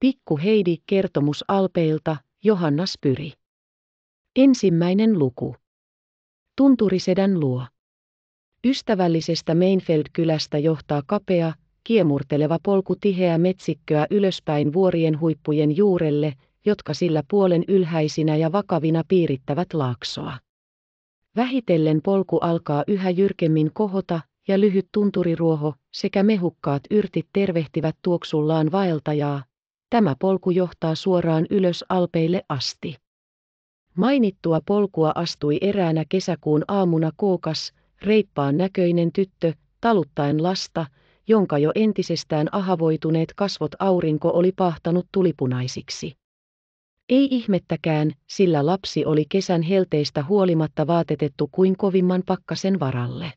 Pikku Heidi kertomus Alpeilta, Johannas Pyri. Ensimmäinen luku. Tunturisedän luo. Ystävällisestä Mainfeld-kylästä johtaa kapea, kiemurteleva polku tiheää metsikköä ylöspäin vuorien huippujen juurelle, jotka sillä puolen ylhäisinä ja vakavina piirittävät laaksoa. Vähitellen polku alkaa yhä jyrkemmin kohota, ja lyhyt tunturiruoho sekä mehukkaat yrtit tervehtivät tuoksullaan vaeltajaa, Tämä polku johtaa suoraan ylös Alpeille asti. Mainittua polkua astui eräänä kesäkuun aamuna kookas, reippaan näköinen tyttö, taluttaen lasta, jonka jo entisestään ahavoituneet kasvot aurinko oli pahtanut tulipunaisiksi. Ei ihmettäkään, sillä lapsi oli kesän helteistä huolimatta vaatetettu kuin kovimman pakkasen varalle.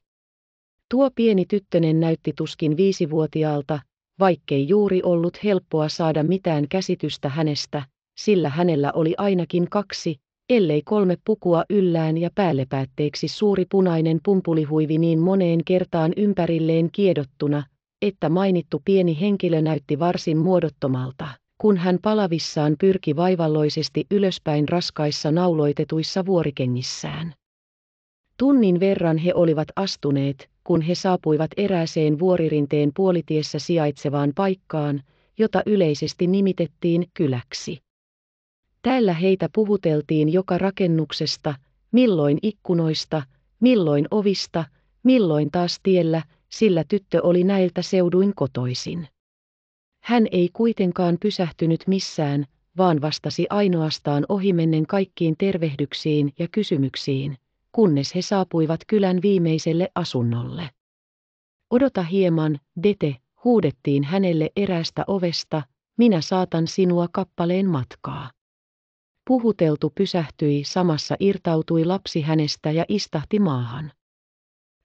Tuo pieni tyttönen näytti tuskin viisivuotiaalta, vaikkei juuri ollut helppoa saada mitään käsitystä hänestä, sillä hänellä oli ainakin kaksi, ellei kolme pukua yllään ja päällepäätteeksi suuri punainen pumpulihuivi niin moneen kertaan ympärilleen kiedottuna, että mainittu pieni henkilö näytti varsin muodottomalta, kun hän palavissaan pyrki vaivalloisesti ylöspäin raskaissa nauloitetuissa vuorikengissään. Tunnin verran he olivat astuneet, kun he saapuivat erääseen vuoririnteen puolitiessä sijaitsevaan paikkaan, jota yleisesti nimitettiin kyläksi. Täällä heitä puhuteltiin joka rakennuksesta, milloin ikkunoista, milloin ovista, milloin taas tiellä, sillä tyttö oli näiltä seuduin kotoisin. Hän ei kuitenkaan pysähtynyt missään, vaan vastasi ainoastaan ohimennen kaikkiin tervehdyksiin ja kysymyksiin kunnes he saapuivat kylän viimeiselle asunnolle. Odota hieman, Dete, huudettiin hänelle eräästä ovesta, minä saatan sinua kappaleen matkaa. Puhuteltu pysähtyi, samassa irtautui lapsi hänestä ja istahti maahan.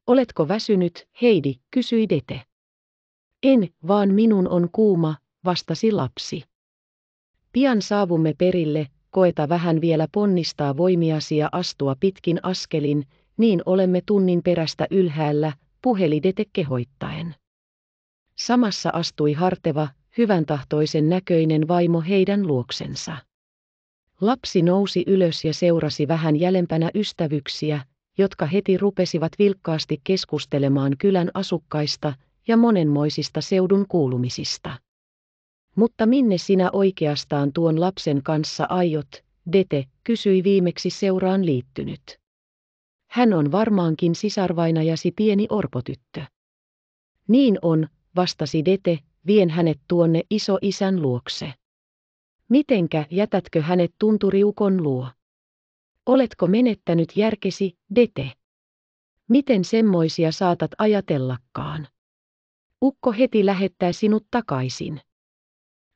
Oletko väsynyt, Heidi, kysyi Dete. En, vaan minun on kuuma, vastasi lapsi. Pian saavumme perille, koeta vähän vielä ponnistaa voimiasi ja astua pitkin askelin, niin olemme tunnin perästä ylhäällä, puhelidete kehoittaen. Samassa astui harteva, hyvän tahtoisen näköinen vaimo heidän luoksensa. Lapsi nousi ylös ja seurasi vähän jälempänä ystävyksiä, jotka heti rupesivat vilkkaasti keskustelemaan kylän asukkaista ja monenmoisista seudun kuulumisista. Mutta minne sinä oikeastaan tuon lapsen kanssa aiot, Dete, kysyi viimeksi seuraan liittynyt. Hän on varmaankin sisarvainajasi pieni orpotyttö. Niin on, vastasi Dete, vien hänet tuonne iso-isän luokse. Mitenkä jätätkö hänet tunturiukon luo? Oletko menettänyt järkesi, Dete? Miten semmoisia saatat ajatellakaan? Ukko heti lähettää sinut takaisin.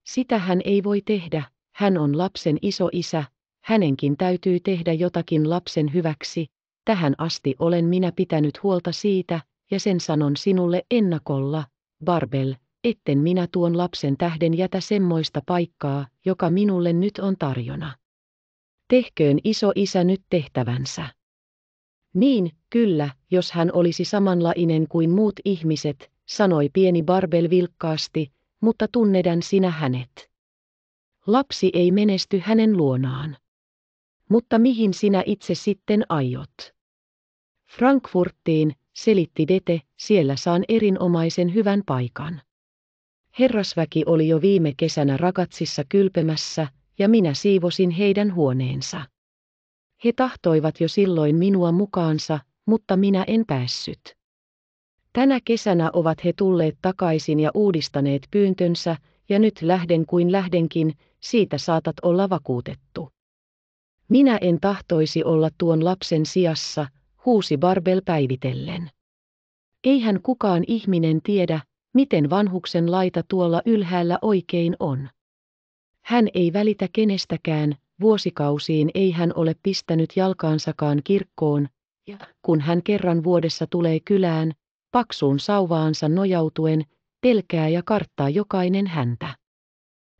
Sitä hän ei voi tehdä, hän on lapsen iso isä, hänenkin täytyy tehdä jotakin lapsen hyväksi. Tähän asti olen minä pitänyt huolta siitä, ja sen sanon sinulle ennakolla, Barbel, etten minä tuon lapsen tähden jätä semmoista paikkaa, joka minulle nyt on tarjona. Tehköön iso isä nyt tehtävänsä. Niin, kyllä, jos hän olisi samanlainen kuin muut ihmiset, sanoi pieni Barbel vilkkaasti, mutta tunnedän sinä hänet. Lapsi ei menesty hänen luonaan. Mutta mihin sinä itse sitten aiot? Frankfurttiin, selitti Dete, siellä saan erinomaisen hyvän paikan. Herrasväki oli jo viime kesänä rakatsissa kylpemässä, ja minä siivosin heidän huoneensa. He tahtoivat jo silloin minua mukaansa, mutta minä en päässyt. Tänä kesänä ovat he tulleet takaisin ja uudistaneet pyyntönsä, ja nyt lähden kuin lähdenkin, siitä saatat olla vakuutettu. Minä en tahtoisi olla tuon lapsen sijassa, huusi Barbel päivitellen. Eihän kukaan ihminen tiedä, miten vanhuksen laita tuolla ylhäällä oikein on. Hän ei välitä kenestäkään, vuosikausiin ei hän ole pistänyt jalkaansakaan kirkkoon, ja kun hän kerran vuodessa tulee kylään, paksuun sauvaansa nojautuen, pelkää ja karttaa jokainen häntä.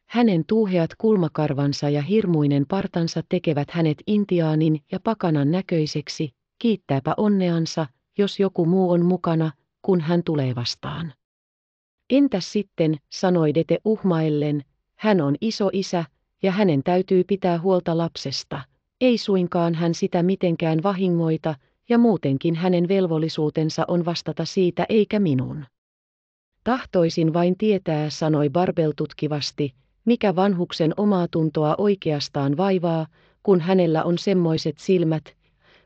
Hänen tuuheat kulmakarvansa ja hirmuinen partansa tekevät hänet intiaanin ja pakanan näköiseksi, kiittääpä onneansa, jos joku muu on mukana, kun hän tulee vastaan. Entäs sitten, sanoi Dete uhmaillen, hän on iso isä, ja hänen täytyy pitää huolta lapsesta, ei suinkaan hän sitä mitenkään vahingoita, ja muutenkin hänen velvollisuutensa on vastata siitä eikä minun. Tahtoisin vain tietää, sanoi Barbel tutkivasti, mikä vanhuksen omaa tuntoa oikeastaan vaivaa, kun hänellä on semmoiset silmät,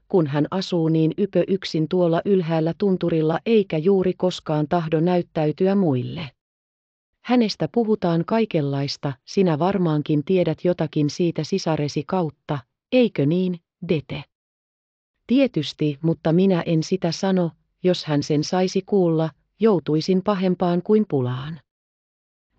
kun hän asuu niin ypö yksin tuolla ylhäällä tunturilla eikä juuri koskaan tahdo näyttäytyä muille. Hänestä puhutaan kaikenlaista, sinä varmaankin tiedät jotakin siitä sisaresi kautta, eikö niin, Dete? Tietysti, mutta minä en sitä sano, jos hän sen saisi kuulla, joutuisin pahempaan kuin pulaan.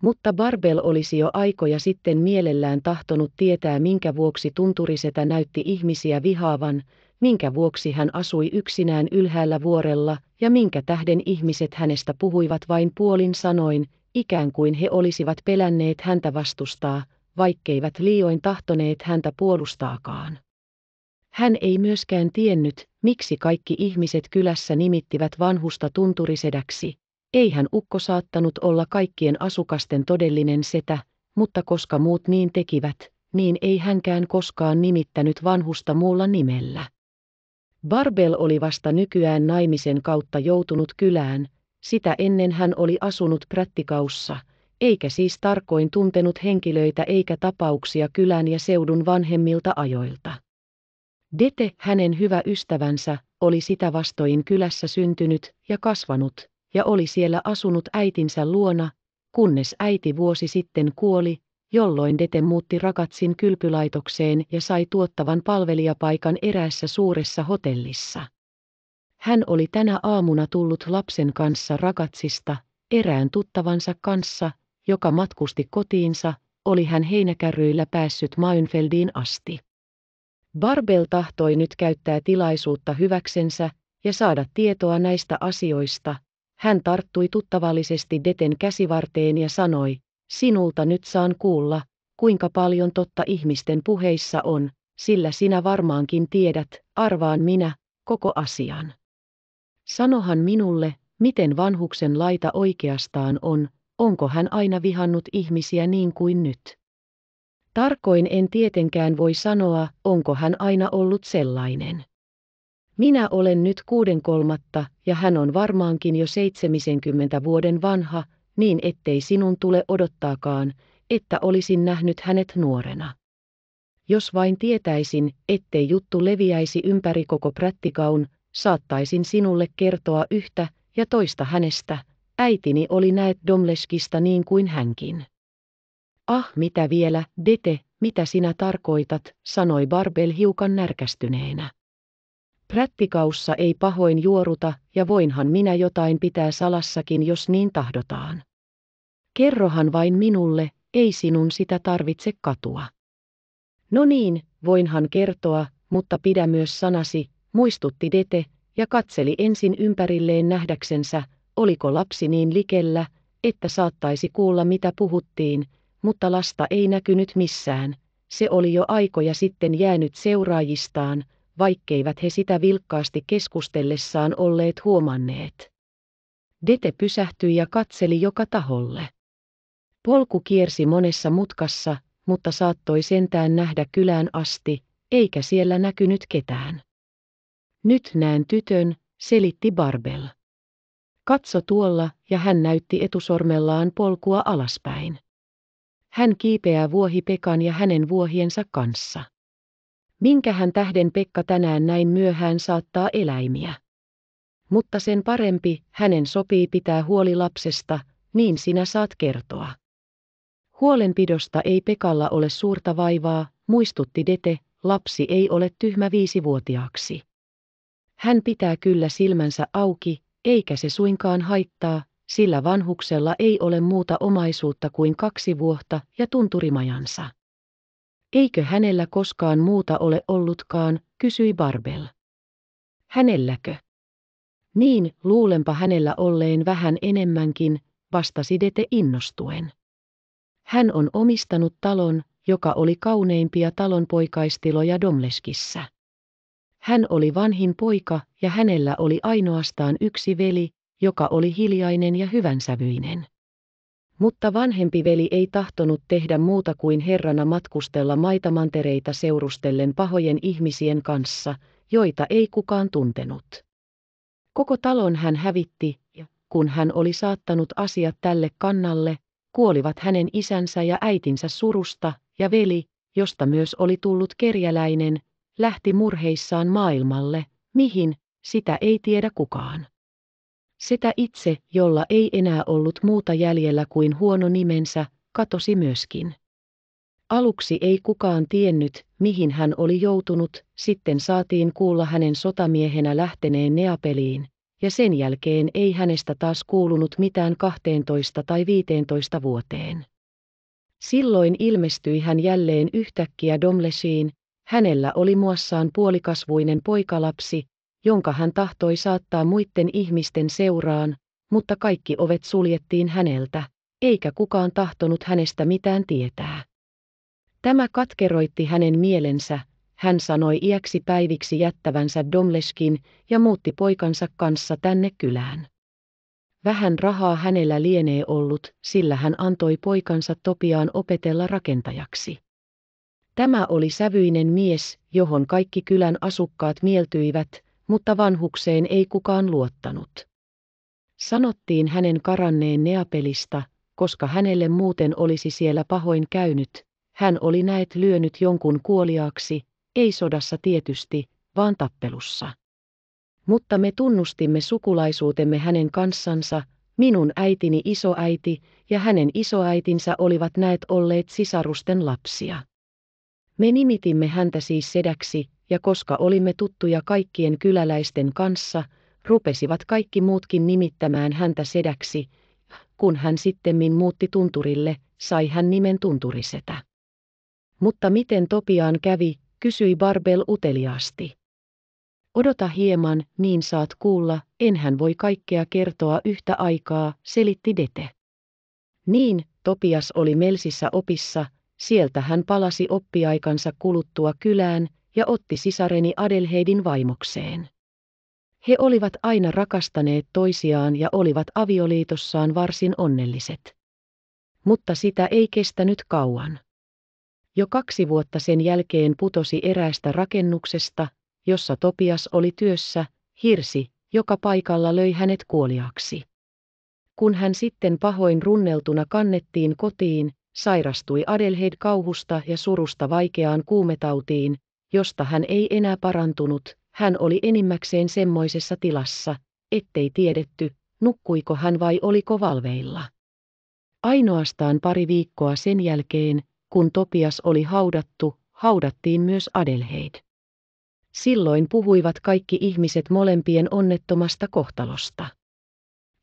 Mutta Barbel olisi jo aikoja sitten mielellään tahtonut tietää, minkä vuoksi tunturisetä näytti ihmisiä vihaavan, minkä vuoksi hän asui yksinään ylhäällä vuorella ja minkä tähden ihmiset hänestä puhuivat vain puolin sanoin, ikään kuin he olisivat pelänneet häntä vastustaa, vaikkeivät liioin tahtoneet häntä puolustaakaan. Hän ei myöskään tiennyt, miksi kaikki ihmiset kylässä nimittivät vanhusta tunturisedäksi. Eihän ukko saattanut olla kaikkien asukasten todellinen setä, mutta koska muut niin tekivät, niin ei hänkään koskaan nimittänyt vanhusta muulla nimellä. Barbel oli vasta nykyään naimisen kautta joutunut kylään, sitä ennen hän oli asunut prättikaussa, eikä siis tarkoin tuntenut henkilöitä eikä tapauksia kylän ja seudun vanhemmilta ajoilta. Dete, hänen hyvä ystävänsä, oli sitä vastoin kylässä syntynyt ja kasvanut, ja oli siellä asunut äitinsä luona, kunnes äiti vuosi sitten kuoli, jolloin Dete muutti Rakatsin kylpylaitokseen ja sai tuottavan palvelijapaikan eräässä suuressa hotellissa. Hän oli tänä aamuna tullut lapsen kanssa Rakatsista, erään tuttavansa kanssa, joka matkusti kotiinsa, oli hän heinäkärryillä päässyt Mainfeldiin asti. Barbel tahtoi nyt käyttää tilaisuutta hyväksensä ja saada tietoa näistä asioista. Hän tarttui tuttavallisesti Deten käsivarteen ja sanoi, sinulta nyt saan kuulla, kuinka paljon totta ihmisten puheissa on, sillä sinä varmaankin tiedät, arvaan minä, koko asian. Sanohan minulle, miten vanhuksen laita oikeastaan on, onko hän aina vihannut ihmisiä niin kuin nyt. Tarkoin en tietenkään voi sanoa, onko hän aina ollut sellainen. Minä olen nyt kuuden kolmatta, ja hän on varmaankin jo 70 vuoden vanha, niin ettei sinun tule odottaakaan, että olisin nähnyt hänet nuorena. Jos vain tietäisin, ettei juttu leviäisi ympäri koko prättikaun, saattaisin sinulle kertoa yhtä ja toista hänestä. Äitini oli näet Domleskista niin kuin hänkin. Ah, mitä vielä, Dete, mitä sinä tarkoitat, sanoi Barbel hiukan närkästyneenä. Prättikaussa ei pahoin juoruta, ja voinhan minä jotain pitää salassakin, jos niin tahdotaan. Kerrohan vain minulle, ei sinun sitä tarvitse katua. No niin, voinhan kertoa, mutta pidä myös sanasi, muistutti Dete, ja katseli ensin ympärilleen nähdäksensä, oliko lapsi niin likellä, että saattaisi kuulla mitä puhuttiin, mutta lasta ei näkynyt missään, se oli jo aikoja sitten jäänyt seuraajistaan, vaikkeivät he sitä vilkkaasti keskustellessaan olleet huomanneet. Dete pysähtyi ja katseli joka taholle. Polku kiersi monessa mutkassa, mutta saattoi sentään nähdä kylään asti, eikä siellä näkynyt ketään. Nyt näen tytön, selitti Barbel. Katso tuolla, ja hän näytti etusormellaan polkua alaspäin. Hän kiipeää vuohi Pekan ja hänen vuohiensa kanssa. Minkähän tähden Pekka tänään näin myöhään saattaa eläimiä? Mutta sen parempi, hänen sopii pitää huoli lapsesta, niin sinä saat kertoa. Huolenpidosta ei Pekalla ole suurta vaivaa, muistutti Dete, lapsi ei ole tyhmä viisivuotiaaksi. Hän pitää kyllä silmänsä auki, eikä se suinkaan haittaa, sillä vanhuksella ei ole muuta omaisuutta kuin kaksi vuotta ja tunturimajansa. Eikö hänellä koskaan muuta ole ollutkaan, kysyi Barbel. Hänelläkö? Niin, luulenpa hänellä olleen vähän enemmänkin, vastasi Dete innostuen. Hän on omistanut talon, joka oli kauneimpia talonpoikaistiloja Domleskissä. Hän oli vanhin poika ja hänellä oli ainoastaan yksi veli, joka oli hiljainen ja hyvänsävyinen. Mutta vanhempi veli ei tahtonut tehdä muuta kuin herrana matkustella maitamantereita seurustellen pahojen ihmisien kanssa, joita ei kukaan tuntenut. Koko talon hän hävitti, ja kun hän oli saattanut asiat tälle kannalle, kuolivat hänen isänsä ja äitinsä surusta, ja veli, josta myös oli tullut kerjäläinen, lähti murheissaan maailmalle, mihin, sitä ei tiedä kukaan. Setä itse, jolla ei enää ollut muuta jäljellä kuin huono nimensä, katosi myöskin. Aluksi ei kukaan tiennyt, mihin hän oli joutunut, sitten saatiin kuulla hänen sotamiehenä lähteneen Neapeliin, ja sen jälkeen ei hänestä taas kuulunut mitään 12 tai 15 vuoteen. Silloin ilmestyi hän jälleen yhtäkkiä Domlesiin, hänellä oli muassaan puolikasvuinen poikalapsi, jonka hän tahtoi saattaa muiden ihmisten seuraan, mutta kaikki ovet suljettiin häneltä, eikä kukaan tahtonut hänestä mitään tietää. Tämä katkeroitti hänen mielensä, hän sanoi iäksi päiviksi jättävänsä Domleskin ja muutti poikansa kanssa tänne kylään. Vähän rahaa hänellä lienee ollut, sillä hän antoi poikansa Topiaan opetella rakentajaksi. Tämä oli sävyinen mies, johon kaikki kylän asukkaat mieltyivät, mutta vanhukseen ei kukaan luottanut. Sanottiin hänen karanneen Neapelista, koska hänelle muuten olisi siellä pahoin käynyt, hän oli näet lyönyt jonkun kuoliaaksi, ei sodassa tietysti, vaan tappelussa. Mutta me tunnustimme sukulaisuutemme hänen kanssansa, minun äitini isoäiti ja hänen isoäitinsä olivat näet olleet sisarusten lapsia. Me nimitimme häntä siis sedäksi, ja koska olimme tuttuja kaikkien kyläläisten kanssa, rupesivat kaikki muutkin nimittämään häntä sedäksi, kun hän sittemmin muutti tunturille, sai hän nimen tunturisetä. Mutta miten Topiaan kävi, kysyi Barbel uteliaasti. Odota hieman, niin saat kuulla, enhän voi kaikkea kertoa yhtä aikaa, selitti Dete. Niin, Topias oli Melsissä opissa, sieltä hän palasi oppiaikansa kuluttua kylään, ja otti sisareni Adelheidin vaimokseen. He olivat aina rakastaneet toisiaan ja olivat avioliitossaan varsin onnelliset. Mutta sitä ei kestänyt kauan. Jo kaksi vuotta sen jälkeen putosi eräästä rakennuksesta, jossa Topias oli työssä, hirsi, joka paikalla löi hänet kuoliaksi. Kun hän sitten pahoin runneltuna kannettiin kotiin, sairastui Adelheid kauhusta ja surusta vaikeaan kuumetautiin, josta hän ei enää parantunut, hän oli enimmäkseen semmoisessa tilassa, ettei tiedetty, nukkuiko hän vai oliko valveilla. Ainoastaan pari viikkoa sen jälkeen, kun Topias oli haudattu, haudattiin myös Adelheid. Silloin puhuivat kaikki ihmiset molempien onnettomasta kohtalosta.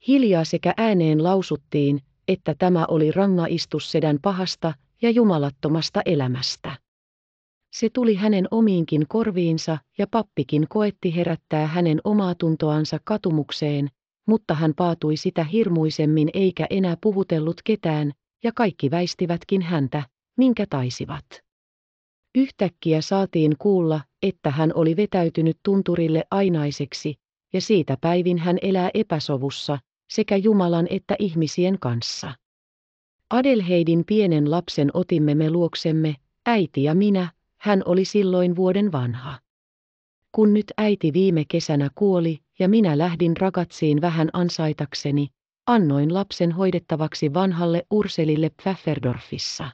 Hiljaa sekä ääneen lausuttiin, että tämä oli rangaistus sedän pahasta ja jumalattomasta elämästä. Se tuli hänen omiinkin korviinsa ja pappikin koetti herättää hänen omaa tuntoansa katumukseen, mutta hän paatui sitä hirmuisemmin eikä enää puhutellut ketään, ja kaikki väistivätkin häntä, minkä taisivat. Yhtäkkiä saatiin kuulla, että hän oli vetäytynyt tunturille ainaiseksi, ja siitä päivin hän elää epäsovussa, sekä Jumalan että ihmisien kanssa. Adelheidin pienen lapsen otimme me luoksemme, äiti ja minä, hän oli silloin vuoden vanha. Kun nyt äiti viime kesänä kuoli ja minä lähdin ragatsiin vähän ansaitakseni, annoin lapsen hoidettavaksi vanhalle Urselille Pfefferdorfissa.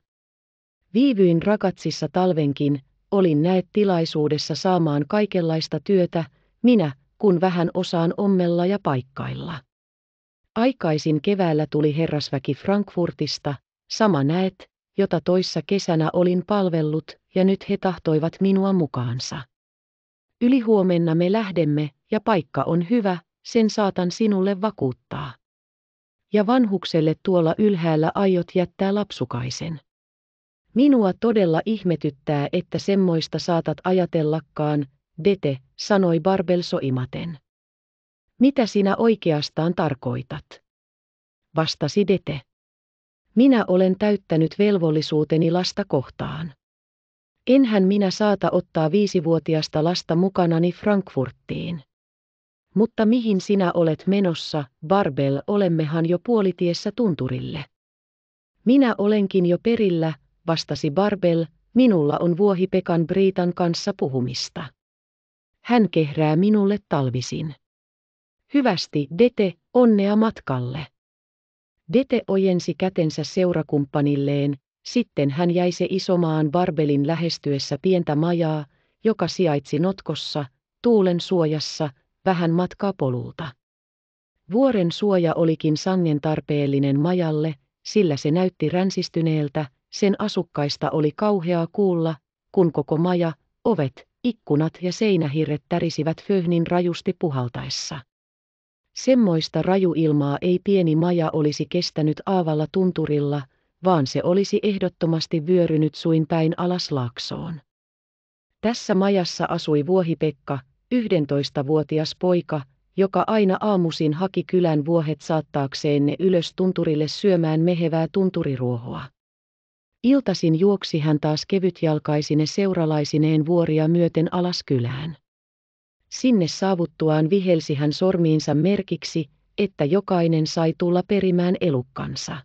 Viivyin ragatsissa talvenkin, olin näet tilaisuudessa saamaan kaikenlaista työtä, minä, kun vähän osaan ommella ja paikkailla. Aikaisin keväällä tuli herrasväki Frankfurtista, sama näet, jota toissa kesänä olin palvellut, ja nyt he tahtoivat minua mukaansa. Ylihuomenna me lähdemme, ja paikka on hyvä, sen saatan sinulle vakuuttaa. Ja vanhukselle tuolla ylhäällä aiot jättää lapsukaisen. Minua todella ihmetyttää, että semmoista saatat ajatellakaan, Dete, sanoi Barbel soimaten. Mitä sinä oikeastaan tarkoitat? Vastasi Dete. Minä olen täyttänyt velvollisuuteni lasta kohtaan. Enhän minä saata ottaa viisivuotiasta lasta mukanani Frankfurttiin. Mutta mihin sinä olet menossa, Barbel, olemmehan jo puolitiessä tunturille. Minä olenkin jo perillä, vastasi Barbel, minulla on vuohi Pekan Britan kanssa puhumista. Hän kehrää minulle talvisin. Hyvästi, Dete, onnea matkalle. Dete ojensi kätensä seurakumppanilleen, sitten hän jäi se isomaan barbelin lähestyessä pientä majaa, joka sijaitsi notkossa, tuulen suojassa, vähän matkaa polulta. Vuoren suoja olikin sangen tarpeellinen majalle, sillä se näytti ränsistyneeltä, sen asukkaista oli kauheaa kuulla, kun koko maja, ovet, ikkunat ja seinähirret tärisivät föhnin rajusti puhaltaessa. Semmoista rajuilmaa ei pieni maja olisi kestänyt aavalla tunturilla, vaan se olisi ehdottomasti vyörynyt suin päin alas laaksoon. Tässä majassa asui Vuohipekka, 11-vuotias poika, joka aina aamuisin haki kylän vuohet saattaakseen ne ylös tunturille syömään mehevää tunturiruohoa. Iltasin juoksi hän taas kevytjalkaisine seuralaisineen vuoria myöten alas kylään. Sinne saavuttuaan vihelsi hän sormiinsa merkiksi, että jokainen sai tulla perimään elukkansa.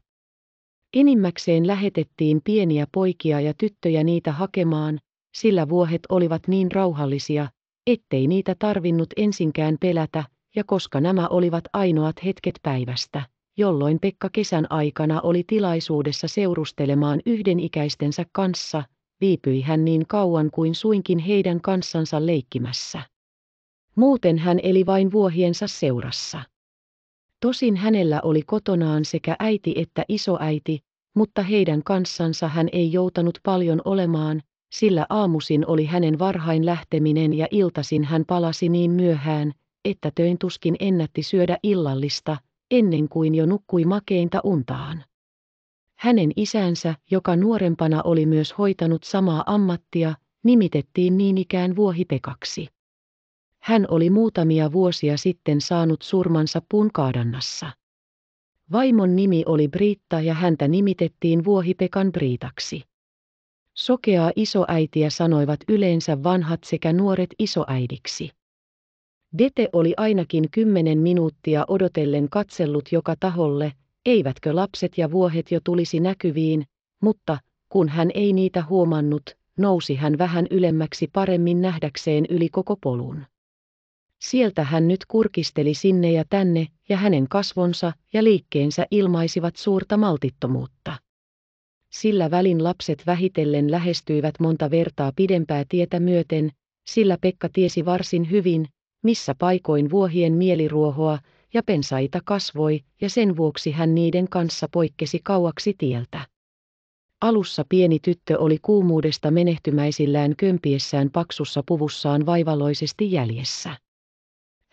Enimmäkseen lähetettiin pieniä poikia ja tyttöjä niitä hakemaan, sillä vuohet olivat niin rauhallisia, ettei niitä tarvinnut ensinkään pelätä, ja koska nämä olivat ainoat hetket päivästä, jolloin Pekka kesän aikana oli tilaisuudessa seurustelemaan yhdenikäistensä kanssa, viipyi hän niin kauan kuin suinkin heidän kanssansa leikkimässä. Muuten hän eli vain vuohiensa seurassa. Tosin hänellä oli kotonaan sekä äiti että isoäiti, mutta heidän kanssansa hän ei joutanut paljon olemaan, sillä aamusin oli hänen varhain lähteminen ja iltasin hän palasi niin myöhään, että töin tuskin ennätti syödä illallista, ennen kuin jo nukkui makeinta untaan. Hänen isänsä, joka nuorempana oli myös hoitanut samaa ammattia, nimitettiin niin ikään vuohipekaksi. Hän oli muutamia vuosia sitten saanut surmansa puun kaadannassa. Vaimon nimi oli Britta ja häntä nimitettiin Vuohipekan Britaksi. Sokeaa isoäitiä sanoivat yleensä vanhat sekä nuoret isoäidiksi. Dete oli ainakin kymmenen minuuttia odotellen katsellut joka taholle, eivätkö lapset ja vuohet jo tulisi näkyviin, mutta kun hän ei niitä huomannut, nousi hän vähän ylemmäksi paremmin nähdäkseen yli koko polun. Sieltä hän nyt kurkisteli sinne ja tänne, ja hänen kasvonsa ja liikkeensä ilmaisivat suurta maltittomuutta. Sillä välin lapset vähitellen lähestyivät monta vertaa pidempää tietä myöten, sillä Pekka tiesi varsin hyvin, missä paikoin vuohien mieliruohoa ja pensaita kasvoi, ja sen vuoksi hän niiden kanssa poikkesi kauaksi tieltä. Alussa pieni tyttö oli kuumuudesta menehtymäisillään kömpiessään paksussa puvussaan vaivaloisesti jäljessä.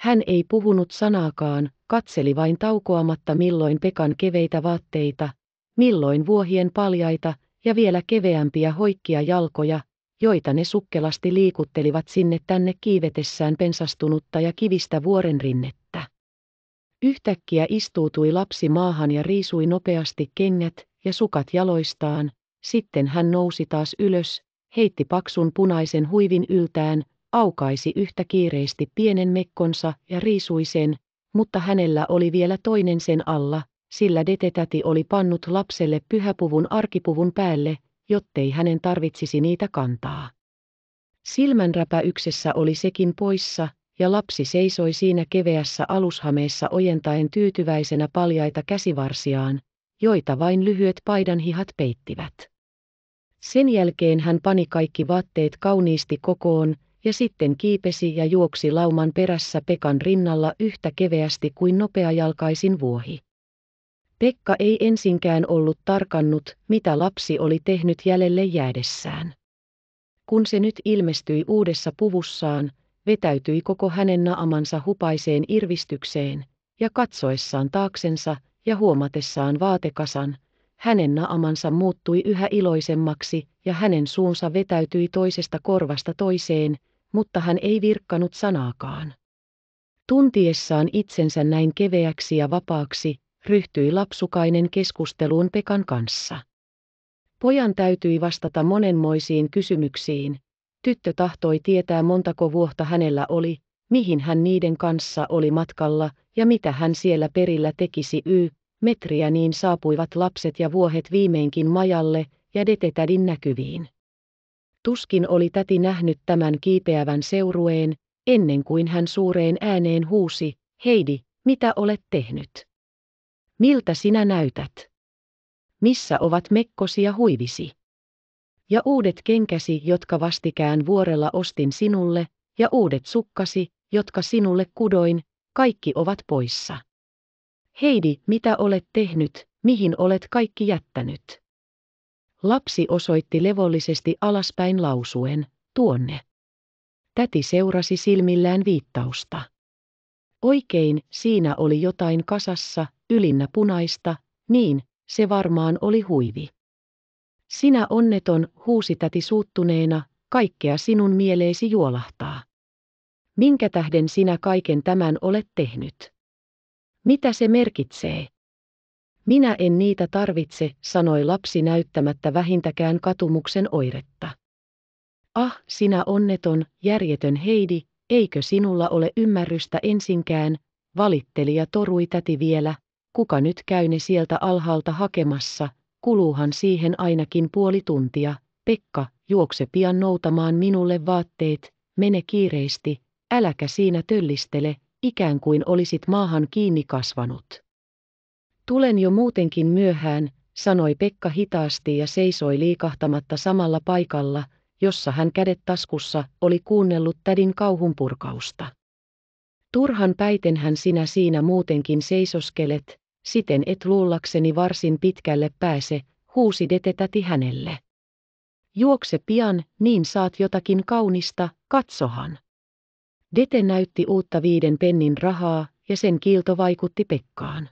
Hän ei puhunut sanaakaan, katseli vain taukoamatta milloin Pekan keveitä vaatteita, milloin vuohien paljaita ja vielä keveämpiä hoikkia jalkoja, joita ne sukkelasti liikuttelivat sinne tänne kiivetessään pensastunutta ja kivistä vuoren rinnettä. Yhtäkkiä istuutui lapsi maahan ja riisui nopeasti kengät ja sukat jaloistaan, sitten hän nousi taas ylös, heitti paksun punaisen huivin yltään, aukaisi yhtä kiireesti pienen mekkonsa ja riisui sen, mutta hänellä oli vielä toinen sen alla, sillä detetäti oli pannut lapselle pyhäpuvun arkipuvun päälle, jottei hänen tarvitsisi niitä kantaa. Silmänräpäyksessä oli sekin poissa, ja lapsi seisoi siinä keveässä alushameessa ojentaen tyytyväisenä paljaita käsivarsiaan, joita vain lyhyet paidanhihat peittivät. Sen jälkeen hän pani kaikki vaatteet kauniisti kokoon, ja sitten kiipesi ja juoksi lauman perässä Pekan rinnalla yhtä keveästi kuin nopeajalkaisin vuohi. Pekka ei ensinkään ollut tarkannut, mitä lapsi oli tehnyt jäljelle jäädessään. Kun se nyt ilmestyi uudessa puvussaan, vetäytyi koko hänen naamansa hupaiseen irvistykseen, ja katsoessaan taaksensa ja huomatessaan vaatekasan, hänen naamansa muuttui yhä iloisemmaksi ja hänen suunsa vetäytyi toisesta korvasta toiseen, mutta hän ei virkkanut sanaakaan. Tuntiessaan itsensä näin keveäksi ja vapaaksi, ryhtyi lapsukainen keskusteluun Pekan kanssa. Pojan täytyi vastata monenmoisiin kysymyksiin. Tyttö tahtoi tietää montako vuotta hänellä oli, mihin hän niiden kanssa oli matkalla ja mitä hän siellä perillä tekisi y, metriä niin saapuivat lapset ja vuohet viimeinkin majalle ja detetädin näkyviin. Tuskin oli täti nähnyt tämän kiipeävän seurueen, ennen kuin hän suureen ääneen huusi, Heidi, mitä olet tehnyt? Miltä sinä näytät? Missä ovat mekkosi ja huivisi? Ja uudet kenkäsi, jotka vastikään vuorella ostin sinulle, ja uudet sukkasi, jotka sinulle kudoin, kaikki ovat poissa. Heidi, mitä olet tehnyt, mihin olet kaikki jättänyt? Lapsi osoitti levollisesti alaspäin lausuen, tuonne. Täti seurasi silmillään viittausta. Oikein, siinä oli jotain kasassa, ylinnä punaista, niin, se varmaan oli huivi. Sinä onneton, huusi täti suuttuneena, kaikkea sinun mieleesi juolahtaa. Minkä tähden sinä kaiken tämän olet tehnyt? Mitä se merkitsee? Minä en niitä tarvitse, sanoi lapsi näyttämättä vähintäkään katumuksen oiretta. Ah, sinä onneton, järjetön Heidi, eikö sinulla ole ymmärrystä ensinkään, valitteli ja torui täti vielä, kuka nyt käy ne sieltä alhaalta hakemassa, kuluuhan siihen ainakin puoli tuntia, Pekka, juokse pian noutamaan minulle vaatteet, mene kiireesti, äläkä siinä töllistele, ikään kuin olisit maahan kiinni kasvanut. Tulen jo muutenkin myöhään, sanoi Pekka hitaasti ja seisoi liikahtamatta samalla paikalla, jossa hän kädet taskussa oli kuunnellut tädin kauhunpurkausta. Turhan päitenhän sinä siinä muutenkin seisoskelet, siten et luullakseni varsin pitkälle pääse, huusi detetäti hänelle. Juokse pian, niin saat jotakin kaunista, katsohan. Dete näytti uutta viiden pennin rahaa, ja sen kiilto vaikutti Pekkaan.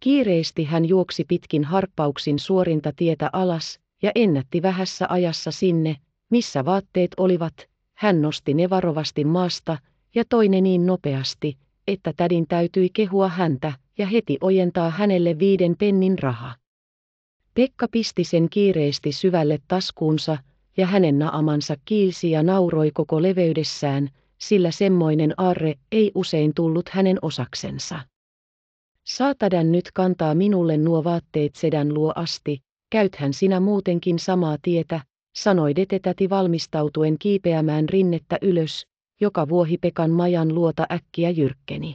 Kiireesti hän juoksi pitkin harppauksin suorinta tietä alas ja ennätti vähässä ajassa sinne, missä vaatteet olivat. Hän nosti ne varovasti maasta ja toi ne niin nopeasti, että tädin täytyi kehua häntä ja heti ojentaa hänelle viiden pennin raha. Pekka pisti sen kiireesti syvälle taskuunsa ja hänen naamansa kiilsi ja nauroi koko leveydessään, sillä semmoinen arre ei usein tullut hänen osaksensa. Saatadan nyt kantaa minulle nuo vaatteet sedän luo asti, käythän sinä muutenkin samaa tietä, sanoi detetäti valmistautuen kiipeämään rinnettä ylös, joka vuohi Pekan majan luota äkkiä jyrkkeni.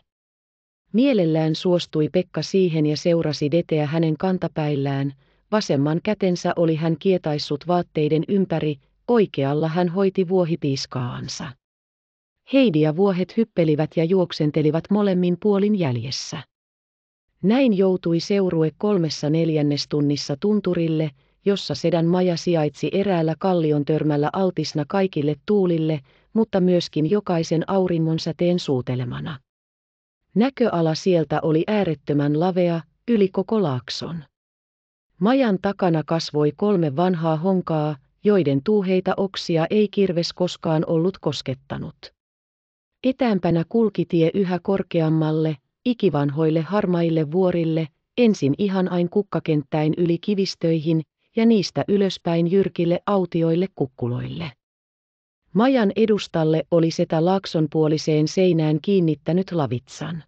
Mielellään suostui Pekka siihen ja seurasi deteä hänen kantapäillään, vasemman kätensä oli hän kietaissut vaatteiden ympäri, oikealla hän hoiti vuohipiiskaansa. Heidi ja vuohet hyppelivät ja juoksentelivat molemmin puolin jäljessä. Näin joutui seurue kolmessa neljännestunnissa tunturille, jossa sedän maja sijaitsi eräällä kallion törmällä altisna kaikille tuulille, mutta myöskin jokaisen auringon säteen suutelemana. Näköala sieltä oli äärettömän lavea, yli koko laakson. Majan takana kasvoi kolme vanhaa honkaa, joiden tuuheita oksia ei kirves koskaan ollut koskettanut. Etäämpänä kulki tie yhä korkeammalle, ikivanhoille harmaille vuorille, ensin ihan ain kukkakenttäin yli kivistöihin ja niistä ylöspäin jyrkille autioille kukkuloille. Majan edustalle oli setä puoliseen seinään kiinnittänyt lavitsan.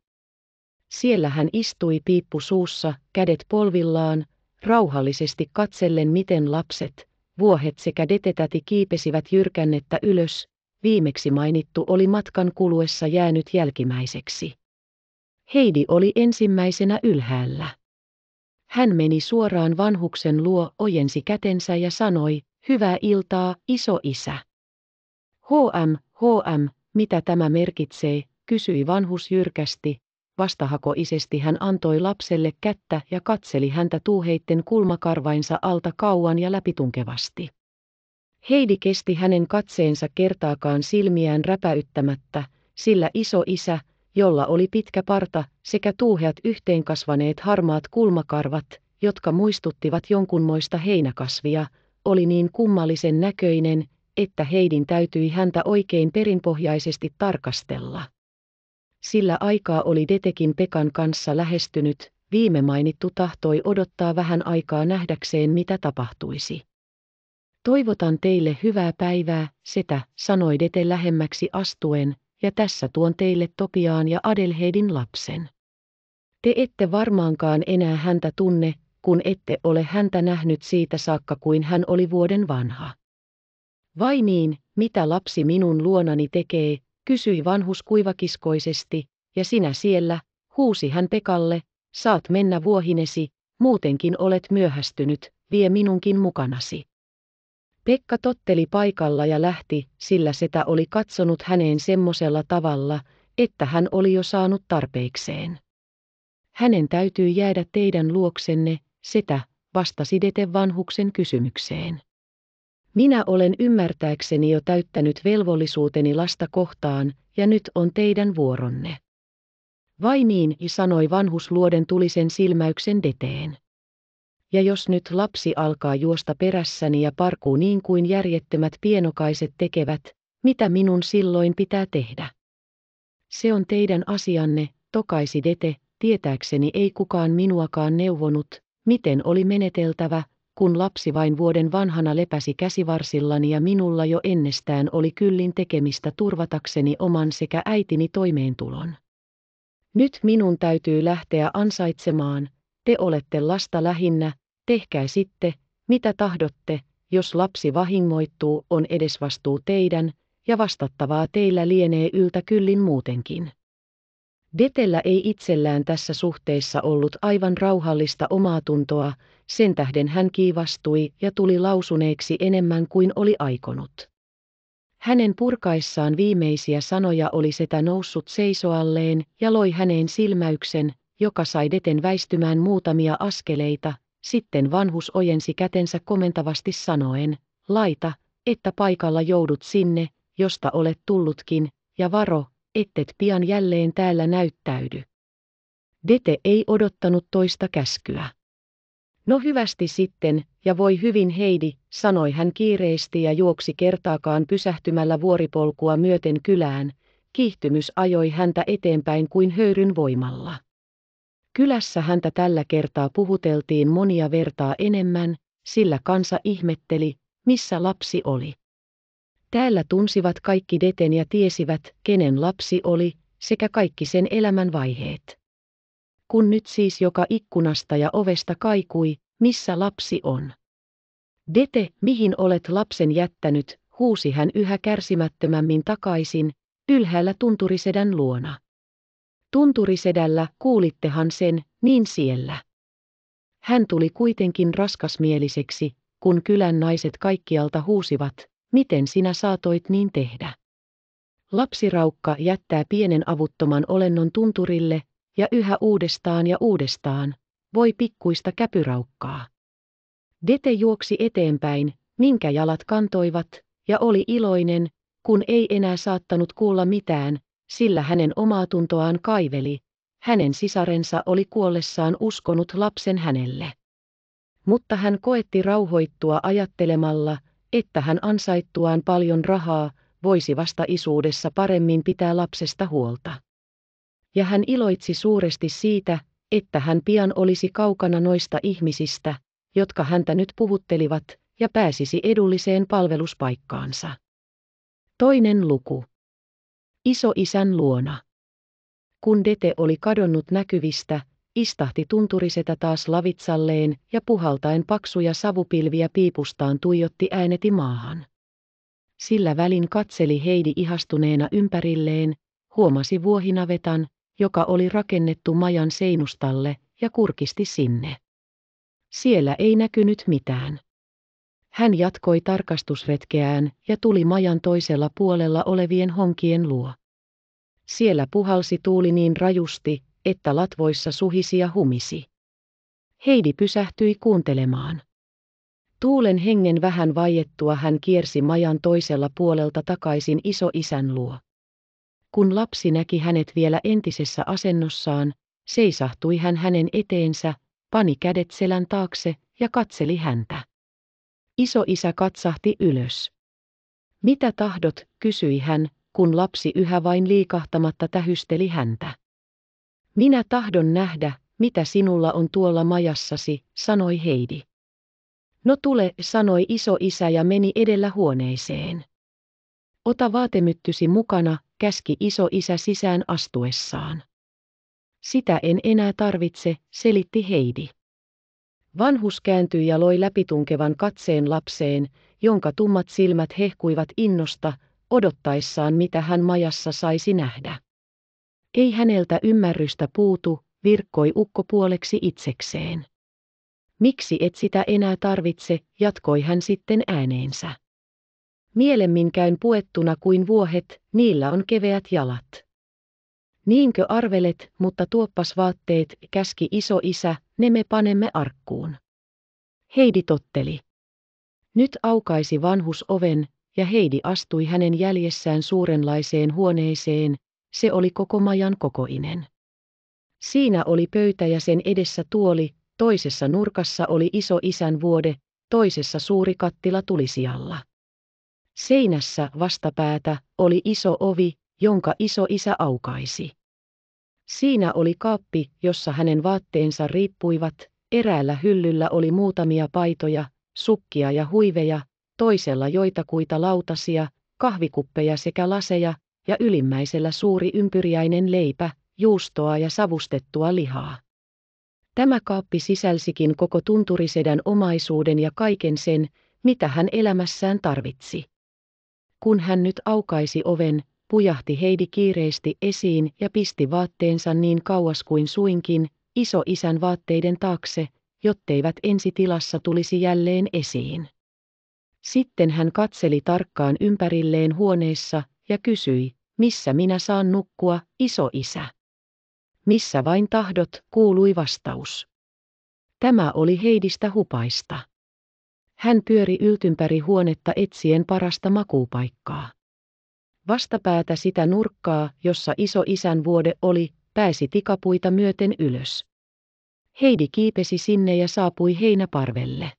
Siellä hän istui piippu suussa, kädet polvillaan, rauhallisesti katsellen miten lapset, vuohet sekä detetäti kiipesivät jyrkännettä ylös, viimeksi mainittu oli matkan kuluessa jäänyt jälkimäiseksi. Heidi oli ensimmäisenä ylhäällä. Hän meni suoraan vanhuksen luo, ojensi kätensä ja sanoi, hyvää iltaa, iso isä. HM, HM, mitä tämä merkitsee, kysyi vanhus jyrkästi. Vastahakoisesti hän antoi lapselle kättä ja katseli häntä tuuheitten kulmakarvainsa alta kauan ja läpitunkevasti. Heidi kesti hänen katseensa kertaakaan silmiään räpäyttämättä, sillä iso isä, jolla oli pitkä parta sekä tuuheat yhteenkasvaneet harmaat kulmakarvat, jotka muistuttivat jonkunmoista heinäkasvia, oli niin kummallisen näköinen, että Heidin täytyi häntä oikein perinpohjaisesti tarkastella. Sillä aikaa oli Detekin Pekan kanssa lähestynyt, viime mainittu tahtoi odottaa vähän aikaa nähdäkseen mitä tapahtuisi. Toivotan teille hyvää päivää, setä, sanoi Dete lähemmäksi astuen, ja tässä tuon teille Topiaan ja Adelheidin lapsen. Te ette varmaankaan enää häntä tunne, kun ette ole häntä nähnyt siitä saakka kuin hän oli vuoden vanha. Vai niin, mitä lapsi minun luonani tekee, kysyi vanhus kuivakiskoisesti, ja sinä siellä, huusi hän Pekalle, saat mennä vuohinesi, muutenkin olet myöhästynyt, vie minunkin mukanasi. Pekka totteli paikalla ja lähti, sillä setä oli katsonut häneen semmosella tavalla, että hän oli jo saanut tarpeikseen. Hänen täytyy jäädä teidän luoksenne, setä, vastasi Dete vanhuksen kysymykseen. Minä olen ymmärtääkseni jo täyttänyt velvollisuuteni lasta kohtaan, ja nyt on teidän vuoronne. Vai niin, sanoi vanhus luoden tulisen silmäyksen deteen ja jos nyt lapsi alkaa juosta perässäni ja parkuu niin kuin järjettömät pienokaiset tekevät, mitä minun silloin pitää tehdä? Se on teidän asianne, tokaisi Dete, tietääkseni ei kukaan minuakaan neuvonut, miten oli meneteltävä, kun lapsi vain vuoden vanhana lepäsi käsivarsillani ja minulla jo ennestään oli kyllin tekemistä turvatakseni oman sekä äitini toimeentulon. Nyt minun täytyy lähteä ansaitsemaan, te olette lasta lähinnä, tehkää sitten, mitä tahdotte, jos lapsi vahingoittuu, on edesvastuu teidän, ja vastattavaa teillä lienee yltä kyllin muutenkin. Detellä ei itsellään tässä suhteessa ollut aivan rauhallista omaa tuntoa, sen tähden hän kiivastui ja tuli lausuneeksi enemmän kuin oli aikonut. Hänen purkaissaan viimeisiä sanoja oli setä noussut seisoalleen ja loi häneen silmäyksen, joka sai deten väistymään muutamia askeleita, sitten vanhus ojensi kätensä komentavasti sanoen, laita, että paikalla joudut sinne, josta olet tullutkin, ja varo, ettet pian jälleen täällä näyttäydy. Dete ei odottanut toista käskyä. No hyvästi sitten, ja voi hyvin Heidi, sanoi hän kiireesti ja juoksi kertaakaan pysähtymällä vuoripolkua myöten kylään, kiihtymys ajoi häntä eteenpäin kuin höyryn voimalla. Kylässä häntä tällä kertaa puhuteltiin monia vertaa enemmän, sillä kansa ihmetteli, missä lapsi oli. Täällä tunsivat kaikki deten ja tiesivät, kenen lapsi oli, sekä kaikki sen elämän vaiheet. Kun nyt siis joka ikkunasta ja ovesta kaikui, missä lapsi on. Dete, mihin olet lapsen jättänyt, huusi hän yhä kärsimättömämmin takaisin, ylhäällä tunturisedän luona. Tunturisedällä, kuulittehan sen, niin siellä. Hän tuli kuitenkin raskasmieliseksi, kun kylän naiset kaikkialta huusivat, miten sinä saatoit niin tehdä. Lapsiraukka jättää pienen avuttoman olennon tunturille, ja yhä uudestaan ja uudestaan, voi pikkuista käpyraukkaa. Dete juoksi eteenpäin, minkä jalat kantoivat, ja oli iloinen, kun ei enää saattanut kuulla mitään, sillä hänen omaa tuntoaan kaiveli, hänen sisarensa oli kuollessaan uskonut lapsen hänelle. Mutta hän koetti rauhoittua ajattelemalla, että hän ansaittuaan paljon rahaa, voisi vasta isuudessa paremmin pitää lapsesta huolta. Ja hän iloitsi suuresti siitä, että hän pian olisi kaukana noista ihmisistä, jotka häntä nyt puhuttelivat, ja pääsisi edulliseen palveluspaikkaansa. Toinen luku isän luona. Kun Dete oli kadonnut näkyvistä, istahti tunturisetä taas lavitsalleen ja puhaltaen paksuja savupilviä piipustaan tuijotti ääneti maahan. Sillä välin katseli Heidi ihastuneena ympärilleen, huomasi vuohinavetan, joka oli rakennettu majan seinustalle, ja kurkisti sinne. Siellä ei näkynyt mitään. Hän jatkoi tarkastusretkeään ja tuli majan toisella puolella olevien honkien luo. Siellä puhalsi tuuli niin rajusti, että latvoissa suhisi ja humisi. Heidi pysähtyi kuuntelemaan. Tuulen hengen vähän vaiettua hän kiersi majan toisella puolelta takaisin isän luo. Kun lapsi näki hänet vielä entisessä asennossaan, seisahtui hän hänen eteensä, pani kädet selän taakse ja katseli häntä. Iso isä katsahti ylös. Mitä tahdot, kysyi hän, kun lapsi yhä vain liikahtamatta tähysteli häntä. Minä tahdon nähdä, mitä sinulla on tuolla majassasi, sanoi Heidi. No tule, sanoi iso isä ja meni edellä huoneeseen. Ota vaatemyttysi mukana, käski isä sisään astuessaan. Sitä en enää tarvitse, selitti Heidi. Vanhus kääntyi ja loi läpitunkevan katseen lapseen, jonka tummat silmät hehkuivat innosta, odottaessaan mitä hän majassa saisi nähdä. Ei häneltä ymmärrystä puutu, virkkoi ukko puoleksi itsekseen. Miksi et sitä enää tarvitse, jatkoi hän sitten ääneensä. Mielemmin käyn puettuna kuin vuohet, niillä on keveät jalat. Niinkö arvelet, mutta tuoppas vaatteet, käski iso isä, ne me panemme arkkuun. Heidi totteli. Nyt aukaisi vanhus oven, ja Heidi astui hänen jäljessään suurenlaiseen huoneeseen, se oli koko majan kokoinen. Siinä oli pöytä ja sen edessä tuoli, toisessa nurkassa oli iso isän vuode, toisessa suuri kattila tulisijalla. Seinässä vastapäätä oli iso ovi, jonka iso isä aukaisi. Siinä oli kaappi, jossa hänen vaatteensa riippuivat, eräällä hyllyllä oli muutamia paitoja, sukkia ja huiveja, toisella joitakuita lautasia, kahvikuppeja sekä laseja, ja ylimmäisellä suuri ympyriäinen leipä, juustoa ja savustettua lihaa. Tämä kaappi sisälsikin koko tunturisedän omaisuuden ja kaiken sen, mitä hän elämässään tarvitsi. Kun hän nyt aukaisi oven, pujahti Heidi kiireisti esiin ja pisti vaatteensa niin kauas kuin suinkin, iso isän vaatteiden taakse, jotteivät ensitilassa tulisi jälleen esiin. Sitten hän katseli tarkkaan ympärilleen huoneessa ja kysyi, missä minä saan nukkua, iso isä. Missä vain tahdot, kuului vastaus. Tämä oli Heidistä hupaista. Hän pyöri yltympäri huonetta etsien parasta makuupaikkaa. Vastapäätä sitä nurkkaa, jossa iso isän vuode oli, pääsi tikapuita myöten ylös. Heidi kiipesi sinne ja saapui heinäparvelle.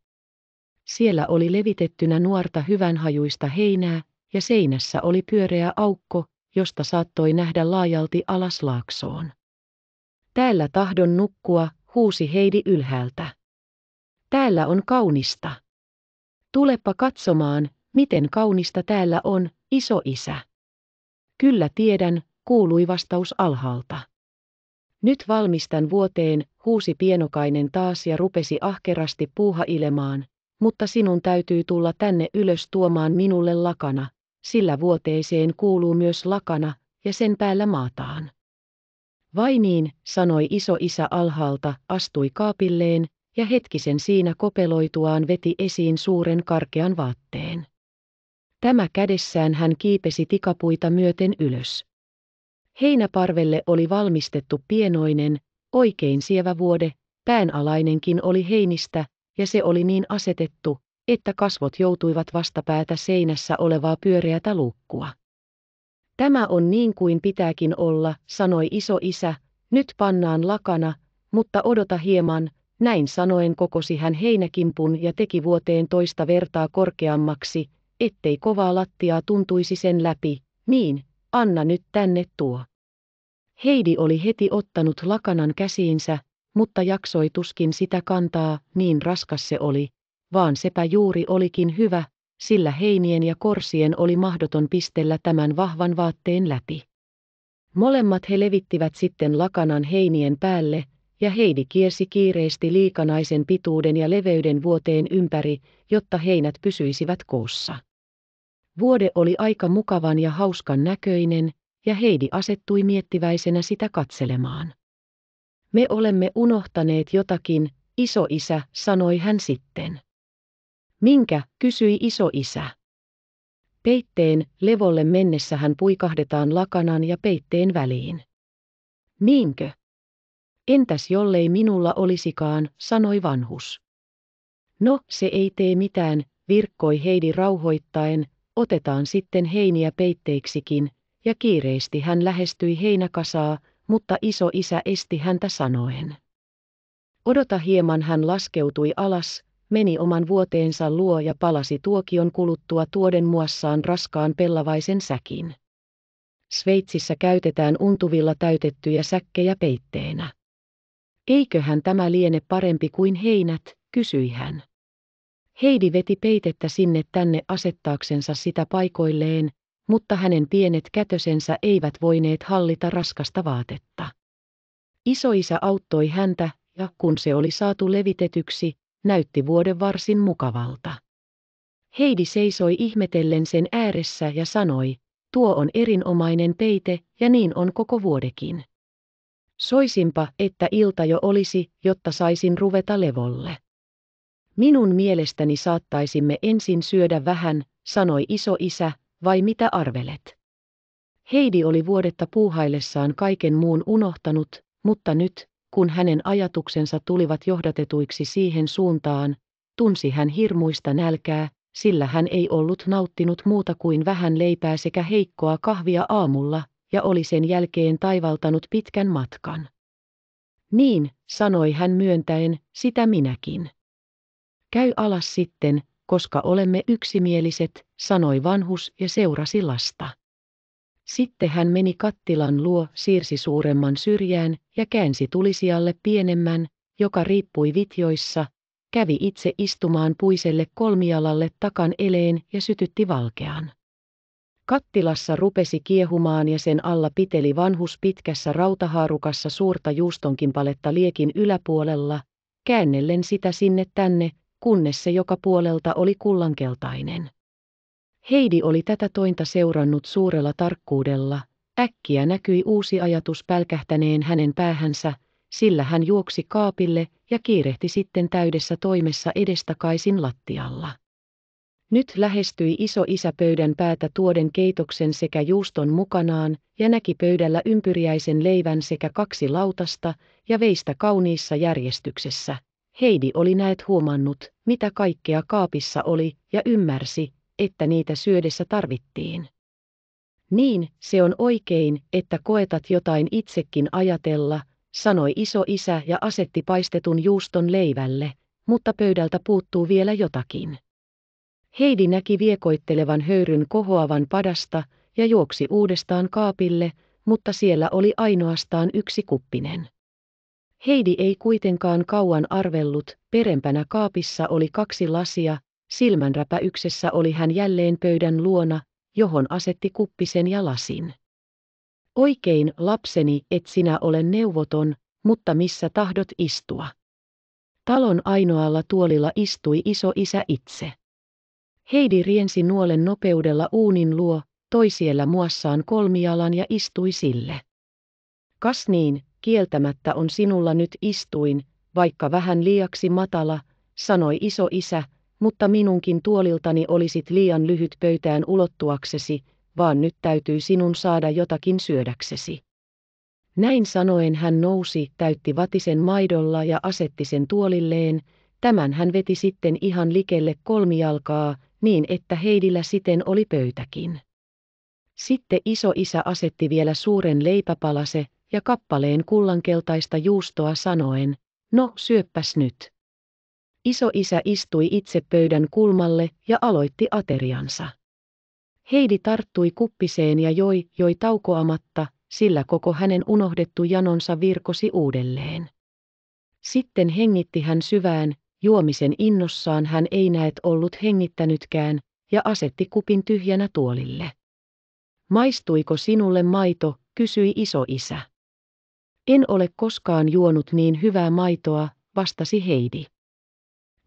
Siellä oli levitettynä nuorta hyvänhajuista heinää, ja seinässä oli pyöreä aukko, josta saattoi nähdä laajalti alas laaksoon. Täällä tahdon nukkua, huusi Heidi ylhäältä. Täällä on kaunista. Tulepa katsomaan, miten kaunista täällä on, iso isä. Kyllä tiedän, kuului vastaus alhaalta. Nyt valmistan vuoteen, huusi pienokainen taas ja rupesi ahkerasti puuhailemaan, mutta sinun täytyy tulla tänne ylös tuomaan minulle lakana, sillä vuoteeseen kuuluu myös lakana, ja sen päällä maataan. Vai niin, sanoi iso isä alhaalta, astui kaapilleen, ja hetkisen siinä kopeloituaan veti esiin suuren karkean vaatteen. Tämä kädessään hän kiipesi tikapuita myöten ylös. Heinäparvelle oli valmistettu pienoinen, oikein sievä vuode, päänalainenkin oli heinistä, ja se oli niin asetettu, että kasvot joutuivat vastapäätä seinässä olevaa pyöreätä luukkua. Tämä on niin kuin pitääkin olla, sanoi iso isä, nyt pannaan lakana, mutta odota hieman, näin sanoen kokosi hän heinäkimpun ja teki vuoteen toista vertaa korkeammaksi, ettei kovaa lattiaa tuntuisi sen läpi, niin, anna nyt tänne tuo. Heidi oli heti ottanut lakanan käsiinsä, mutta jaksoi tuskin sitä kantaa, niin raskas se oli, vaan sepä juuri olikin hyvä, sillä heinien ja korsien oli mahdoton pistellä tämän vahvan vaatteen läpi. Molemmat he levittivät sitten lakanan heinien päälle, ja Heidi kiersi kiireesti liikanaisen pituuden ja leveyden vuoteen ympäri, jotta heinät pysyisivät koossa. Vuode oli aika mukavan ja hauskan näköinen, ja Heidi asettui miettiväisenä sitä katselemaan. Me olemme unohtaneet jotakin, isä, sanoi hän sitten. Minkä, kysyi isä. Peitteen levolle mennessä hän puikahdetaan lakanan ja peitteen väliin. Niinkö? Entäs jollei minulla olisikaan, sanoi vanhus. No, se ei tee mitään, virkkoi Heidi rauhoittaen, Otetaan sitten heiniä peitteiksikin, ja kiireesti hän lähestyi heinäkasaa, mutta iso isä esti häntä sanoen. Odota hieman hän laskeutui alas, meni oman vuoteensa luo ja palasi tuokion kuluttua tuoden muassaan raskaan pellavaisen säkin. Sveitsissä käytetään untuvilla täytettyjä säkkejä peitteenä. Eiköhän tämä liene parempi kuin heinät, kysyi hän. Heidi veti peitettä sinne tänne asettaaksensa sitä paikoilleen, mutta hänen pienet kätösensä eivät voineet hallita raskasta vaatetta. Isoisa auttoi häntä, ja kun se oli saatu levitetyksi, näytti vuoden varsin mukavalta. Heidi seisoi ihmetellen sen ääressä ja sanoi, tuo on erinomainen peite ja niin on koko vuodekin. Soisinpa, että ilta jo olisi, jotta saisin ruveta levolle. Minun mielestäni saattaisimme ensin syödä vähän, sanoi iso isä, vai mitä arvelet? Heidi oli vuodetta puuhaillessaan kaiken muun unohtanut, mutta nyt, kun hänen ajatuksensa tulivat johdatetuiksi siihen suuntaan, tunsi hän hirmuista nälkää, sillä hän ei ollut nauttinut muuta kuin vähän leipää sekä heikkoa kahvia aamulla, ja oli sen jälkeen taivaltanut pitkän matkan. Niin, sanoi hän myöntäen, sitä minäkin. Käy alas sitten, koska olemme yksimieliset, sanoi vanhus ja seurasi lasta. Sitten hän meni kattilan luo, siirsi suuremman syrjään ja käänsi tulisijalle pienemmän, joka riippui vitjoissa, kävi itse istumaan puiselle kolmialalle takan eleen ja sytytti valkean. Kattilassa rupesi kiehumaan ja sen alla piteli vanhus pitkässä rautahaarukassa suurta juustonkin paletta liekin yläpuolella, käännellen sitä sinne tänne, kunnes se joka puolelta oli kullankeltainen. Heidi oli tätä tointa seurannut suurella tarkkuudella, äkkiä näkyi uusi ajatus pälkähtäneen hänen päähänsä, sillä hän juoksi kaapille ja kiirehti sitten täydessä toimessa edestakaisin lattialla. Nyt lähestyi iso isä pöydän päätä tuoden keitoksen sekä juuston mukanaan, ja näki pöydällä ympyriäisen leivän sekä kaksi lautasta, ja veistä kauniissa järjestyksessä. Heidi oli näet huomannut, mitä kaikkea kaapissa oli, ja ymmärsi, että niitä syödessä tarvittiin. Niin, se on oikein, että koetat jotain itsekin ajatella, sanoi iso isä ja asetti paistetun juuston leivälle, mutta pöydältä puuttuu vielä jotakin. Heidi näki viekoittelevan höyryn kohoavan padasta ja juoksi uudestaan kaapille, mutta siellä oli ainoastaan yksi kuppinen. Heidi ei kuitenkaan kauan arvellut, perempänä kaapissa oli kaksi lasia, silmänräpäyksessä oli hän jälleen pöydän luona, johon asetti kuppisen ja lasin. Oikein, lapseni, et sinä ole neuvoton, mutta missä tahdot istua? Talon ainoalla tuolilla istui iso isä itse. Heidi riensi nuolen nopeudella uunin luo, toi siellä muassaan kolmialan ja istui sille. Kas niin, kieltämättä on sinulla nyt istuin, vaikka vähän liiaksi matala, sanoi iso isä, mutta minunkin tuoliltani olisit liian lyhyt pöytään ulottuaksesi, vaan nyt täytyy sinun saada jotakin syödäksesi. Näin sanoen hän nousi, täytti vatisen maidolla ja asetti sen tuolilleen, tämän hän veti sitten ihan likelle kolmijalkaa, niin että Heidillä siten oli pöytäkin. Sitten iso isä asetti vielä suuren leipäpalase, ja kappaleen kullankeltaista juustoa sanoen, no syöppäs nyt. Iso isä istui itse pöydän kulmalle ja aloitti ateriansa. Heidi tarttui kuppiseen ja joi, joi taukoamatta, sillä koko hänen unohdettu janonsa virkosi uudelleen. Sitten hengitti hän syvään, juomisen innossaan hän ei näet ollut hengittänytkään, ja asetti kupin tyhjänä tuolille. Maistuiko sinulle maito, kysyi isä. En ole koskaan juonut niin hyvää maitoa, vastasi Heidi.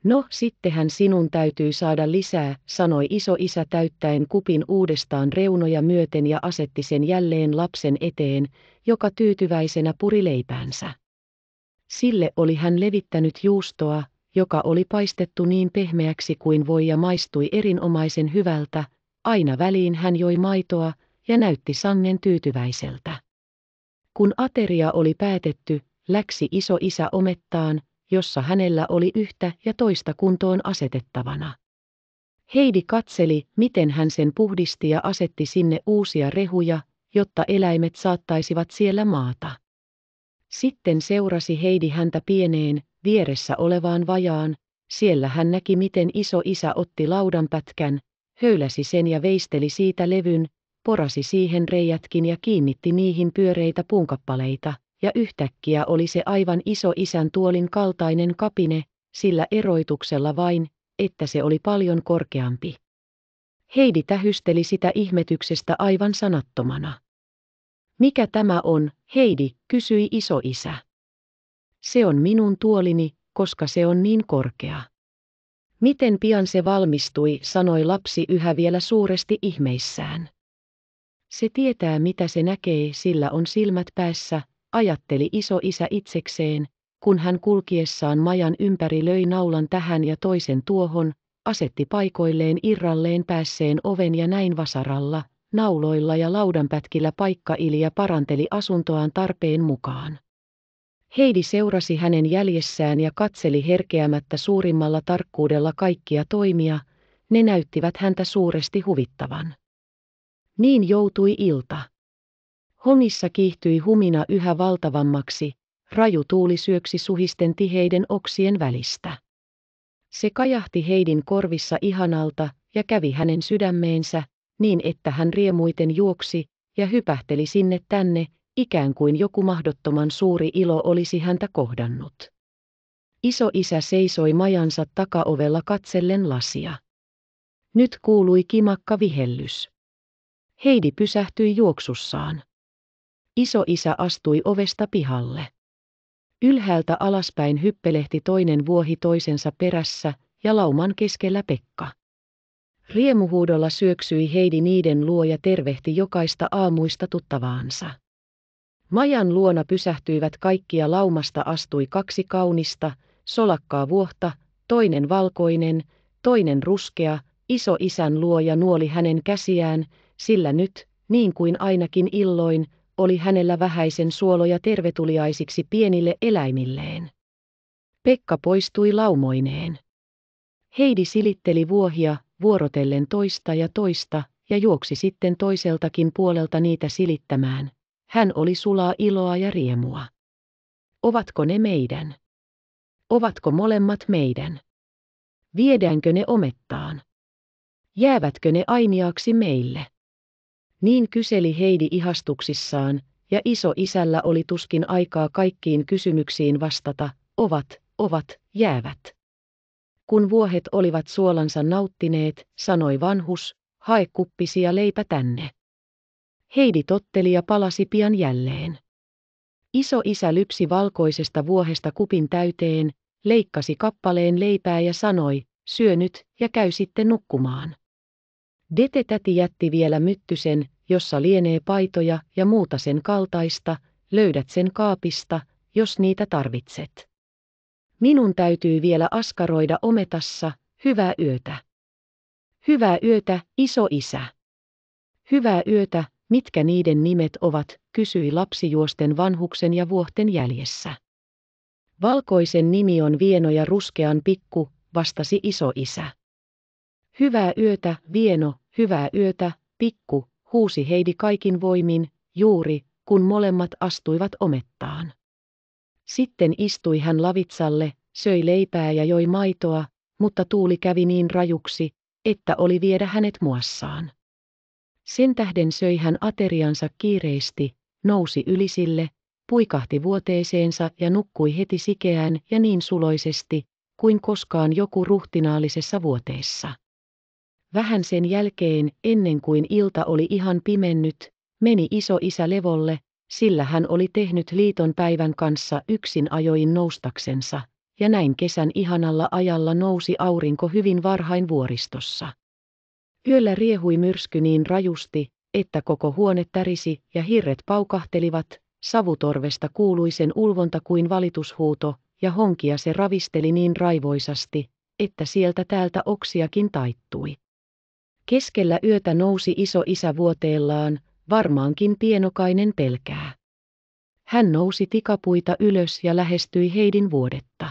No, sittenhän sinun täytyy saada lisää, sanoi iso isä täyttäen kupin uudestaan reunoja myöten ja asetti sen jälleen lapsen eteen, joka tyytyväisenä puri leipäänsä. Sille oli hän levittänyt juustoa, joka oli paistettu niin pehmeäksi kuin voi ja maistui erinomaisen hyvältä, aina väliin hän joi maitoa ja näytti sangen tyytyväiseltä. Kun ateria oli päätetty, läksi iso isä omettaan, jossa hänellä oli yhtä ja toista kuntoon asetettavana. Heidi katseli, miten hän sen puhdisti ja asetti sinne uusia rehuja, jotta eläimet saattaisivat siellä maata. Sitten seurasi Heidi häntä pieneen, vieressä olevaan vajaan, siellä hän näki miten iso isä otti laudanpätkän, höyläsi sen ja veisteli siitä levyn, porasi siihen reijätkin ja kiinnitti niihin pyöreitä puunkappaleita, ja yhtäkkiä oli se aivan iso isän tuolin kaltainen kapine, sillä eroituksella vain, että se oli paljon korkeampi. Heidi tähysteli sitä ihmetyksestä aivan sanattomana. Mikä tämä on, Heidi, kysyi isä. Se on minun tuolini, koska se on niin korkea. Miten pian se valmistui, sanoi lapsi yhä vielä suuresti ihmeissään. Se tietää mitä se näkee, sillä on silmät päässä, ajatteli iso isä itsekseen, kun hän kulkiessaan majan ympäri löi naulan tähän ja toisen tuohon, asetti paikoilleen irralleen päässeen oven ja näin vasaralla, nauloilla ja laudanpätkillä paikka paranteli asuntoaan tarpeen mukaan. Heidi seurasi hänen jäljessään ja katseli herkeämättä suurimmalla tarkkuudella kaikkia toimia, ne näyttivät häntä suuresti huvittavan. Niin joutui ilta. Homissa kiihtyi humina yhä valtavammaksi, raju tuuli syöksi suhisten tiheiden oksien välistä. Se kajahti Heidin korvissa ihanalta ja kävi hänen sydämeensä, niin että hän riemuiten juoksi ja hypähteli sinne tänne, ikään kuin joku mahdottoman suuri ilo olisi häntä kohdannut. Iso isä seisoi majansa takaovella katsellen lasia. Nyt kuului kimakka vihellys. Heidi pysähtyi juoksussaan. isä astui ovesta pihalle. Ylhäältä alaspäin hyppelehti toinen vuohi toisensa perässä ja lauman keskellä Pekka. Riemuhuudolla syöksyi Heidi niiden luo ja tervehti jokaista aamuista tuttavaansa. Majan luona pysähtyivät kaikki ja laumasta astui kaksi kaunista, solakkaa vuohta, toinen valkoinen, toinen ruskea, iso isän luo ja nuoli hänen käsiään, sillä nyt, niin kuin ainakin illoin, oli hänellä vähäisen suoloja tervetuliaisiksi pienille eläimilleen. Pekka poistui laumoineen. Heidi silitteli vuohia, vuorotellen toista ja toista, ja juoksi sitten toiseltakin puolelta niitä silittämään. Hän oli sulaa iloa ja riemua. Ovatko ne meidän? Ovatko molemmat meidän? Viedäänkö ne omettaan? Jäävätkö ne aimiaksi meille? Niin kyseli Heidi ihastuksissaan, ja iso isällä oli tuskin aikaa kaikkiin kysymyksiin vastata, ovat, ovat, jäävät. Kun vuohet olivat suolansa nauttineet, sanoi vanhus, hae kuppisi ja leipä tänne. Heidi totteli ja palasi pian jälleen. Iso isä lypsi valkoisesta vuohesta kupin täyteen, leikkasi kappaleen leipää ja sanoi, syö nyt ja käy sitten nukkumaan. Dete täti jätti vielä myttysen, jossa lienee paitoja ja muuta sen kaltaista, löydät sen kaapista, jos niitä tarvitset. Minun täytyy vielä askaroida ometassa, hyvää yötä. Hyvää yötä, iso isä. Hyvää yötä, mitkä niiden nimet ovat, kysyi lapsijuosten vanhuksen ja vuohten jäljessä. Valkoisen nimi on Vieno ja ruskean pikku, vastasi iso isä. Hyvää yötä, Vieno, hyvää yötä, pikku, huusi Heidi kaikin voimin, juuri, kun molemmat astuivat omettaan. Sitten istui hän lavitsalle, söi leipää ja joi maitoa, mutta tuuli kävi niin rajuksi, että oli viedä hänet muassaan. Sen tähden söi hän ateriansa kiireesti, nousi ylisille, puikahti vuoteeseensa ja nukkui heti sikeään ja niin suloisesti, kuin koskaan joku ruhtinaalisessa vuoteessa. Vähän sen jälkeen, ennen kuin ilta oli ihan pimennyt, meni iso isä levolle, sillä hän oli tehnyt liiton päivän kanssa yksin ajoin noustaksensa, ja näin kesän ihanalla ajalla nousi aurinko hyvin varhain vuoristossa. Yöllä riehui myrsky niin rajusti, että koko huone tärisi ja hirret paukahtelivat, savutorvesta kuului sen ulvonta kuin valitushuuto, ja honkia se ravisteli niin raivoisasti, että sieltä täältä oksiakin taittui. Keskellä yötä nousi iso isä vuoteellaan, varmaankin pienokainen pelkää. Hän nousi tikapuita ylös ja lähestyi Heidin vuodetta.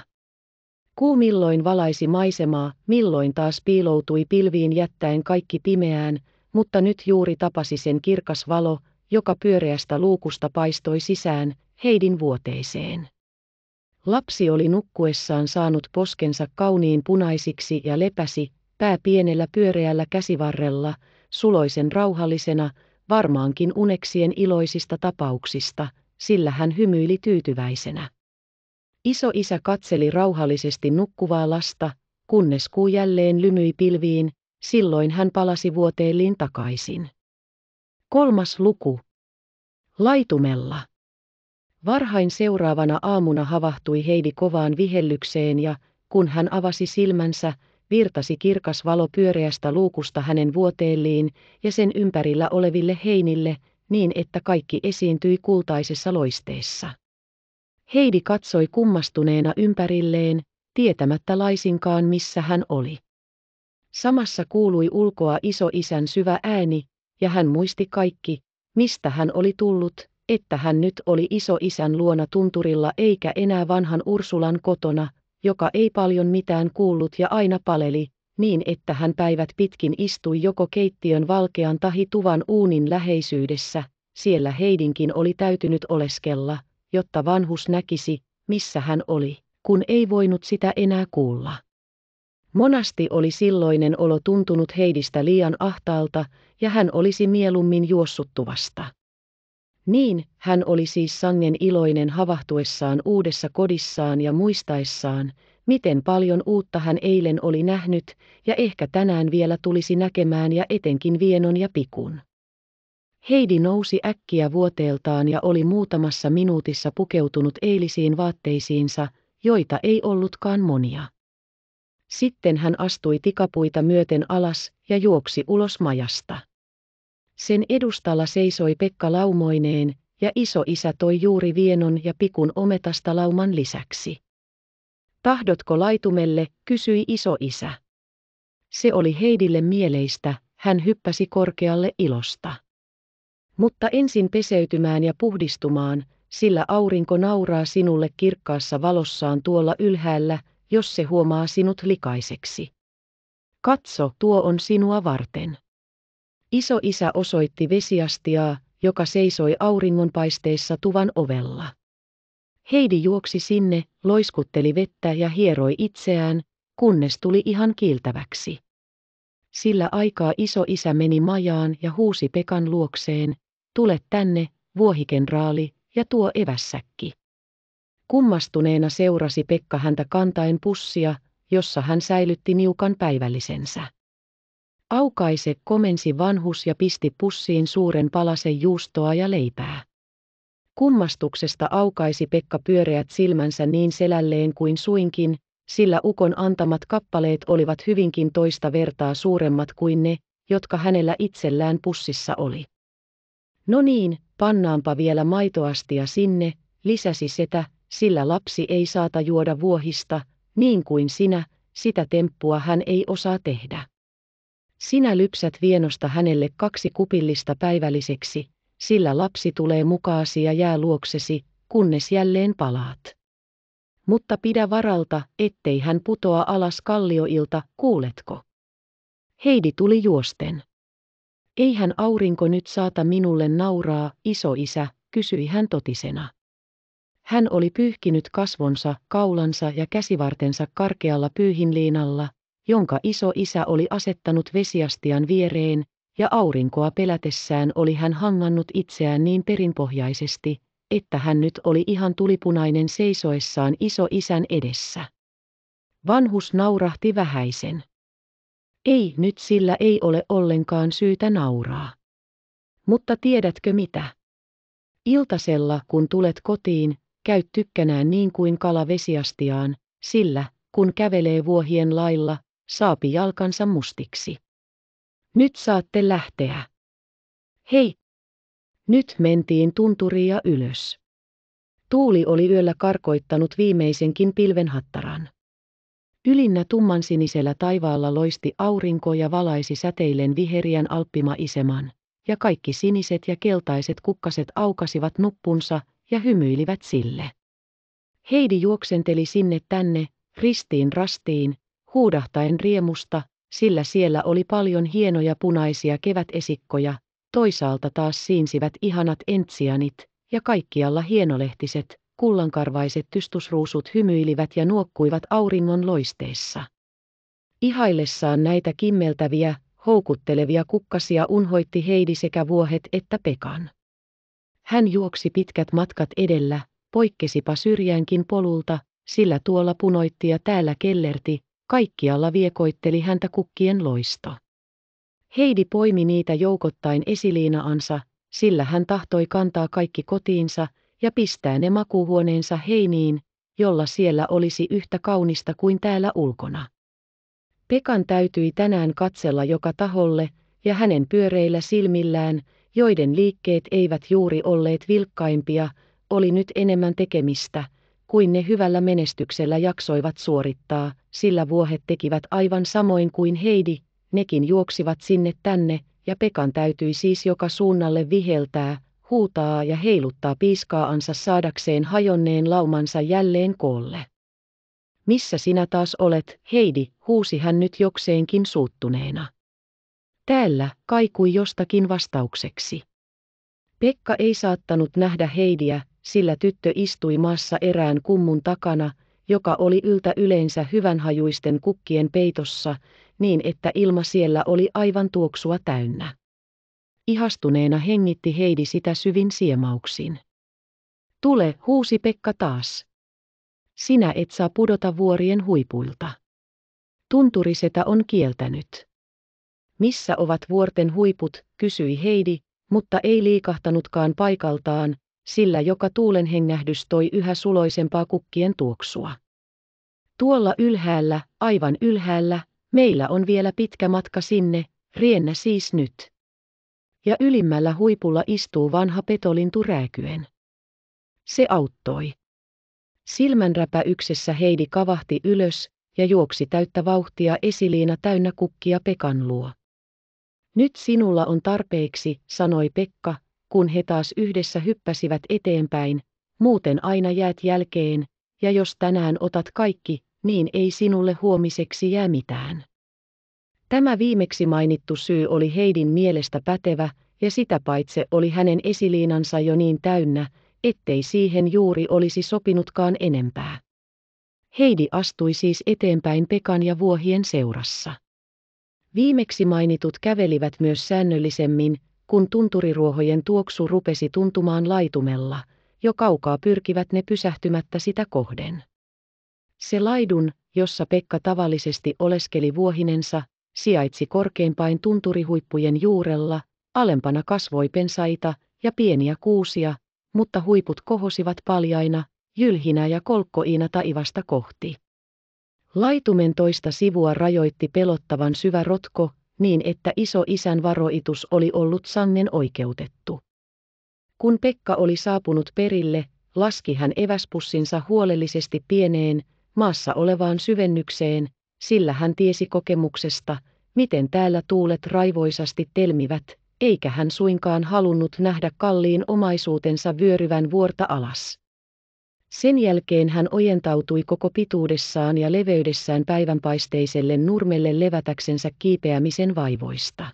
Kuu milloin valaisi maisemaa, milloin taas piiloutui pilviin jättäen kaikki pimeään, mutta nyt juuri tapasi sen kirkas valo, joka pyöreästä luukusta paistoi sisään, Heidin vuoteeseen. Lapsi oli nukkuessaan saanut poskensa kauniin punaisiksi ja lepäsi, pää pienellä pyöreällä käsivarrella, suloisen rauhallisena, varmaankin uneksien iloisista tapauksista, sillä hän hymyili tyytyväisenä. Iso isä katseli rauhallisesti nukkuvaa lasta, kunnes kuu jälleen lymyi pilviin, silloin hän palasi vuoteelliin takaisin. Kolmas luku. Laitumella. Varhain seuraavana aamuna havahtui Heidi kovaan vihellykseen ja, kun hän avasi silmänsä, virtasi kirkas valo pyöreästä luukusta hänen vuoteelliin ja sen ympärillä oleville heinille, niin että kaikki esiintyi kultaisessa loisteessa. Heidi katsoi kummastuneena ympärilleen, tietämättä laisinkaan missä hän oli. Samassa kuului ulkoa isän syvä ääni, ja hän muisti kaikki, mistä hän oli tullut, että hän nyt oli isän luona tunturilla eikä enää vanhan Ursulan kotona – joka ei paljon mitään kuullut ja aina paleli, niin että hän päivät pitkin istui joko keittiön valkean tahi tuvan uunin läheisyydessä, siellä Heidinkin oli täytynyt oleskella, jotta vanhus näkisi, missä hän oli, kun ei voinut sitä enää kuulla. Monasti oli silloinen olo tuntunut Heidistä liian ahtaalta, ja hän olisi mieluummin juossuttuvasta. Niin, hän oli siis sangen iloinen havahtuessaan uudessa kodissaan ja muistaessaan, miten paljon uutta hän eilen oli nähnyt ja ehkä tänään vielä tulisi näkemään ja etenkin vienon ja pikun. Heidi nousi äkkiä vuoteeltaan ja oli muutamassa minuutissa pukeutunut eilisiin vaatteisiinsa, joita ei ollutkaan monia. Sitten hän astui tikapuita myöten alas ja juoksi ulos majasta. Sen edustalla seisoi Pekka laumoineen, ja iso isä toi juuri vienon ja pikun ometasta lauman lisäksi. Tahdotko laitumelle, kysyi iso isä. Se oli Heidille mieleistä, hän hyppäsi korkealle ilosta. Mutta ensin peseytymään ja puhdistumaan, sillä aurinko nauraa sinulle kirkkaassa valossaan tuolla ylhäällä, jos se huomaa sinut likaiseksi. Katso, tuo on sinua varten. Iso isä osoitti vesiastiaa, joka seisoi auringonpaisteissa tuvan ovella. Heidi juoksi sinne, loiskutteli vettä ja hieroi itseään, kunnes tuli ihan kiiltäväksi. Sillä aikaa iso isä meni majaan ja huusi Pekan luokseen, tule tänne, vuohikenraali, ja tuo evässäkki. Kummastuneena seurasi Pekka häntä kantaen pussia, jossa hän säilytti niukan päivällisensä. Aukaise komensi vanhus ja pisti pussiin suuren palasen juustoa ja leipää. Kummastuksesta aukaisi Pekka pyöreät silmänsä niin selälleen kuin suinkin, sillä ukon antamat kappaleet olivat hyvinkin toista vertaa suuremmat kuin ne, jotka hänellä itsellään pussissa oli. No niin, pannaanpa vielä maitoastia sinne, lisäsi setä, sillä lapsi ei saata juoda vuohista, niin kuin sinä, sitä temppua hän ei osaa tehdä. Sinä lypsät vienosta hänelle kaksi kupillista päivälliseksi, sillä lapsi tulee mukaasi ja jää luoksesi, kunnes jälleen palaat. Mutta pidä varalta, ettei hän putoa alas kallioilta, kuuletko? Heidi tuli juosten. Eihän aurinko nyt saata minulle nauraa, isä, kysyi hän totisena. Hän oli pyyhkinyt kasvonsa, kaulansa ja käsivartensa karkealla pyyhinliinalla, jonka iso isä oli asettanut vesiastian viereen, ja aurinkoa pelätessään oli hän hangannut itseään niin perinpohjaisesti, että hän nyt oli ihan tulipunainen seisoessaan iso isän edessä. Vanhus naurahti vähäisen. Ei, nyt sillä ei ole ollenkaan syytä nauraa. Mutta tiedätkö mitä? Iltasella, kun tulet kotiin, käy tykkänään niin kuin kala vesiastiaan, sillä, kun kävelee vuohien lailla, saapi jalkansa mustiksi. Nyt saatte lähteä. Hei! Nyt mentiin tunturia ylös. Tuuli oli yöllä karkoittanut viimeisenkin pilvenhattaran. Ylinnä tummansinisellä taivaalla loisti aurinko ja valaisi säteilen viheriän alppimaiseman, ja kaikki siniset ja keltaiset kukkaset aukasivat nuppunsa ja hymyilivät sille. Heidi juoksenteli sinne tänne, ristiin rastiin, huudahtaen riemusta, sillä siellä oli paljon hienoja punaisia kevätesikkoja, toisaalta taas siinsivät ihanat entsianit, ja kaikkialla hienolehtiset, kullankarvaiset tystusruusut hymyilivät ja nuokkuivat auringon loisteessa. Ihaillessaan näitä kimmeltäviä, houkuttelevia kukkasia unhoitti Heidi sekä vuohet että Pekan. Hän juoksi pitkät matkat edellä, poikkesipa syrjäänkin polulta, sillä tuolla punoitti ja täällä kellerti, Kaikkialla viekoitteli häntä kukkien loisto. Heidi poimi niitä joukottain esiliinaansa, sillä hän tahtoi kantaa kaikki kotiinsa ja pistää ne makuuhuoneensa heiniin, jolla siellä olisi yhtä kaunista kuin täällä ulkona. Pekan täytyi tänään katsella joka taholle, ja hänen pyöreillä silmillään, joiden liikkeet eivät juuri olleet vilkkaimpia, oli nyt enemmän tekemistä – kuin ne hyvällä menestyksellä jaksoivat suorittaa, sillä vuohet tekivät aivan samoin kuin Heidi, nekin juoksivat sinne tänne, ja Pekan täytyi siis joka suunnalle viheltää, huutaa ja heiluttaa piiskaansa saadakseen hajonneen laumansa jälleen koolle. Missä sinä taas olet, Heidi, huusi hän nyt jokseenkin suuttuneena. Täällä, kaikui jostakin vastaukseksi. Pekka ei saattanut nähdä Heidiä, sillä tyttö istui maassa erään kummun takana, joka oli yltä yleensä hyvänhajuisten kukkien peitossa, niin että ilma siellä oli aivan tuoksua täynnä. Ihastuneena hengitti Heidi sitä syvin siemauksin. Tule, huusi Pekka taas. Sinä et saa pudota vuorien huipuilta. Tunturisetä on kieltänyt. Missä ovat vuorten huiput, kysyi Heidi, mutta ei liikahtanutkaan paikaltaan, sillä joka tuulen hengähdys toi yhä suloisempaa kukkien tuoksua. Tuolla ylhäällä, aivan ylhäällä, meillä on vielä pitkä matka sinne, riennä siis nyt. Ja ylimmällä huipulla istuu vanha petolintu rääkyen. Se auttoi. yksessä Heidi kavahti ylös ja juoksi täyttä vauhtia esiliina täynnä kukkia Pekan luo. Nyt sinulla on tarpeeksi, sanoi Pekka, kun he taas yhdessä hyppäsivät eteenpäin, muuten aina jäät jälkeen, ja jos tänään otat kaikki, niin ei sinulle huomiseksi jää mitään. Tämä viimeksi mainittu syy oli Heidin mielestä pätevä, ja sitä paitse oli hänen esiliinansa jo niin täynnä, ettei siihen juuri olisi sopinutkaan enempää. Heidi astui siis eteenpäin Pekan ja vuohien seurassa. Viimeksi mainitut kävelivät myös säännöllisemmin, kun tunturiruohojen tuoksu rupesi tuntumaan laitumella, jo kaukaa pyrkivät ne pysähtymättä sitä kohden. Se laidun, jossa Pekka tavallisesti oleskeli vuohinensa, sijaitsi korkeimpain tunturihuippujen juurella, alempana kasvoi pensaita ja pieniä kuusia, mutta huiput kohosivat paljaina, jylhinä ja kolkkoina taivasta kohti. Laitumen toista sivua rajoitti pelottavan syvä rotko, niin että iso-isän varoitus oli ollut sangen oikeutettu. Kun Pekka oli saapunut perille, laski hän eväspussinsa huolellisesti pieneen, maassa olevaan syvennykseen, sillä hän tiesi kokemuksesta, miten täällä tuulet raivoisasti telmivät, eikä hän suinkaan halunnut nähdä kalliin omaisuutensa vyöryvän vuorta alas. Sen jälkeen hän ojentautui koko pituudessaan ja leveydessään päivänpaisteiselle nurmelle levätäksensä kiipeämisen vaivoista.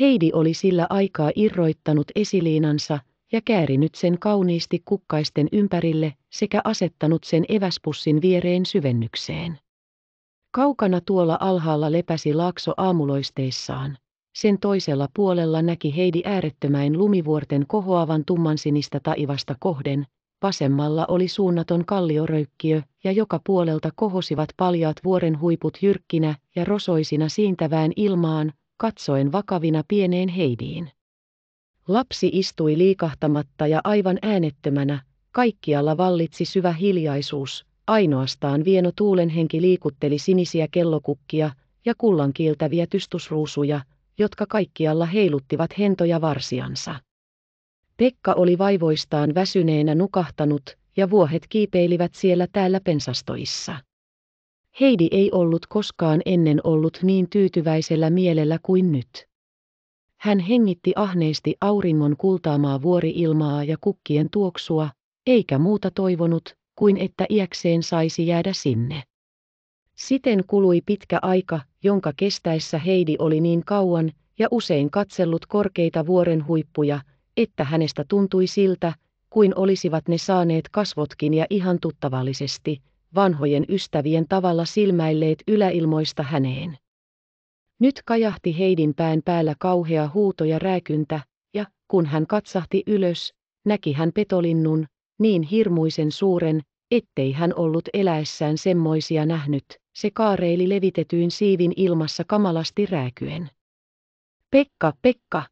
Heidi oli sillä aikaa irroittanut esiliinansa ja käärinyt sen kauniisti kukkaisten ympärille sekä asettanut sen eväspussin viereen syvennykseen. Kaukana tuolla alhaalla lepäsi laakso aamuloisteissaan. Sen toisella puolella näki Heidi äärettömäin lumivuorten kohoavan tummansinistä taivasta kohden, Vasemmalla oli suunnaton kallioröykkiö, ja joka puolelta kohosivat paljaat vuoren huiput jyrkkinä ja rosoisina siintävään ilmaan, katsoen vakavina pieneen Heidiin. Lapsi istui liikahtamatta ja aivan äänettömänä, kaikkialla vallitsi syvä hiljaisuus, ainoastaan vieno tuulenhenki liikutteli sinisiä kellokukkia ja kullankiiltäviä tystusruusuja, jotka kaikkialla heiluttivat hentoja varsiansa. Pekka oli vaivoistaan väsyneenä nukahtanut, ja vuohet kiipeilivät siellä täällä pensastoissa. Heidi ei ollut koskaan ennen ollut niin tyytyväisellä mielellä kuin nyt. Hän hengitti ahneesti auringon kultaamaa vuoriilmaa ja kukkien tuoksua, eikä muuta toivonut, kuin että iäkseen saisi jäädä sinne. Siten kului pitkä aika, jonka kestäessä Heidi oli niin kauan ja usein katsellut korkeita vuoren huippuja, että hänestä tuntui siltä, kuin olisivat ne saaneet kasvotkin ja ihan tuttavallisesti, vanhojen ystävien tavalla silmäilleet yläilmoista häneen. Nyt kajahti Heidin pään päällä kauhea huuto ja rääkyntä, ja kun hän katsahti ylös, näki hän petolinnun, niin hirmuisen suuren, ettei hän ollut eläessään semmoisia nähnyt, se kaareili levitetyin siivin ilmassa kamalasti rääkyen. Pekka, Pekka,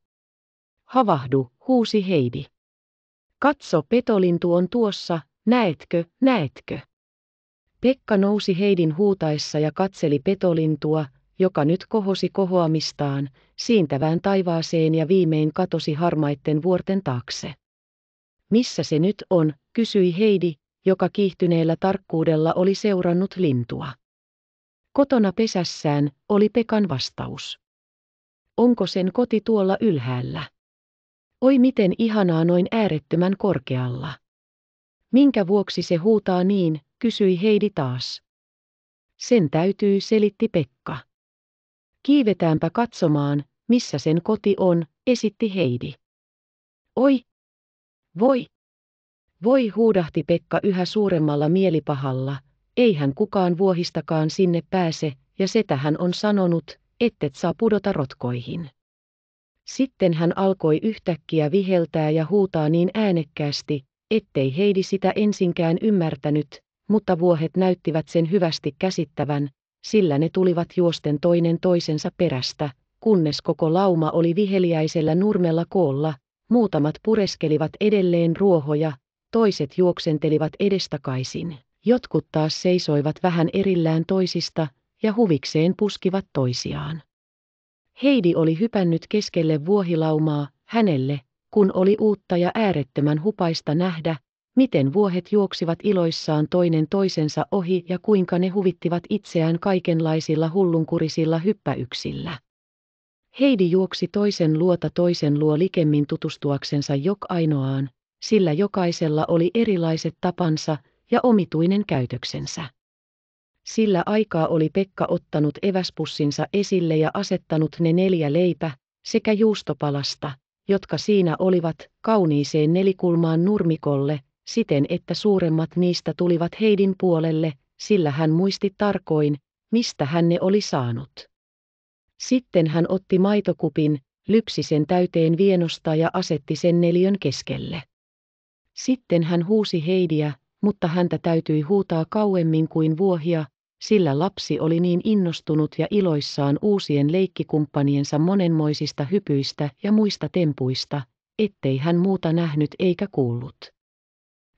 Havahdu, huusi Heidi. Katso, petolintu on tuossa, näetkö, näetkö? Pekka nousi Heidin huutaessa ja katseli petolintua, joka nyt kohosi kohoamistaan, siintävään taivaaseen ja viimein katosi harmaitten vuorten taakse. Missä se nyt on, kysyi Heidi, joka kiihtyneellä tarkkuudella oli seurannut lintua. Kotona pesässään, oli Pekan vastaus. Onko sen koti tuolla ylhäällä? Oi miten ihanaa noin äärettömän korkealla. Minkä vuoksi se huutaa niin, kysyi Heidi taas. Sen täytyy, selitti Pekka. Kiivetäänpä katsomaan, missä sen koti on, esitti Heidi. Oi! Voi! Voi huudahti Pekka yhä suuremmalla mielipahalla, eihän kukaan vuohistakaan sinne pääse, ja setähän on sanonut, ettet saa pudota rotkoihin. Sitten hän alkoi yhtäkkiä viheltää ja huutaa niin äänekkäästi, ettei Heidi sitä ensinkään ymmärtänyt, mutta vuohet näyttivät sen hyvästi käsittävän, sillä ne tulivat juosten toinen toisensa perästä, kunnes koko lauma oli viheliäisellä nurmella koolla, muutamat pureskelivat edelleen ruohoja, toiset juoksentelivat edestakaisin, jotkut taas seisoivat vähän erillään toisista, ja huvikseen puskivat toisiaan. Heidi oli hypännyt keskelle vuohilaumaa, hänelle, kun oli uutta ja äärettömän hupaista nähdä, miten vuohet juoksivat iloissaan toinen toisensa ohi ja kuinka ne huvittivat itseään kaikenlaisilla hullunkurisilla hyppäyksillä. Heidi juoksi toisen luota toisen luo likemmin tutustuaksensa jok ainoaan, sillä jokaisella oli erilaiset tapansa ja omituinen käytöksensä. Sillä aikaa oli Pekka ottanut eväspussinsa esille ja asettanut ne neljä leipä, sekä juustopalasta, jotka siinä olivat, kauniiseen nelikulmaan nurmikolle, siten että suuremmat niistä tulivat Heidin puolelle, sillä hän muisti tarkoin, mistä hän ne oli saanut. Sitten hän otti maitokupin, lypsi sen täyteen vienosta ja asetti sen neljön keskelle. Sitten hän huusi Heidiä, mutta häntä täytyi huutaa kauemmin kuin vuohia, sillä lapsi oli niin innostunut ja iloissaan uusien leikkikumppaniensa monenmoisista hypyistä ja muista tempuista, ettei hän muuta nähnyt eikä kuullut.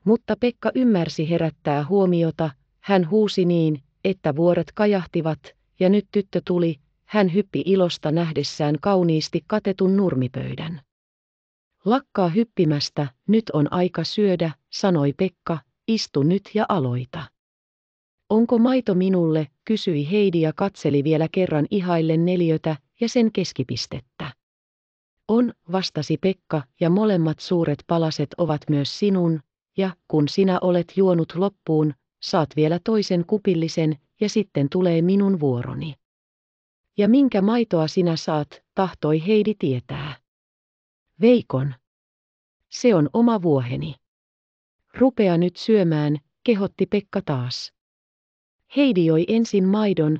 Mutta Pekka ymmärsi herättää huomiota, hän huusi niin, että vuoret kajahtivat, ja nyt tyttö tuli, hän hyppi ilosta nähdessään kauniisti katetun nurmipöydän. Lakkaa hyppimästä, nyt on aika syödä, sanoi Pekka, istu nyt ja aloita. Onko maito minulle, kysyi Heidi ja katseli vielä kerran ihaillen neljötä ja sen keskipistettä. On, vastasi Pekka, ja molemmat suuret palaset ovat myös sinun, ja kun sinä olet juonut loppuun, saat vielä toisen kupillisen, ja sitten tulee minun vuoroni. Ja minkä maitoa sinä saat, tahtoi Heidi tietää. Veikon. Se on oma vuoheni. Rupea nyt syömään, kehotti Pekka taas. Heidi joi ensin maidon,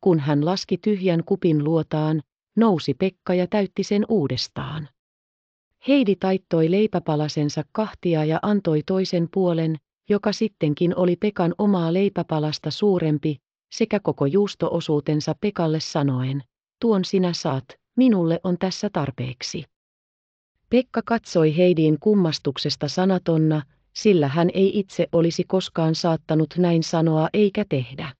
kun hän laski tyhjän kupin luotaan, nousi Pekka ja täytti sen uudestaan. Heidi taittoi leipäpalasensa kahtia ja antoi toisen puolen, joka sittenkin oli Pekan omaa leipäpalasta suurempi, sekä koko juustoosuutensa Pekalle sanoen, tuon sinä saat, minulle on tässä tarpeeksi. Pekka katsoi Heidiin kummastuksesta sanatonna, sillä hän ei itse olisi koskaan saattanut näin sanoa eikä tehdä.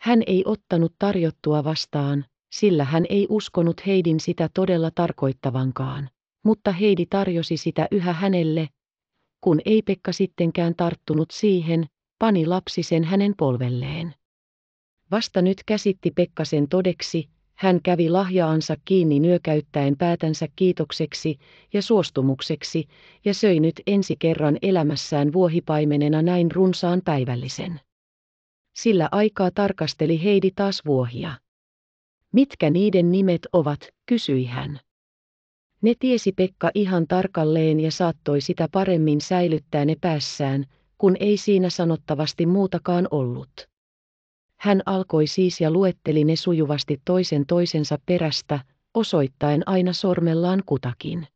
Hän ei ottanut tarjottua vastaan, sillä hän ei uskonut Heidin sitä todella tarkoittavankaan, mutta Heidi tarjosi sitä yhä hänelle, kun ei Pekka sittenkään tarttunut siihen, pani lapsi sen hänen polvelleen. Vasta nyt käsitti sen todeksi, hän kävi lahjaansa kiinni nyökäyttäen päätänsä kiitokseksi ja suostumukseksi ja söi nyt ensi kerran elämässään vuohipaimenena näin runsaan päivällisen. Sillä aikaa tarkasteli Heidi taas vuohia. Mitkä niiden nimet ovat, kysyi hän. Ne tiesi Pekka ihan tarkalleen ja saattoi sitä paremmin säilyttää ne päässään, kun ei siinä sanottavasti muutakaan ollut. Hän alkoi siis ja luetteli ne sujuvasti toisen toisensa perästä, osoittaen aina sormellaan kutakin.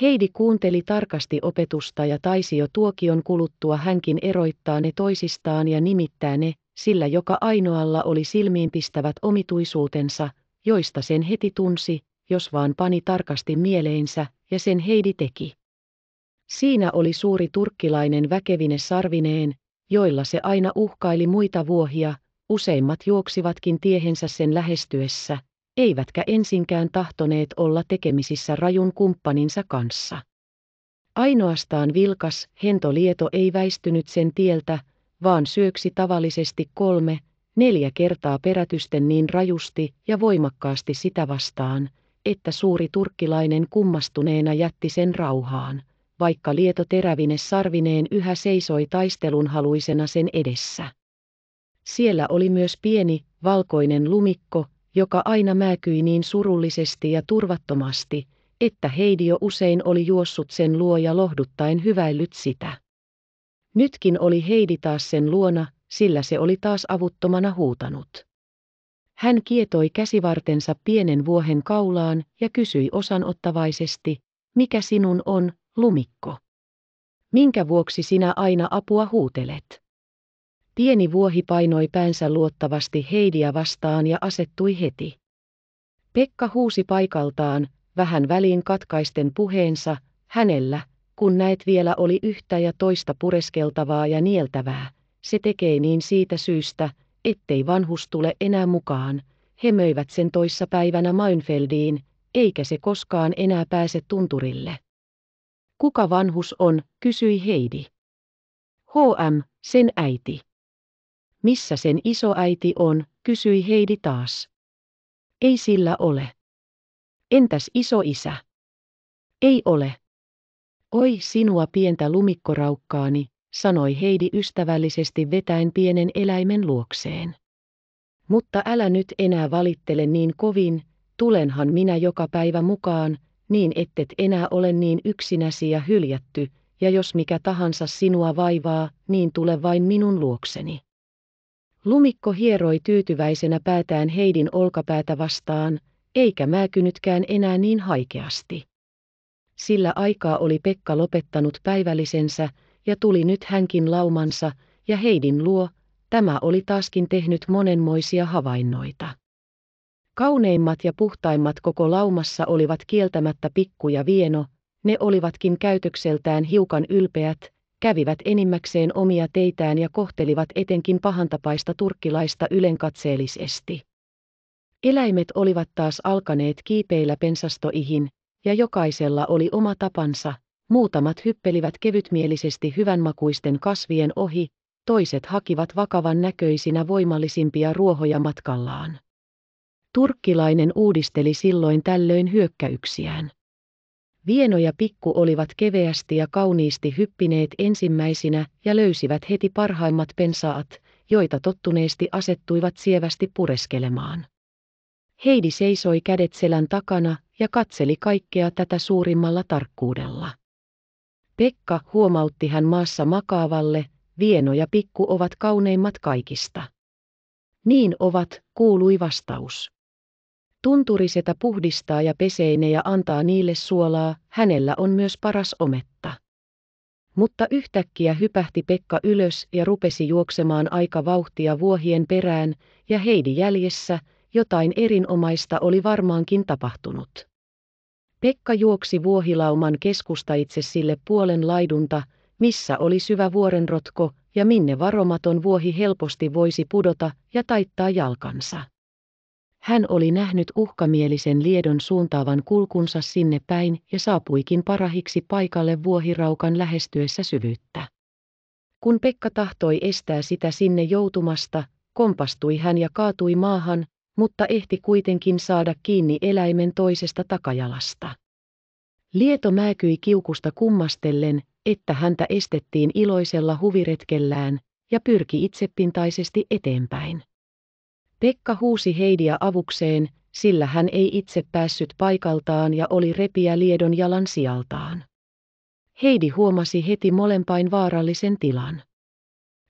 Heidi kuunteli tarkasti opetusta ja taisi jo tuokion kuluttua hänkin eroittaa ne toisistaan ja nimittää ne, sillä joka ainoalla oli silmiinpistävät omituisuutensa, joista sen heti tunsi, jos vaan pani tarkasti mieleensä, ja sen Heidi teki. Siinä oli suuri turkkilainen väkevine sarvineen, joilla se aina uhkaili muita vuohia, Useimmat juoksivatkin tiehensä sen lähestyessä, eivätkä ensinkään tahtoneet olla tekemisissä rajun kumppaninsa kanssa. Ainoastaan vilkas, hentolieto ei väistynyt sen tieltä, vaan syöksi tavallisesti kolme, neljä kertaa perätysten niin rajusti ja voimakkaasti sitä vastaan, että suuri turkkilainen kummastuneena jätti sen rauhaan, vaikka lieto terävine sarvineen yhä seisoi taistelunhaluisena sen edessä. Siellä oli myös pieni, valkoinen lumikko, joka aina määkyi niin surullisesti ja turvattomasti, että Heidi jo usein oli juossut sen luo ja lohduttaen hyväillyt sitä. Nytkin oli Heidi taas sen luona, sillä se oli taas avuttomana huutanut. Hän kietoi käsivartensa pienen vuohen kaulaan ja kysyi osanottavaisesti, mikä sinun on, lumikko? Minkä vuoksi sinä aina apua huutelet? Pieni vuohi painoi päänsä luottavasti Heidiä vastaan ja asettui heti. Pekka huusi paikaltaan, vähän väliin katkaisten puheensa, hänellä, kun näet vielä oli yhtä ja toista pureskeltavaa ja nieltävää, se tekee niin siitä syystä, ettei vanhus tule enää mukaan, he möivät sen toissa päivänä Mainfeldiin, eikä se koskaan enää pääse tunturille. Kuka vanhus on, kysyi Heidi. HM, sen äiti. Missä sen isoäiti on, kysyi Heidi taas. Ei sillä ole. Entäs isoisä? Ei ole. Oi sinua pientä lumikkoraukkaani, sanoi Heidi ystävällisesti vetäen pienen eläimen luokseen. Mutta älä nyt enää valittele niin kovin, tulenhan minä joka päivä mukaan, niin ettet enää ole niin yksinäsi ja hyljätty, ja jos mikä tahansa sinua vaivaa, niin tule vain minun luokseni. Lumikko hieroi tyytyväisenä päätään Heidin olkapäätä vastaan, eikä määkynytkään enää niin haikeasti. Sillä aikaa oli Pekka lopettanut päivällisensä, ja tuli nyt hänkin laumansa, ja Heidin luo, tämä oli taaskin tehnyt monenmoisia havainnoita. Kauneimmat ja puhtaimmat koko laumassa olivat kieltämättä pikku ja vieno, ne olivatkin käytökseltään hiukan ylpeät, kävivät enimmäkseen omia teitään ja kohtelivat etenkin pahantapaista turkkilaista ylenkatseellisesti. Eläimet olivat taas alkaneet kiipeillä pensastoihin, ja jokaisella oli oma tapansa, muutamat hyppelivät kevytmielisesti hyvänmakuisten kasvien ohi, toiset hakivat vakavan näköisinä voimallisimpia ruohoja matkallaan. Turkkilainen uudisteli silloin tällöin hyökkäyksiään. Vieno ja Pikku olivat keveästi ja kauniisti hyppineet ensimmäisinä ja löysivät heti parhaimmat pensaat, joita tottuneesti asettuivat sievästi pureskelemaan. Heidi seisoi kädet selän takana ja katseli kaikkea tätä suurimmalla tarkkuudella. Pekka huomautti hän maassa makaavalle, Vieno ja Pikku ovat kauneimmat kaikista. Niin ovat, kuului vastaus. Tunturisetä puhdistaa ja pesee ne ja antaa niille suolaa, hänellä on myös paras ometta. Mutta yhtäkkiä hypähti Pekka ylös ja rupesi juoksemaan aika vauhtia vuohien perään, ja Heidi jäljessä, jotain erinomaista oli varmaankin tapahtunut. Pekka juoksi vuohilauman keskustaitse sille puolen laidunta, missä oli syvä vuorenrotko ja minne varomaton vuohi helposti voisi pudota ja taittaa jalkansa. Hän oli nähnyt uhkamielisen liedon suuntaavan kulkunsa sinne päin ja saapuikin parahiksi paikalle vuohiraukan lähestyessä syvyyttä. Kun Pekka tahtoi estää sitä sinne joutumasta, kompastui hän ja kaatui maahan, mutta ehti kuitenkin saada kiinni eläimen toisesta takajalasta. Lieto määkyi kiukusta kummastellen, että häntä estettiin iloisella huviretkellään, ja pyrki itsepintaisesti eteenpäin. Pekka huusi Heidiä avukseen, sillä hän ei itse päässyt paikaltaan ja oli repiä Liedon jalan sijaltaan. Heidi huomasi heti molempain vaarallisen tilan.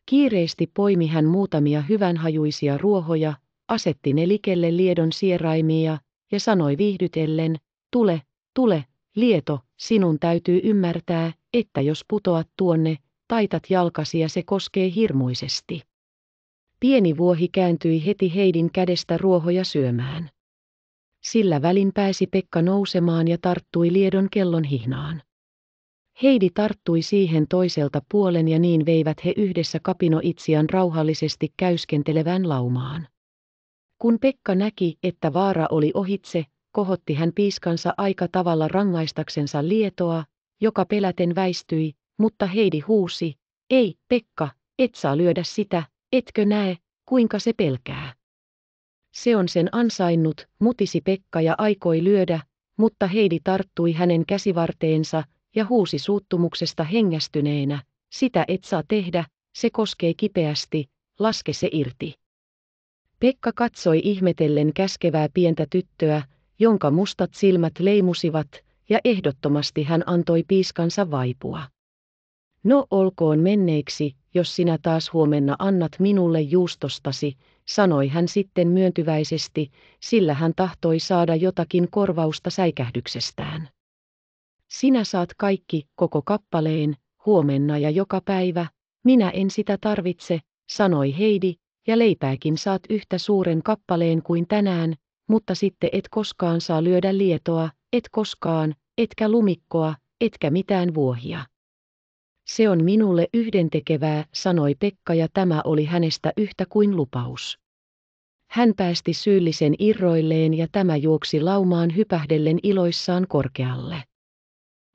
Kiireesti poimi hän muutamia hyvänhajuisia ruohoja, asetti ne likelle Liedon sieraimia ja sanoi viihdytellen, tule, tule, Lieto, sinun täytyy ymmärtää, että jos putoat tuonne, taitat jalkasi ja se koskee hirmuisesti. Pieni vuohi kääntyi heti Heidin kädestä ruohoja syömään. Sillä välin pääsi Pekka nousemaan ja tarttui Liedon kellon hihnaan. Heidi tarttui siihen toiselta puolen ja niin veivät he yhdessä kapinoitsijan rauhallisesti käyskentelevään laumaan. Kun Pekka näki, että vaara oli ohitse, kohotti hän piiskansa aika tavalla rangaistaksensa Lietoa, joka peläten väistyi, mutta Heidi huusi, ei, Pekka, et saa lyödä sitä, Etkö näe, kuinka se pelkää? Se on sen ansainnut, mutisi Pekka ja aikoi lyödä, mutta Heidi tarttui hänen käsivarteensa ja huusi suuttumuksesta hengästyneenä, sitä et saa tehdä, se koskee kipeästi, laske se irti. Pekka katsoi ihmetellen käskevää pientä tyttöä, jonka mustat silmät leimusivat, ja ehdottomasti hän antoi piiskansa vaipua. No olkoon menneiksi, jos sinä taas huomenna annat minulle juustostasi, sanoi hän sitten myöntyväisesti, sillä hän tahtoi saada jotakin korvausta säikähdyksestään. Sinä saat kaikki, koko kappaleen, huomenna ja joka päivä, minä en sitä tarvitse, sanoi Heidi, ja leipääkin saat yhtä suuren kappaleen kuin tänään, mutta sitten et koskaan saa lyödä lietoa, et koskaan, etkä lumikkoa, etkä mitään vuohia. Se on minulle yhdentekevää, sanoi Pekka ja tämä oli hänestä yhtä kuin lupaus. Hän päästi syyllisen irroilleen ja tämä juoksi laumaan hypähdellen iloissaan korkealle.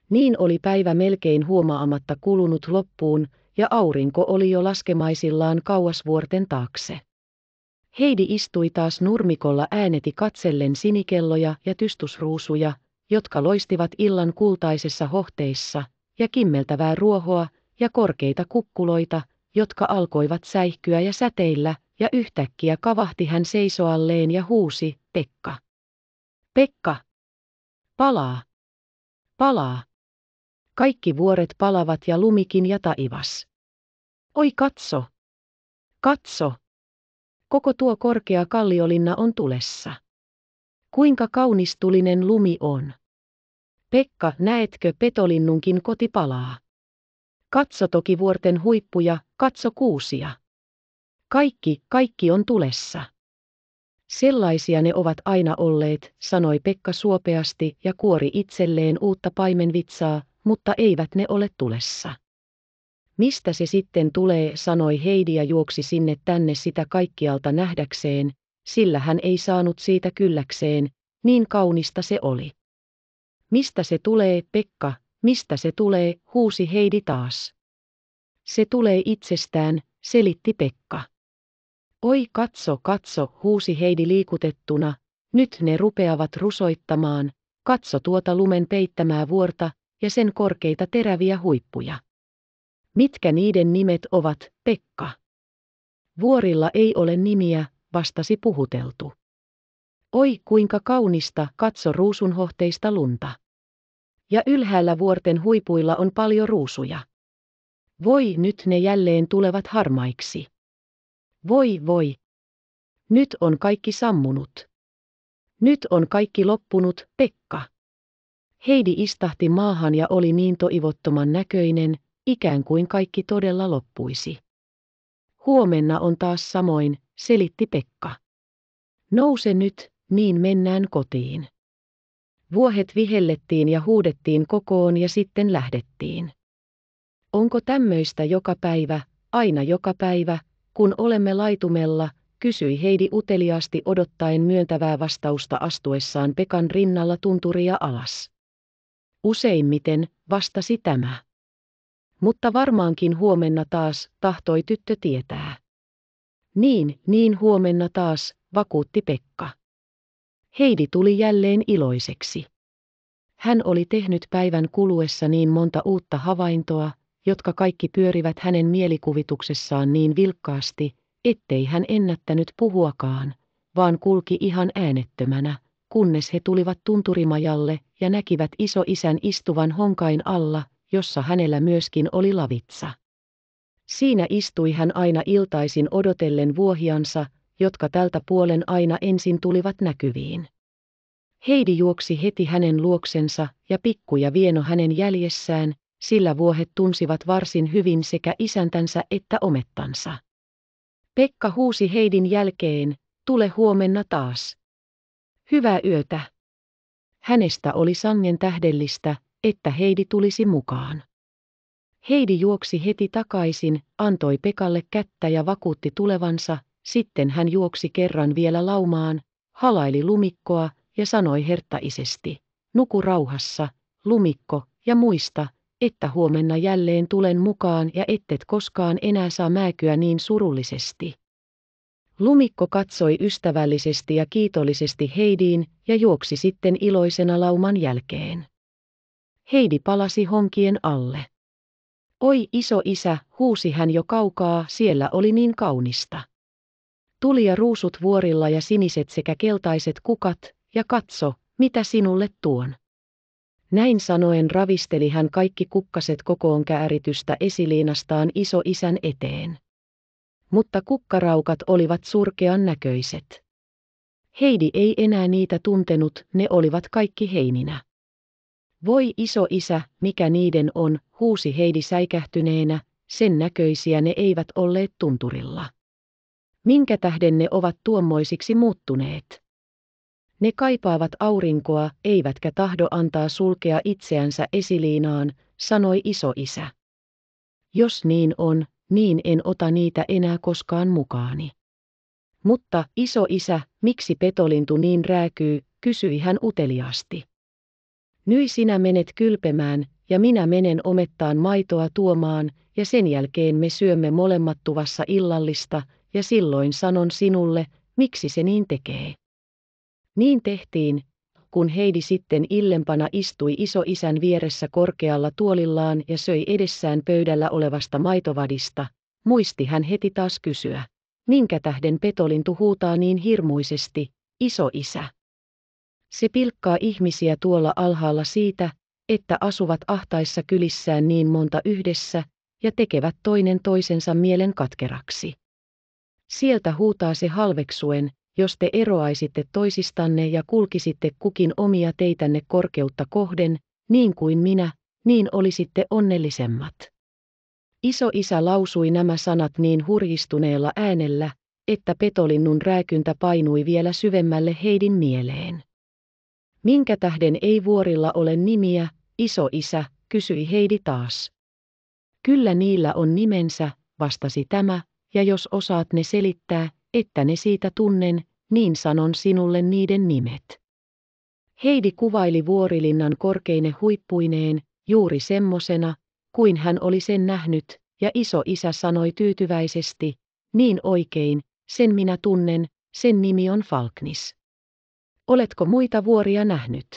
Niin oli päivä melkein huomaamatta kulunut loppuun, ja aurinko oli jo laskemaisillaan kauas vuorten taakse. Heidi istui taas nurmikolla ääneti katsellen sinikelloja ja tystusruusuja, jotka loistivat illan kultaisessa hohteissa, ja kimmeltävää ruohoa ja korkeita kukkuloita, jotka alkoivat säihkyä ja säteillä, ja yhtäkkiä kavahti hän seisoalleen ja huusi, Pekka. Pekka! Palaa! Palaa! Kaikki vuoret palavat ja lumikin ja taivas. Oi katso! Katso! Koko tuo korkea kalliolinna on tulessa. Kuinka kaunistulinen lumi on! Pekka, näetkö petolinnunkin koti palaa? Katso toki vuorten huippuja, katso kuusia. Kaikki, kaikki on tulessa. Sellaisia ne ovat aina olleet, sanoi Pekka suopeasti ja kuori itselleen uutta paimenvitsaa, mutta eivät ne ole tulessa. Mistä se sitten tulee, sanoi Heidi ja juoksi sinne tänne sitä kaikkialta nähdäkseen, sillä hän ei saanut siitä kylläkseen, niin kaunista se oli. Mistä se tulee, Pekka, mistä se tulee, huusi Heidi taas. Se tulee itsestään, selitti Pekka. Oi katso, katso, huusi Heidi liikutettuna, nyt ne rupeavat rusoittamaan, katso tuota lumen peittämää vuorta ja sen korkeita teräviä huippuja. Mitkä niiden nimet ovat, Pekka? Vuorilla ei ole nimiä, vastasi puhuteltu. Oi kuinka kaunista, katso ruusunhohteista lunta ja ylhäällä vuorten huipuilla on paljon ruusuja. Voi nyt ne jälleen tulevat harmaiksi. Voi voi. Nyt on kaikki sammunut. Nyt on kaikki loppunut, Pekka. Heidi istahti maahan ja oli niin toivottoman näköinen, ikään kuin kaikki todella loppuisi. Huomenna on taas samoin, selitti Pekka. Nouse nyt, niin mennään kotiin. Vuohet vihellettiin ja huudettiin kokoon ja sitten lähdettiin. Onko tämmöistä joka päivä, aina joka päivä, kun olemme laitumella, kysyi Heidi uteliaasti odottaen myöntävää vastausta astuessaan Pekan rinnalla tunturia alas. Useimmiten, vastasi tämä. Mutta varmaankin huomenna taas, tahtoi tyttö tietää. Niin, niin huomenna taas, vakuutti Pekka. Heidi tuli jälleen iloiseksi. Hän oli tehnyt päivän kuluessa niin monta uutta havaintoa, jotka kaikki pyörivät hänen mielikuvituksessaan niin vilkkaasti, ettei hän ennättänyt puhuakaan, vaan kulki ihan äänettömänä, kunnes he tulivat tunturimajalle ja näkivät isän istuvan honkain alla, jossa hänellä myöskin oli lavitsa. Siinä istui hän aina iltaisin odotellen vuohiansa, jotka tältä puolen aina ensin tulivat näkyviin. Heidi juoksi heti hänen luoksensa ja pikkuja vieno hänen jäljessään, sillä vuohet tunsivat varsin hyvin sekä isäntänsä että omettansa. Pekka huusi Heidin jälkeen, tule huomenna taas. Hyvää yötä. Hänestä oli sangen tähdellistä, että Heidi tulisi mukaan. Heidi juoksi heti takaisin, antoi Pekalle kättä ja vakuutti tulevansa, sitten hän juoksi kerran vielä laumaan, halaili lumikkoa ja sanoi herttaisesti, nuku rauhassa, lumikko, ja muista, että huomenna jälleen tulen mukaan ja ettet koskaan enää saa määkyä niin surullisesti. Lumikko katsoi ystävällisesti ja kiitollisesti Heidiin ja juoksi sitten iloisena lauman jälkeen. Heidi palasi honkien alle. Oi iso isä, huusi hän jo kaukaa, siellä oli niin kaunista tuli ja ruusut vuorilla ja siniset sekä keltaiset kukat, ja katso, mitä sinulle tuon. Näin sanoen ravisteli hän kaikki kukkaset kokoon kääritystä esiliinastaan isän eteen. Mutta kukkaraukat olivat surkean näköiset. Heidi ei enää niitä tuntenut, ne olivat kaikki heininä. Voi iso isä, mikä niiden on, huusi Heidi säikähtyneenä, sen näköisiä ne eivät olleet tunturilla minkä tähden ne ovat tuommoisiksi muuttuneet. Ne kaipaavat aurinkoa, eivätkä tahdo antaa sulkea itseänsä esiliinaan, sanoi isä. Jos niin on, niin en ota niitä enää koskaan mukaani. Mutta, isä, miksi petolintu niin rääkyy, kysyi hän uteliaasti. Nyi sinä menet kylpemään, ja minä menen omettaan maitoa tuomaan, ja sen jälkeen me syömme molemmat tuvassa illallista, ja silloin sanon sinulle, miksi se niin tekee. Niin tehtiin, kun Heidi sitten illempana istui isoisän vieressä korkealla tuolillaan ja söi edessään pöydällä olevasta maitovadista, muisti hän heti taas kysyä, minkä tähden petolintu huutaa niin hirmuisesti, isoisä. Se pilkkaa ihmisiä tuolla alhaalla siitä, että asuvat ahtaissa kylissään niin monta yhdessä ja tekevät toinen toisensa mielen katkeraksi. Sieltä huutaa se halveksuen, jos te eroaisitte toisistanne ja kulkisitte kukin omia teitänne korkeutta kohden, niin kuin minä, niin olisitte onnellisemmat. Iso isä lausui nämä sanat niin hurjistuneella äänellä, että petolinnun rääkyntä painui vielä syvemmälle Heidin mieleen. Minkä tähden ei vuorilla ole nimiä, iso isä, kysyi Heidi taas. Kyllä niillä on nimensä, vastasi tämä, ja jos osaat ne selittää, että ne siitä tunnen, niin sanon sinulle niiden nimet. Heidi kuvaili vuorilinnan korkeine huippuineen, juuri semmosena, kuin hän oli sen nähnyt, ja iso isä sanoi tyytyväisesti, niin oikein, sen minä tunnen, sen nimi on Falknis. Oletko muita vuoria nähnyt?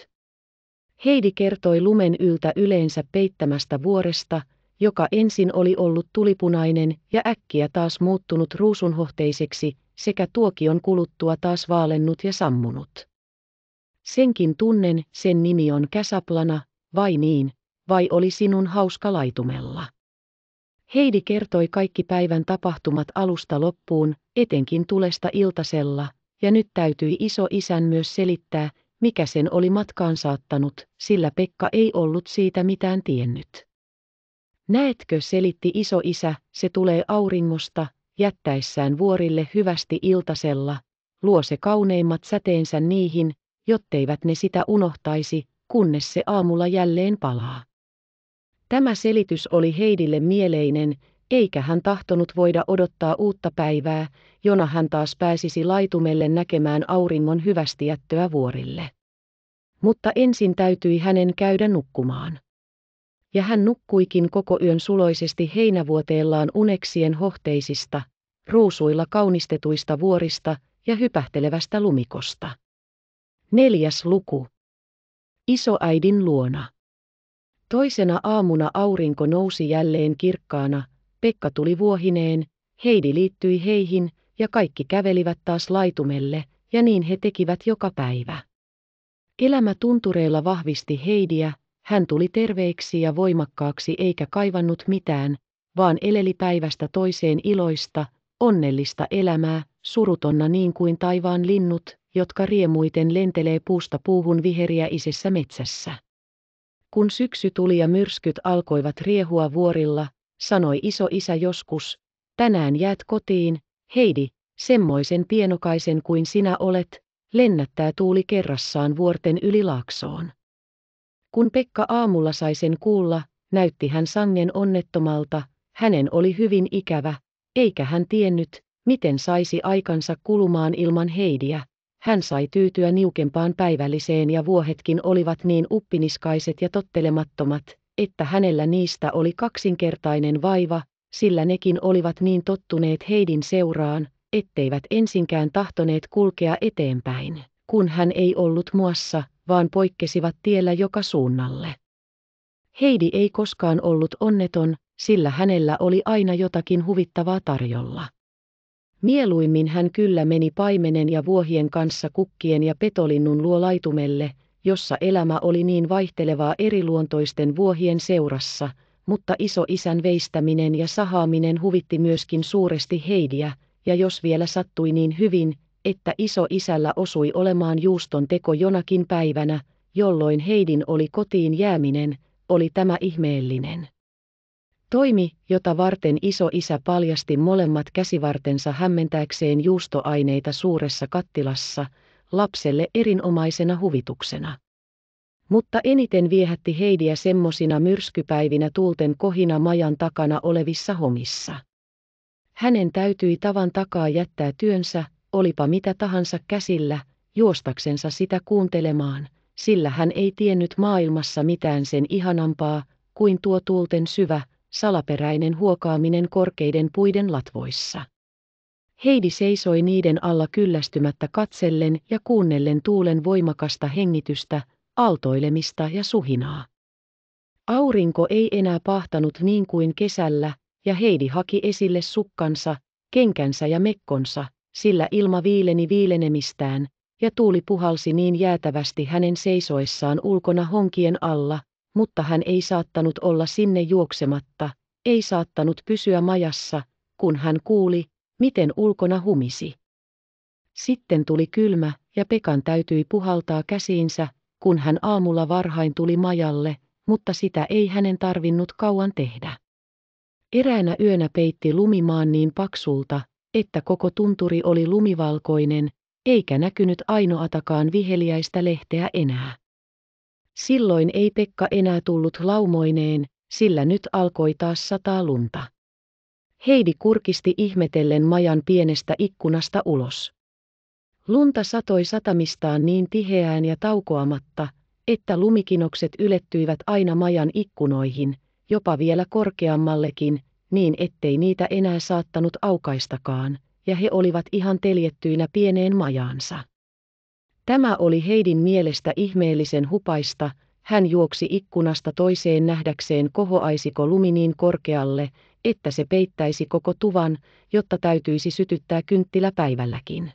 Heidi kertoi lumen yltä yleensä peittämästä vuoresta, joka ensin oli ollut tulipunainen ja äkkiä taas muuttunut ruusunhohteiseksi, sekä tuokion kuluttua taas vaalennut ja sammunut. Senkin tunnen, sen nimi on Käsaplana, vai niin, vai oli sinun hauska laitumella? Heidi kertoi kaikki päivän tapahtumat alusta loppuun, etenkin tulesta iltasella, ja nyt täytyi iso isän myös selittää, mikä sen oli matkaan saattanut, sillä Pekka ei ollut siitä mitään tiennyt. Näetkö, selitti iso isä, se tulee auringosta, jättäessään vuorille hyvästi iltasella, luo se kauneimmat säteensä niihin, jotteivät ne sitä unohtaisi, kunnes se aamulla jälleen palaa. Tämä selitys oli Heidille mieleinen, eikä hän tahtonut voida odottaa uutta päivää, jona hän taas pääsisi laitumelle näkemään auringon hyvästi jättöä vuorille. Mutta ensin täytyi hänen käydä nukkumaan ja hän nukkuikin koko yön suloisesti heinävuoteellaan uneksien hohteisista, ruusuilla kaunistetuista vuorista ja hypähtelevästä lumikosta. Neljäs luku. Isoäidin luona. Toisena aamuna aurinko nousi jälleen kirkkaana, Pekka tuli vuohineen, Heidi liittyi heihin, ja kaikki kävelivät taas laitumelle, ja niin he tekivät joka päivä. Elämä tuntureilla vahvisti Heidiä, hän tuli terveiksi ja voimakkaaksi eikä kaivannut mitään, vaan eleli päivästä toiseen iloista, onnellista elämää, surutonna niin kuin taivaan linnut, jotka riemuiten lentelee puusta puuhun isessä metsässä. Kun syksy tuli ja myrskyt alkoivat riehua vuorilla, sanoi iso isä joskus, tänään jäät kotiin, Heidi, semmoisen pienokaisen kuin sinä olet, lennättää tuuli kerrassaan vuorten yli laaksoon. Kun Pekka aamulla sai sen kuulla, näytti hän sangen onnettomalta, hänen oli hyvin ikävä, eikä hän tiennyt, miten saisi aikansa kulumaan ilman Heidiä. Hän sai tyytyä niukempaan päivälliseen ja vuohetkin olivat niin uppiniskaiset ja tottelemattomat, että hänellä niistä oli kaksinkertainen vaiva, sillä nekin olivat niin tottuneet Heidin seuraan, etteivät ensinkään tahtoneet kulkea eteenpäin. Kun hän ei ollut muassa, vaan poikkesivat tiellä joka suunnalle. Heidi ei koskaan ollut onneton, sillä hänellä oli aina jotakin huvittavaa tarjolla. Mieluimmin hän kyllä meni paimenen ja vuohien kanssa kukkien ja petolinnun luo laitumelle, jossa elämä oli niin vaihtelevaa eriluontoisten vuohien seurassa, mutta iso isän veistäminen ja sahaaminen huvitti myöskin suuresti Heidiä, ja jos vielä sattui niin hyvin, että iso isällä osui olemaan juuston teko jonakin päivänä, jolloin Heidin oli kotiin jääminen, oli tämä ihmeellinen. Toimi, jota varten iso isä paljasti molemmat käsivartensa hämmentääkseen juustoaineita suuressa kattilassa, lapselle erinomaisena huvituksena. Mutta eniten viehätti Heidiä semmosina myrskypäivinä tuulten kohina majan takana olevissa homissa. Hänen täytyi tavan takaa jättää työnsä, olipa mitä tahansa käsillä, juostaksensa sitä kuuntelemaan, sillä hän ei tiennyt maailmassa mitään sen ihanampaa kuin tuo tuulten syvä, salaperäinen huokaaminen korkeiden puiden latvoissa. Heidi seisoi niiden alla kyllästymättä katsellen ja kuunnellen tuulen voimakasta hengitystä, aaltoilemista ja suhinaa. Aurinko ei enää pahtanut niin kuin kesällä, ja Heidi haki esille sukkansa, kenkänsä ja mekkonsa, sillä ilma viileni viilenemistään, ja tuuli puhalsi niin jäätävästi hänen seisoissaan ulkona honkien alla, mutta hän ei saattanut olla sinne juoksematta, ei saattanut pysyä majassa, kun hän kuuli, miten ulkona humisi. Sitten tuli kylmä, ja Pekan täytyi puhaltaa käsiinsä, kun hän aamulla varhain tuli majalle, mutta sitä ei hänen tarvinnut kauan tehdä. Eräänä yönä peitti lumimaan niin paksulta, että koko tunturi oli lumivalkoinen, eikä näkynyt ainoatakaan viheliäistä lehteä enää. Silloin ei Pekka enää tullut laumoineen, sillä nyt alkoi taas sataa lunta. Heidi kurkisti ihmetellen majan pienestä ikkunasta ulos. Lunta satoi satamistaan niin tiheään ja taukoamatta, että lumikinokset ylettyivät aina majan ikkunoihin, jopa vielä korkeammallekin, niin ettei niitä enää saattanut aukaistakaan, ja he olivat ihan teljettyinä pieneen majaansa. Tämä oli Heidin mielestä ihmeellisen hupaista, hän juoksi ikkunasta toiseen nähdäkseen kohoaisiko lumi niin korkealle, että se peittäisi koko tuvan, jotta täytyisi sytyttää kynttilä päivälläkin.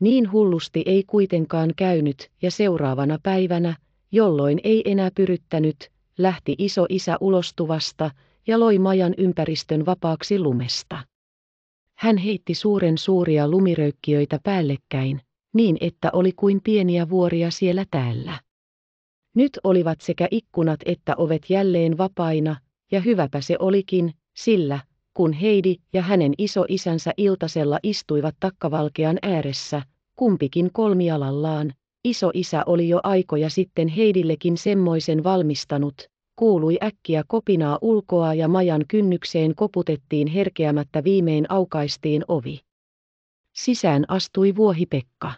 Niin hullusti ei kuitenkaan käynyt, ja seuraavana päivänä, jolloin ei enää pyryttänyt, lähti iso isä ulostuvasta, ja loi majan ympäristön vapaaksi lumesta. Hän heitti suuren suuria lumiröykkiöitä päällekkäin, niin että oli kuin pieniä vuoria siellä täällä. Nyt olivat sekä ikkunat että ovet jälleen vapaina, ja hyväpä se olikin, sillä, kun Heidi ja hänen isoisänsä iltasella istuivat takkavalkean ääressä, kumpikin kolmialallaan, iso isä oli jo aikoja sitten Heidillekin semmoisen valmistanut, kuului äkkiä kopinaa ulkoa ja majan kynnykseen koputettiin herkeämättä viimein aukaistiin ovi. Sisään astui pekka.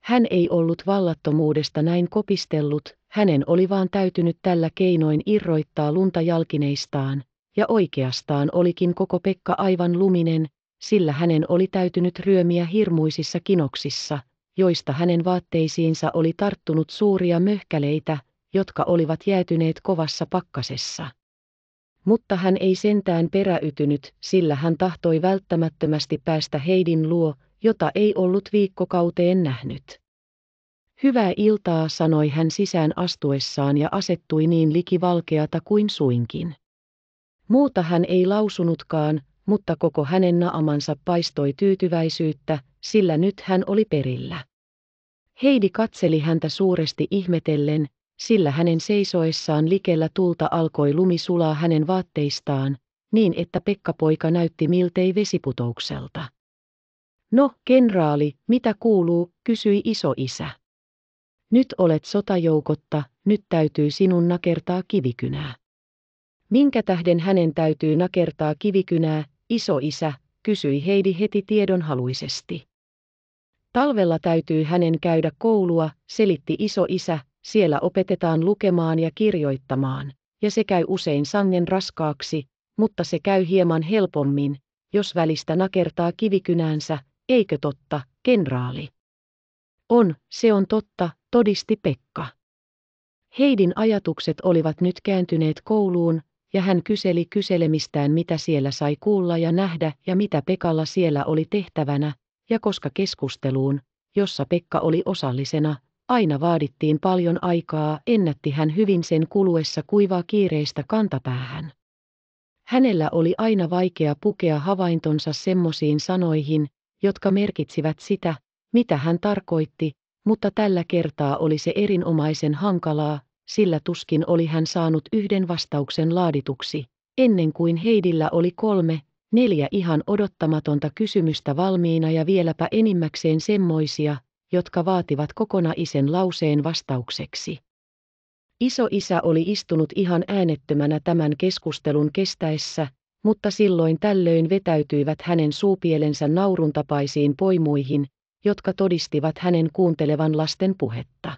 Hän ei ollut vallattomuudesta näin kopistellut, hänen oli vaan täytynyt tällä keinoin irroittaa lunta jalkineistaan, ja oikeastaan olikin koko Pekka aivan luminen, sillä hänen oli täytynyt ryömiä hirmuisissa kinoksissa, joista hänen vaatteisiinsa oli tarttunut suuria möhkäleitä, jotka olivat jäätyneet kovassa pakkasessa. Mutta hän ei sentään peräytynyt, sillä hän tahtoi välttämättömästi päästä Heidin luo, jota ei ollut viikkokauteen nähnyt. Hyvää iltaa, sanoi hän sisään astuessaan ja asettui niin liki valkeata kuin suinkin. Muuta hän ei lausunutkaan, mutta koko hänen naamansa paistoi tyytyväisyyttä, sillä nyt hän oli perillä. Heidi katseli häntä suuresti ihmetellen, sillä hänen seisoessaan likellä tulta alkoi lumi sulaa hänen vaatteistaan, niin että Pekka-poika näytti miltei vesiputoukselta. No, kenraali, mitä kuuluu, kysyi isä. Nyt olet sotajoukotta, nyt täytyy sinun nakertaa kivikynää. Minkä tähden hänen täytyy nakertaa kivikynää, isä, kysyi Heidi heti tiedonhaluisesti. Talvella täytyy hänen käydä koulua, selitti isä, siellä opetetaan lukemaan ja kirjoittamaan, ja se käy usein sangen raskaaksi, mutta se käy hieman helpommin, jos välistä nakertaa kivikynänsä, eikö totta, kenraali? On, se on totta, todisti Pekka. Heidin ajatukset olivat nyt kääntyneet kouluun, ja hän kyseli kyselemistään mitä siellä sai kuulla ja nähdä ja mitä Pekalla siellä oli tehtävänä, ja koska keskusteluun, jossa Pekka oli osallisena, Aina vaadittiin paljon aikaa, ennätti hän hyvin sen kuluessa kuivaa kiireistä kantapäähän. Hänellä oli aina vaikea pukea havaintonsa semmoisiin sanoihin, jotka merkitsivät sitä, mitä hän tarkoitti, mutta tällä kertaa oli se erinomaisen hankalaa, sillä tuskin oli hän saanut yhden vastauksen laadituksi, ennen kuin Heidillä oli kolme, neljä ihan odottamatonta kysymystä valmiina ja vieläpä enimmäkseen semmoisia, jotka vaativat isen lauseen vastaukseksi. Iso isä oli istunut ihan äänettömänä tämän keskustelun kestäessä, mutta silloin tällöin vetäytyivät hänen suupielensä nauruntapaisiin poimuihin, jotka todistivat hänen kuuntelevan lasten puhetta.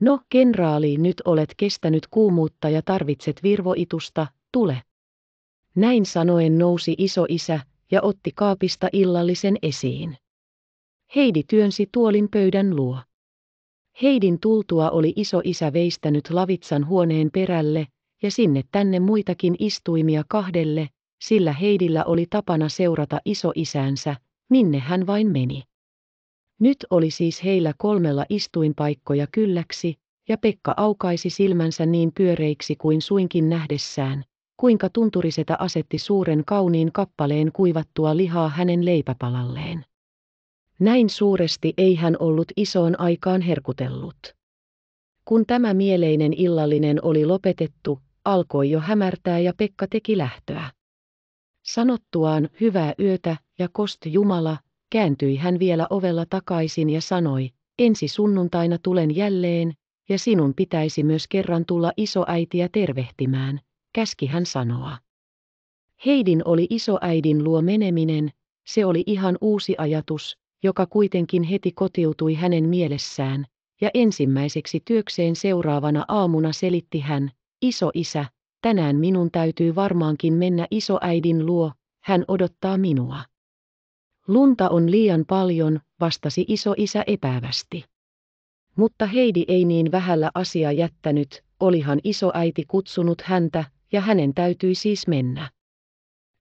No, kenraali, nyt olet kestänyt kuumuutta ja tarvitset virvoitusta, tule. Näin sanoen nousi iso isä ja otti kaapista illallisen esiin. Heidi työnsi tuolin pöydän luo. Heidin tultua oli iso isä veistänyt lavitsan huoneen perälle, ja sinne tänne muitakin istuimia kahdelle, sillä Heidillä oli tapana seurata isänsä, minne hän vain meni. Nyt oli siis heillä kolmella istuinpaikkoja kylläksi, ja Pekka aukaisi silmänsä niin pyöreiksi kuin suinkin nähdessään, kuinka tunturiseta asetti suuren kauniin kappaleen kuivattua lihaa hänen leipäpalalleen. Näin suuresti ei hän ollut isoon aikaan herkutellut. Kun tämä mieleinen illallinen oli lopetettu, alkoi jo hämärtää ja Pekka teki lähtöä. Sanottuaan hyvää yötä ja kost Jumala, kääntyi hän vielä ovella takaisin ja sanoi, ensi sunnuntaina tulen jälleen, ja sinun pitäisi myös kerran tulla isoäitiä tervehtimään, käski hän sanoa. Heidin oli isoäidin luo meneminen, se oli ihan uusi ajatus, joka kuitenkin heti kotiutui hänen mielessään, ja ensimmäiseksi työkseen seuraavana aamuna selitti hän, iso isä, tänään minun täytyy varmaankin mennä isoäidin luo, hän odottaa minua. Lunta on liian paljon, vastasi iso isä epäävästi. Mutta Heidi ei niin vähällä asia jättänyt, olihan isoäiti kutsunut häntä, ja hänen täytyi siis mennä.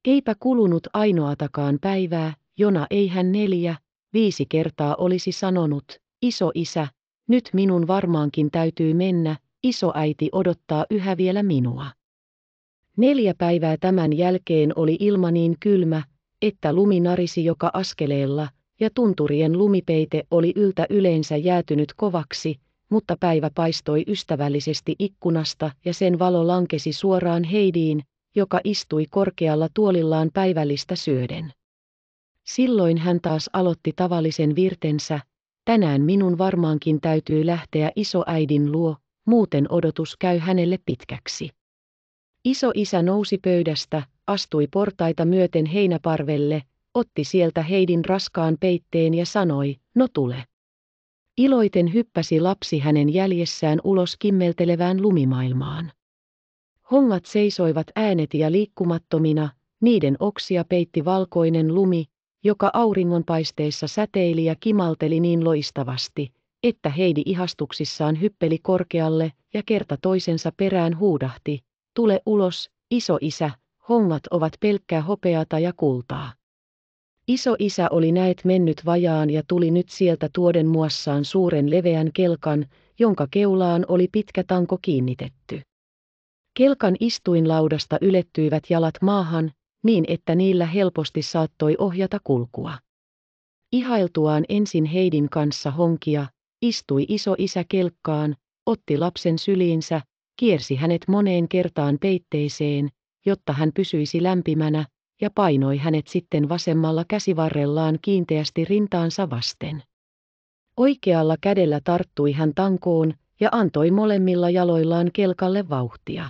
Eipä kulunut ainoatakaan päivää, jona ei hän neljä, viisi kertaa olisi sanonut, iso isä, nyt minun varmaankin täytyy mennä, äiti odottaa yhä vielä minua. Neljä päivää tämän jälkeen oli ilma niin kylmä, että lumi narisi joka askeleella, ja tunturien lumipeite oli yltä yleensä jäätynyt kovaksi, mutta päivä paistoi ystävällisesti ikkunasta ja sen valo lankesi suoraan Heidiin, joka istui korkealla tuolillaan päivällistä syöden. Silloin hän taas aloitti tavallisen virtensä, tänään minun varmaankin täytyy lähteä isoäidin luo, muuten odotus käy hänelle pitkäksi. Iso isä nousi pöydästä, astui portaita myöten heinäparvelle, otti sieltä Heidin raskaan peitteen ja sanoi, no tule. Iloiten hyppäsi lapsi hänen jäljessään ulos kimmeltelevään lumimaailmaan. Hongat seisoivat äänet ja liikkumattomina, niiden oksia peitti valkoinen lumi, joka auringonpaisteissa säteili ja kimalteli niin loistavasti, että Heidi ihastuksissaan hyppeli korkealle ja kerta toisensa perään huudahti, tule ulos, iso isä, hongat ovat pelkkää hopeata ja kultaa. Iso isä oli näet mennyt vajaan ja tuli nyt sieltä tuoden muassaan suuren leveän kelkan, jonka keulaan oli pitkä tanko kiinnitetty. Kelkan istuinlaudasta ylettyivät jalat maahan, niin että niillä helposti saattoi ohjata kulkua. Ihailtuaan ensin Heidin kanssa honkia, istui iso isä kelkkaan, otti lapsen syliinsä, kiersi hänet moneen kertaan peitteeseen, jotta hän pysyisi lämpimänä, ja painoi hänet sitten vasemmalla käsivarrellaan kiinteästi rintaansa vasten. Oikealla kädellä tarttui hän tankoon ja antoi molemmilla jaloillaan kelkalle vauhtia.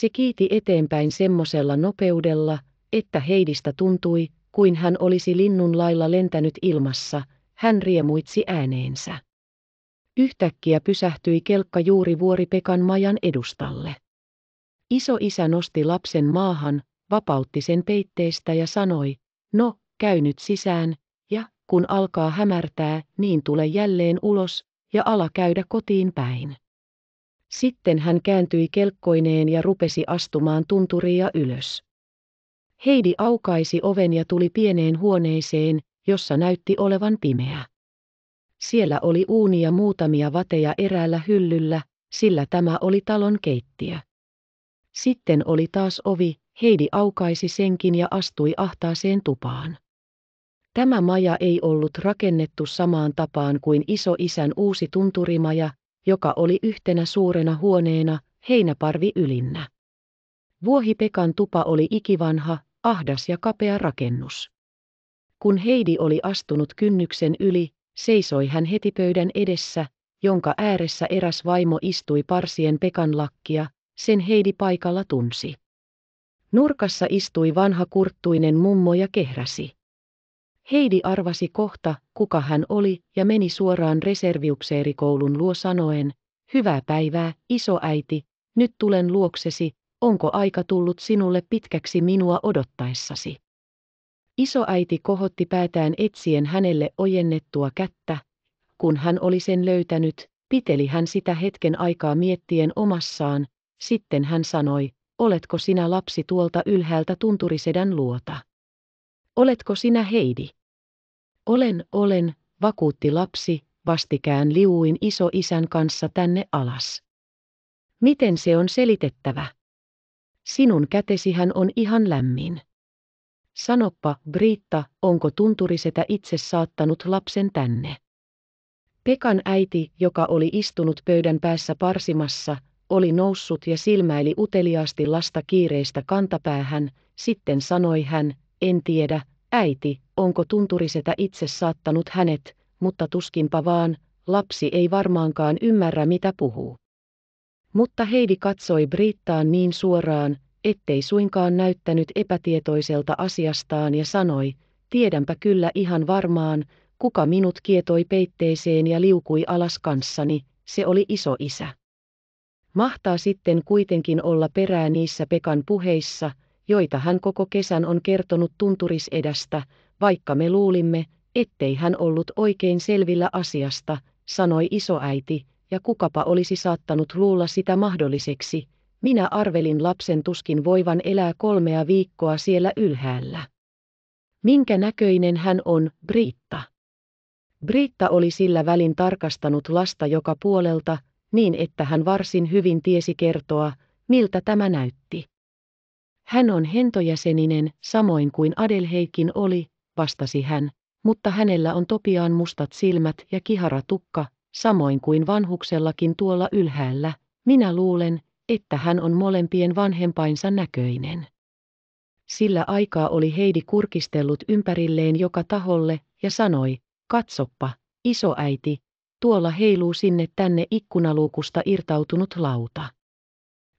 Se kiiti eteenpäin semmosella nopeudella, että Heidistä tuntui, kuin hän olisi linnun lailla lentänyt ilmassa, hän riemuitsi ääneensä. Yhtäkkiä pysähtyi kelkka juuri vuoripekan majan edustalle. Iso isä nosti lapsen maahan, vapautti sen peitteestä ja sanoi, no, käy nyt sisään, ja kun alkaa hämärtää, niin tule jälleen ulos, ja ala käydä kotiin päin. Sitten hän kääntyi kelkkoineen ja rupesi astumaan tunturia ylös. Heidi aukaisi oven ja tuli pieneen huoneeseen, jossa näytti olevan pimeä. Siellä oli uuni ja muutamia vateja eräällä hyllyllä, sillä tämä oli talon keittiö. Sitten oli taas ovi, Heidi aukaisi senkin ja astui ahtaaseen tupaan. Tämä maja ei ollut rakennettu samaan tapaan kuin iso isän uusi tunturimaja, joka oli yhtenä suurena huoneena heinäparvi ylinnä. Vuohipekan tupa oli ikivanha, ahdas ja kapea rakennus. Kun Heidi oli astunut kynnyksen yli, seisoi hän heti pöydän edessä, jonka ääressä eräs vaimo istui parsien Pekan lakkia, sen Heidi paikalla tunsi. Nurkassa istui vanha kurttuinen mummo ja kehräsi. Heidi arvasi kohta, kuka hän oli, ja meni suoraan reserviukseerikoulun luo sanoen, hyvää päivää, isoäiti, nyt tulen luoksesi, onko aika tullut sinulle pitkäksi minua odottaessasi. Isoäiti kohotti päätään etsien hänelle ojennettua kättä, kun hän oli sen löytänyt, piteli hän sitä hetken aikaa miettien omassaan, sitten hän sanoi, oletko sinä lapsi tuolta ylhäältä tunturisedän luota? Oletko sinä Heidi? Olen, olen, vakuutti lapsi, vastikään liuin iso isän kanssa tänne alas. Miten se on selitettävä? Sinun kätesihän on ihan lämmin. Sanoppa, Britta, onko tunturisetä itse saattanut lapsen tänne? Pekan äiti, joka oli istunut pöydän päässä parsimassa, oli noussut ja silmäili uteliaasti lasta kiireistä kantapäähän, sitten sanoi hän, en tiedä, Äiti, onko tunturisetä itse saattanut hänet, mutta tuskinpa vaan, lapsi ei varmaankaan ymmärrä mitä puhuu. Mutta Heidi katsoi Brittaan niin suoraan, ettei suinkaan näyttänyt epätietoiselta asiastaan ja sanoi, tiedänpä kyllä ihan varmaan, kuka minut kietoi peitteeseen ja liukui alas kanssani, se oli iso isä. Mahtaa sitten kuitenkin olla perää niissä Pekan puheissa – joita hän koko kesän on kertonut tunturisedästä, vaikka me luulimme, ettei hän ollut oikein selvillä asiasta, sanoi isoäiti, ja kukapa olisi saattanut luulla sitä mahdolliseksi, minä arvelin lapsen tuskin voivan elää kolmea viikkoa siellä ylhäällä. Minkä näköinen hän on, Britta? Britta oli sillä välin tarkastanut lasta joka puolelta, niin että hän varsin hyvin tiesi kertoa, miltä tämä näytti. Hän on hentojäseninen, samoin kuin Adelheikin oli, vastasi hän, mutta hänellä on topiaan mustat silmät ja kihara tukka, samoin kuin vanhuksellakin tuolla ylhäällä. Minä luulen, että hän on molempien vanhempainsa näköinen. Sillä aikaa oli Heidi kurkistellut ympärilleen joka taholle ja sanoi, katsoppa, isoäiti, tuolla heiluu sinne tänne ikkunaluukusta irtautunut lauta.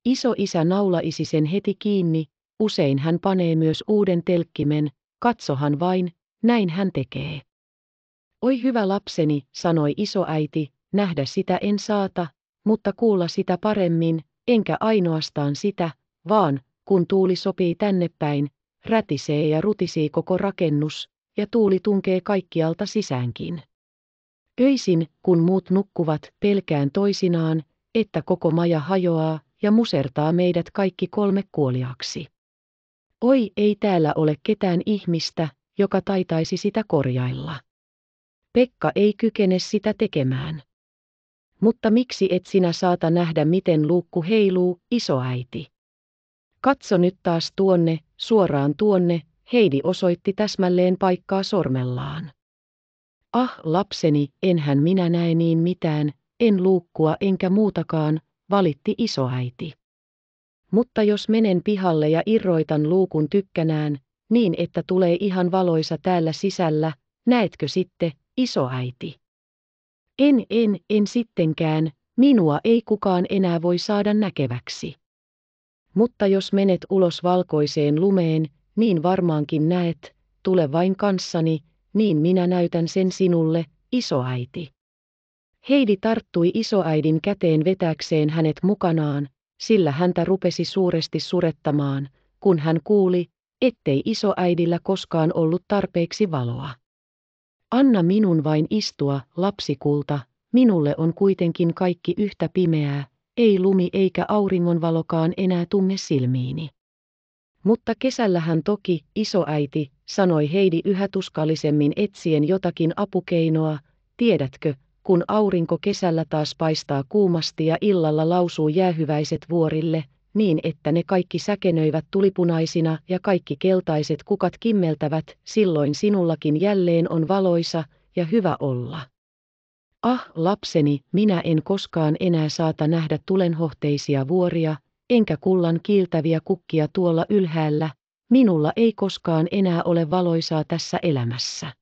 Iso isä naulaisi sen heti kiinni Usein hän panee myös uuden telkkimen, katsohan vain, näin hän tekee. Oi hyvä lapseni, sanoi isoäiti, nähdä sitä en saata, mutta kuulla sitä paremmin, enkä ainoastaan sitä, vaan, kun tuuli sopii tänne päin, rätisee ja rutisee koko rakennus, ja tuuli tunkee kaikkialta sisäänkin. Öisin, kun muut nukkuvat, pelkään toisinaan, että koko maja hajoaa ja musertaa meidät kaikki kolme kuoliaksi. Oi ei täällä ole ketään ihmistä, joka taitaisi sitä korjailla. Pekka ei kykene sitä tekemään. Mutta miksi et sinä saata nähdä, miten luukku heiluu, isoäiti? Katso nyt taas tuonne, suoraan tuonne, Heidi osoitti täsmälleen paikkaa sormellaan. Ah, lapseni, enhän minä näe niin mitään, en luukkua enkä muutakaan, valitti isoäiti. Mutta jos menen pihalle ja irroitan luukun tykkänään, niin että tulee ihan valoisa täällä sisällä, näetkö sitten, isoäiti? En, en, en sittenkään, minua ei kukaan enää voi saada näkeväksi. Mutta jos menet ulos valkoiseen lumeen, niin varmaankin näet, tule vain kanssani, niin minä näytän sen sinulle, isoäiti. Heidi tarttui isoäidin käteen vetäkseen hänet mukanaan, sillä häntä rupesi suuresti surettamaan, kun hän kuuli, ettei isoäidillä koskaan ollut tarpeeksi valoa. Anna minun vain istua, lapsikulta, minulle on kuitenkin kaikki yhtä pimeää, ei lumi eikä auringonvalokaan enää tunne silmiini. Mutta kesällähän toki, isoäiti, sanoi Heidi yhä tuskallisemmin etsien jotakin apukeinoa, tiedätkö, kun aurinko kesällä taas paistaa kuumasti ja illalla lausuu jäähyväiset vuorille, niin että ne kaikki säkenöivät tulipunaisina ja kaikki keltaiset kukat kimmeltävät, silloin sinullakin jälleen on valoisa ja hyvä olla. Ah, lapseni, minä en koskaan enää saata nähdä tulenhohteisia vuoria, enkä kullan kiiltäviä kukkia tuolla ylhäällä, minulla ei koskaan enää ole valoisaa tässä elämässä.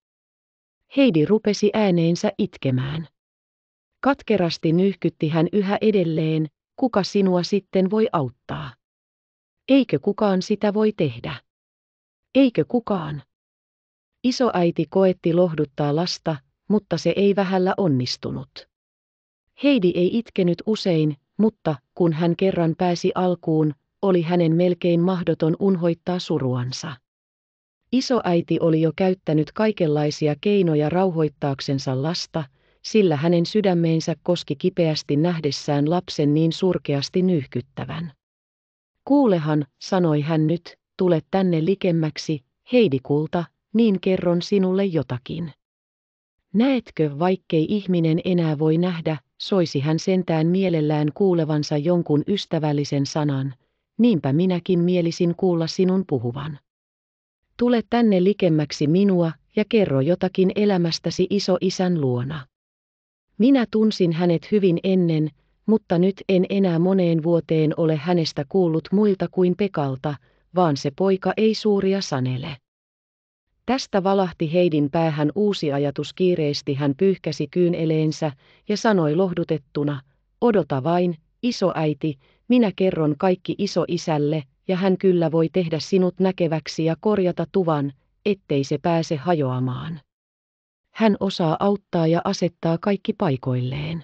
Heidi rupesi ääneensä itkemään. Katkerasti nyhkytti hän yhä edelleen, kuka sinua sitten voi auttaa? Eikö kukaan sitä voi tehdä? Eikö kukaan? Isoäiti koetti lohduttaa lasta, mutta se ei vähällä onnistunut. Heidi ei itkenyt usein, mutta kun hän kerran pääsi alkuun, oli hänen melkein mahdoton unhoittaa suruansa. Isoäiti oli jo käyttänyt kaikenlaisia keinoja rauhoittaaksensa lasta, sillä hänen sydämeensä koski kipeästi nähdessään lapsen niin surkeasti nyhkyttävän. Kuulehan, sanoi hän nyt, tule tänne likemmäksi, Heidikulta, niin kerron sinulle jotakin. Näetkö, vaikkei ihminen enää voi nähdä, soisi hän sentään mielellään kuulevansa jonkun ystävällisen sanan, niinpä minäkin mielisin kuulla sinun puhuvan. Tule tänne likemmäksi minua ja kerro jotakin elämästäsi iso isän luona. Minä tunsin hänet hyvin ennen, mutta nyt en enää moneen vuoteen ole hänestä kuullut muilta kuin Pekalta, vaan se poika ei suuria sanele. Tästä valahti Heidin päähän uusi ajatus kiireesti hän pyyhkäsi kyyneleensä ja sanoi lohdutettuna, odota vain, iso äiti, minä kerron kaikki iso isälle, ja hän kyllä voi tehdä sinut näkeväksi ja korjata tuvan, ettei se pääse hajoamaan. Hän osaa auttaa ja asettaa kaikki paikoilleen.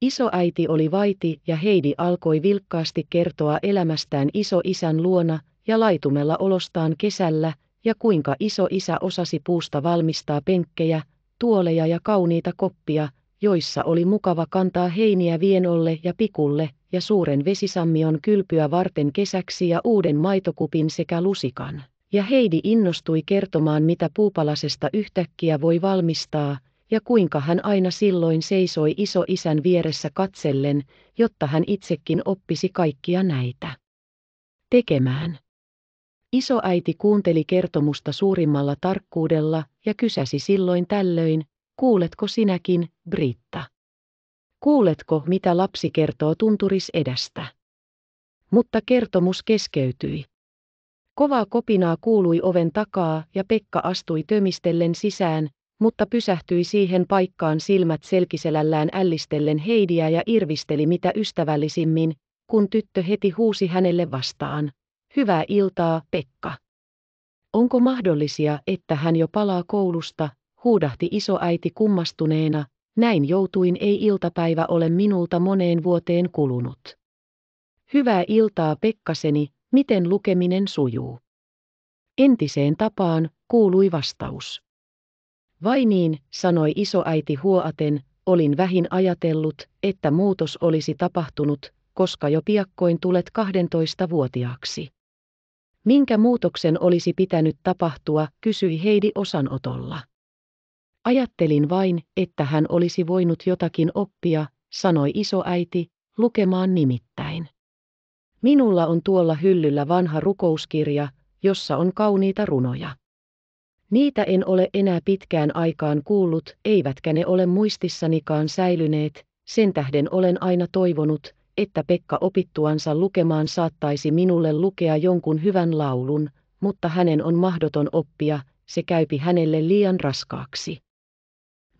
Isoäiti oli vaiti ja Heidi alkoi vilkkaasti kertoa elämästään isoisän luona ja laitumella olostaan kesällä ja kuinka isoisä osasi puusta valmistaa penkkejä, tuoleja ja kauniita koppia, joissa oli mukava kantaa heiniä vienolle ja pikulle ja suuren vesisammion kylpyä varten kesäksi ja uuden maitokupin sekä lusikan ja Heidi innostui kertomaan mitä puupalasesta yhtäkkiä voi valmistaa, ja kuinka hän aina silloin seisoi isän vieressä katsellen, jotta hän itsekin oppisi kaikkia näitä tekemään. Isoäiti kuunteli kertomusta suurimmalla tarkkuudella ja kysäsi silloin tällöin, kuuletko sinäkin, Britta? Kuuletko, mitä lapsi kertoo tunturis edestä? Mutta kertomus keskeytyi. Kovaa kopinaa kuului oven takaa ja Pekka astui tömistellen sisään, mutta pysähtyi siihen paikkaan silmät selkiselällään ällistellen Heidiä ja irvisteli mitä ystävällisimmin, kun tyttö heti huusi hänelle vastaan. Hyvää iltaa, Pekka. Onko mahdollisia, että hän jo palaa koulusta, huudahti isoäiti kummastuneena, näin joutuin ei iltapäivä ole minulta moneen vuoteen kulunut. Hyvää iltaa Pekkaseni, Miten lukeminen sujuu? Entiseen tapaan kuului vastaus. Vai niin, sanoi isoäiti huoaten, olin vähin ajatellut, että muutos olisi tapahtunut, koska jo piakkoin tulet 12-vuotiaaksi. Minkä muutoksen olisi pitänyt tapahtua, kysyi Heidi osanotolla. Ajattelin vain, että hän olisi voinut jotakin oppia, sanoi isoäiti, lukemaan nimittäin. Minulla on tuolla hyllyllä vanha rukouskirja, jossa on kauniita runoja. Niitä en ole enää pitkään aikaan kuullut, eivätkä ne ole muistissanikaan säilyneet, sen tähden olen aina toivonut, että Pekka opittuansa lukemaan saattaisi minulle lukea jonkun hyvän laulun, mutta hänen on mahdoton oppia, se käypi hänelle liian raskaaksi.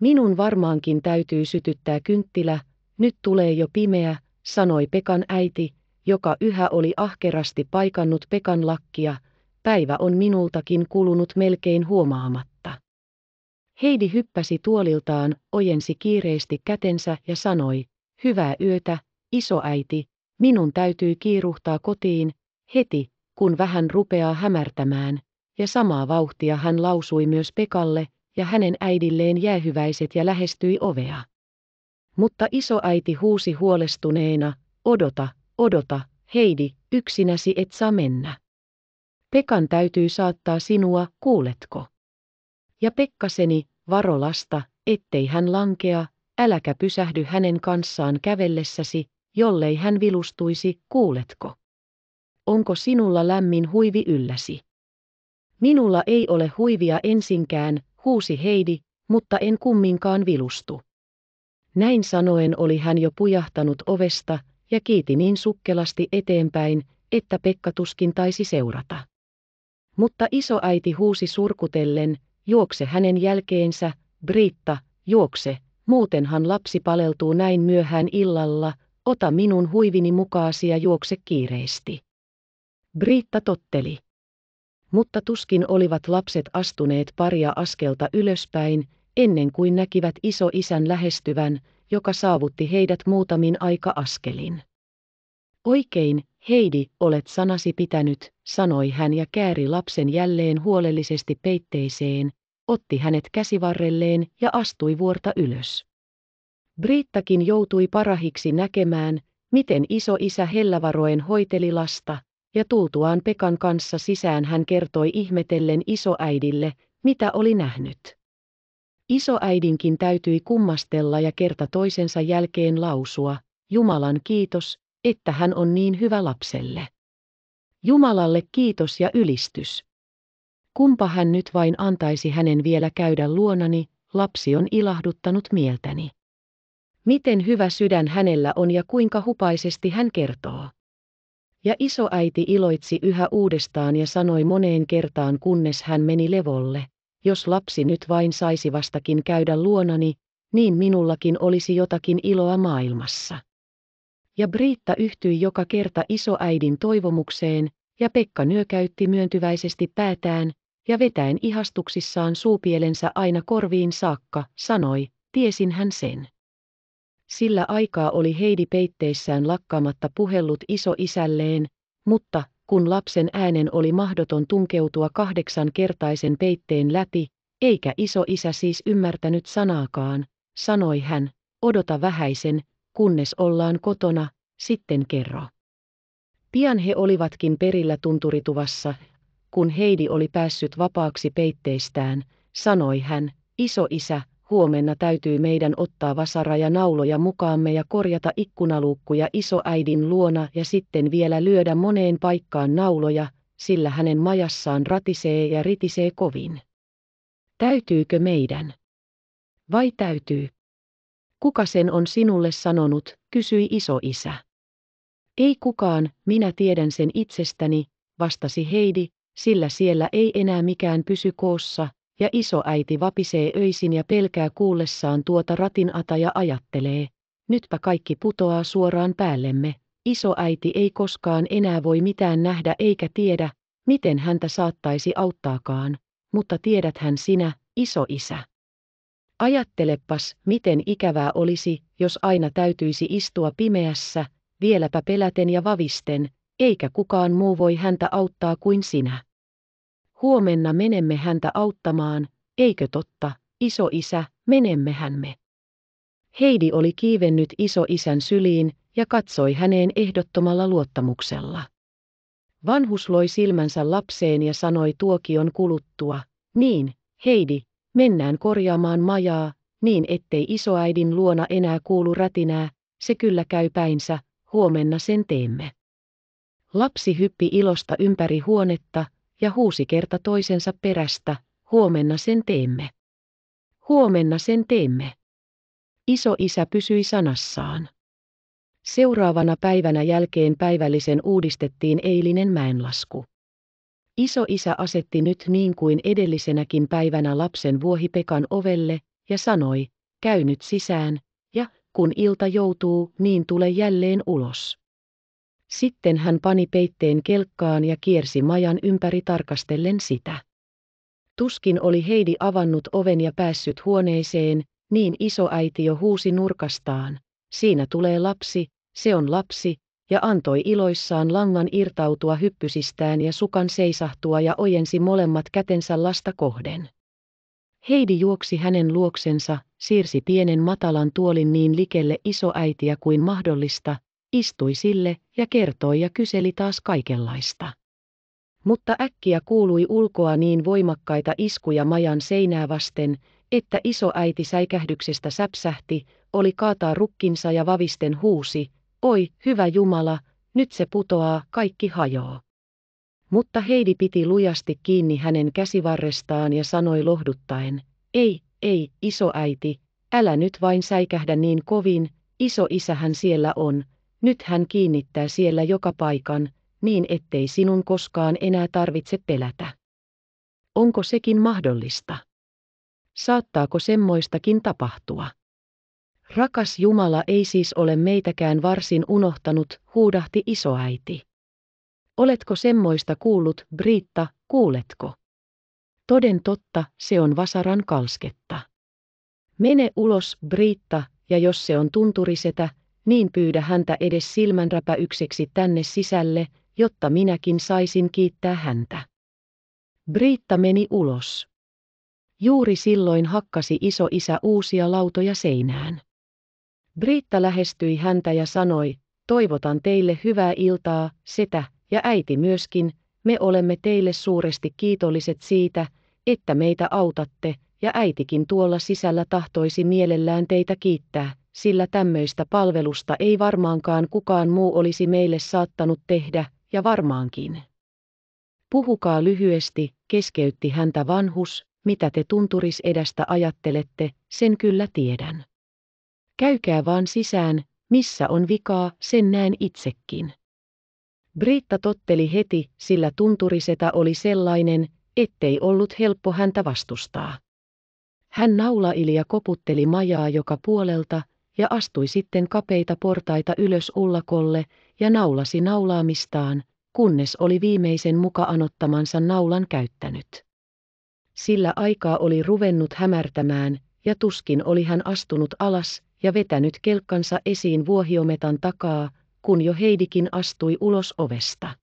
Minun varmaankin täytyy sytyttää kynttilä, nyt tulee jo pimeä, sanoi Pekan äiti, joka yhä oli ahkerasti paikannut Pekan lakkia, päivä on minultakin kulunut melkein huomaamatta. Heidi hyppäsi tuoliltaan, ojensi kiireesti kätensä ja sanoi, hyvää yötä, isoäiti, minun täytyy kiiruhtaa kotiin, heti, kun vähän rupeaa hämärtämään, ja samaa vauhtia hän lausui myös Pekalle ja hänen äidilleen jäähyväiset ja lähestyi ovea. Mutta isoäiti huusi huolestuneena, odota, Odota, Heidi, yksinäsi et saa mennä. Pekan täytyy saattaa sinua, kuuletko? Ja Pekkaseni, varo lasta, ettei hän lankea, äläkä pysähdy hänen kanssaan kävellessäsi, jollei hän vilustuisi, kuuletko? Onko sinulla lämmin huivi ylläsi? Minulla ei ole huivia ensinkään, huusi Heidi, mutta en kumminkaan vilustu. Näin sanoen oli hän jo pujahtanut ovesta, ja kiiti niin sukkelasti eteenpäin, että Pekka tuskin taisi seurata. Mutta isoäiti huusi surkutellen, juokse hänen jälkeensä, Britta, juokse, muutenhan lapsi paleltuu näin myöhään illalla, ota minun huivini mukaasi ja juokse kiireesti. Britta totteli. Mutta tuskin olivat lapset astuneet paria askelta ylöspäin, ennen kuin näkivät isoisän lähestyvän, joka saavutti heidät muutamin aika-askelin. Oikein, Heidi, olet sanasi pitänyt, sanoi hän ja kääri lapsen jälleen huolellisesti peitteiseen, otti hänet käsivarrelleen ja astui vuorta ylös. Brittakin joutui parahiksi näkemään, miten iso isä hellävaroen hoiteli lasta, ja tultuaan Pekan kanssa sisään hän kertoi ihmetellen isoäidille, mitä oli nähnyt. Isoäidinkin täytyi kummastella ja kerta toisensa jälkeen lausua, Jumalan kiitos, että hän on niin hyvä lapselle. Jumalalle kiitos ja ylistys. Kumpa hän nyt vain antaisi hänen vielä käydä luonani, lapsi on ilahduttanut mieltäni. Miten hyvä sydän hänellä on ja kuinka hupaisesti hän kertoo. Ja isoäiti iloitsi yhä uudestaan ja sanoi moneen kertaan, kunnes hän meni levolle, jos lapsi nyt vain saisi vastakin käydä luonani, niin minullakin olisi jotakin iloa maailmassa. Ja Britta yhtyi joka kerta isoäidin toivomukseen, ja Pekka nyökäytti myöntyväisesti päätään, ja vetäen ihastuksissaan suupielensä aina korviin saakka, sanoi, tiesin hän sen. Sillä aikaa oli Heidi peitteissään lakkaamatta puhellut isoisälleen, mutta kun lapsen äänen oli mahdoton tunkeutua kahdeksan kertaisen peitteen läpi, eikä iso isä siis ymmärtänyt sanaakaan, sanoi hän, odota vähäisen, kunnes ollaan kotona, sitten kerro. Pian he olivatkin perillä tunturituvassa, kun Heidi oli päässyt vapaaksi peitteistään, sanoi hän, iso isä, Huomenna täytyy meidän ottaa vasara ja nauloja mukaamme ja korjata ikkunaluukkuja isoäidin luona ja sitten vielä lyödä moneen paikkaan nauloja, sillä hänen majassaan ratisee ja ritisee kovin. Täytyykö meidän? Vai täytyy? Kuka sen on sinulle sanonut, kysyi iso isä. Ei kukaan, minä tiedän sen itsestäni, vastasi Heidi, sillä siellä ei enää mikään pysy koossa, ja isoäiti vapisee öisin ja pelkää kuullessaan tuota ratinata ja ajattelee, nytpä kaikki putoaa suoraan päällemme, isoäiti ei koskaan enää voi mitään nähdä eikä tiedä, miten häntä saattaisi auttaakaan, mutta tiedäthän sinä, iso isä. Ajattelepas, miten ikävää olisi, jos aina täytyisi istua pimeässä, vieläpä peläten ja vavisten, eikä kukaan muu voi häntä auttaa kuin sinä. Huomenna menemme häntä auttamaan, eikö totta, isä, menemmehän me. Heidi oli kiivennyt isän syliin ja katsoi häneen ehdottomalla luottamuksella. Vanhus loi silmänsä lapseen ja sanoi tuokion kuluttua, niin, Heidi, mennään korjaamaan majaa, niin ettei isoäidin luona enää kuulu rätinää, se kyllä käy päinsä, huomenna sen teemme. Lapsi hyppi ilosta ympäri huonetta, ja huusi kerta toisensa perästä, huomenna sen teemme. Huomenna sen teemme. Iso isä pysyi sanassaan. Seuraavana päivänä jälkeen päivällisen uudistettiin eilinen mäenlasku. Iso isä asetti nyt niin kuin edellisenäkin päivänä lapsen vuohipekan ovelle ja sanoi, käy nyt sisään, ja kun ilta joutuu, niin tule jälleen ulos. Sitten hän pani peitteen kelkkaan ja kiersi majan ympäri tarkastellen sitä. Tuskin oli Heidi avannut oven ja päässyt huoneeseen, niin isoäiti jo huusi nurkastaan. Siinä tulee lapsi, se on lapsi, ja antoi iloissaan langan irtautua hyppysistään ja sukan seisahtua ja ojensi molemmat kätensä lasta kohden. Heidi juoksi hänen luoksensa, siirsi pienen matalan tuolin niin likelle isoäitiä kuin mahdollista, istui sille ja kertoi ja kyseli taas kaikenlaista. Mutta äkkiä kuului ulkoa niin voimakkaita iskuja majan seinää vasten, että isoäiti säikähdyksestä säpsähti, oli kaataa rukkinsa ja vavisten huusi, oi, hyvä Jumala, nyt se putoaa, kaikki hajoaa. Mutta Heidi piti lujasti kiinni hänen käsivarrestaan ja sanoi lohduttaen, ei, ei, isoäiti, älä nyt vain säikähdä niin kovin, iso isähän siellä on, nyt hän kiinnittää siellä joka paikan, niin ettei sinun koskaan enää tarvitse pelätä. Onko sekin mahdollista? Saattaako semmoistakin tapahtua? Rakas Jumala ei siis ole meitäkään varsin unohtanut, huudahti isoäiti. Oletko semmoista kuullut, Britta, kuuletko? Toden totta, se on vasaran kalsketta. Mene ulos, Britta, ja jos se on tunturisetä, niin pyydä häntä edes silmänräpäykseksi tänne sisälle, jotta minäkin saisin kiittää häntä. Britta meni ulos. Juuri silloin hakkasi iso isä uusia lautoja seinään. Britta lähestyi häntä ja sanoi, toivotan teille hyvää iltaa, setä, ja äiti myöskin, me olemme teille suuresti kiitolliset siitä, että meitä autatte, ja äitikin tuolla sisällä tahtoisi mielellään teitä kiittää, sillä tämmöistä palvelusta ei varmaankaan kukaan muu olisi meille saattanut tehdä, ja varmaankin. Puhukaa lyhyesti, keskeytti häntä vanhus, mitä te tunturis edestä ajattelette, sen kyllä tiedän. Käykää vaan sisään, missä on vikaa, sen näen itsekin. Britta totteli heti, sillä tunturisetä oli sellainen, ettei ollut helppo häntä vastustaa. Hän naulaili ja koputteli majaa joka puolelta, ja astui sitten kapeita portaita ylös ullakolle ja naulasi naulaamistaan, kunnes oli viimeisen muka anottamansa naulan käyttänyt. Sillä aikaa oli ruvennut hämärtämään, ja tuskin oli hän astunut alas ja vetänyt kelkkansa esiin vuohiometan takaa, kun jo Heidikin astui ulos ovesta.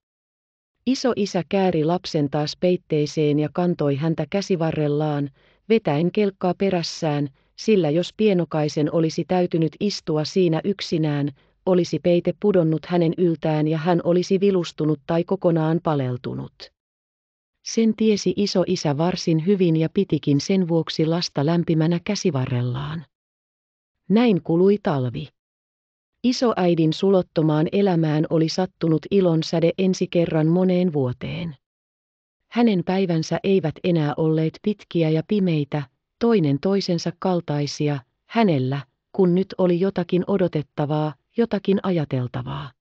Iso isä kääri lapsen taas peitteeseen ja kantoi häntä käsivarrellaan, vetäen kelkkaa perässään, sillä jos pienokaisen olisi täytynyt istua siinä yksinään, olisi peite pudonnut hänen yltään ja hän olisi vilustunut tai kokonaan paleltunut. Sen tiesi iso isä varsin hyvin ja pitikin sen vuoksi lasta lämpimänä käsivarrellaan. Näin kului talvi. Isoäidin sulottomaan elämään oli sattunut ilonsäde ensi kerran moneen vuoteen. Hänen päivänsä eivät enää olleet pitkiä ja pimeitä, toinen toisensa kaltaisia, hänellä, kun nyt oli jotakin odotettavaa, jotakin ajateltavaa.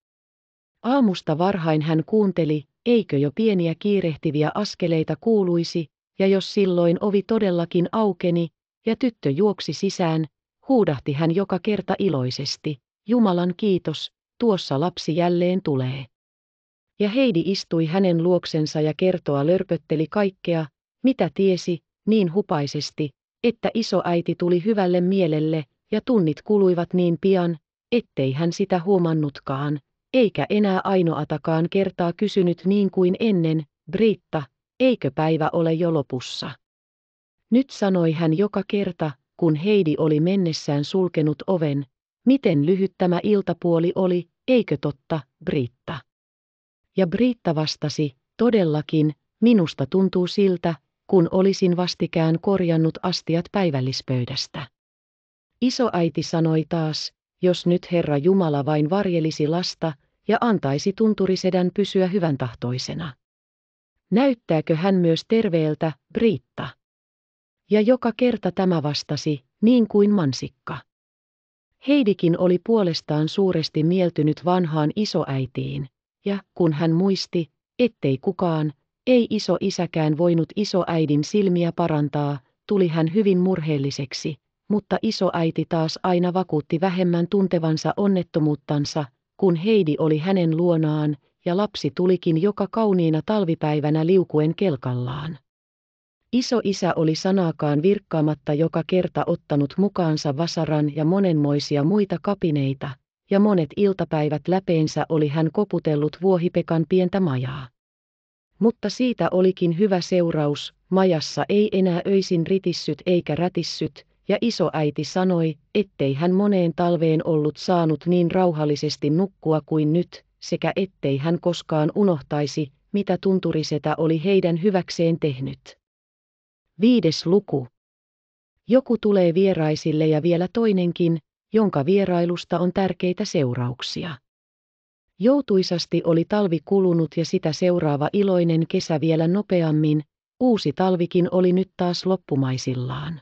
Aamusta varhain hän kuunteli, eikö jo pieniä kiirehtiviä askeleita kuuluisi, ja jos silloin ovi todellakin aukeni, ja tyttö juoksi sisään, huudahti hän joka kerta iloisesti, Jumalan kiitos, tuossa lapsi jälleen tulee. Ja Heidi istui hänen luoksensa ja kertoa lörpötteli kaikkea, mitä tiesi, niin hupaisesti, että isoäiti tuli hyvälle mielelle, ja tunnit kuluivat niin pian, ettei hän sitä huomannutkaan, eikä enää ainoatakaan kertaa kysynyt niin kuin ennen, Britta, eikö päivä ole jo lopussa. Nyt sanoi hän joka kerta, kun Heidi oli mennessään sulkenut oven, miten lyhyt tämä iltapuoli oli, eikö totta, Britta? Ja Britta vastasi, todellakin, minusta tuntuu siltä, kun olisin vastikään korjannut astiat päivällispöydästä. Isoäiti sanoi taas, jos nyt Herra Jumala vain varjelisi lasta ja antaisi tunturisedän pysyä hyvän tahtoisena. Näyttääkö hän myös terveeltä, Britta? Ja joka kerta tämä vastasi, niin kuin mansikka. Heidikin oli puolestaan suuresti mieltynyt vanhaan isoäitiin, ja kun hän muisti, ettei kukaan, ei iso isäkään voinut isoäidin silmiä parantaa, tuli hän hyvin murheelliseksi, mutta isoäiti taas aina vakuutti vähemmän tuntevansa onnettomuuttansa, kun Heidi oli hänen luonaan, ja lapsi tulikin joka kauniina talvipäivänä liukuen kelkallaan. Iso isä oli sanaakaan virkkaamatta joka kerta ottanut mukaansa vasaran ja monenmoisia muita kapineita, ja monet iltapäivät läpeensä oli hän koputellut vuohipekan pientä majaa. Mutta siitä olikin hyvä seuraus, majassa ei enää öisin ritissyt eikä rätissyt, ja isoäiti sanoi, ettei hän moneen talveen ollut saanut niin rauhallisesti nukkua kuin nyt, sekä ettei hän koskaan unohtaisi, mitä tunturisetä oli heidän hyväkseen tehnyt. Viides luku. Joku tulee vieraisille ja vielä toinenkin, jonka vierailusta on tärkeitä seurauksia. Joutuisasti oli talvi kulunut ja sitä seuraava iloinen kesä vielä nopeammin, uusi talvikin oli nyt taas loppumaisillaan.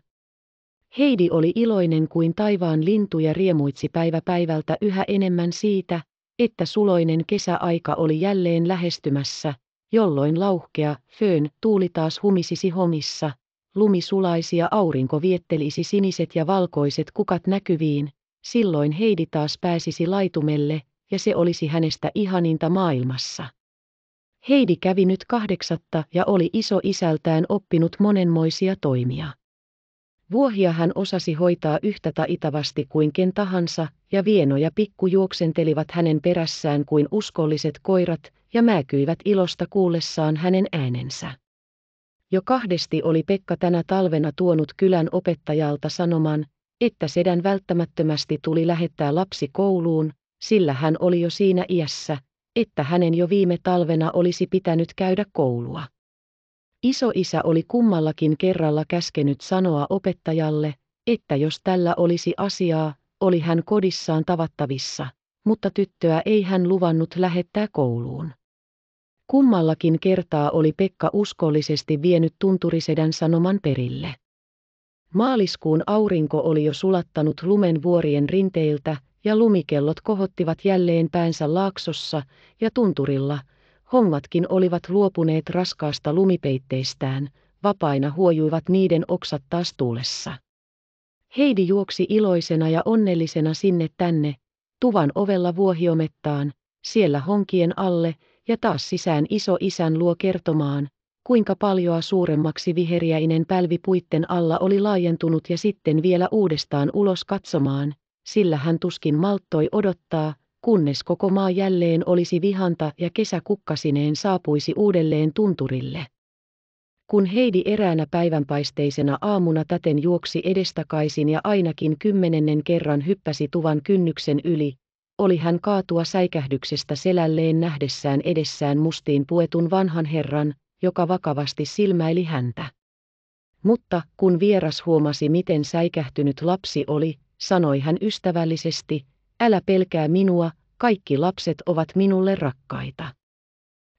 Heidi oli iloinen kuin taivaan lintu ja riemuitsi päivä päivältä yhä enemmän siitä, että suloinen kesäaika oli jälleen lähestymässä, jolloin lauhkea föön tuuli taas humisisi homissa, lumi sulaisi ja aurinko viettelisi siniset ja valkoiset kukat näkyviin, silloin Heidi taas pääsisi laitumelle, ja se olisi hänestä ihaninta maailmassa. Heidi kävi nyt kahdeksatta ja oli iso isältään oppinut monenmoisia toimia. Vuohia hän osasi hoitaa yhtä taitavasti kuin ken tahansa, ja Vieno ja Pikku juoksentelivat hänen perässään kuin uskolliset koirat, ja määkyivät ilosta kuullessaan hänen äänensä. Jo kahdesti oli Pekka tänä talvena tuonut kylän opettajalta sanoman, että sedän välttämättömästi tuli lähettää lapsi kouluun, sillä hän oli jo siinä iässä, että hänen jo viime talvena olisi pitänyt käydä koulua. Iso-isä oli kummallakin kerralla käskenyt sanoa opettajalle, että jos tällä olisi asiaa, oli hän kodissaan tavattavissa, mutta tyttöä ei hän luvannut lähettää kouluun. Kummallakin kertaa oli Pekka uskollisesti vienyt tunturisedän sanoman perille. Maaliskuun aurinko oli jo sulattanut lumen vuorien rinteiltä, ja lumikellot kohottivat jälleen päänsä laaksossa ja tunturilla, Hommatkin olivat luopuneet raskaasta lumipeitteistään, vapaina huojuivat niiden oksat taas tuulessa. Heidi juoksi iloisena ja onnellisena sinne tänne, tuvan ovella vuohiomettaan, siellä honkien alle ja taas sisään iso isän luo kertomaan, kuinka paljoa suuremmaksi viheriäinen pälvi puitten alla oli laajentunut ja sitten vielä uudestaan ulos katsomaan, sillä hän tuskin malttoi odottaa, kunnes koko maa jälleen olisi vihanta ja kesä kukkasineen saapuisi uudelleen tunturille. Kun Heidi eräänä päivänpaisteisena aamuna täten juoksi edestakaisin ja ainakin kymmenennen kerran hyppäsi tuvan kynnyksen yli, oli hän kaatua säikähdyksestä selälleen nähdessään edessään mustiin puetun vanhan herran, joka vakavasti silmäili häntä. Mutta kun vieras huomasi miten säikähtynyt lapsi oli, sanoi hän ystävällisesti, älä pelkää minua, kaikki lapset ovat minulle rakkaita.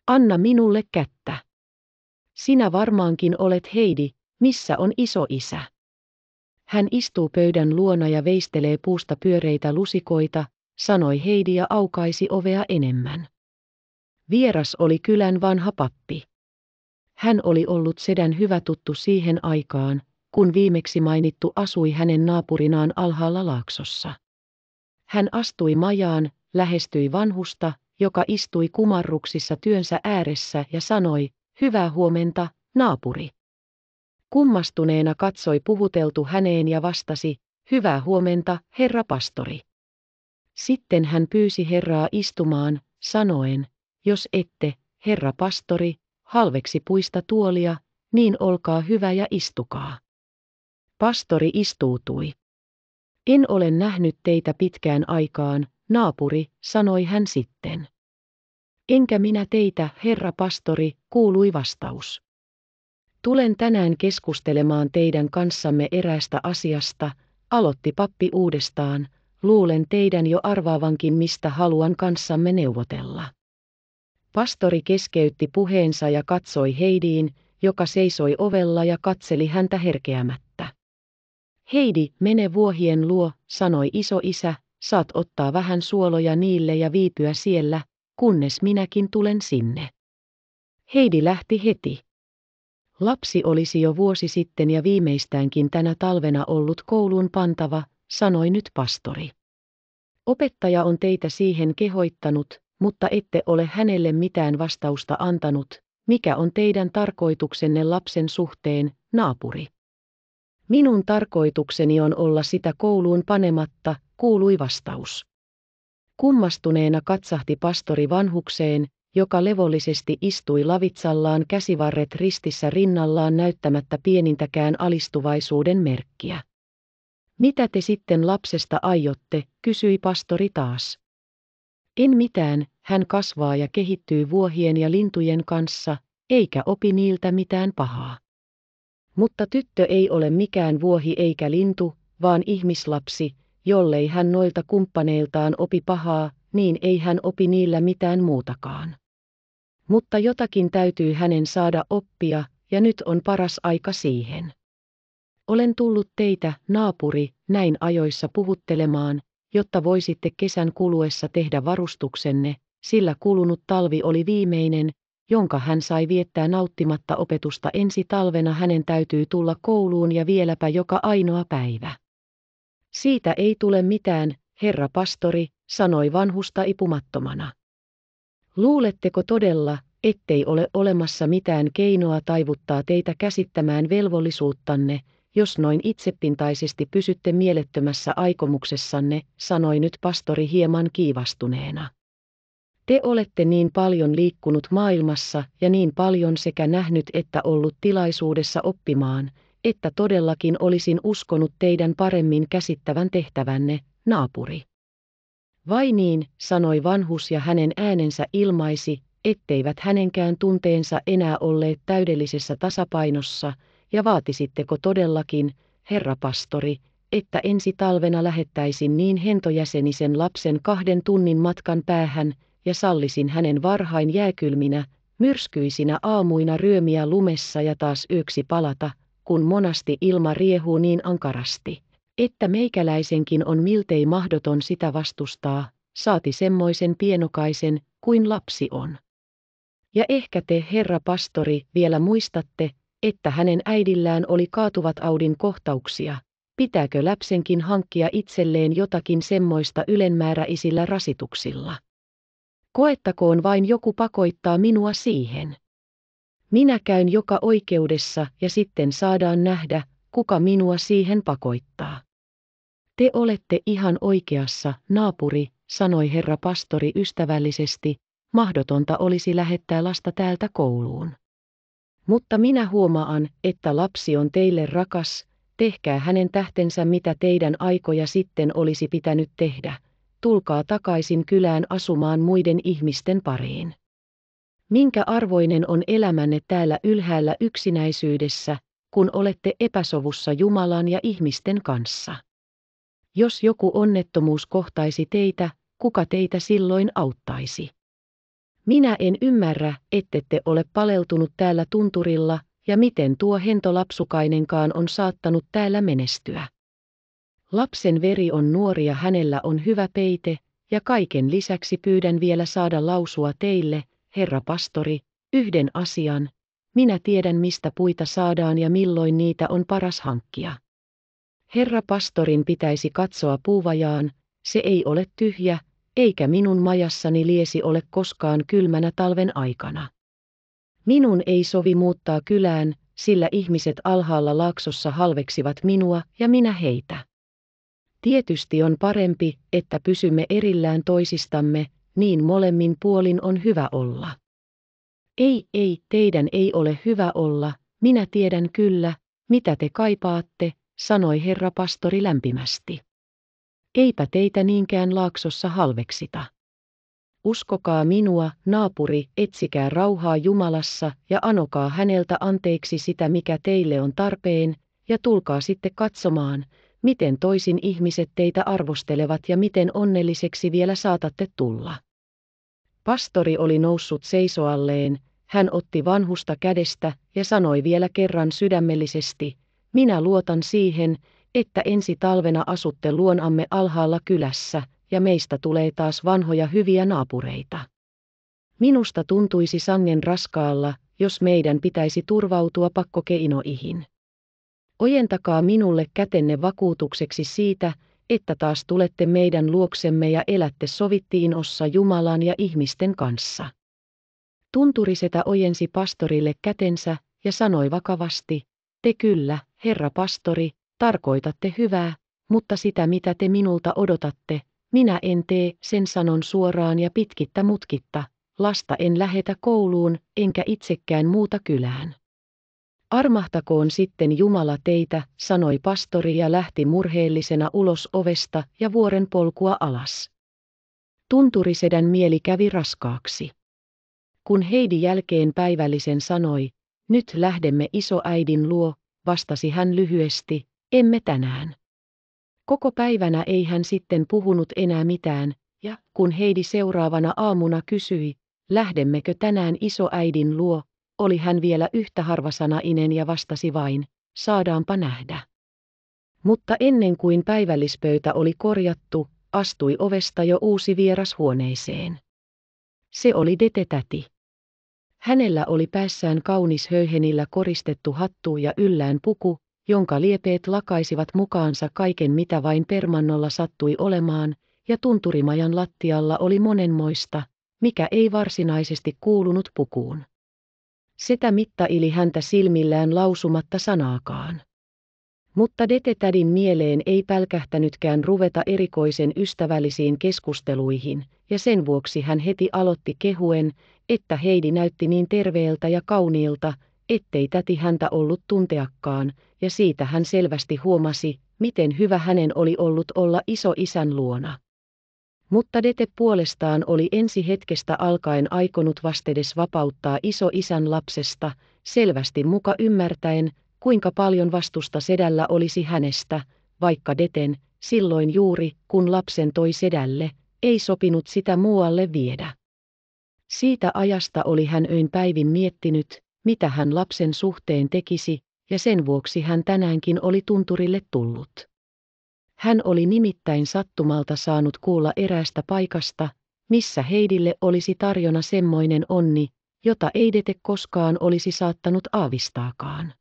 Anna minulle kättä. Sinä varmaankin olet Heidi, missä on iso isä? Hän istuu pöydän luona ja veistelee puusta pyöreitä lusikoita, sanoi Heidi ja aukaisi ovea enemmän. Vieras oli kylän vanha pappi. Hän oli ollut sedän hyvä tuttu siihen aikaan, kun viimeksi mainittu asui hänen naapurinaan alhaalla laaksossa. Hän astui majaan, lähestyi vanhusta, joka istui kumarruksissa työnsä ääressä ja sanoi, hyvää huomenta, naapuri. Kummastuneena katsoi puhuteltu häneen ja vastasi, hyvää huomenta, herra pastori. Sitten hän pyysi herraa istumaan, sanoen, jos ette, herra pastori, halveksi puista tuolia, niin olkaa hyvä ja istukaa. Pastori istuutui. En ole nähnyt teitä pitkään aikaan, naapuri, sanoi hän sitten. Enkä minä teitä, herra pastori, kuului vastaus. Tulen tänään keskustelemaan teidän kanssamme eräästä asiasta, aloitti pappi uudestaan, luulen teidän jo arvaavankin mistä haluan kanssamme neuvotella. Pastori keskeytti puheensa ja katsoi Heidiin, joka seisoi ovella ja katseli häntä herkeämättä. Heidi, mene vuohien luo, sanoi iso isä. saat ottaa vähän suoloja niille ja viipyä siellä, kunnes minäkin tulen sinne. Heidi lähti heti. Lapsi olisi jo vuosi sitten ja viimeistäänkin tänä talvena ollut kouluun pantava, sanoi nyt pastori. Opettaja on teitä siihen kehoittanut, mutta ette ole hänelle mitään vastausta antanut, mikä on teidän tarkoituksenne lapsen suhteen, naapuri. Minun tarkoitukseni on olla sitä kouluun panematta, kuului vastaus. Kummastuneena katsahti pastori vanhukseen, joka levollisesti istui lavitsallaan käsivarret ristissä rinnallaan näyttämättä pienintäkään alistuvaisuuden merkkiä. Mitä te sitten lapsesta aiotte, kysyi pastori taas. En mitään, hän kasvaa ja kehittyy vuohien ja lintujen kanssa, eikä opi niiltä mitään pahaa. Mutta tyttö ei ole mikään vuohi eikä lintu, vaan ihmislapsi, jollei hän noilta kumppaneiltaan opi pahaa, niin ei hän opi niillä mitään muutakaan. Mutta jotakin täytyy hänen saada oppia, ja nyt on paras aika siihen. Olen tullut teitä, naapuri, näin ajoissa puhuttelemaan, jotta voisitte kesän kuluessa tehdä varustuksenne, sillä kulunut talvi oli viimeinen, jonka hän sai viettää nauttimatta opetusta ensi talvena hänen täytyy tulla kouluun ja vieläpä joka ainoa päivä. Siitä ei tule mitään, herra pastori, sanoi vanhusta ipumattomana. Luuletteko todella, ettei ole olemassa mitään keinoa taivuttaa teitä käsittämään velvollisuuttanne, jos noin itsepintaisesti pysytte mielettömässä aikomuksessanne, sanoi nyt pastori hieman kiivastuneena. Te olette niin paljon liikkunut maailmassa ja niin paljon sekä nähnyt että ollut tilaisuudessa oppimaan, että todellakin olisin uskonut teidän paremmin käsittävän tehtävänne, naapuri. Vai niin, sanoi vanhus ja hänen äänensä ilmaisi, etteivät hänenkään tunteensa enää olleet täydellisessä tasapainossa, ja vaatisitteko todellakin, herra pastori, että ensi talvena lähettäisin niin hentojäsenisen lapsen kahden tunnin matkan päähän, ja sallisin hänen varhain jääkylminä, myrskyisinä aamuina ryömiä lumessa ja taas yöksi palata, kun monasti ilma riehuu niin ankarasti, että meikäläisenkin on miltei mahdoton sitä vastustaa, saati semmoisen pienokaisen kuin lapsi on. Ja ehkä te, herra pastori, vielä muistatte, että hänen äidillään oli kaatuvat audin kohtauksia, pitääkö läpsenkin hankkia itselleen jotakin semmoista ylenmääräisillä rasituksilla, Koettakoon vain joku pakoittaa minua siihen. Minä käyn joka oikeudessa ja sitten saadaan nähdä, kuka minua siihen pakoittaa. Te olette ihan oikeassa, naapuri, sanoi herra pastori ystävällisesti, mahdotonta olisi lähettää lasta täältä kouluun. Mutta minä huomaan, että lapsi on teille rakas, tehkää hänen tähtensä mitä teidän aikoja sitten olisi pitänyt tehdä, tulkaa takaisin kylään asumaan muiden ihmisten pariin. Minkä arvoinen on elämänne täällä ylhäällä yksinäisyydessä, kun olette epäsovussa Jumalan ja ihmisten kanssa? Jos joku onnettomuus kohtaisi teitä, kuka teitä silloin auttaisi? Minä en ymmärrä, ettette ole paleltunut täällä tunturilla, ja miten tuo hentolapsukainenkaan on saattanut täällä menestyä. Lapsen veri on nuori ja hänellä on hyvä peite, ja kaiken lisäksi pyydän vielä saada lausua teille, herra pastori, yhden asian. Minä tiedän mistä puita saadaan ja milloin niitä on paras hankkia. Herra pastorin pitäisi katsoa puuvajaan, se ei ole tyhjä, eikä minun majassani liesi ole koskaan kylmänä talven aikana. Minun ei sovi muuttaa kylään, sillä ihmiset alhaalla laaksossa halveksivat minua ja minä heitä. Tietysti on parempi, että pysymme erillään toisistamme, niin molemmin puolin on hyvä olla. Ei, ei, teidän ei ole hyvä olla, minä tiedän kyllä, mitä te kaipaatte, sanoi herra pastori lämpimästi. Eipä teitä niinkään laaksossa halveksita. Uskokaa minua, naapuri, etsikää rauhaa Jumalassa ja anokaa häneltä anteeksi sitä, mikä teille on tarpeen, ja tulkaa sitten katsomaan, miten toisin ihmiset teitä arvostelevat ja miten onnelliseksi vielä saatatte tulla. Pastori oli noussut seisoalleen, hän otti vanhusta kädestä ja sanoi vielä kerran sydämellisesti, minä luotan siihen, että ensi talvena asutte luonamme alhaalla kylässä, ja meistä tulee taas vanhoja hyviä naapureita. Minusta tuntuisi sangen raskaalla, jos meidän pitäisi turvautua pakkokeinoihin ojentakaa minulle kätenne vakuutukseksi siitä, että taas tulette meidän luoksemme ja elätte sovittiin ossa Jumalan ja ihmisten kanssa. Tunturisetä ojensi pastorille kätensä ja sanoi vakavasti, te kyllä, herra pastori, tarkoitatte hyvää, mutta sitä mitä te minulta odotatte, minä en tee, sen sanon suoraan ja pitkittä mutkitta, lasta en lähetä kouluun, enkä itsekään muuta kylään. Armahtakoon sitten Jumala teitä, sanoi pastori ja lähti murheellisena ulos ovesta ja vuoren polkua alas. Tunturisedän mieli kävi raskaaksi. Kun Heidi jälkeen päivällisen sanoi, nyt lähdemme isoäidin luo, vastasi hän lyhyesti, emme tänään. Koko päivänä ei hän sitten puhunut enää mitään, ja kun Heidi seuraavana aamuna kysyi, lähdemmekö tänään isoäidin luo, oli hän vielä yhtä harvasanainen ja vastasi vain, saadaanpa nähdä. Mutta ennen kuin päivällispöytä oli korjattu, astui ovesta jo uusi vieras huoneeseen. Se oli detetäti. Hänellä oli päässään kaunis höyhenillä koristettu hattu ja yllään puku, jonka liepeet lakaisivat mukaansa kaiken mitä vain permannolla sattui olemaan, ja tunturimajan lattialla oli monenmoista, mikä ei varsinaisesti kuulunut pukuun. Setä mittaili häntä silmillään lausumatta sanaakaan. Mutta detetädin mieleen ei pälkähtänytkään ruveta erikoisen ystävällisiin keskusteluihin, ja sen vuoksi hän heti aloitti kehuen, että Heidi näytti niin terveeltä ja kauniilta, ettei täti häntä ollut tunteakkaan, ja siitä hän selvästi huomasi, miten hyvä hänen oli ollut olla iso isän luona. Mutta Dete puolestaan oli ensi hetkestä alkaen aikonut vastedes vapauttaa iso-isän lapsesta, selvästi muka ymmärtäen, kuinka paljon vastusta sedällä olisi hänestä, vaikka Deten, silloin juuri, kun lapsen toi sedälle, ei sopinut sitä muualle viedä. Siitä ajasta oli hän öin päivin miettinyt, mitä hän lapsen suhteen tekisi, ja sen vuoksi hän tänäänkin oli tunturille tullut. Hän oli nimittäin sattumalta saanut kuulla eräästä paikasta, missä Heidille olisi tarjona semmoinen onni, jota ei Dete koskaan olisi saattanut aavistaakaan.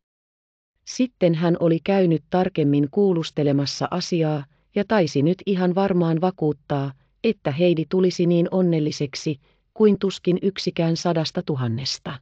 Sitten hän oli käynyt tarkemmin kuulustelemassa asiaa, ja taisi nyt ihan varmaan vakuuttaa, että Heidi tulisi niin onnelliseksi, kuin tuskin yksikään sadasta tuhannesta.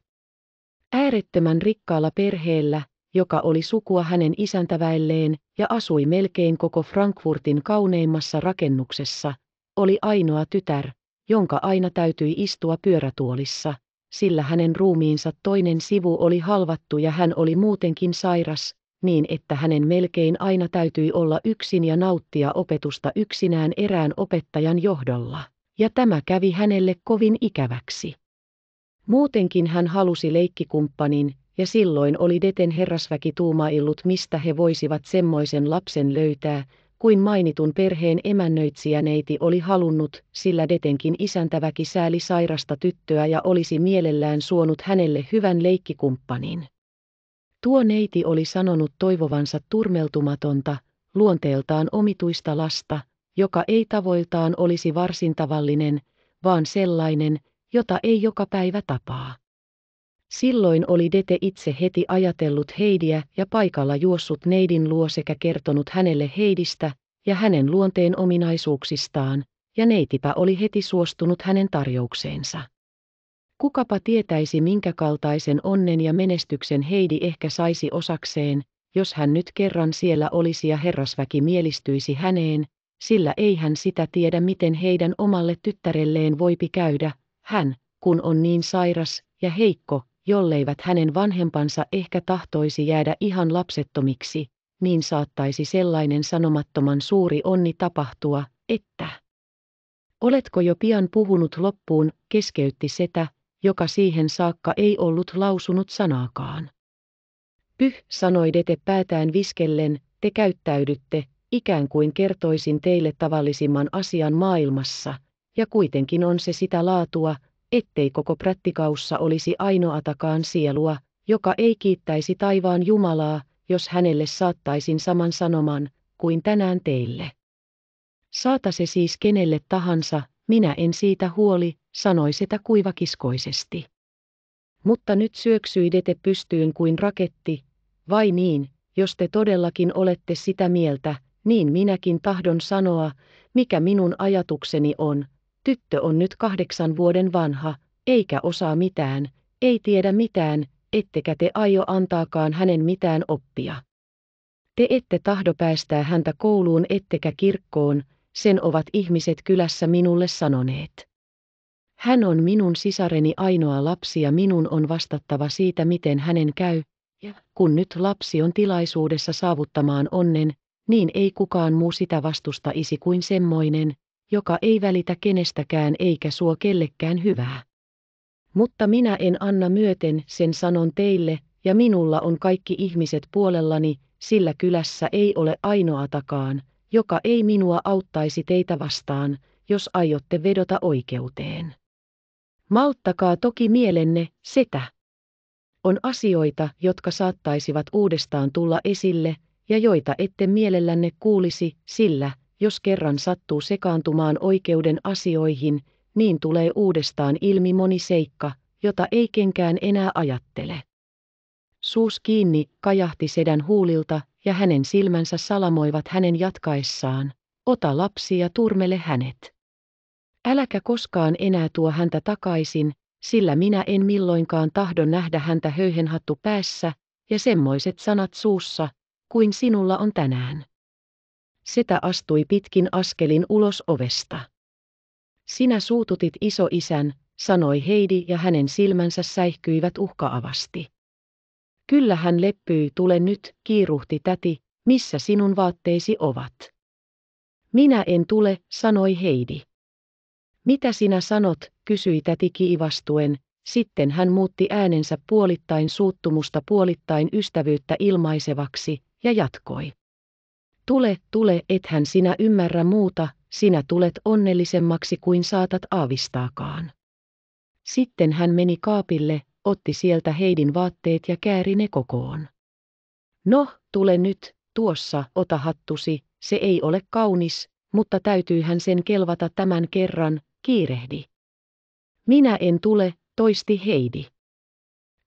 Äärettömän rikkaalla perheellä, joka oli sukua hänen isäntäväelleen ja asui melkein koko Frankfurtin kauneimmassa rakennuksessa, oli ainoa tytär, jonka aina täytyi istua pyörätuolissa, sillä hänen ruumiinsa toinen sivu oli halvattu ja hän oli muutenkin sairas, niin että hänen melkein aina täytyi olla yksin ja nauttia opetusta yksinään erään opettajan johdolla, ja tämä kävi hänelle kovin ikäväksi. Muutenkin hän halusi leikkikumppanin, ja silloin oli deten herrasväki tuumaillut mistä he voisivat semmoisen lapsen löytää, kuin mainitun perheen emännöitsijäneiti oli halunnut, sillä detenkin isäntäväki sääli sairasta tyttöä ja olisi mielellään suonut hänelle hyvän leikkikumppanin. Tuo neiti oli sanonut toivovansa turmeltumatonta, luonteeltaan omituista lasta, joka ei tavoiltaan olisi varsin tavallinen, vaan sellainen, jota ei joka päivä tapaa. Silloin oli Dete itse heti ajatellut Heidiä ja paikalla juossut neidin luo sekä kertonut hänelle Heidistä ja hänen luonteen ominaisuuksistaan, ja neitipä oli heti suostunut hänen tarjoukseensa. Kukapa tietäisi minkä kaltaisen onnen ja menestyksen Heidi ehkä saisi osakseen, jos hän nyt kerran siellä olisi ja herrasväki mielistyisi häneen, sillä ei hän sitä tiedä miten heidän omalle tyttärelleen voipi käydä, hän, kun on niin sairas ja heikko, jolleivät hänen vanhempansa ehkä tahtoisi jäädä ihan lapsettomiksi, niin saattaisi sellainen sanomattoman suuri onni tapahtua, että Oletko jo pian puhunut loppuun, keskeytti setä, joka siihen saakka ei ollut lausunut sanaakaan. Pyh, sanoi Dete päätään viskellen, te käyttäydytte, ikään kuin kertoisin teille tavallisimman asian maailmassa, ja kuitenkin on se sitä laatua, ettei koko prättikaussa olisi ainoatakaan sielua, joka ei kiittäisi taivaan Jumalaa, jos hänelle saattaisin saman sanoman, kuin tänään teille. Saata se siis kenelle tahansa, minä en siitä huoli, sanoi sitä kuivakiskoisesti. Mutta nyt syöksyi dete pystyyn kuin raketti, vai niin, jos te todellakin olette sitä mieltä, niin minäkin tahdon sanoa, mikä minun ajatukseni on, Tyttö on nyt kahdeksan vuoden vanha, eikä osaa mitään, ei tiedä mitään, ettekä te aio antaakaan hänen mitään oppia. Te ette tahdo päästää häntä kouluun ettekä kirkkoon, sen ovat ihmiset kylässä minulle sanoneet. Hän on minun sisareni ainoa lapsi ja minun on vastattava siitä, miten hänen käy, ja kun nyt lapsi on tilaisuudessa saavuttamaan onnen, niin ei kukaan muu sitä vastustaisi kuin semmoinen, joka ei välitä kenestäkään eikä suo kellekään hyvää. Mutta minä en anna myöten, sen sanon teille, ja minulla on kaikki ihmiset puolellani, sillä kylässä ei ole ainoatakaan, joka ei minua auttaisi teitä vastaan, jos aiotte vedota oikeuteen. Malttakaa toki mielenne, sitä. On asioita, jotka saattaisivat uudestaan tulla esille, ja joita ette mielellänne kuulisi, sillä, jos kerran sattuu sekaantumaan oikeuden asioihin, niin tulee uudestaan ilmi moni seikka, jota ei kenkään enää ajattele. Suus kiinni kajahti sedän huulilta ja hänen silmänsä salamoivat hänen jatkaessaan. Ota lapsi ja turmele hänet. Äläkä koskaan enää tuo häntä takaisin, sillä minä en milloinkaan tahdo nähdä häntä höyhenhattu päässä ja semmoiset sanat suussa, kuin sinulla on tänään. Setä astui pitkin askelin ulos ovesta. Sinä suututit isoisän, sanoi Heidi ja hänen silmänsä säihkyivät uhkaavasti. Kyllä hän leppyy, tule nyt, kiiruhti täti, missä sinun vaatteesi ovat. Minä en tule, sanoi Heidi. Mitä sinä sanot, kysyi täti kiivastuen, sitten hän muutti äänensä puolittain suuttumusta puolittain ystävyyttä ilmaisevaksi, ja jatkoi. Tule, tule, ethän sinä ymmärrä muuta, sinä tulet onnellisemmaksi kuin saatat aavistaakaan. Sitten hän meni kaapille, otti sieltä Heidin vaatteet ja kääri ne kokoon. No, tule nyt, tuossa, ota hattusi, se ei ole kaunis, mutta täytyyhän sen kelvata tämän kerran, kiirehdi. Minä en tule, toisti Heidi.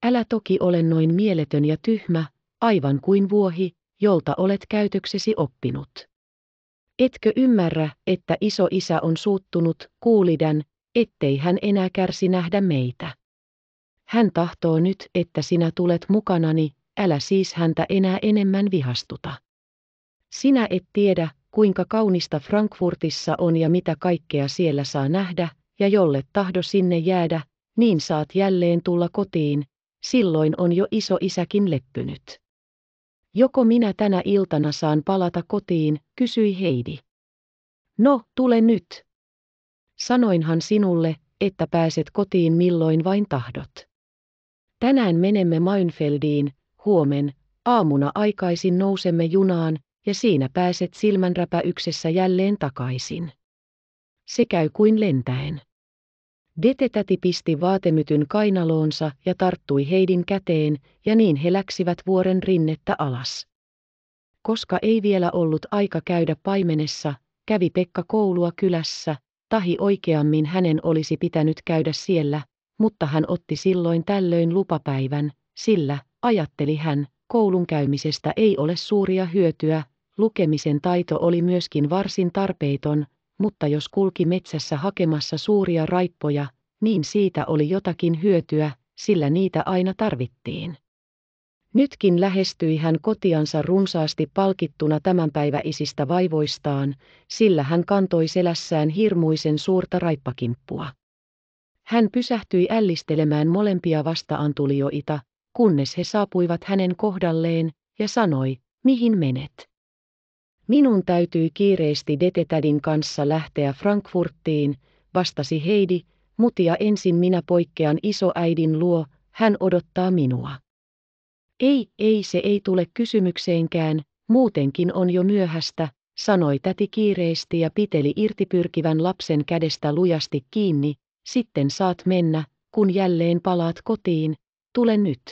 Älä toki ole noin mieletön ja tyhmä, aivan kuin vuohi, jolta olet käytöksesi oppinut. Etkö ymmärrä, että iso isä on suuttunut, kuulidan, ettei hän enää kärsi nähdä meitä. Hän tahtoo nyt, että sinä tulet mukanani, älä siis häntä enää enemmän vihastuta. Sinä et tiedä, kuinka kaunista Frankfurtissa on ja mitä kaikkea siellä saa nähdä, ja jolle tahdo sinne jäädä, niin saat jälleen tulla kotiin, silloin on jo iso isäkin leppynyt. Joko minä tänä iltana saan palata kotiin, kysyi Heidi. No, tule nyt. Sanoinhan sinulle, että pääset kotiin milloin vain tahdot. Tänään menemme Mainfeldiin, huomen, aamuna aikaisin nousemme junaan, ja siinä pääset silmänräpäyksessä jälleen takaisin. Se käy kuin lentäen. Detetäti pisti vaatemytyn kainaloonsa ja tarttui Heidin käteen, ja niin he läksivät vuoren rinnettä alas. Koska ei vielä ollut aika käydä paimenessa, kävi Pekka koulua kylässä, tahi oikeammin hänen olisi pitänyt käydä siellä, mutta hän otti silloin tällöin lupapäivän, sillä, ajatteli hän, koulun käymisestä ei ole suuria hyötyä, lukemisen taito oli myöskin varsin tarpeeton mutta jos kulki metsässä hakemassa suuria raippoja, niin siitä oli jotakin hyötyä, sillä niitä aina tarvittiin. Nytkin lähestyi hän kotiansa runsaasti palkittuna tämänpäiväisistä vaivoistaan, sillä hän kantoi selässään hirmuisen suurta raippakimppua. Hän pysähtyi ällistelemään molempia vastaantulijoita, kunnes he saapuivat hänen kohdalleen, ja sanoi, mihin menet. Minun täytyy kiireesti Detetädin kanssa lähteä Frankfurttiin, vastasi Heidi, mutia ensin minä poikkean isoäidin luo, hän odottaa minua. Ei, ei se ei tule kysymykseenkään, muutenkin on jo myöhästä, sanoi täti kiireesti ja piteli irtipyrkivän lapsen kädestä lujasti kiinni, sitten saat mennä, kun jälleen palaat kotiin, tule nyt.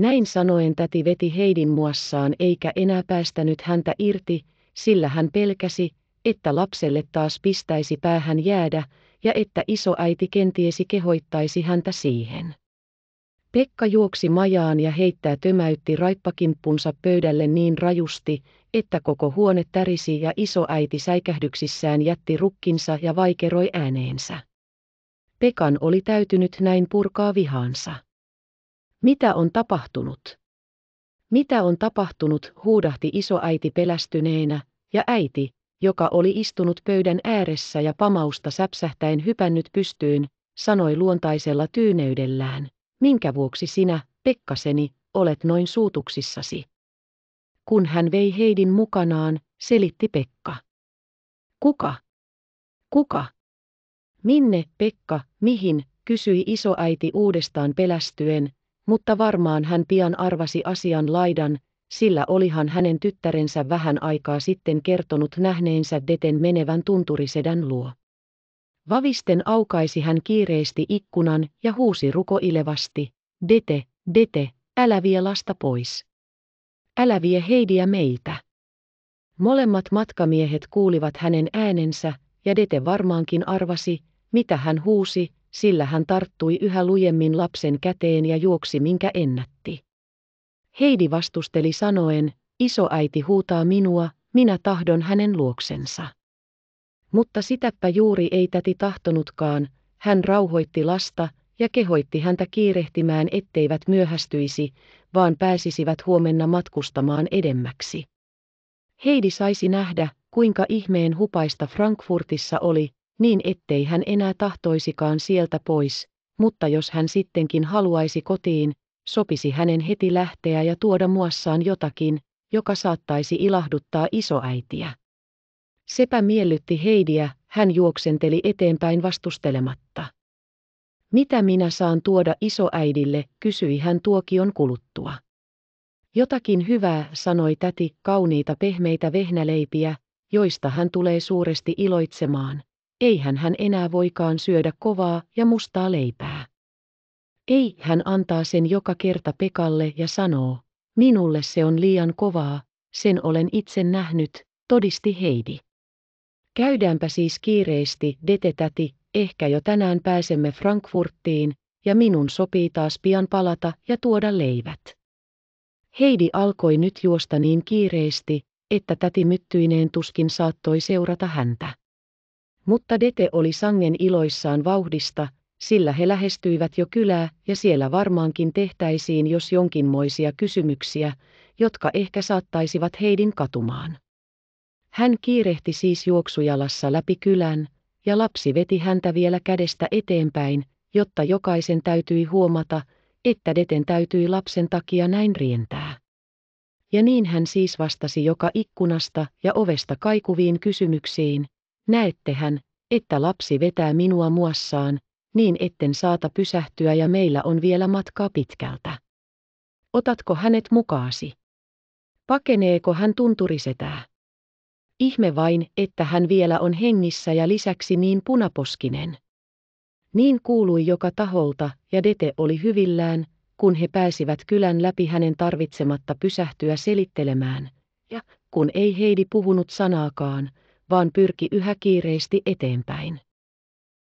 Näin sanoen täti veti Heidin muassaan eikä enää päästänyt häntä irti, sillä hän pelkäsi, että lapselle taas pistäisi päähän jäädä, ja että isoäiti kentiesi kehoittaisi häntä siihen. Pekka juoksi majaan ja heittää tömäytti raippakimppunsa pöydälle niin rajusti, että koko huone tärisi ja isoäiti säikähdyksissään jätti rukkinsa ja vaikeroi ääneensä. Pekan oli täytynyt näin purkaa vihaansa. Mitä on tapahtunut? Mitä on tapahtunut, huudahti isoäiti pelästyneenä, ja äiti, joka oli istunut pöydän ääressä ja pamausta säpsähtäen hypännyt pystyyn, sanoi luontaisella tyyneydellään, minkä vuoksi sinä, Pekkaseni, olet noin suutuksissasi. Kun hän vei Heidin mukanaan, selitti Pekka. Kuka? Kuka? Minne, Pekka, mihin, kysyi isoäiti uudestaan pelästyen, mutta varmaan hän pian arvasi asian laidan, sillä olihan hänen tyttärensä vähän aikaa sitten kertonut nähneensä deten menevän tunturisedän luo. Vavisten aukaisi hän kiireesti ikkunan ja huusi rukoilevasti, Dete, Dete, älä vie lasta pois. Älä vie Heidiä meiltä. Molemmat matkamiehet kuulivat hänen äänensä, ja Dete varmaankin arvasi, mitä hän huusi, sillä hän tarttui yhä lujemmin lapsen käteen ja juoksi minkä ennätti. Heidi vastusteli sanoen, isoäiti huutaa minua, minä tahdon hänen luoksensa. Mutta sitäpä juuri ei täti tahtonutkaan, hän rauhoitti lasta ja kehoitti häntä kiirehtimään, etteivät myöhästyisi, vaan pääsisivät huomenna matkustamaan edemmäksi. Heidi saisi nähdä, kuinka ihmeen hupaista Frankfurtissa oli, niin ettei hän enää tahtoisikaan sieltä pois, mutta jos hän sittenkin haluaisi kotiin, sopisi hänen heti lähteä ja tuoda muassaan jotakin, joka saattaisi ilahduttaa isoäitiä. Sepä miellytti Heidiä, hän juoksenteli eteenpäin vastustelematta. Mitä minä saan tuoda isoäidille, kysyi hän tuokion kuluttua. Jotakin hyvää, sanoi täti, kauniita pehmeitä vehnäleipiä, joista hän tulee suuresti iloitsemaan eihän hän enää voikaan syödä kovaa ja mustaa leipää. Ei hän antaa sen joka kerta Pekalle ja sanoo, minulle se on liian kovaa, sen olen itse nähnyt, todisti Heidi. Käydäänpä siis kiireesti, detetäti, ehkä jo tänään pääsemme Frankfurttiin, ja minun sopii taas pian palata ja tuoda leivät. Heidi alkoi nyt juosta niin kiireesti, että täti myttyineen tuskin saattoi seurata häntä. Mutta Dete oli sangen iloissaan vauhdista, sillä he lähestyivät jo kylää ja siellä varmaankin tehtäisiin jos jonkinmoisia kysymyksiä, jotka ehkä saattaisivat Heidin katumaan. Hän kiirehti siis juoksujalassa läpi kylän, ja lapsi veti häntä vielä kädestä eteenpäin, jotta jokaisen täytyi huomata, että Deten täytyi lapsen takia näin rientää. Ja niin hän siis vastasi joka ikkunasta ja ovesta kaikuviin kysymyksiin, Näettehän, että lapsi vetää minua muassaan, niin etten saata pysähtyä ja meillä on vielä matkaa pitkältä. Otatko hänet mukaasi? Pakeneeko hän tunturisetää? Ihme vain, että hän vielä on hengissä ja lisäksi niin punaposkinen. Niin kuului joka taholta, ja Dete oli hyvillään, kun he pääsivät kylän läpi hänen tarvitsematta pysähtyä selittelemään. Ja kun ei Heidi puhunut sanaakaan, vaan pyrki yhä kiireesti eteenpäin.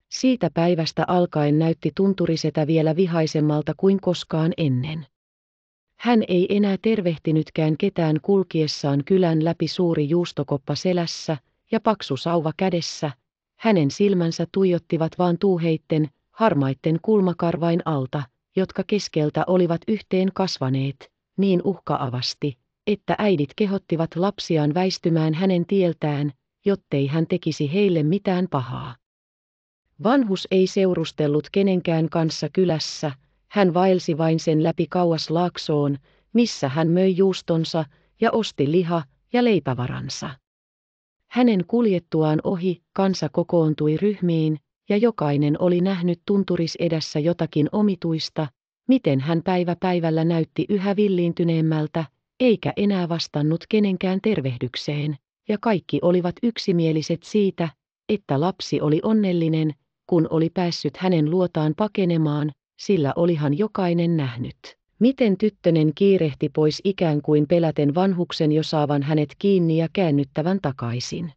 Siitä päivästä alkaen näytti tunturisetä vielä vihaisemmalta kuin koskaan ennen. Hän ei enää tervehtinytkään ketään kulkiessaan kylän läpi suuri juustokoppa selässä ja paksu sauva kädessä, hänen silmänsä tuijottivat vaan tuuheitten, harmaitten kulmakarvain alta, jotka keskeltä olivat yhteen kasvaneet, niin uhkaavasti, että äidit kehottivat lapsiaan väistymään hänen tieltään, jottei hän tekisi heille mitään pahaa. Vanhus ei seurustellut kenenkään kanssa kylässä, hän vaelsi vain sen läpi kauas laaksoon, missä hän möi juustonsa ja osti liha ja leipävaransa. Hänen kuljettuaan ohi kansa kokoontui ryhmiin, ja jokainen oli nähnyt tunturis edessä jotakin omituista, miten hän päivä päivällä näytti yhä villiintyneemmältä, eikä enää vastannut kenenkään tervehdykseen, ja kaikki olivat yksimieliset siitä, että lapsi oli onnellinen, kun oli päässyt hänen luotaan pakenemaan, sillä olihan jokainen nähnyt. Miten tyttönen kiirehti pois ikään kuin peläten vanhuksen jo saavan hänet kiinni ja käännyttävän takaisin.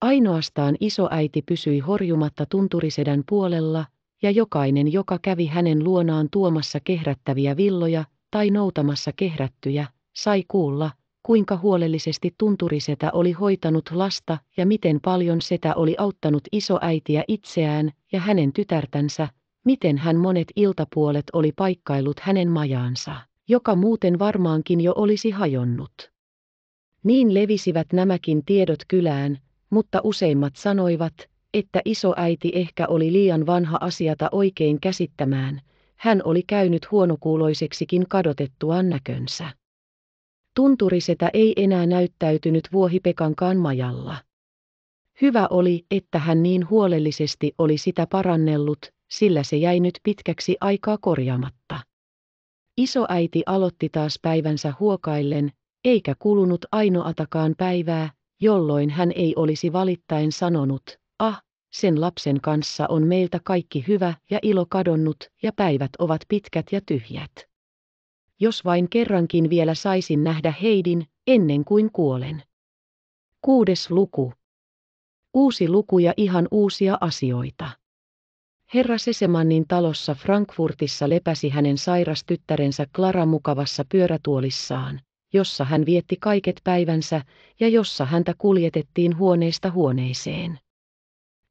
Ainoastaan isoäiti pysyi horjumatta tunturisedän puolella, ja jokainen, joka kävi hänen luonaan tuomassa kehrättäviä villoja tai noutamassa kehrättyjä, sai kuulla, kuinka huolellisesti tunturisetä oli hoitanut lasta ja miten paljon setä oli auttanut isoäitiä itseään ja hänen tytärtänsä, miten hän monet iltapuolet oli paikkailut hänen majaansa, joka muuten varmaankin jo olisi hajonnut. Niin levisivät nämäkin tiedot kylään, mutta useimmat sanoivat, että isoäiti ehkä oli liian vanha asiata oikein käsittämään, hän oli käynyt huonokuuloiseksikin kadotettuaan näkönsä. Tunturisetä ei enää näyttäytynyt vuohipekankaan majalla. Hyvä oli, että hän niin huolellisesti oli sitä parannellut, sillä se jäi nyt pitkäksi aikaa korjaamatta. Isoäiti aloitti taas päivänsä huokaillen, eikä kulunut ainoatakaan päivää, jolloin hän ei olisi valittain sanonut, ah, sen lapsen kanssa on meiltä kaikki hyvä ja ilo kadonnut ja päivät ovat pitkät ja tyhjät jos vain kerrankin vielä saisin nähdä Heidin, ennen kuin kuolen. Kuudes luku. Uusi luku ja ihan uusia asioita. Herra Sesemannin talossa Frankfurtissa lepäsi hänen sairas tyttärensä Klara mukavassa pyörätuolissaan, jossa hän vietti kaiket päivänsä ja jossa häntä kuljetettiin huoneesta huoneeseen.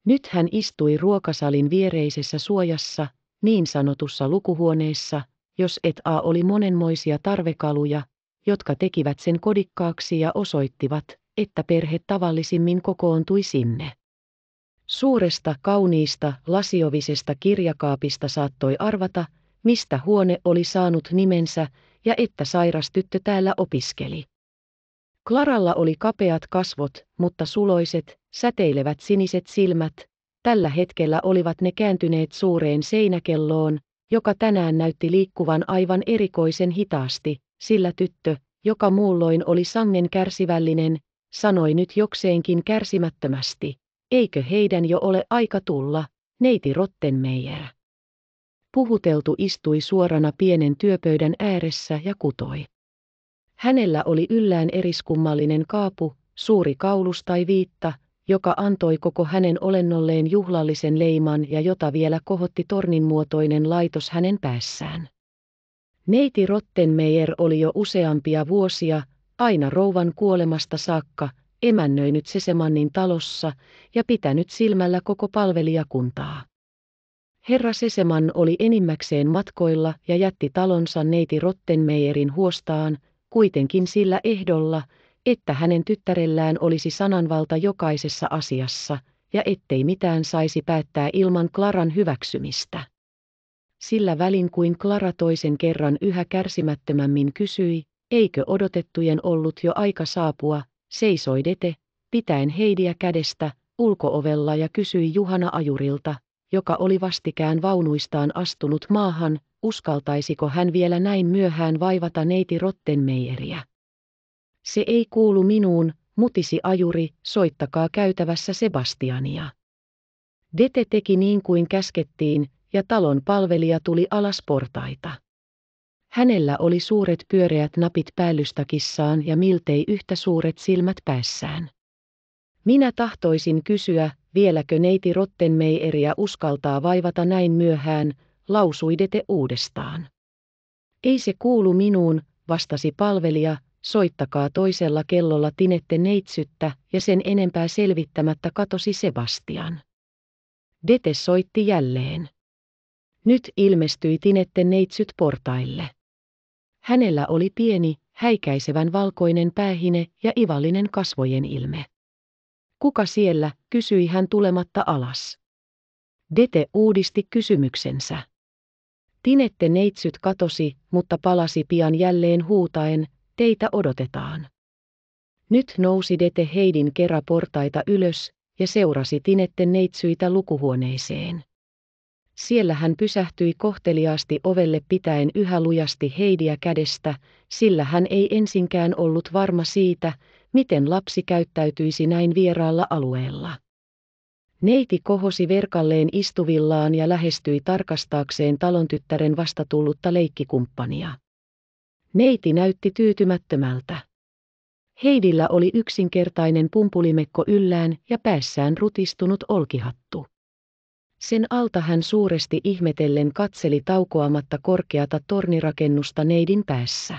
Nyt hän istui ruokasalin viereisessä suojassa, niin sanotussa lukuhuoneessa – jos et a oli monenmoisia tarvekaluja, jotka tekivät sen kodikkaaksi ja osoittivat, että perhe tavallisimmin kokoontui sinne. Suuresta, kauniista, lasiovisesta kirjakaapista saattoi arvata, mistä huone oli saanut nimensä ja että sairas tyttö täällä opiskeli. Klaralla oli kapeat kasvot, mutta suloiset, säteilevät siniset silmät, tällä hetkellä olivat ne kääntyneet suureen seinäkelloon, joka tänään näytti liikkuvan aivan erikoisen hitaasti, sillä tyttö, joka muulloin oli sangen kärsivällinen, sanoi nyt jokseenkin kärsimättömästi, eikö heidän jo ole aika tulla, neiti Rottenmeijer. Puhuteltu istui suorana pienen työpöydän ääressä ja kutoi. Hänellä oli yllään eriskummallinen kaapu, suuri kaulus tai viitta, joka antoi koko hänen olennolleen juhlallisen leiman ja jota vielä kohotti torninmuotoinen laitos hänen päässään. Neiti Rottenmeier oli jo useampia vuosia, aina rouvan kuolemasta saakka, emännöinyt Sesemannin talossa ja pitänyt silmällä koko palvelijakuntaa. Herra Seseman oli enimmäkseen matkoilla ja jätti talonsa neiti Rottenmeierin huostaan, kuitenkin sillä ehdolla, että hänen tyttärellään olisi sananvalta jokaisessa asiassa, ja ettei mitään saisi päättää ilman Klaran hyväksymistä. Sillä välin kuin Klara toisen kerran yhä kärsimättömämmin kysyi, eikö odotettujen ollut jo aika saapua, seisoi Dete, pitäen Heidiä kädestä, ulkoovella ja kysyi Juhana Ajurilta, joka oli vastikään vaunuistaan astunut maahan, uskaltaisiko hän vielä näin myöhään vaivata neiti Rottenmeijeriä. Se ei kuulu minuun, mutisi ajuri, soittakaa käytävässä Sebastiania. Dete teki niin kuin käskettiin, ja talon palvelija tuli alas portaita. Hänellä oli suuret pyöreät napit päällystakissaan ja miltei yhtä suuret silmät päässään. Minä tahtoisin kysyä, vieläkö neiti Rottenmeieriä uskaltaa vaivata näin myöhään, lausui Dete uudestaan. Ei se kuulu minuun, vastasi palvelija, soittakaa toisella kellolla tinette neitsyttä, ja sen enempää selvittämättä katosi Sebastian. Dete soitti jälleen. Nyt ilmestyi tinette neitsyt portaille. Hänellä oli pieni, häikäisevän valkoinen päähine ja ivallinen kasvojen ilme. Kuka siellä, kysyi hän tulematta alas. Dete uudisti kysymyksensä. Tinette neitsyt katosi, mutta palasi pian jälleen huutaen, teitä odotetaan. Nyt nousi Dete Heidin kerä portaita ylös, ja seurasi Tinetten neitsyitä lukuhuoneeseen. Siellä hän pysähtyi kohteliaasti ovelle pitäen yhä lujasti Heidiä kädestä, sillä hän ei ensinkään ollut varma siitä, miten lapsi käyttäytyisi näin vieraalla alueella. Neiti kohosi verkalleen istuvillaan ja lähestyi tarkastaakseen talontyttären vastatullutta leikkikumppania. Neiti näytti tyytymättömältä. Heidillä oli yksinkertainen pumpulimekko yllään ja päässään rutistunut olkihattu. Sen alta hän suuresti ihmetellen katseli taukoamatta korkeata tornirakennusta neidin päässä.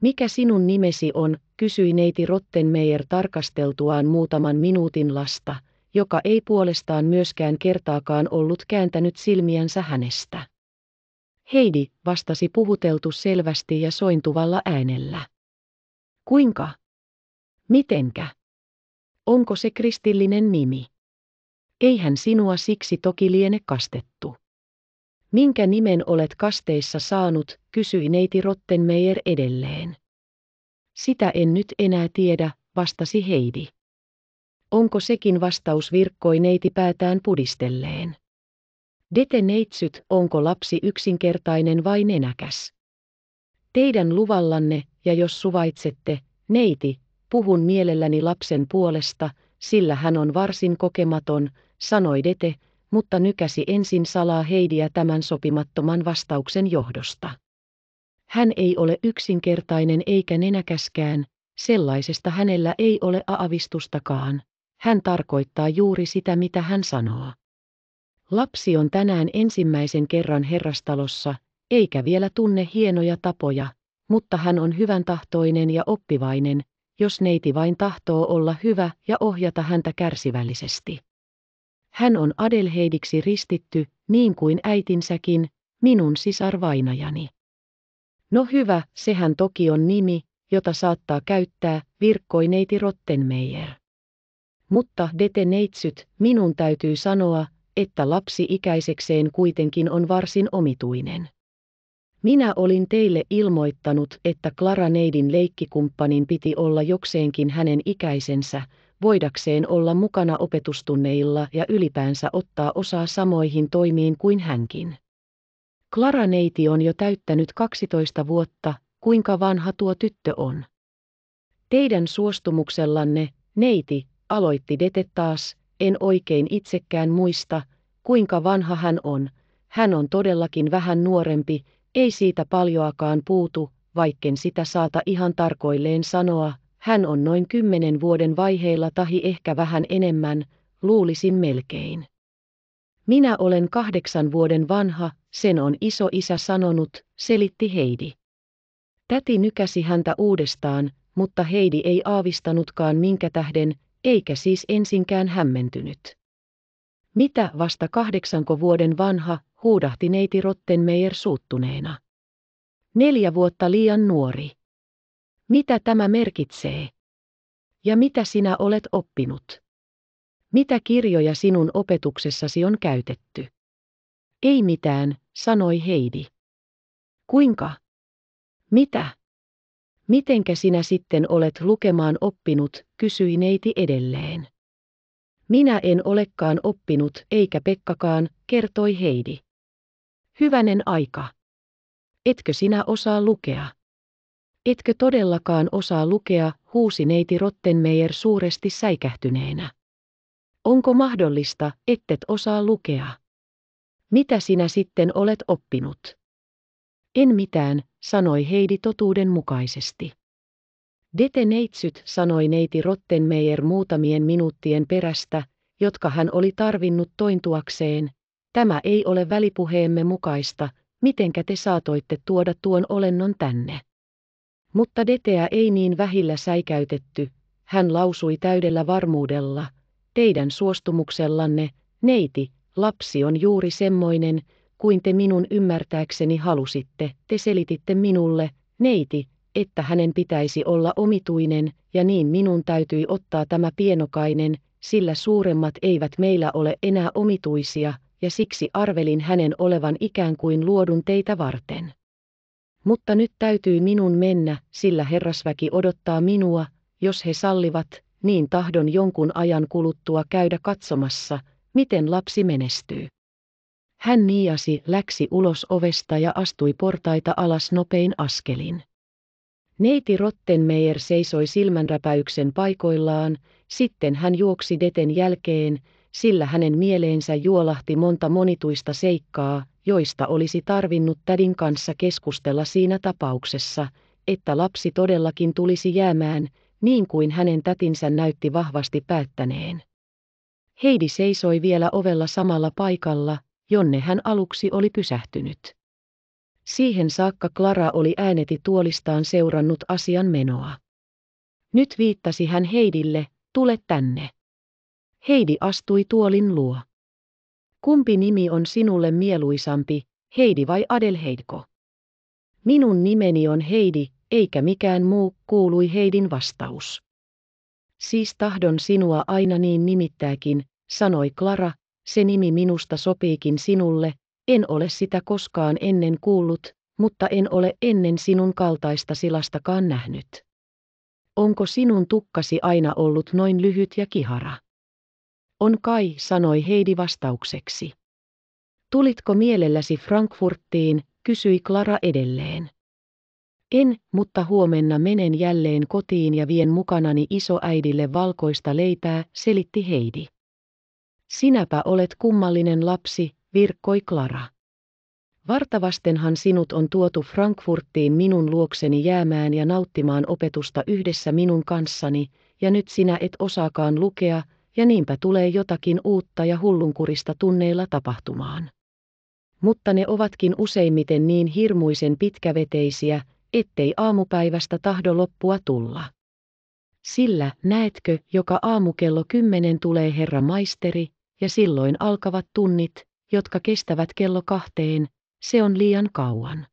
Mikä sinun nimesi on, kysyi neiti Rottenmeier tarkasteltuaan muutaman minuutin lasta, joka ei puolestaan myöskään kertaakaan ollut kääntänyt silmiänsä hänestä. Heidi, vastasi puhuteltu selvästi ja sointuvalla äänellä. Kuinka? Mitenkä? Onko se kristillinen nimi? Eihän sinua siksi toki liene kastettu. Minkä nimen olet kasteissa saanut, kysyi neiti Rottenmeier edelleen. Sitä en nyt enää tiedä, vastasi Heidi. Onko sekin vastaus virkkoi neiti päätään pudistelleen? Dete neitsyt, onko lapsi yksinkertainen vai nenäkäs? Teidän luvallanne, ja jos suvaitsette, neiti, puhun mielelläni lapsen puolesta, sillä hän on varsin kokematon, sanoi Dete, mutta nykäsi ensin salaa Heidiä tämän sopimattoman vastauksen johdosta. Hän ei ole yksinkertainen eikä nenäkäskään, sellaisesta hänellä ei ole aavistustakaan. Hän tarkoittaa juuri sitä, mitä hän sanoo. Lapsi on tänään ensimmäisen kerran herrastalossa, eikä vielä tunne hienoja tapoja, mutta hän on hyvän tahtoinen ja oppivainen, jos neiti vain tahtoo olla hyvä ja ohjata häntä kärsivällisesti. Hän on Adelheidiksi ristitty, niin kuin äitinsäkin, minun sisarvainajani. No hyvä, sehän toki on nimi, jota saattaa käyttää, virkkoi neiti Rottenmeier. Mutta dete neitsyt, minun täytyy sanoa, että lapsi ikäisekseen kuitenkin on varsin omituinen. Minä olin teille ilmoittanut, että Clara Neidin leikkikumppanin piti olla jokseenkin hänen ikäisensä, voidakseen olla mukana opetustunneilla ja ylipäänsä ottaa osaa samoihin toimiin kuin hänkin. Clara Neiti on jo täyttänyt 12 vuotta, kuinka vanha tuo tyttö on. Teidän suostumuksellanne, Neiti, aloitti Dete taas, en oikein itsekään muista, kuinka vanha hän on. Hän on todellakin vähän nuorempi, ei siitä paljoakaan puutu, vaikken sitä saata ihan tarkoilleen sanoa, hän on noin kymmenen vuoden vaiheilla tahi ehkä vähän enemmän, luulisin melkein. Minä olen kahdeksan vuoden vanha, sen on iso isä sanonut, selitti Heidi. Täti nykäsi häntä uudestaan, mutta Heidi ei aavistanutkaan minkä tähden, eikä siis ensinkään hämmentynyt. Mitä vasta kahdeksanko vuoden vanha, huudahti neiti Rottenmeier suuttuneena. Neljä vuotta liian nuori. Mitä tämä merkitsee? Ja mitä sinä olet oppinut? Mitä kirjoja sinun opetuksessasi on käytetty? Ei mitään, sanoi Heidi. Kuinka? Mitä? Mitenkä sinä sitten olet lukemaan oppinut, kysyi neiti edelleen. Minä en olekaan oppinut eikä Pekkakaan, kertoi Heidi. Hyvänen aika. Etkö sinä osaa lukea? Etkö todellakaan osaa lukea, huusi neiti Rottenmeier suuresti säikähtyneenä. Onko mahdollista, ettet osaa lukea? Mitä sinä sitten olet oppinut? En mitään, sanoi Heidi totuuden mukaisesti. Dete neitsyt sanoi neiti Rottenmeier muutamien minuuttien perästä, jotka hän oli tarvinnut tointuakseen. Tämä ei ole välipuheemme mukaista, mitenkä te saatoitte tuoda tuon olennon tänne. Mutta deteä ei niin vähillä säikäytetty, hän lausui täydellä varmuudella, teidän suostumuksellanne, neiti, lapsi on juuri semmoinen, kuin te minun ymmärtääkseni halusitte, te selititte minulle, neiti, että hänen pitäisi olla omituinen, ja niin minun täytyi ottaa tämä pienokainen, sillä suuremmat eivät meillä ole enää omituisia, ja siksi arvelin hänen olevan ikään kuin luodun teitä varten. Mutta nyt täytyy minun mennä, sillä herrasväki odottaa minua, jos he sallivat, niin tahdon jonkun ajan kuluttua käydä katsomassa, miten lapsi menestyy. Hän niiasi, läksi ulos ovesta ja astui portaita alas nopein askelin. Neiti Rottenmeier seisoi silmänräpäyksen paikoillaan, sitten hän juoksi deten jälkeen, sillä hänen mieleensä juolahti monta monituista seikkaa, joista olisi tarvinnut tädin kanssa keskustella siinä tapauksessa, että lapsi todellakin tulisi jäämään, niin kuin hänen tätinsä näytti vahvasti päättäneen. Heidi seisoi vielä ovella samalla paikalla, jonne hän aluksi oli pysähtynyt. Siihen saakka Klara oli ääneti tuolistaan seurannut asian menoa. Nyt viittasi hän Heidille, tule tänne. Heidi astui tuolin luo. Kumpi nimi on sinulle mieluisampi, Heidi vai Adelheidko? Minun nimeni on Heidi, eikä mikään muu, kuului Heidin vastaus. Siis tahdon sinua aina niin nimittääkin, sanoi Klara, se nimi minusta sopiikin sinulle, en ole sitä koskaan ennen kuullut, mutta en ole ennen sinun kaltaista silastakaan nähnyt. Onko sinun tukkasi aina ollut noin lyhyt ja kihara? On kai, sanoi Heidi vastaukseksi. Tulitko mielelläsi Frankfurttiin, kysyi Klara edelleen. En, mutta huomenna menen jälleen kotiin ja vien mukanani isoäidille valkoista leipää, selitti Heidi. Sinäpä olet kummallinen lapsi, virkkoi Klara. Vartavastenhan sinut on tuotu Frankfurttiin minun luokseni jäämään ja nauttimaan opetusta yhdessä minun kanssani, ja nyt sinä et osaakaan lukea, ja niinpä tulee jotakin uutta ja hullunkurista tunneilla tapahtumaan. Mutta ne ovatkin useimmiten niin hirmuisen pitkäveteisiä, ettei aamupäivästä tahdo loppua tulla. Sillä, näetkö, joka aamukello kymmenen tulee herra maisteri, ja silloin alkavat tunnit, jotka kestävät kello kahteen, se on liian kauan.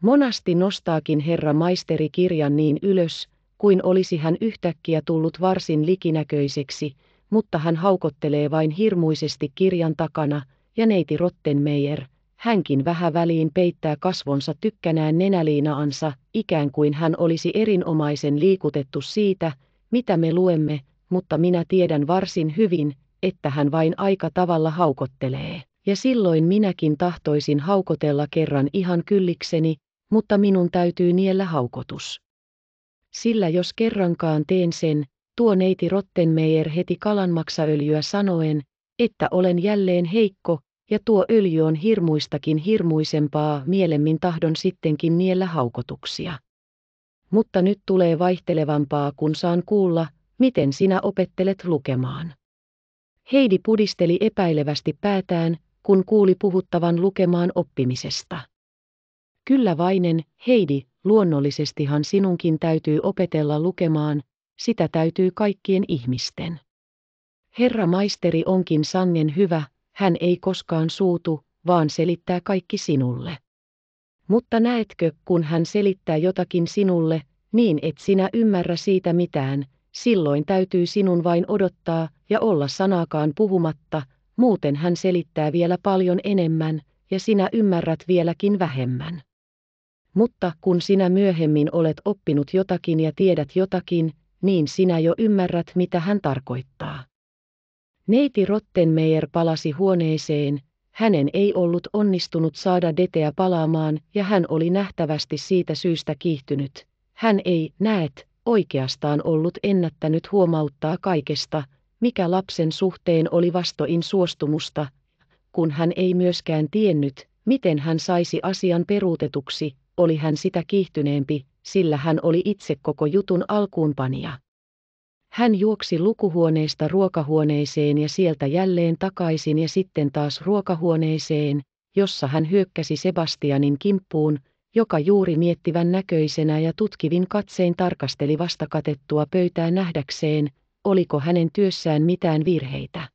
Monasti nostaakin herra maisteri kirjan niin ylös, kuin olisi hän yhtäkkiä tullut varsin likinäköiseksi, mutta hän haukottelee vain hirmuisesti kirjan takana, ja neiti Rottenmeier, hänkin vähän väliin peittää kasvonsa tykkänään nenäliinaansa, ikään kuin hän olisi erinomaisen liikutettu siitä, mitä me luemme, mutta minä tiedän varsin hyvin, että hän vain aika tavalla haukottelee. Ja silloin minäkin tahtoisin haukotella kerran ihan kyllikseni, mutta minun täytyy niellä haukotus. Sillä jos kerrankaan teen sen, tuo neiti Rottenmeier heti kalanmaksaöljyä sanoen, että olen jälleen heikko, ja tuo öljy on hirmuistakin hirmuisempaa, mielemmin tahdon sittenkin niellä haukotuksia. Mutta nyt tulee vaihtelevampaa, kun saan kuulla, miten sinä opettelet lukemaan. Heidi pudisteli epäilevästi päätään, kun kuuli puhuttavan lukemaan oppimisesta. Kyllä vainen, Heidi, luonnollisestihan sinunkin täytyy opetella lukemaan, sitä täytyy kaikkien ihmisten. Herra maisteri onkin sangen hyvä, hän ei koskaan suutu, vaan selittää kaikki sinulle. Mutta näetkö, kun hän selittää jotakin sinulle, niin et sinä ymmärrä siitä mitään, silloin täytyy sinun vain odottaa ja olla sanaakaan puhumatta, muuten hän selittää vielä paljon enemmän, ja sinä ymmärrät vieläkin vähemmän. Mutta kun sinä myöhemmin olet oppinut jotakin ja tiedät jotakin, niin sinä jo ymmärrät, mitä hän tarkoittaa. Neiti Rottenmeier palasi huoneeseen, hänen ei ollut onnistunut saada Deteä palaamaan ja hän oli nähtävästi siitä syystä kiihtynyt. Hän ei, näet, oikeastaan ollut ennättänyt huomauttaa kaikesta, mikä lapsen suhteen oli vastoin suostumusta, kun hän ei myöskään tiennyt, miten hän saisi asian peruutetuksi, oli hän sitä kiihtyneempi, sillä hän oli itse koko jutun alkuunpania. Hän juoksi lukuhuoneesta ruokahuoneeseen ja sieltä jälleen takaisin ja sitten taas ruokahuoneeseen, jossa hän hyökkäsi Sebastianin kimppuun, joka juuri miettivän näköisenä ja tutkivin katsein tarkasteli vastakatettua pöytää nähdäkseen, oliko hänen työssään mitään virheitä.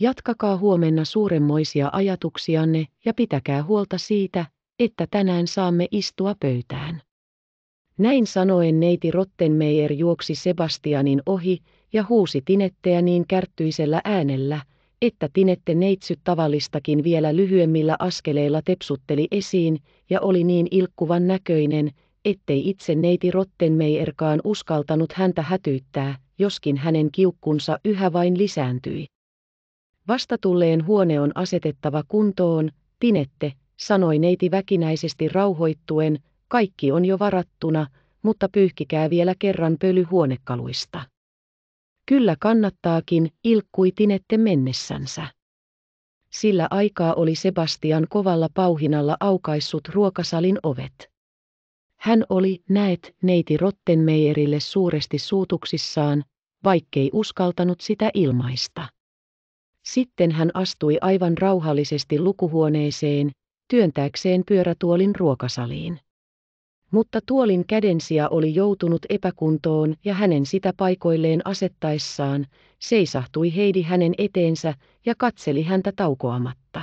Jatkakaa huomenna suuremmoisia ajatuksianne ja pitäkää huolta siitä, että tänään saamme istua pöytään. Näin sanoen neiti Rottenmeier juoksi Sebastianin ohi ja huusi tinettejä niin kärttyisellä äänellä, että Tinette neitsyt tavallistakin vielä lyhyemmillä askeleilla tepsutteli esiin ja oli niin ilkkuvan näköinen, ettei itse neiti Rottenmeierkaan uskaltanut häntä hätyyttää, joskin hänen kiukkunsa yhä vain lisääntyi. Vastatulleen huone on asetettava kuntoon, Tinette, sanoi neiti väkinäisesti rauhoittuen, kaikki on jo varattuna, mutta pyyhkikää vielä kerran pöly huonekaluista. Kyllä kannattaakin, ilkkui Tinette mennessänsä. Sillä aikaa oli Sebastian kovalla pauhinalla aukaissut ruokasalin ovet. Hän oli, näet, neiti Rottenmeierille suuresti suutuksissaan, vaikkei uskaltanut sitä ilmaista. Sitten hän astui aivan rauhallisesti lukuhuoneeseen, työntääkseen pyörätuolin ruokasaliin mutta tuolin kädensija oli joutunut epäkuntoon ja hänen sitä paikoilleen asettaessaan seisahtui Heidi hänen eteensä ja katseli häntä taukoamatta.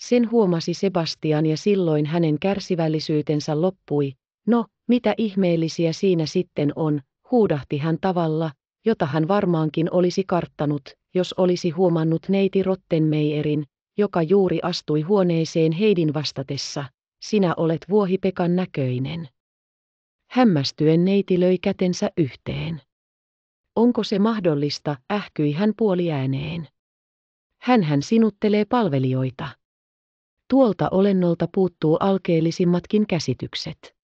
Sen huomasi Sebastian ja silloin hänen kärsivällisyytensä loppui. No, mitä ihmeellisiä siinä sitten on, huudahti hän tavalla, jota hän varmaankin olisi karttanut, jos olisi huomannut neiti Rottenmeierin, joka juuri astui huoneeseen Heidin vastatessa. Sinä olet vuohipekan näköinen. Hämmästyen neiti löi kätensä yhteen. Onko se mahdollista, ähkyi hän puoliääneen. Hänhän sinuttelee palvelijoita. Tuolta olennolta puuttuu alkeellisimmatkin käsitykset.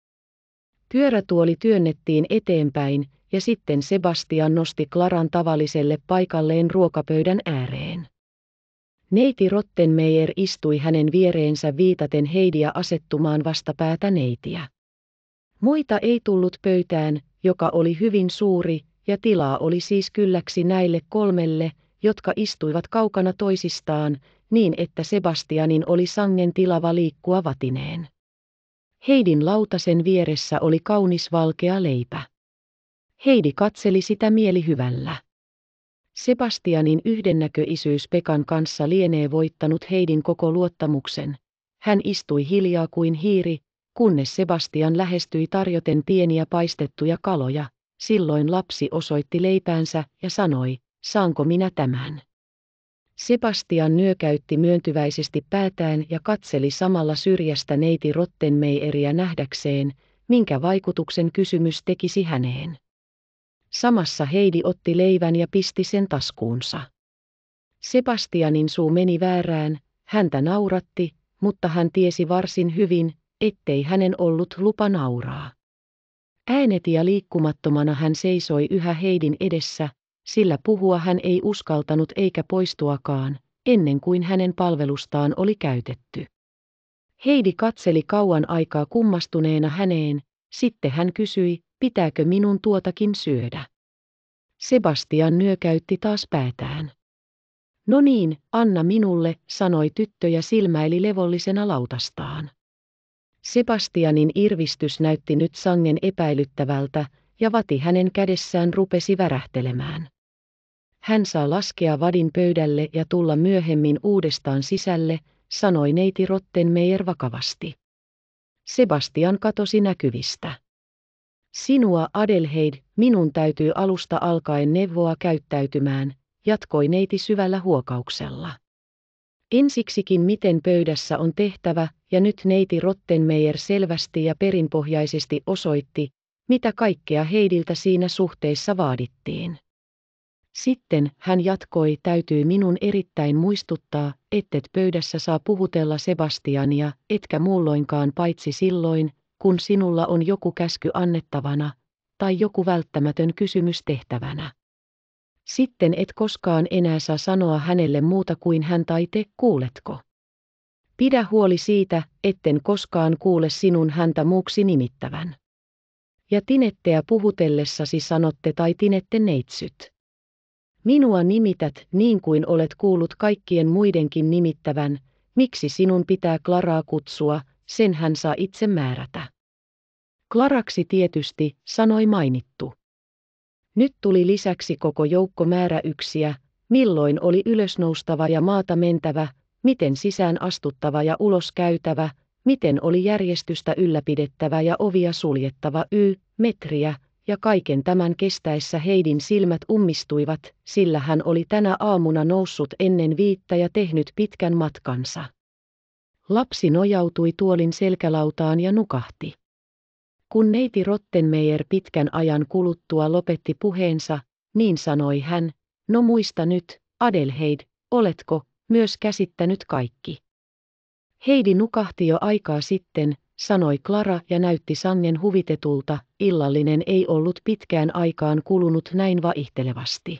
Pyörätuoli työnnettiin eteenpäin, ja sitten Sebastian nosti Klaran tavalliselle paikalleen ruokapöydän ääreen. Neiti Rottenmeier istui hänen viereensä viitaten Heidiä asettumaan vastapäätä neitiä. Muita ei tullut pöytään, joka oli hyvin suuri, ja tilaa oli siis kylläksi näille kolmelle, jotka istuivat kaukana toisistaan, niin että Sebastianin oli sangen tilava liikkua vatineen. Heidin lautasen vieressä oli kaunis valkea leipä. Heidi katseli sitä mielihyvällä. Sebastianin yhdennäköisyys Pekan kanssa lienee voittanut Heidin koko luottamuksen. Hän istui hiljaa kuin hiiri, kunnes Sebastian lähestyi tarjoten pieniä paistettuja kaloja. Silloin lapsi osoitti leipäänsä ja sanoi, saanko minä tämän? Sebastian nyökäytti myöntyväisesti päätään ja katseli samalla syrjästä neiti Rottenmeieriä nähdäkseen, minkä vaikutuksen kysymys tekisi häneen. Samassa Heidi otti leivän ja pisti sen taskuunsa. Sebastianin suu meni väärään, häntä nauratti, mutta hän tiesi varsin hyvin, ettei hänen ollut lupa nauraa. Ääneti ja liikkumattomana hän seisoi yhä Heidin edessä, sillä puhua hän ei uskaltanut eikä poistuakaan, ennen kuin hänen palvelustaan oli käytetty. Heidi katseli kauan aikaa kummastuneena häneen, sitten hän kysyi, Pitääkö minun tuotakin syödä? Sebastian nyökäytti taas päätään. No niin, anna minulle, sanoi tyttö ja silmäili levollisena lautastaan. Sebastianin irvistys näytti nyt sangen epäilyttävältä, ja vati hänen kädessään rupesi värähtelemään. Hän saa laskea vadin pöydälle ja tulla myöhemmin uudestaan sisälle, sanoi neiti Rottenmeier vakavasti. Sebastian katosi näkyvistä. Sinua Adelheid, minun täytyy alusta alkaen neuvoa käyttäytymään, jatkoi neiti syvällä huokauksella. Ensiksikin miten pöydässä on tehtävä, ja nyt neiti Rottenmeier selvästi ja perinpohjaisesti osoitti, mitä kaikkea Heidiltä siinä suhteessa vaadittiin. Sitten hän jatkoi, täytyy minun erittäin muistuttaa, ettet pöydässä saa puhutella Sebastiania, etkä muulloinkaan paitsi silloin, kun sinulla on joku käsky annettavana tai joku välttämätön kysymys tehtävänä. Sitten et koskaan enää saa sanoa hänelle muuta kuin hän tai te kuuletko. Pidä huoli siitä, etten koskaan kuule sinun häntä muuksi nimittävän. Ja tinetteä puhutellessasi sanotte tai tinette neitsyt. Minua nimität niin kuin olet kuullut kaikkien muidenkin nimittävän, miksi sinun pitää Klaraa kutsua, sen hän saa itse määrätä. Klaraksi tietysti, sanoi mainittu. Nyt tuli lisäksi koko joukko määräyksiä, milloin oli ylösnoustava ja maata mentävä, miten sisään astuttava ja ulos käytävä, miten oli järjestystä ylläpidettävä ja ovia suljettava y, metriä, ja kaiken tämän kestäessä Heidin silmät ummistuivat, sillä hän oli tänä aamuna noussut ennen viittä ja tehnyt pitkän matkansa. Lapsi nojautui tuolin selkälautaan ja nukahti. Kun neiti Rottenmeier pitkän ajan kuluttua lopetti puheensa, niin sanoi hän, no muista nyt, Adelheid, oletko myös käsittänyt kaikki? Heidi nukahti jo aikaa sitten, sanoi Klara ja näytti sangen huvitetulta, illallinen ei ollut pitkään aikaan kulunut näin vaihtelevasti.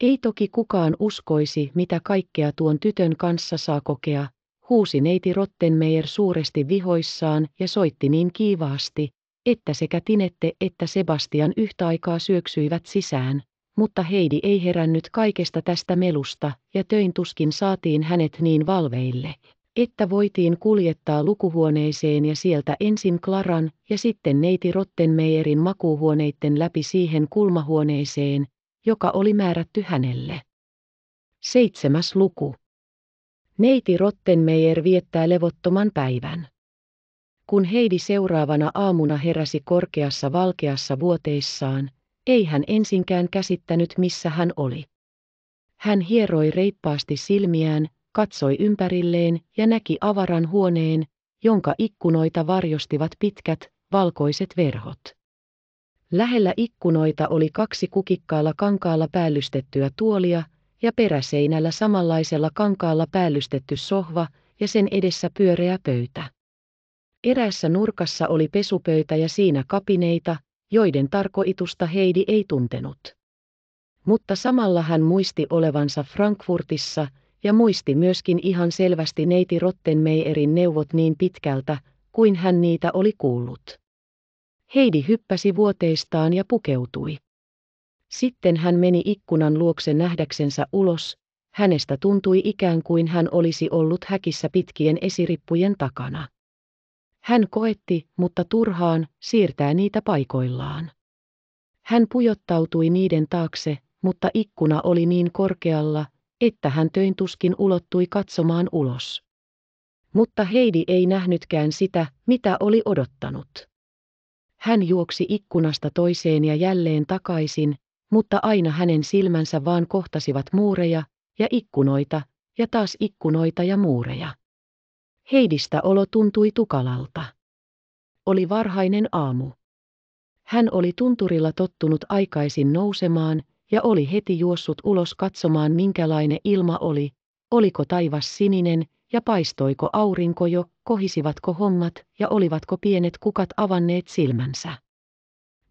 Ei toki kukaan uskoisi, mitä kaikkea tuon tytön kanssa saa kokea, huusi neiti Rottenmeier suuresti vihoissaan ja soitti niin kiivaasti, että sekä Tinette että Sebastian yhtä aikaa syöksyivät sisään, mutta Heidi ei herännyt kaikesta tästä melusta ja töin tuskin saatiin hänet niin valveille, että voitiin kuljettaa lukuhuoneeseen ja sieltä ensin Klaran ja sitten neiti Rottenmeierin makuuhuoneiden läpi siihen kulmahuoneeseen, joka oli määrätty hänelle. Seitsemäs luku. Neiti Rottenmeier viettää levottoman päivän. Kun Heidi seuraavana aamuna heräsi korkeassa valkeassa vuoteissaan, ei hän ensinkään käsittänyt missä hän oli. Hän hieroi reippaasti silmiään, katsoi ympärilleen ja näki avaran huoneen, jonka ikkunoita varjostivat pitkät, valkoiset verhot. Lähellä ikkunoita oli kaksi kukikkaalla kankaalla päällystettyä tuolia, ja peräseinällä samanlaisella kankaalla päällystetty sohva ja sen edessä pyöreä pöytä. Erässä nurkassa oli pesupöytä ja siinä kapineita, joiden tarkoitusta Heidi ei tuntenut. Mutta samalla hän muisti olevansa Frankfurtissa ja muisti myöskin ihan selvästi neiti Rottenmeierin neuvot niin pitkältä, kuin hän niitä oli kuullut. Heidi hyppäsi vuoteistaan ja pukeutui. Sitten hän meni ikkunan luokse nähdäksensä ulos, hänestä tuntui ikään kuin hän olisi ollut häkissä pitkien esirippujen takana. Hän koetti, mutta turhaan, siirtää niitä paikoillaan. Hän pujottautui niiden taakse, mutta ikkuna oli niin korkealla, että hän töin tuskin ulottui katsomaan ulos. Mutta Heidi ei nähnytkään sitä, mitä oli odottanut. Hän juoksi ikkunasta toiseen ja jälleen takaisin, mutta aina hänen silmänsä vaan kohtasivat muureja ja ikkunoita ja taas ikkunoita ja muureja. Heidistä olo tuntui tukalalta. Oli varhainen aamu. Hän oli tunturilla tottunut aikaisin nousemaan ja oli heti juossut ulos katsomaan minkälainen ilma oli, oliko taivas sininen ja paistoiko aurinko jo, kohisivatko hommat ja olivatko pienet kukat avanneet silmänsä.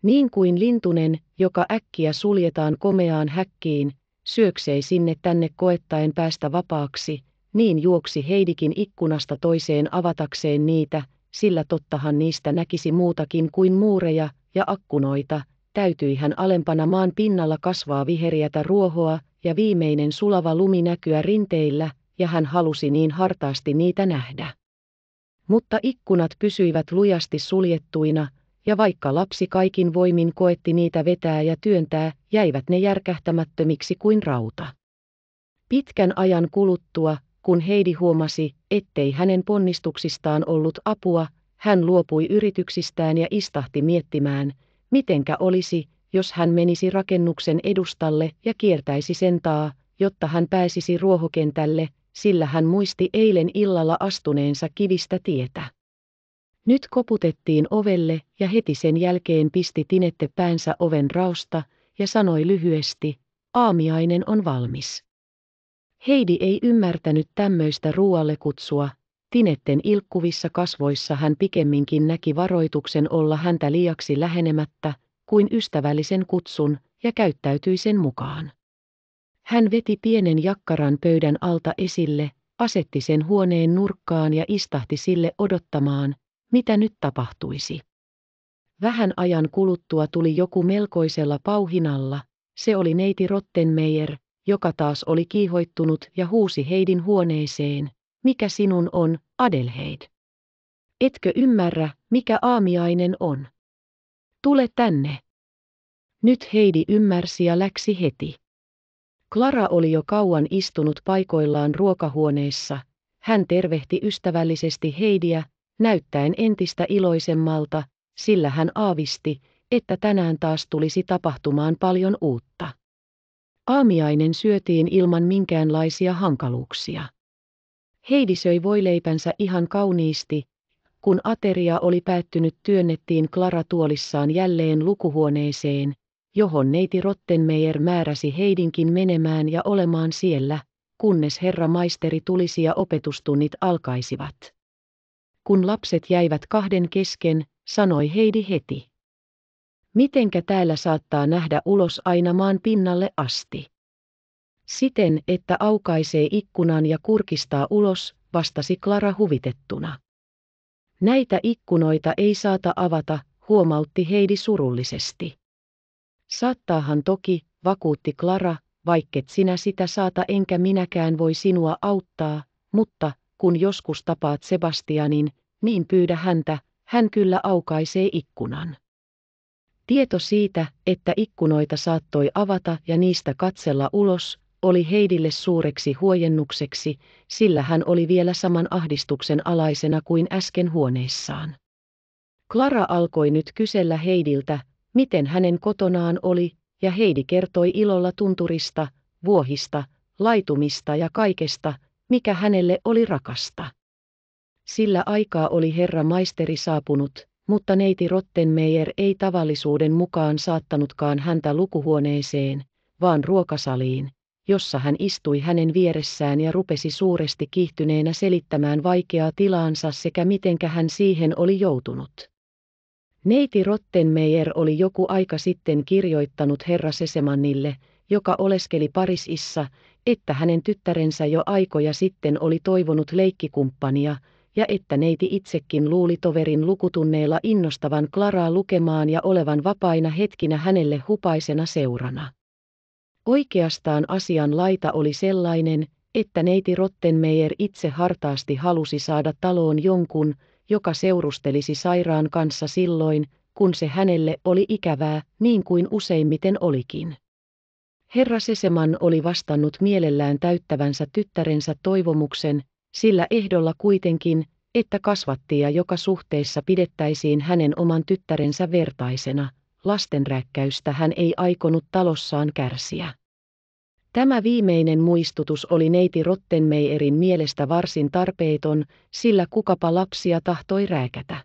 Niin kuin lintunen, joka äkkiä suljetaan komeaan häkkiin, syöksei sinne tänne koettaen päästä vapaaksi, niin juoksi Heidikin ikkunasta toiseen avatakseen niitä, sillä tottahan niistä näkisi muutakin kuin muureja ja akkunoita, täytyi hän alempana maan pinnalla kasvaa viheriätä ruohoa ja viimeinen sulava lumi näkyä rinteillä, ja hän halusi niin hartaasti niitä nähdä. Mutta ikkunat pysyivät lujasti suljettuina, ja vaikka lapsi kaikin voimin koetti niitä vetää ja työntää, jäivät ne järkähtämättömiksi kuin rauta. Pitkän ajan kuluttua, kun Heidi huomasi, ettei hänen ponnistuksistaan ollut apua, hän luopui yrityksistään ja istahti miettimään, mitenkä olisi, jos hän menisi rakennuksen edustalle ja kiertäisi sen taa, jotta hän pääsisi ruohokentälle, sillä hän muisti eilen illalla astuneensa kivistä tietä. Nyt koputettiin ovelle ja heti sen jälkeen pisti Tinette päänsä oven rausta ja sanoi lyhyesti, aamiainen on valmis. Heidi ei ymmärtänyt tämmöistä ruualle kutsua, Tinetten ilkkuvissa kasvoissa hän pikemminkin näki varoituksen olla häntä liiaksi lähenemättä, kuin ystävällisen kutsun, ja käyttäytyi sen mukaan. Hän veti pienen jakkaran pöydän alta esille, asetti sen huoneen nurkkaan ja istahti sille odottamaan, mitä nyt tapahtuisi. Vähän ajan kuluttua tuli joku melkoisella pauhinalla, se oli neiti Rottenmeier, joka taas oli kiihoittunut ja huusi Heidin huoneeseen, mikä sinun on, Adelheid? Etkö ymmärrä, mikä aamiainen on? Tule tänne. Nyt Heidi ymmärsi ja läksi heti. Klara oli jo kauan istunut paikoillaan ruokahuoneessa. Hän tervehti ystävällisesti Heidiä näyttäen entistä iloisemmalta, sillä hän aavisti, että tänään taas tulisi tapahtumaan paljon uutta. Aamiainen syötiin ilman minkäänlaisia hankaluuksia. Heidi söi voileipänsä ihan kauniisti, kun ateria oli päättynyt työnnettiin Klara tuolissaan jälleen lukuhuoneeseen, johon neiti Rottenmeier määräsi Heidinkin menemään ja olemaan siellä, kunnes herra maisteri tulisi ja opetustunnit alkaisivat kun lapset jäivät kahden kesken, sanoi Heidi heti. Mitenkä täällä saattaa nähdä ulos aina maan pinnalle asti? Siten, että aukaisee ikkunan ja kurkistaa ulos, vastasi Klara huvitettuna. Näitä ikkunoita ei saata avata, huomautti Heidi surullisesti. Saattaahan toki, vakuutti Klara, vaikket sinä sitä saata enkä minäkään voi sinua auttaa, mutta, kun joskus tapaat Sebastianin, niin pyydä häntä, hän kyllä aukaisee ikkunan. Tieto siitä, että ikkunoita saattoi avata ja niistä katsella ulos, oli Heidille suureksi huojennukseksi, sillä hän oli vielä saman ahdistuksen alaisena kuin äsken huoneessaan. Klara alkoi nyt kysellä Heidiltä, miten hänen kotonaan oli, ja Heidi kertoi ilolla tunturista, vuohista, laitumista ja kaikesta, mikä hänelle oli rakasta. Sillä aikaa oli herra maisteri saapunut, mutta neiti Rottenmeier ei tavallisuuden mukaan saattanutkaan häntä lukuhuoneeseen, vaan ruokasaliin, jossa hän istui hänen vieressään ja rupesi suuresti kiihtyneenä selittämään vaikeaa tilaansa sekä mitenkä hän siihen oli joutunut. Neiti Rottenmeier oli joku aika sitten kirjoittanut herra Sesemannille, joka oleskeli Parisissa että hänen tyttärensä jo aikoja sitten oli toivonut leikkikumppania, ja että neiti itsekin luuli toverin lukutunneilla innostavan Klaraa lukemaan ja olevan vapaina hetkinä hänelle hupaisena seurana. Oikeastaan asian laita oli sellainen, että neiti Rottenmeier itse hartaasti halusi saada taloon jonkun, joka seurustelisi sairaan kanssa silloin, kun se hänelle oli ikävää, niin kuin useimmiten olikin. Herra Seseman oli vastannut mielellään täyttävänsä tyttärensä toivomuksen, sillä ehdolla kuitenkin, että kasvattia joka suhteessa pidettäisiin hänen oman tyttärensä vertaisena, lastenräkkäystä hän ei aikonut talossaan kärsiä. Tämä viimeinen muistutus oli neiti Rottenmeierin mielestä varsin tarpeeton, sillä kukapa lapsia tahtoi rääkätä.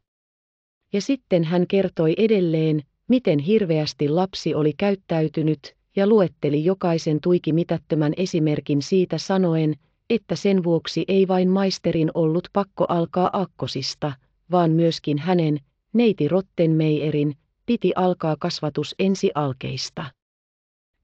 Ja sitten hän kertoi edelleen, miten hirveästi lapsi oli käyttäytynyt, ja luetteli jokaisen tuiki mitättömän esimerkin siitä sanoen, että sen vuoksi ei vain maisterin ollut pakko alkaa akkosista, vaan myöskin hänen, neiti Rottenmeierin, piti alkaa kasvatus ensi alkeista.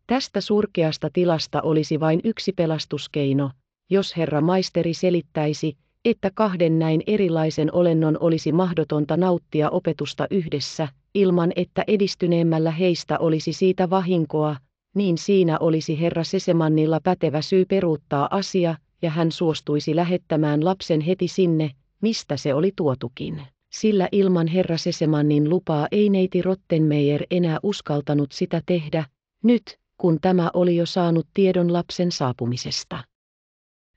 Tästä surkeasta tilasta olisi vain yksi pelastuskeino, jos herra maisteri selittäisi, että kahden näin erilaisen olennon olisi mahdotonta nauttia opetusta yhdessä, ilman että edistyneemmällä heistä olisi siitä vahinkoa, niin siinä olisi herra Sesemannilla pätevä syy peruuttaa asia, ja hän suostuisi lähettämään lapsen heti sinne, mistä se oli tuotukin. Sillä ilman herra Sesemannin lupaa ei neiti Rottenmeier enää uskaltanut sitä tehdä, nyt, kun tämä oli jo saanut tiedon lapsen saapumisesta.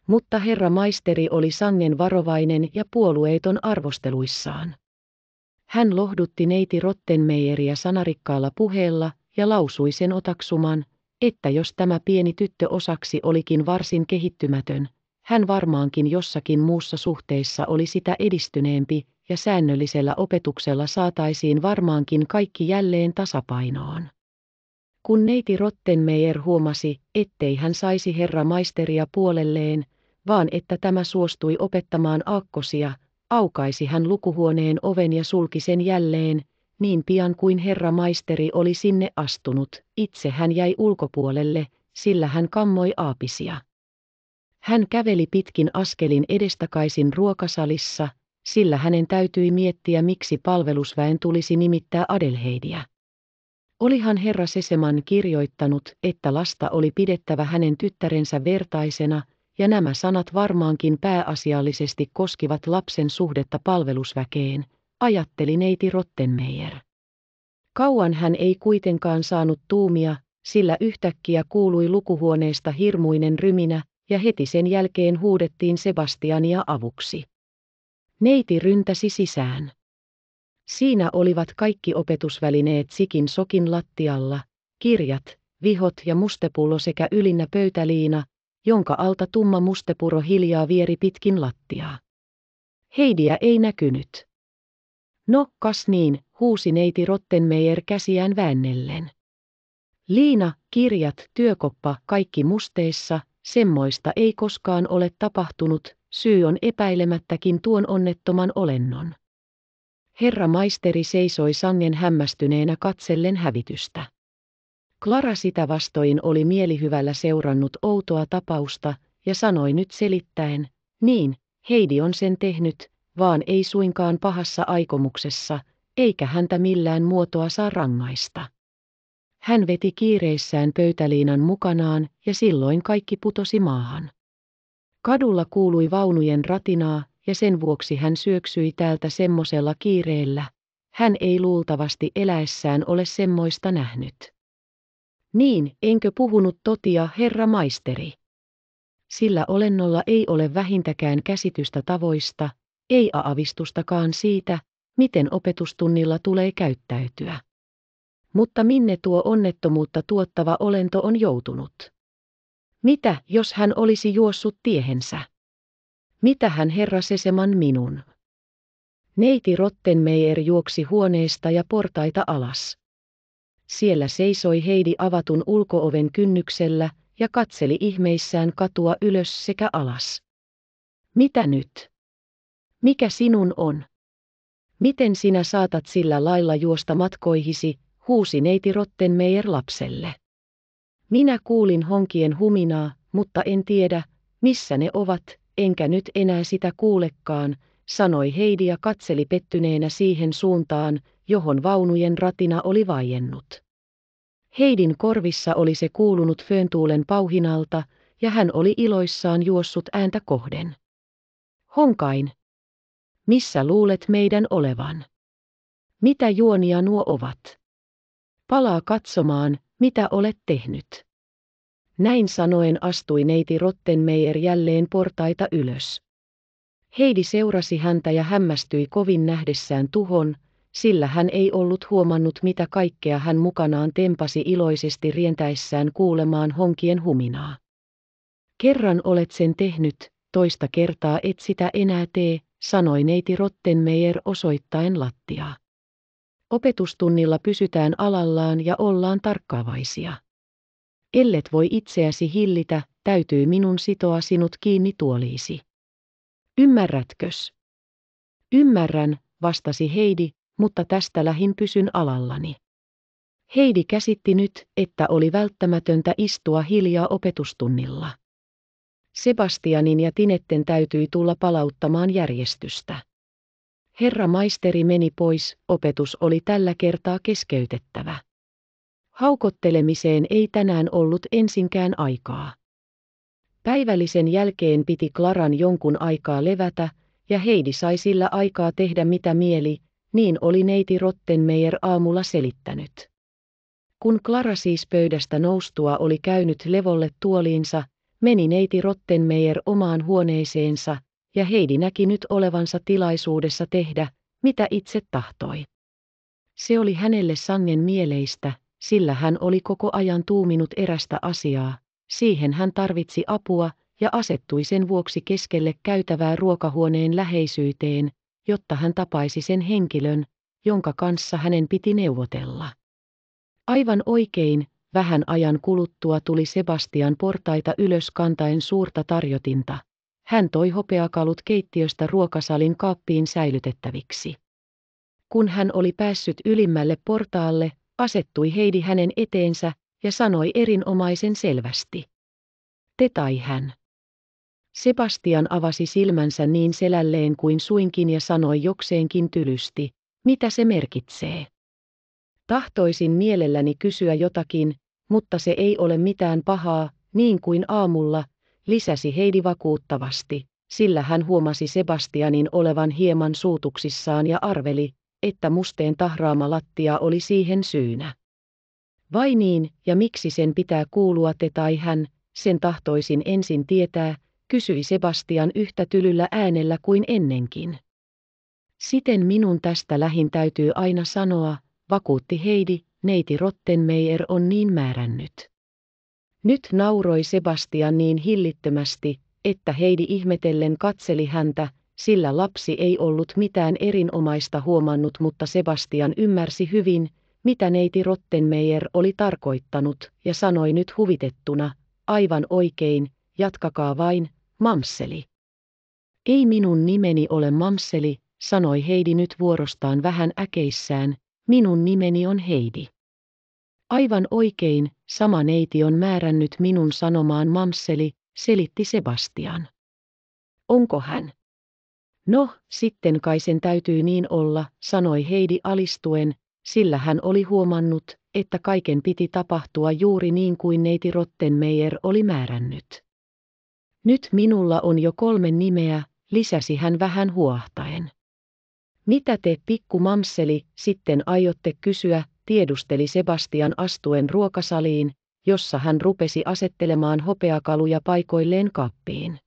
Mutta herra maisteri oli sangen varovainen ja puolueeton arvosteluissaan. Hän lohdutti neiti Rottenmeieriä sanarikkaalla puheella ja lausui sen otaksuman, että jos tämä pieni tyttö osaksi olikin varsin kehittymätön, hän varmaankin jossakin muussa suhteessa oli sitä edistyneempi, ja säännöllisellä opetuksella saataisiin varmaankin kaikki jälleen tasapainoon. Kun neiti Rottenmeier huomasi, ettei hän saisi herra maisteria puolelleen, vaan että tämä suostui opettamaan aakkosia, aukaisi hän lukuhuoneen oven ja sulki sen jälleen, niin pian kuin herra maisteri oli sinne astunut, itse hän jäi ulkopuolelle, sillä hän kammoi aapisia. Hän käveli pitkin askelin edestakaisin ruokasalissa, sillä hänen täytyi miettiä miksi palvelusväen tulisi nimittää Adelheidiä. Olihan herra Seseman kirjoittanut, että lasta oli pidettävä hänen tyttärensä vertaisena, ja nämä sanat varmaankin pääasiallisesti koskivat lapsen suhdetta palvelusväkeen, ajatteli neiti Rottenmeier. Kauan hän ei kuitenkaan saanut tuumia, sillä yhtäkkiä kuului lukuhuoneesta hirmuinen ryminä, ja heti sen jälkeen huudettiin Sebastiania avuksi. Neiti ryntäsi sisään. Siinä olivat kaikki opetusvälineet sikin sokin lattialla, kirjat, vihot ja mustepullo sekä ylinnä pöytäliina, jonka alta tumma mustepuro hiljaa vieri pitkin lattiaa. Heidiä ei näkynyt. No, kas niin, huusi neiti Rottenmeier käsiään väännellen. Liina, kirjat, työkoppa, kaikki musteissa, semmoista ei koskaan ole tapahtunut, syy on epäilemättäkin tuon onnettoman olennon. Herra maisteri seisoi sangen hämmästyneenä katsellen hävitystä. Klara sitä vastoin oli mielihyvällä seurannut outoa tapausta ja sanoi nyt selittäen, niin, Heidi on sen tehnyt, vaan ei suinkaan pahassa aikomuksessa, eikä häntä millään muotoa saa rangaista. Hän veti kiireissään pöytäliinan mukanaan ja silloin kaikki putosi maahan. Kadulla kuului vaunujen ratinaa ja sen vuoksi hän syöksyi täältä semmoisella kiireellä. Hän ei luultavasti eläessään ole semmoista nähnyt. Niin, enkö puhunut totia, herra maisteri? Sillä olennolla ei ole vähintäkään käsitystä tavoista, ei aavistustakaan siitä, miten opetustunnilla tulee käyttäytyä. Mutta minne tuo onnettomuutta tuottava olento on joutunut? Mitä, jos hän olisi juossut tiehensä? Mitä hän herra Seseman minun? Neiti Rottenmeier juoksi huoneesta ja portaita alas. Siellä seisoi Heidi avatun ulkooven kynnyksellä ja katseli ihmeissään katua ylös sekä alas. Mitä nyt? Mikä sinun on? Miten sinä saatat sillä lailla juosta matkoihisi, huusi neiti Rottenmeier lapselle. Minä kuulin honkien huminaa, mutta en tiedä, missä ne ovat, enkä nyt enää sitä kuulekaan, sanoi Heidi ja katseli pettyneenä siihen suuntaan, johon vaunujen ratina oli vaiennut. Heidin korvissa oli se kuulunut Föntuulen pauhinalta, ja hän oli iloissaan juossut ääntä kohden. Honkain. Missä luulet meidän olevan? Mitä juonia nuo ovat? Palaa katsomaan, mitä olet tehnyt. Näin sanoen astui neiti Rottenmeier jälleen portaita ylös. Heidi seurasi häntä ja hämmästyi kovin nähdessään tuhon, sillä hän ei ollut huomannut mitä kaikkea hän mukanaan tempasi iloisesti rientäessään kuulemaan honkien huminaa. Kerran olet sen tehnyt, toista kertaa et sitä enää tee, sanoi neiti Rottenmeier osoittaen lattiaa. Opetustunnilla pysytään alallaan ja ollaan tarkkaavaisia. Ellet voi itseäsi hillitä, täytyy minun sitoa sinut kiinni tuoliisi. Ymmärrätkös? Ymmärrän, vastasi Heidi, mutta tästä lähin pysyn alallani. Heidi käsitti nyt, että oli välttämätöntä istua hiljaa opetustunnilla. Sebastianin ja Tinetten täytyi tulla palauttamaan järjestystä. Herra maisteri meni pois, opetus oli tällä kertaa keskeytettävä. Haukottelemiseen ei tänään ollut ensinkään aikaa. Päivällisen jälkeen piti Klaran jonkun aikaa levätä, ja Heidi sai sillä aikaa tehdä mitä mieli, niin oli neiti Rottenmeier aamulla selittänyt. Kun Klara siis pöydästä noustua oli käynyt levolle tuoliinsa, Meni neiti Rottenmeier omaan huoneeseensa, ja Heidi näki nyt olevansa tilaisuudessa tehdä, mitä itse tahtoi. Se oli hänelle sangen mieleistä, sillä hän oli koko ajan tuuminut erästä asiaa, siihen hän tarvitsi apua ja asettui sen vuoksi keskelle käytävää ruokahuoneen läheisyyteen, jotta hän tapaisi sen henkilön, jonka kanssa hänen piti neuvotella. Aivan oikein, Vähän ajan kuluttua tuli Sebastian portaita ylös kantaen suurta tarjotinta. Hän toi hopeakalut keittiöstä ruokasalin kaappiin säilytettäviksi. Kun hän oli päässyt ylimmälle portaalle, asettui Heidi hänen eteensä ja sanoi erinomaisen selvästi. Te tai hän. Sebastian avasi silmänsä niin selälleen kuin suinkin ja sanoi jokseenkin tylysti, mitä se merkitsee. Tahtoisin mielelläni kysyä jotakin, mutta se ei ole mitään pahaa, niin kuin aamulla, lisäsi Heidi vakuuttavasti, sillä hän huomasi Sebastianin olevan hieman suutuksissaan ja arveli, että musteen tahraama lattia oli siihen syynä. Vai niin, ja miksi sen pitää kuulua te tai hän, sen tahtoisin ensin tietää, kysyi Sebastian yhtä tylyllä äänellä kuin ennenkin. Siten minun tästä lähin täytyy aina sanoa, vakuutti Heidi, neiti Rottenmeier on niin määrännyt. Nyt nauroi Sebastian niin hillittömästi, että Heidi ihmetellen katseli häntä, sillä lapsi ei ollut mitään erinomaista huomannut, mutta Sebastian ymmärsi hyvin, mitä neiti Rottenmeier oli tarkoittanut, ja sanoi nyt huvitettuna, aivan oikein, jatkakaa vain, mamseli. Ei minun nimeni ole mamseli, sanoi Heidi nyt vuorostaan vähän äkeissään, minun nimeni on Heidi. Aivan oikein, sama neiti on määrännyt minun sanomaan mamseli, selitti Sebastian. Onko hän? No, sitten kai sen täytyy niin olla, sanoi Heidi alistuen, sillä hän oli huomannut, että kaiken piti tapahtua juuri niin kuin neiti Rottenmeier oli määrännyt. Nyt minulla on jo kolme nimeä, lisäsi hän vähän huohtaen. Mitä te, mamseli, sitten aiotte kysyä, tiedusteli Sebastian astuen ruokasaliin, jossa hän rupesi asettelemaan hopeakaluja paikoilleen kappiin.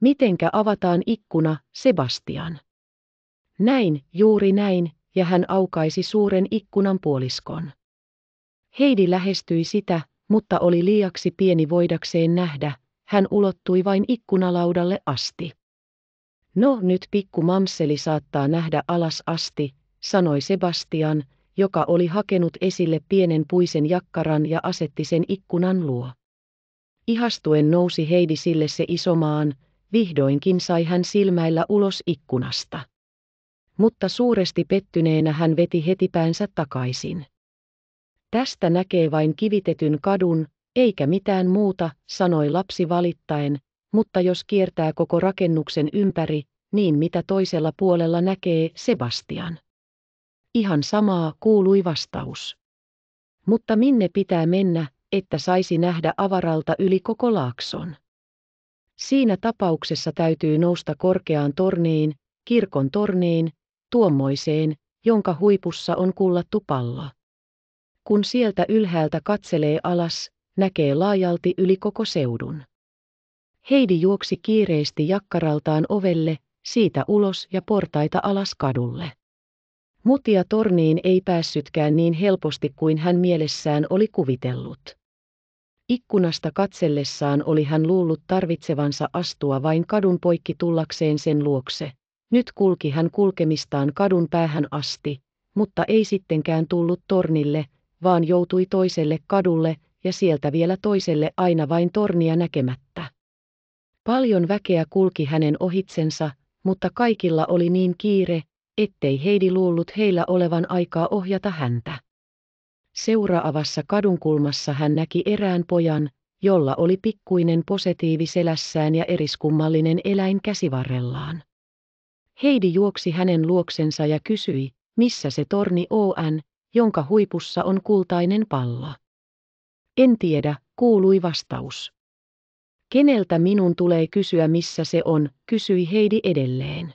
Mitenkä avataan ikkuna, Sebastian? Näin, juuri näin, ja hän aukaisi suuren ikkunan puoliskon. Heidi lähestyi sitä, mutta oli liiaksi pieni voidakseen nähdä, hän ulottui vain ikkunalaudalle asti. No nyt pikku mamseli saattaa nähdä alas asti, sanoi Sebastian, joka oli hakenut esille pienen puisen jakkaran ja asetti sen ikkunan luo. Ihastuen nousi Heidi sille se isomaan, vihdoinkin sai hän silmäillä ulos ikkunasta. Mutta suuresti pettyneenä hän veti heti päänsä takaisin. Tästä näkee vain kivitetyn kadun, eikä mitään muuta, sanoi lapsi valittaen, mutta jos kiertää koko rakennuksen ympäri, niin mitä toisella puolella näkee Sebastian? Ihan samaa kuului vastaus. Mutta minne pitää mennä, että saisi nähdä avaralta yli koko laakson? Siinä tapauksessa täytyy nousta korkeaan torniin, kirkon torniin, tuommoiseen, jonka huipussa on kullattu pallo. Kun sieltä ylhäältä katselee alas, näkee laajalti yli koko seudun. Heidi juoksi kiireesti jakkaraltaan ovelle, siitä ulos ja portaita alas kadulle. Mutia torniin ei päässytkään niin helposti kuin hän mielessään oli kuvitellut. Ikkunasta katsellessaan oli hän luullut tarvitsevansa astua vain kadun poikki tullakseen sen luokse. Nyt kulki hän kulkemistaan kadun päähän asti, mutta ei sittenkään tullut tornille, vaan joutui toiselle kadulle ja sieltä vielä toiselle aina vain tornia näkemättä. Paljon väkeä kulki hänen ohitsensa, mutta kaikilla oli niin kiire, ettei Heidi luullut heillä olevan aikaa ohjata häntä. Seuraavassa kadunkulmassa hän näki erään pojan, jolla oli pikkuinen positiivi selässään ja eriskummallinen eläin käsivarrellaan. Heidi juoksi hänen luoksensa ja kysyi, missä se torni on, jonka huipussa on kultainen pallo. En tiedä, kuului vastaus. Keneltä minun tulee kysyä missä se on, kysyi Heidi edelleen.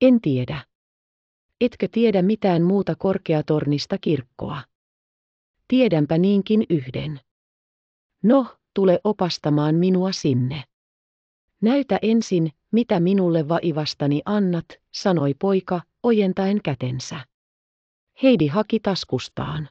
En tiedä. Etkö tiedä mitään muuta korkeatornista kirkkoa? Tiedänpä niinkin yhden. No, tule opastamaan minua sinne. Näytä ensin, mitä minulle vaivastani annat, sanoi poika, ojentaen kätensä. Heidi haki taskustaan.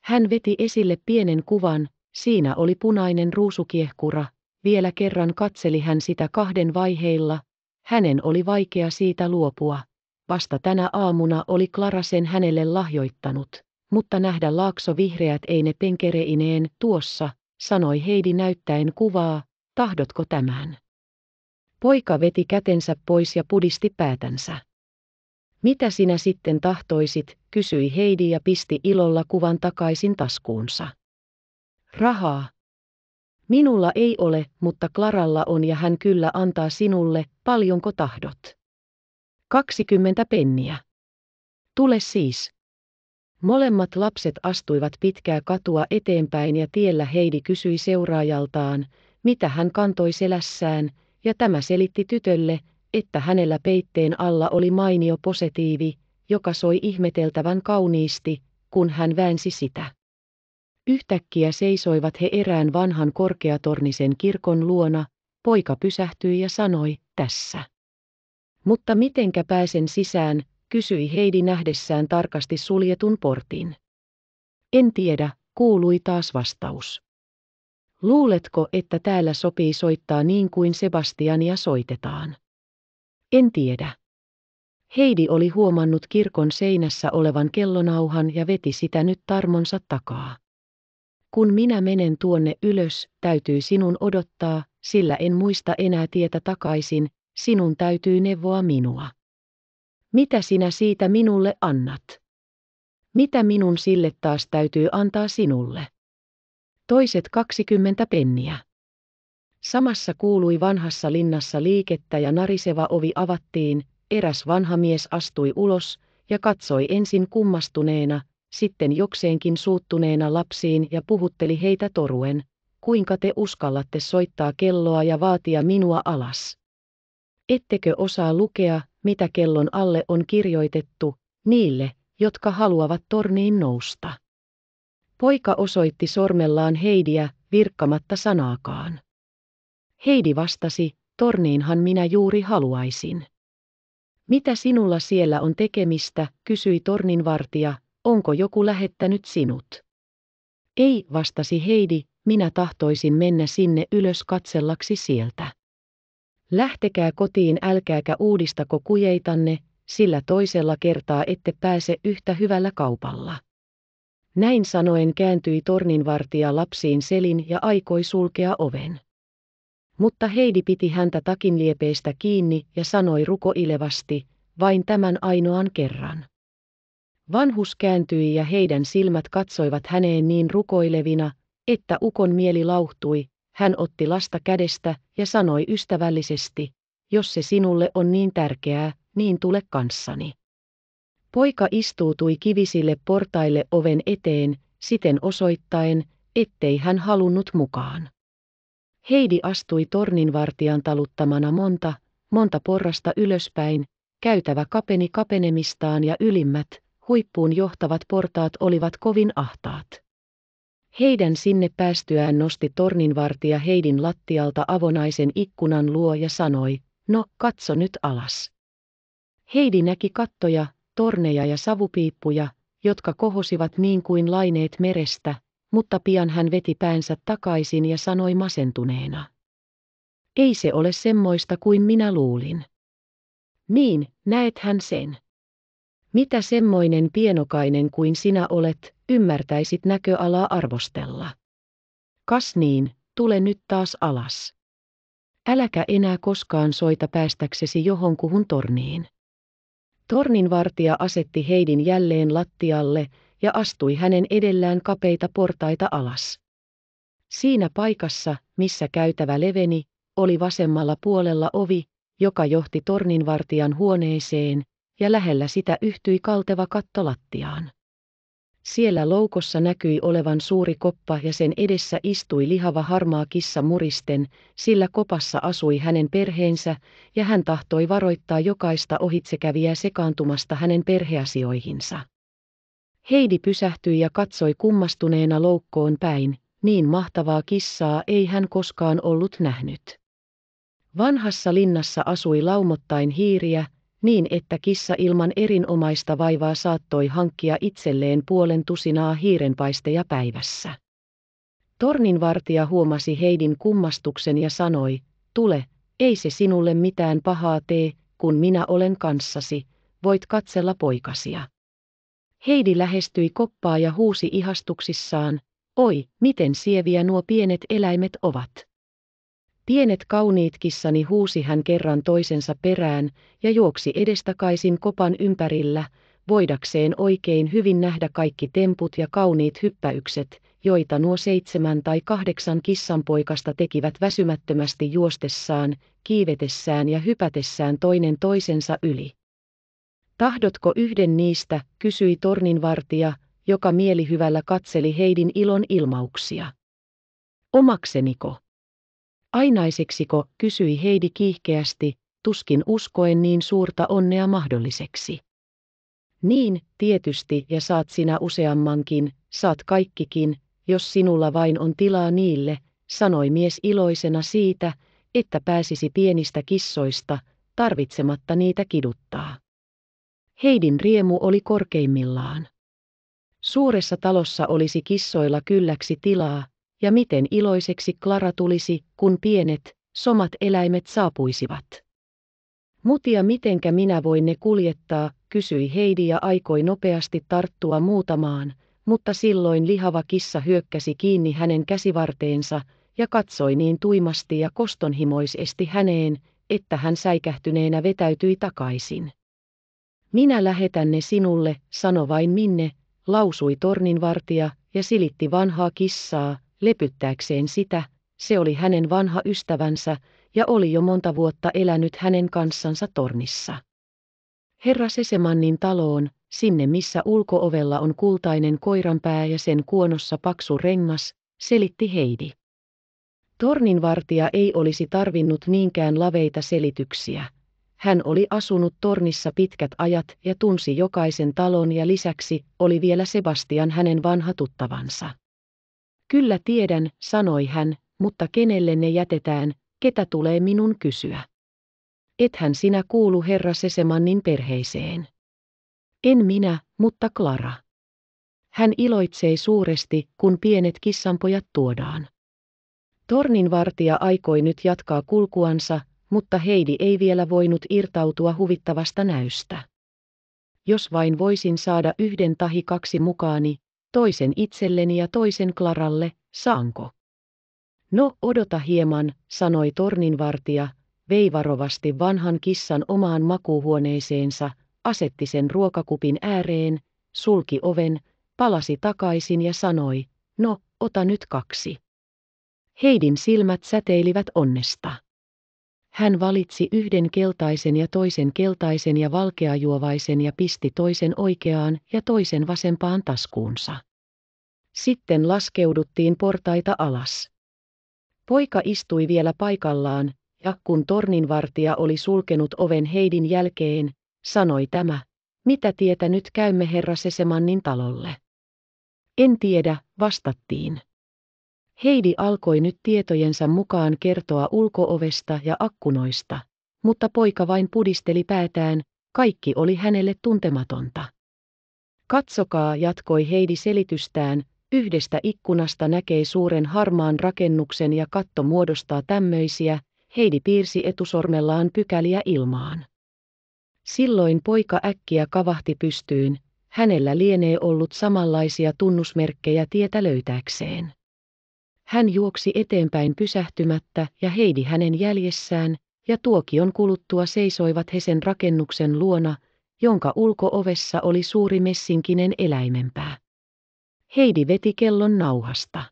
Hän veti esille pienen kuvan, Siinä oli punainen ruusukiehkura, vielä kerran katseli hän sitä kahden vaiheilla, hänen oli vaikea siitä luopua. Vasta tänä aamuna oli Klara sen hänelle lahjoittanut, mutta nähdä laakso vihreät ei ne penkereineen tuossa, sanoi Heidi näyttäen kuvaa, tahdotko tämän? Poika veti kätensä pois ja pudisti päätänsä. Mitä sinä sitten tahtoisit, kysyi Heidi ja pisti ilolla kuvan takaisin taskuunsa. Rahaa. Minulla ei ole, mutta Klaralla on ja hän kyllä antaa sinulle, paljonko tahdot. 20 penniä. Tule siis. Molemmat lapset astuivat pitkää katua eteenpäin ja tiellä Heidi kysyi seuraajaltaan, mitä hän kantoi selässään, ja tämä selitti tytölle, että hänellä peitteen alla oli mainio positiivi, joka soi ihmeteltävän kauniisti, kun hän väänsi sitä. Yhtäkkiä seisoivat he erään vanhan korkeatornisen kirkon luona, poika pysähtyi ja sanoi, tässä. Mutta mitenkä pääsen sisään, kysyi Heidi nähdessään tarkasti suljetun portin. En tiedä, kuului taas vastaus. Luuletko, että täällä sopii soittaa niin kuin Sebastiania soitetaan? En tiedä. Heidi oli huomannut kirkon seinässä olevan kellonauhan ja veti sitä nyt tarmonsa takaa kun minä menen tuonne ylös, täytyy sinun odottaa, sillä en muista enää tietä takaisin, sinun täytyy neuvoa minua. Mitä sinä siitä minulle annat? Mitä minun sille taas täytyy antaa sinulle? Toiset kaksikymmentä penniä. Samassa kuului vanhassa linnassa liikettä ja nariseva ovi avattiin, eräs vanha mies astui ulos ja katsoi ensin kummastuneena, sitten jokseenkin suuttuneena lapsiin ja puhutteli heitä toruen, kuinka te uskallatte soittaa kelloa ja vaatia minua alas. Ettekö osaa lukea, mitä kellon alle on kirjoitettu, niille, jotka haluavat torniin nousta. Poika osoitti sormellaan Heidiä, virkkamatta sanaakaan. Heidi vastasi, torniinhan minä juuri haluaisin. Mitä sinulla siellä on tekemistä, kysyi tornin vartija, onko joku lähettänyt sinut? Ei, vastasi Heidi, minä tahtoisin mennä sinne ylös katsellaksi sieltä. Lähtekää kotiin älkääkä uudistako kujeitanne, sillä toisella kertaa ette pääse yhtä hyvällä kaupalla. Näin sanoen kääntyi torninvartija lapsiin selin ja aikoi sulkea oven. Mutta Heidi piti häntä takinliepeistä kiinni ja sanoi rukoilevasti, vain tämän ainoan kerran. Vanhus kääntyi ja heidän silmät katsoivat häneen niin rukoilevina, että ukon mieli lauhtui, hän otti lasta kädestä ja sanoi ystävällisesti, jos se sinulle on niin tärkeää, niin tule kanssani. Poika istuutui kivisille portaille oven eteen, siten osoittaen, ettei hän halunnut mukaan. Heidi astui torninvartijan taluttamana monta, monta porrasta ylöspäin, käytävä kapeni kapenemistaan ja ylimmät, huippuun johtavat portaat olivat kovin ahtaat. Heidän sinne päästyään nosti torninvartija Heidin lattialta avonaisen ikkunan luo ja sanoi, no katso nyt alas. Heidi näki kattoja, torneja ja savupiippuja, jotka kohosivat niin kuin laineet merestä, mutta pian hän veti päänsä takaisin ja sanoi masentuneena. Ei se ole semmoista kuin minä luulin. Niin, näethän sen. Mitä semmoinen pienokainen kuin sinä olet, ymmärtäisit näköalaa arvostella? Kas niin, tule nyt taas alas. Äläkä enää koskaan soita päästäksesi johonkuhun torniin. Tornin vartija asetti Heidin jälleen lattialle ja astui hänen edellään kapeita portaita alas. Siinä paikassa, missä käytävä leveni, oli vasemmalla puolella ovi, joka johti tornin vartijan huoneeseen, ja lähellä sitä yhtyi kalteva katto lattiaan. Siellä loukossa näkyi olevan suuri koppa ja sen edessä istui lihava harmaa kissa muristen, sillä kopassa asui hänen perheensä ja hän tahtoi varoittaa jokaista ohitsekäviä sekaantumasta hänen perheasioihinsa. Heidi pysähtyi ja katsoi kummastuneena loukkoon päin, niin mahtavaa kissaa ei hän koskaan ollut nähnyt. Vanhassa linnassa asui laumottain hiiriä, niin että kissa ilman erinomaista vaivaa saattoi hankkia itselleen puolen tusinaa hiirenpaisteja päivässä. Torninvartija huomasi Heidin kummastuksen ja sanoi, tule, ei se sinulle mitään pahaa tee, kun minä olen kanssasi, voit katsella poikasia. Heidi lähestyi koppaa ja huusi ihastuksissaan, oi, miten sieviä nuo pienet eläimet ovat. Pienet kauniit kissani huusi hän kerran toisensa perään ja juoksi edestakaisin kopan ympärillä, voidakseen oikein hyvin nähdä kaikki temput ja kauniit hyppäykset, joita nuo seitsemän tai kahdeksan kissanpoikasta tekivät väsymättömästi juostessaan, kiivetessään ja hypätessään toinen toisensa yli. Tahdotko yhden niistä, kysyi torninvartija, joka mielihyvällä katseli Heidin ilon ilmauksia. Omakseniko? Ainaisiksiko, kysyi Heidi kiihkeästi, tuskin uskoen niin suurta onnea mahdolliseksi. Niin, tietysti ja saat sinä useammankin, saat kaikkikin, jos sinulla vain on tilaa niille, sanoi mies iloisena siitä, että pääsisi pienistä kissoista, tarvitsematta niitä kiduttaa. Heidin riemu oli korkeimmillaan. Suuressa talossa olisi kissoilla kylläksi tilaa, ja miten iloiseksi Klara tulisi, kun pienet, somat eläimet saapuisivat. Mutia mitenkä minä voin ne kuljettaa, kysyi Heidi ja aikoi nopeasti tarttua muutamaan, mutta silloin lihava kissa hyökkäsi kiinni hänen käsivarteensa ja katsoi niin tuimasti ja kostonhimoisesti häneen, että hän säikähtyneenä vetäytyi takaisin. Minä lähetän ne sinulle, sano vain minne, lausui torninvartija ja silitti vanhaa kissaa, lepyttääkseen sitä, se oli hänen vanha ystävänsä ja oli jo monta vuotta elänyt hänen kanssansa tornissa. Herra Sesemannin taloon, sinne missä ulkoovella on kultainen koiranpää ja sen kuonossa paksu rengas, selitti Heidi. Tornin vartija ei olisi tarvinnut niinkään laveita selityksiä. Hän oli asunut tornissa pitkät ajat ja tunsi jokaisen talon ja lisäksi oli vielä Sebastian hänen vanha tuttavansa. Kyllä tiedän, sanoi hän, mutta kenelle ne jätetään, ketä tulee minun kysyä? Ethän sinä kuulu herra Sesemannin perheeseen. En minä, mutta Klara. Hän iloitsee suuresti, kun pienet kissanpojat tuodaan. Torninvartija aikoi nyt jatkaa kulkuansa, mutta Heidi ei vielä voinut irtautua huvittavasta näystä. Jos vain voisin saada yhden tahi kaksi mukaani, toisen itselleni ja toisen Klaralle, saanko? No, odota hieman, sanoi torninvartija, vei varovasti vanhan kissan omaan makuuhuoneeseensa, asetti sen ruokakupin ääreen, sulki oven, palasi takaisin ja sanoi, no, ota nyt kaksi. Heidin silmät säteilivät onnesta. Hän valitsi yhden keltaisen ja toisen keltaisen ja valkeajuovaisen ja pisti toisen oikeaan ja toisen vasempaan taskuunsa. Sitten laskeuduttiin portaita alas. Poika istui vielä paikallaan, ja kun torninvartija oli sulkenut oven Heidin jälkeen, sanoi tämä, mitä tietä nyt käymme herra Sesemannin talolle? En tiedä, vastattiin. Heidi alkoi nyt tietojensa mukaan kertoa ulkoovesta ja akkunoista, mutta poika vain pudisteli päätään, kaikki oli hänelle tuntematonta. Katsokaa, jatkoi Heidi selitystään, yhdestä ikkunasta näkee suuren harmaan rakennuksen ja katto muodostaa tämmöisiä, Heidi piirsi etusormellaan pykäliä ilmaan. Silloin poika äkkiä kavahti pystyyn, hänellä lienee ollut samanlaisia tunnusmerkkejä tietä löytääkseen. Hän juoksi eteenpäin pysähtymättä ja Heidi hänen jäljessään, ja tuokion kuluttua seisoivat he sen rakennuksen luona, jonka ulkoovessa oli suuri messinkinen eläimenpää. Heidi veti kellon nauhasta.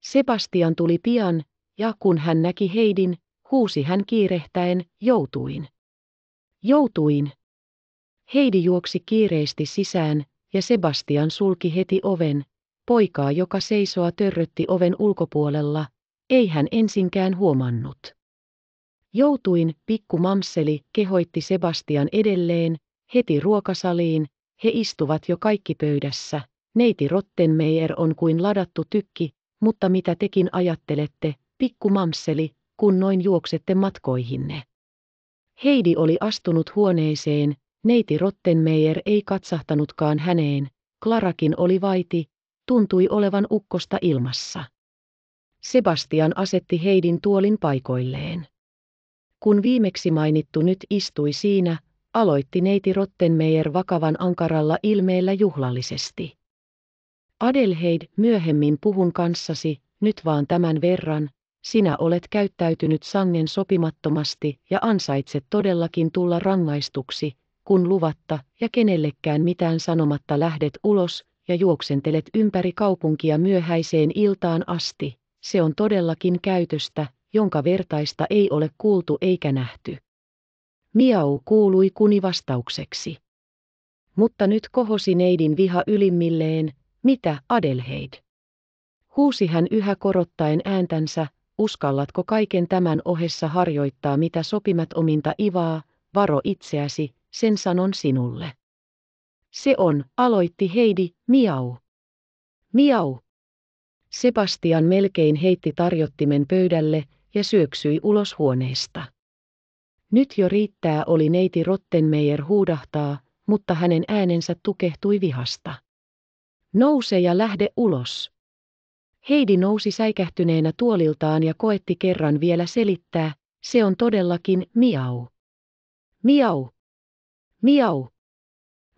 Sebastian tuli pian, ja kun hän näki Heidin, huusi hän kiirehtäen, joutuin. Joutuin. Heidi juoksi kiireesti sisään, ja Sebastian sulki heti oven, Poikaa, joka seisoa törrötti oven ulkopuolella, ei hän ensinkään huomannut. Joutuin, pikku mamseli, kehoitti Sebastian edelleen, heti ruokasaliin, he istuvat jo kaikki pöydässä, neiti Rottenmeier on kuin ladattu tykki, mutta mitä tekin ajattelette, pikku mamseli, kun noin juoksette matkoihinne. Heidi oli astunut huoneeseen, neiti Rottenmeier ei katsahtanutkaan häneen, Klarakin oli vaiti, tuntui olevan ukkosta ilmassa. Sebastian asetti Heidin tuolin paikoilleen. Kun viimeksi mainittu nyt istui siinä, aloitti neiti Rottenmeier vakavan ankaralla ilmeellä juhlallisesti. Adelheid, myöhemmin puhun kanssasi, nyt vaan tämän verran, sinä olet käyttäytynyt sangen sopimattomasti ja ansaitset todellakin tulla rangaistuksi, kun luvatta ja kenellekään mitään sanomatta lähdet ulos, ja juoksentelet ympäri kaupunkia myöhäiseen iltaan asti, se on todellakin käytöstä, jonka vertaista ei ole kuultu eikä nähty. Miau kuului kunivastaukseksi. Mutta nyt kohosi neidin viha ylimmilleen, mitä Adelheid? Huusi hän yhä korottaen ääntänsä, uskallatko kaiken tämän ohessa harjoittaa mitä sopimat ominta ivaa, varo itseäsi, sen sanon sinulle. Se on, aloitti Heidi, miau. Miau. Sebastian melkein heitti tarjottimen pöydälle ja syöksyi ulos huoneesta. Nyt jo riittää oli neiti Rottenmeier huudahtaa, mutta hänen äänensä tukehtui vihasta. Nouse ja lähde ulos. Heidi nousi säikähtyneenä tuoliltaan ja koetti kerran vielä selittää, se on todellakin miau. Miau. Miau.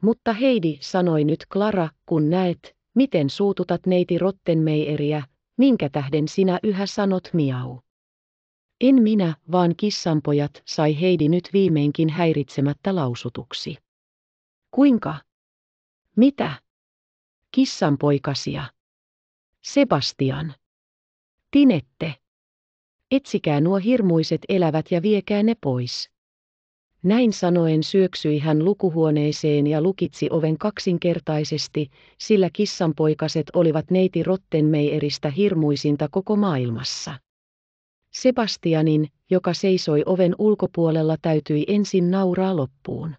Mutta Heidi sanoi nyt Klara, kun näet, miten suututat neiti Rottenmeieriä, minkä tähden sinä yhä sanot miau. En minä, vaan kissanpojat sai Heidi nyt viimeinkin häiritsemättä lausutuksi. Kuinka? Mitä? Kissanpoikasia. Sebastian. Tinette. Etsikää nuo hirmuiset elävät ja viekää ne pois. Näin sanoen syöksyi hän lukuhuoneeseen ja lukitsi oven kaksinkertaisesti, sillä kissanpoikaset olivat neiti Rottenmeieristä hirmuisinta koko maailmassa. Sebastianin, joka seisoi oven ulkopuolella, täytyi ensin nauraa loppuun.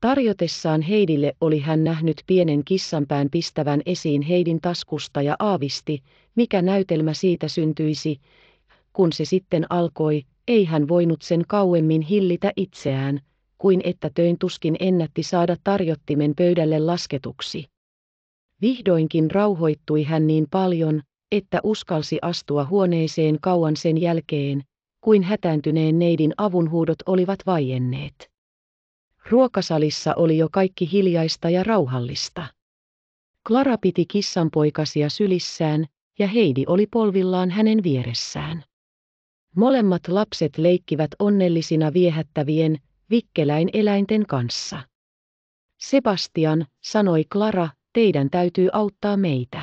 Tarjotessaan Heidille oli hän nähnyt pienen kissanpään pistävän esiin Heidin taskusta ja aavisti, mikä näytelmä siitä syntyisi, kun se sitten alkoi, ei hän voinut sen kauemmin hillitä itseään, kuin että töin tuskin ennätti saada tarjottimen pöydälle lasketuksi. Vihdoinkin rauhoittui hän niin paljon, että uskalsi astua huoneeseen kauan sen jälkeen, kuin hätääntyneen neidin avunhuudot olivat vaienneet. Ruokasalissa oli jo kaikki hiljaista ja rauhallista. Klara piti kissanpoikasia sylissään, ja Heidi oli polvillaan hänen vieressään. Molemmat lapset leikkivät onnellisina viehättävien, vikkeläin eläinten kanssa. Sebastian, sanoi Klara, teidän täytyy auttaa meitä.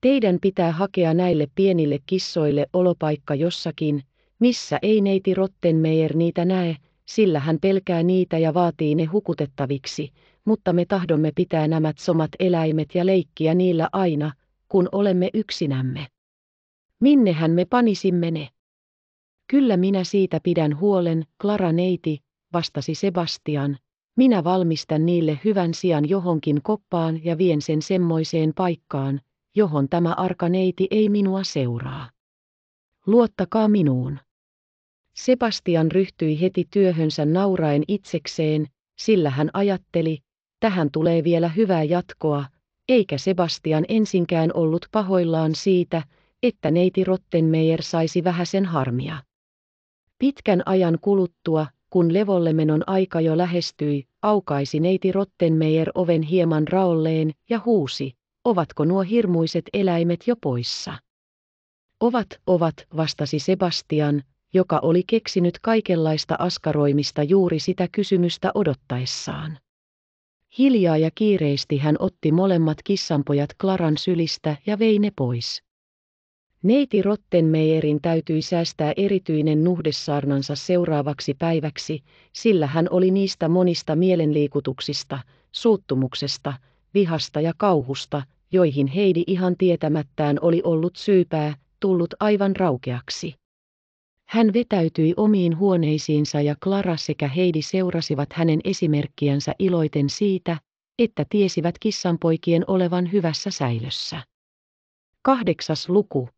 Teidän pitää hakea näille pienille kissoille olopaikka jossakin, missä ei neiti Rottenmeier niitä näe, sillä hän pelkää niitä ja vaatii ne hukutettaviksi, mutta me tahdomme pitää nämä somat eläimet ja leikkiä niillä aina, kun olemme yksinämme. Minnehän me panisimme ne? Kyllä minä siitä pidän huolen, Klara neiti, vastasi Sebastian. Minä valmistan niille hyvän sijan johonkin koppaan ja vien sen semmoiseen paikkaan, johon tämä arkaneiti ei minua seuraa. Luottakaa minuun. Sebastian ryhtyi heti työhönsä nauraen itsekseen, sillä hän ajatteli, tähän tulee vielä hyvää jatkoa, eikä Sebastian ensinkään ollut pahoillaan siitä, että neiti Rottenmeier saisi vähäsen harmia. Pitkän ajan kuluttua, kun levollemenon aika jo lähestyi, aukaisi neiti Rottenmeier oven hieman raolleen ja huusi, ovatko nuo hirmuiset eläimet jo poissa? Ovat, ovat, vastasi Sebastian, joka oli keksinyt kaikenlaista askaroimista juuri sitä kysymystä odottaessaan. Hiljaa ja kiireisti hän otti molemmat kissanpojat Klaran sylistä ja vei ne pois. Neiti Rottenmeierin täytyi säästää erityinen nuhdessaarnansa seuraavaksi päiväksi, sillä hän oli niistä monista mielenliikutuksista, suuttumuksesta, vihasta ja kauhusta, joihin Heidi ihan tietämättään oli ollut syypää, tullut aivan raukeaksi. Hän vetäytyi omiin huoneisiinsa ja Clara sekä Heidi seurasivat hänen esimerkkiänsä iloiten siitä, että tiesivät kissanpoikien olevan hyvässä säilössä. Kahdeksas luku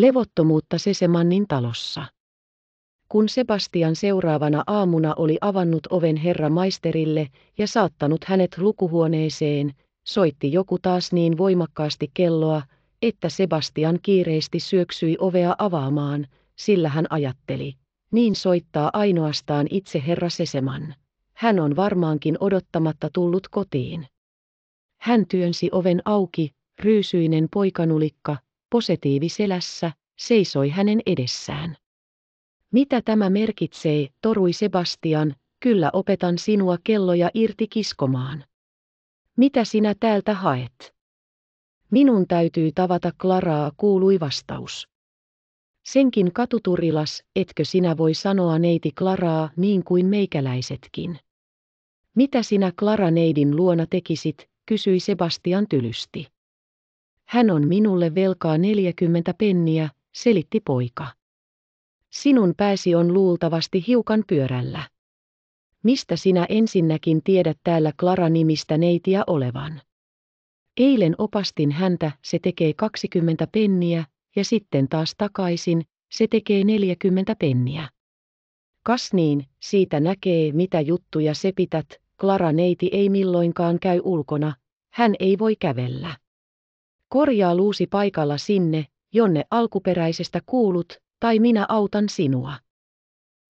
levottomuutta Sesemannin talossa. Kun Sebastian seuraavana aamuna oli avannut oven herra maisterille ja saattanut hänet lukuhuoneeseen, soitti joku taas niin voimakkaasti kelloa, että Sebastian kiireesti syöksyi ovea avaamaan, sillä hän ajatteli, niin soittaa ainoastaan itse herra Seseman. Hän on varmaankin odottamatta tullut kotiin. Hän työnsi oven auki, ryysyinen poikanulikka, posetiivi selässä, seisoi hänen edessään. Mitä tämä merkitsee, torui Sebastian, kyllä opetan sinua kelloja irti kiskomaan. Mitä sinä täältä haet? Minun täytyy tavata Klaraa, kuului vastaus. Senkin katuturilas, etkö sinä voi sanoa neiti Klaraa niin kuin meikäläisetkin. Mitä sinä Klara neidin luona tekisit, kysyi Sebastian tylysti. Hän on minulle velkaa neljäkymmentä penniä, selitti poika. Sinun pääsi on luultavasti hiukan pyörällä. Mistä sinä ensinnäkin tiedät täällä Klara-nimistä neitiä olevan? Eilen opastin häntä, se tekee 20 penniä, ja sitten taas takaisin, se tekee 40 penniä. Kas niin, siitä näkee mitä juttuja sepität, Klara neiti ei milloinkaan käy ulkona, hän ei voi kävellä. Korjaa luusi paikalla sinne, jonne alkuperäisestä kuulut, tai minä autan sinua.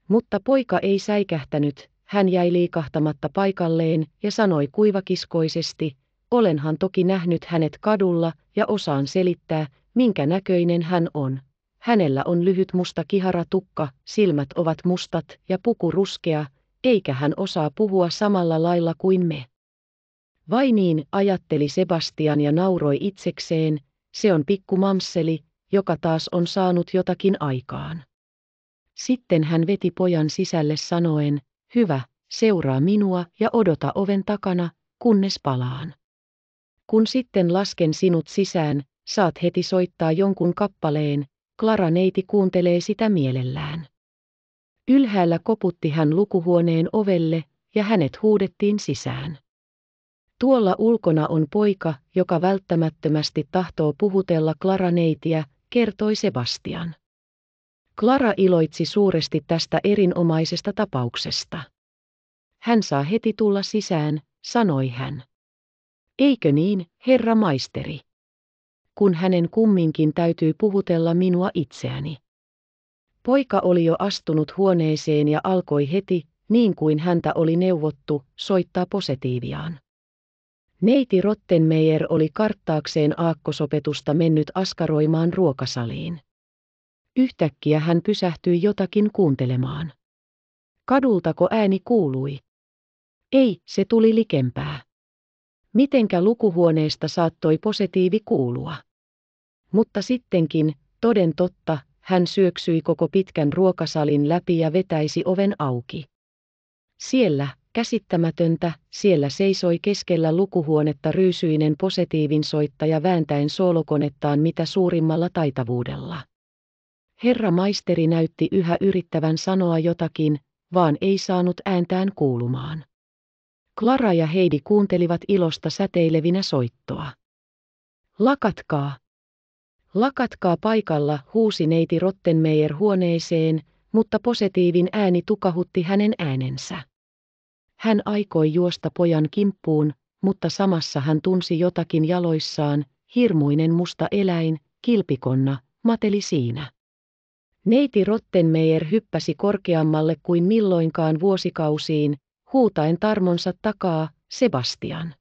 Mutta poika ei säikähtänyt, hän jäi liikahtamatta paikalleen ja sanoi kuivakiskoisesti, olenhan toki nähnyt hänet kadulla ja osaan selittää, minkä näköinen hän on. Hänellä on lyhyt musta kiharatukka, silmät ovat mustat ja puku ruskea, eikä hän osaa puhua samalla lailla kuin me. Vai niin, ajatteli Sebastian ja nauroi itsekseen, se on pikku mamseli, joka taas on saanut jotakin aikaan. Sitten hän veti pojan sisälle sanoen, hyvä, seuraa minua ja odota oven takana, kunnes palaan. Kun sitten lasken sinut sisään, saat heti soittaa jonkun kappaleen, Klara neiti kuuntelee sitä mielellään. Ylhäällä koputti hän lukuhuoneen ovelle, ja hänet huudettiin sisään. Tuolla ulkona on poika, joka välttämättömästi tahtoo puhutella Klara neitiä, kertoi Sebastian. Klara iloitsi suuresti tästä erinomaisesta tapauksesta. Hän saa heti tulla sisään, sanoi hän. Eikö niin, herra maisteri? Kun hänen kumminkin täytyy puhutella minua itseäni. Poika oli jo astunut huoneeseen ja alkoi heti, niin kuin häntä oli neuvottu, soittaa positiiviaan. Neiti Rottenmeier oli karttaakseen aakkosopetusta mennyt askaroimaan ruokasaliin. Yhtäkkiä hän pysähtyi jotakin kuuntelemaan. Kadultako ääni kuului? Ei, se tuli likempää. Mitenkä lukuhuoneesta saattoi positiivi kuulua? Mutta sittenkin, toden totta, hän syöksyi koko pitkän ruokasalin läpi ja vetäisi oven auki. Siellä, Käsittämätöntä, siellä seisoi keskellä lukuhuonetta ryysyinen positiivin soittaja vääntäen soolokonettaan mitä suurimmalla taitavuudella. Herra maisteri näytti yhä yrittävän sanoa jotakin, vaan ei saanut ääntään kuulumaan. Klara ja Heidi kuuntelivat ilosta säteilevinä soittoa. Lakatkaa! Lakatkaa paikalla, huusi neiti Rottenmeier huoneeseen, mutta positiivin ääni tukahutti hänen äänensä. Hän aikoi juosta pojan kimppuun, mutta samassa hän tunsi jotakin jaloissaan, hirmuinen musta eläin, kilpikonna, mateli siinä. Neiti Rottenmeier hyppäsi korkeammalle kuin milloinkaan vuosikausiin, huutaen tarmonsa takaa, Sebastian.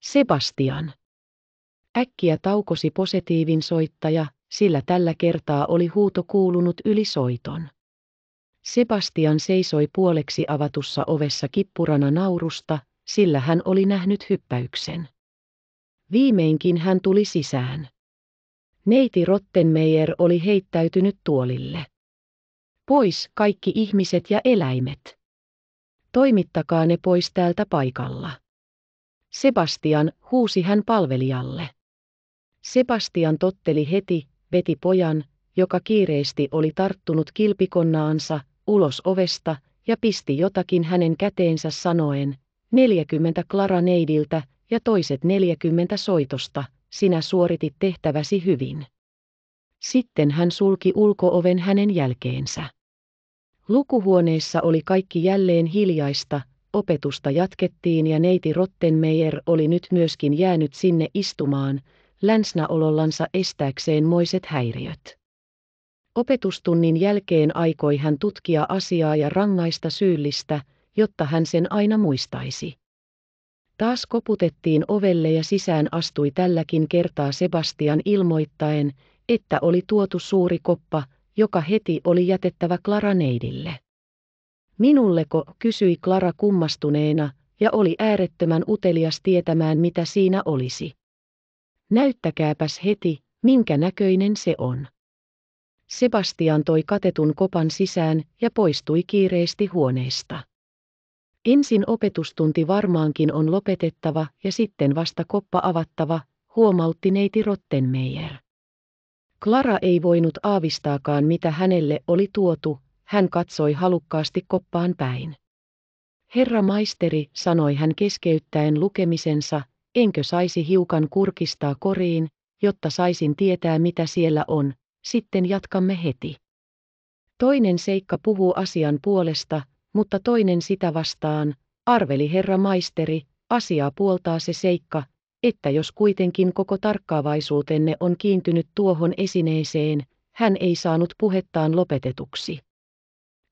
Sebastian. Äkkiä taukosi positiivin soittaja, sillä tällä kertaa oli huuto kuulunut yli soiton. Sebastian seisoi puoleksi avatussa ovessa kippurana naurusta, sillä hän oli nähnyt hyppäyksen. Viimeinkin hän tuli sisään. Neiti Rottenmeier oli heittäytynyt tuolille. Pois kaikki ihmiset ja eläimet. Toimittakaa ne pois täältä paikalla. Sebastian huusi hän palvelijalle. Sebastian totteli heti, veti pojan, joka kiireesti oli tarttunut kilpikonnaansa, ulos ovesta, ja pisti jotakin hänen käteensä sanoen, 40 klaraneidiltä ja toiset 40 soitosta, sinä suoritit tehtäväsi hyvin. Sitten hän sulki ulkooven hänen jälkeensä. Lukuhuoneessa oli kaikki jälleen hiljaista, opetusta jatkettiin ja neiti Rottenmeier oli nyt myöskin jäänyt sinne istumaan, länsnäolollansa estääkseen moiset häiriöt. Opetustunnin jälkeen aikoi hän tutkia asiaa ja rangaista syyllistä, jotta hän sen aina muistaisi. Taas koputettiin ovelle ja sisään astui tälläkin kertaa Sebastian ilmoittaen, että oli tuotu suuri koppa, joka heti oli jätettävä Klara neidille. Minulleko, kysyi Klara kummastuneena, ja oli äärettömän utelias tietämään mitä siinä olisi. Näyttäkääpäs heti, minkä näköinen se on. Sebastian toi katetun kopan sisään ja poistui kiireesti huoneesta. Ensin opetustunti varmaankin on lopetettava ja sitten vasta koppa avattava, huomautti neiti Rottenmeier. Klara ei voinut aavistaakaan, mitä hänelle oli tuotu, hän katsoi halukkaasti koppaan päin. Herra maisteri, sanoi hän keskeyttäen lukemisensa, enkö saisi hiukan kurkistaa koriin, jotta saisin tietää mitä siellä on, sitten jatkamme heti. Toinen seikka puhuu asian puolesta, mutta toinen sitä vastaan, arveli herra maisteri, asiaa puoltaa se seikka, että jos kuitenkin koko tarkkaavaisuutenne on kiintynyt tuohon esineeseen, hän ei saanut puhettaan lopetetuksi.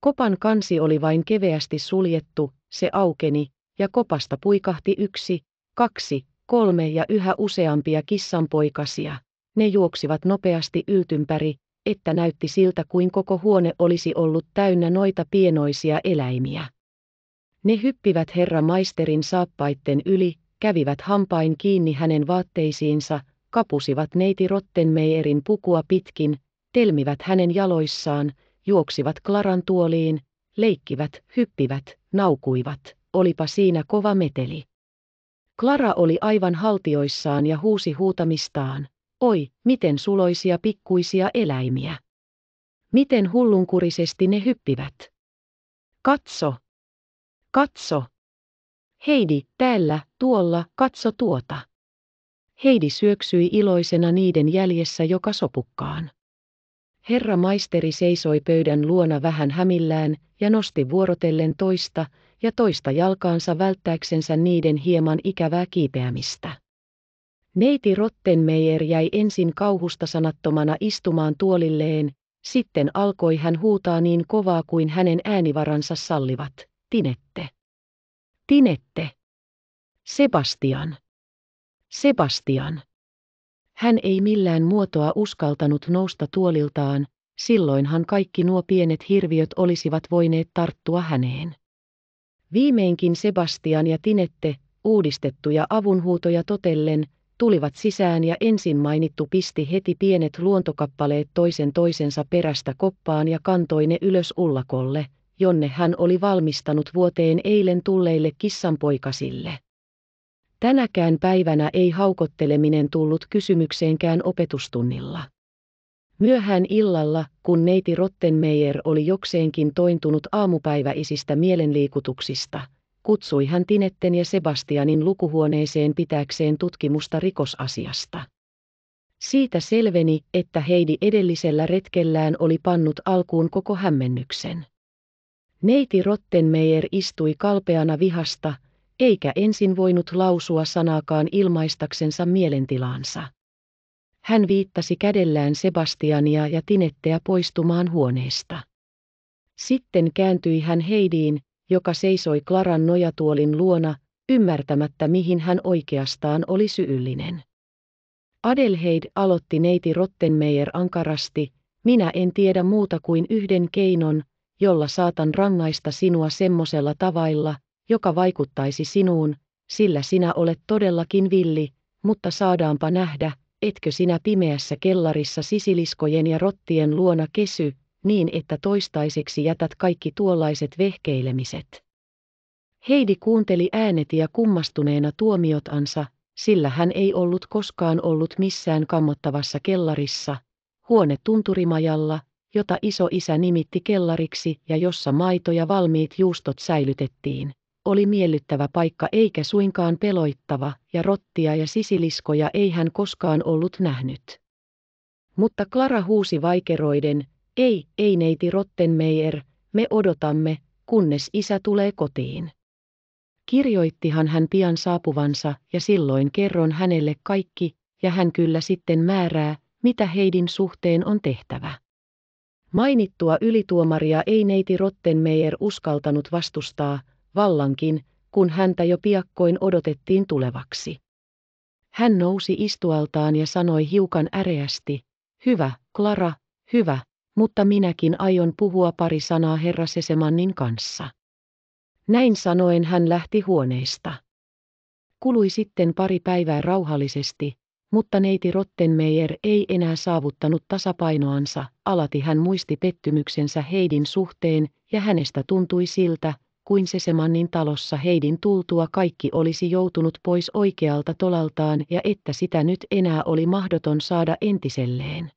Kopan kansi oli vain keveästi suljettu, se aukeni, ja kopasta puikahti yksi, kaksi, kolme ja yhä useampia kissanpoikasia. Ne juoksivat nopeasti yltympäri, että näytti siltä kuin koko huone olisi ollut täynnä noita pienoisia eläimiä. Ne hyppivät herra maisterin saappaitten yli, kävivät hampain kiinni hänen vaatteisiinsa, kapusivat neiti Rottenmeierin pukua pitkin, telmivät hänen jaloissaan, juoksivat Klaran tuoliin, leikkivät, hyppivät, naukuivat, olipa siinä kova meteli. Klara oli aivan haltioissaan ja huusi huutamistaan. Oi, miten suloisia pikkuisia eläimiä. Miten hullunkurisesti ne hyppivät. Katso. Katso. Heidi, täällä, tuolla, katso tuota. Heidi syöksyi iloisena niiden jäljessä joka sopukkaan. Herra maisteri seisoi pöydän luona vähän hämillään ja nosti vuorotellen toista ja toista jalkaansa välttääksensä niiden hieman ikävää kiipeämistä. Neiti Rottenmeier jäi ensin kauhusta sanattomana istumaan tuolilleen, sitten alkoi hän huutaa niin kovaa kuin hänen äänivaransa sallivat. Tinette. Tinette. Sebastian. Sebastian. Hän ei millään muotoa uskaltanut nousta tuoliltaan, silloinhan kaikki nuo pienet hirviöt olisivat voineet tarttua häneen. Viimeinkin Sebastian ja Tinette, uudistettuja avunhuutoja totellen, tulivat sisään ja ensin mainittu pisti heti pienet luontokappaleet toisen toisensa perästä koppaan ja kantoi ne ylös ullakolle, jonne hän oli valmistanut vuoteen eilen tulleille kissanpoikasille. Tänäkään päivänä ei haukotteleminen tullut kysymykseenkään opetustunnilla. Myöhään illalla, kun neiti Rottenmeier oli jokseenkin tointunut aamupäiväisistä mielenliikutuksista, kutsui hän Tinetten ja Sebastianin lukuhuoneeseen pitääkseen tutkimusta rikosasiasta. Siitä selveni, että Heidi edellisellä retkellään oli pannut alkuun koko hämmennyksen. Neiti Rottenmeier istui kalpeana vihasta, eikä ensin voinut lausua sanaakaan ilmaistaksensa mielentilaansa. Hän viittasi kädellään Sebastiania ja Tinetteä poistumaan huoneesta. Sitten kääntyi hän Heidiin, joka seisoi Klaran nojatuolin luona, ymmärtämättä mihin hän oikeastaan oli syyllinen. Adelheid aloitti neiti Rottenmeier ankarasti, minä en tiedä muuta kuin yhden keinon, jolla saatan rangaista sinua semmosella tavalla, joka vaikuttaisi sinuun, sillä sinä olet todellakin villi, mutta saadaanpa nähdä, etkö sinä pimeässä kellarissa sisiliskojen ja rottien luona kesy, niin että toistaiseksi jätät kaikki tuollaiset vehkeilemiset. Heidi kuunteli ääneti ja kummastuneena tuomiotansa, sillä hän ei ollut koskaan ollut missään kammottavassa kellarissa, huone tunturimajalla, jota iso isä nimitti kellariksi ja jossa maito ja valmiit juustot säilytettiin. Oli miellyttävä paikka eikä suinkaan peloittava, ja rottia ja sisiliskoja ei hän koskaan ollut nähnyt. Mutta Klara huusi vaikeroiden, ei, ei neiti Rottenmeier, me odotamme, kunnes isä tulee kotiin. Kirjoittihan hän pian saapuvansa ja silloin kerron hänelle kaikki, ja hän kyllä sitten määrää, mitä Heidin suhteen on tehtävä. Mainittua ylituomaria ei neiti Rottenmeier uskaltanut vastustaa, vallankin, kun häntä jo piakkoin odotettiin tulevaksi. Hän nousi istualtaan ja sanoi hiukan äreästi, hyvä, Klara, hyvä, mutta minäkin aion puhua pari sanaa herra Sesemannin kanssa. Näin sanoen hän lähti huoneesta. Kului sitten pari päivää rauhallisesti, mutta neiti Rottenmeier ei enää saavuttanut tasapainoansa, alati hän muisti pettymyksensä Heidin suhteen, ja hänestä tuntui siltä, kuin Sesemannin talossa Heidin tultua kaikki olisi joutunut pois oikealta tolaltaan ja että sitä nyt enää oli mahdoton saada entiselleen.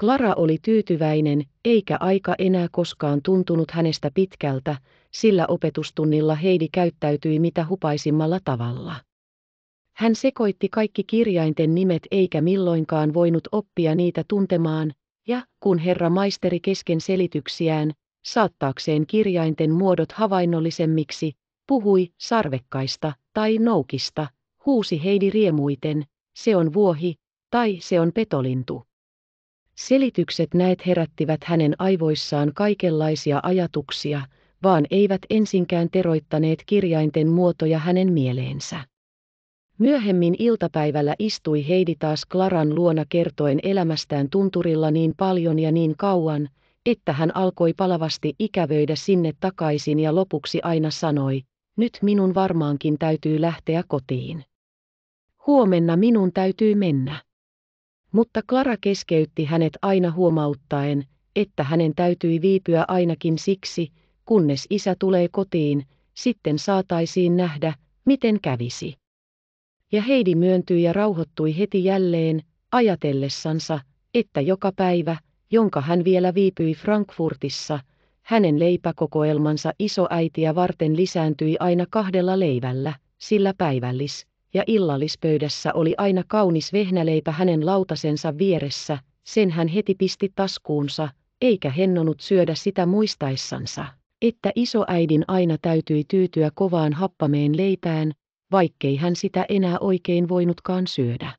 Klara oli tyytyväinen, eikä aika enää koskaan tuntunut hänestä pitkältä, sillä opetustunnilla Heidi käyttäytyi mitä hupaisimmalla tavalla. Hän sekoitti kaikki kirjainten nimet eikä milloinkaan voinut oppia niitä tuntemaan, ja kun herra maisteri kesken selityksiään, saattaakseen kirjainten muodot havainnollisemmiksi, puhui sarvekkaista tai noukista, huusi Heidi riemuiten, se on vuohi, tai se on petolintu. Selitykset näet herättivät hänen aivoissaan kaikenlaisia ajatuksia, vaan eivät ensinkään teroittaneet kirjainten muotoja hänen mieleensä. Myöhemmin iltapäivällä istui Heidi taas Klaran luona kertoen elämästään tunturilla niin paljon ja niin kauan, että hän alkoi palavasti ikävöidä sinne takaisin ja lopuksi aina sanoi, nyt minun varmaankin täytyy lähteä kotiin. Huomenna minun täytyy mennä. Mutta Klara keskeytti hänet aina huomauttaen, että hänen täytyi viipyä ainakin siksi, kunnes isä tulee kotiin, sitten saataisiin nähdä, miten kävisi. Ja Heidi myöntyi ja rauhoittui heti jälleen, ajatellessansa, että joka päivä, jonka hän vielä viipyi Frankfurtissa, hänen leipäkokoelmansa isoäitiä varten lisääntyi aina kahdella leivällä, sillä päivällis, ja illallispöydässä oli aina kaunis vehnäleipä hänen lautasensa vieressä, sen hän heti pisti taskuunsa, eikä hennonut syödä sitä muistaissansa, että isoäidin aina täytyi tyytyä kovaan happameen leipään, vaikkei hän sitä enää oikein voinutkaan syödä.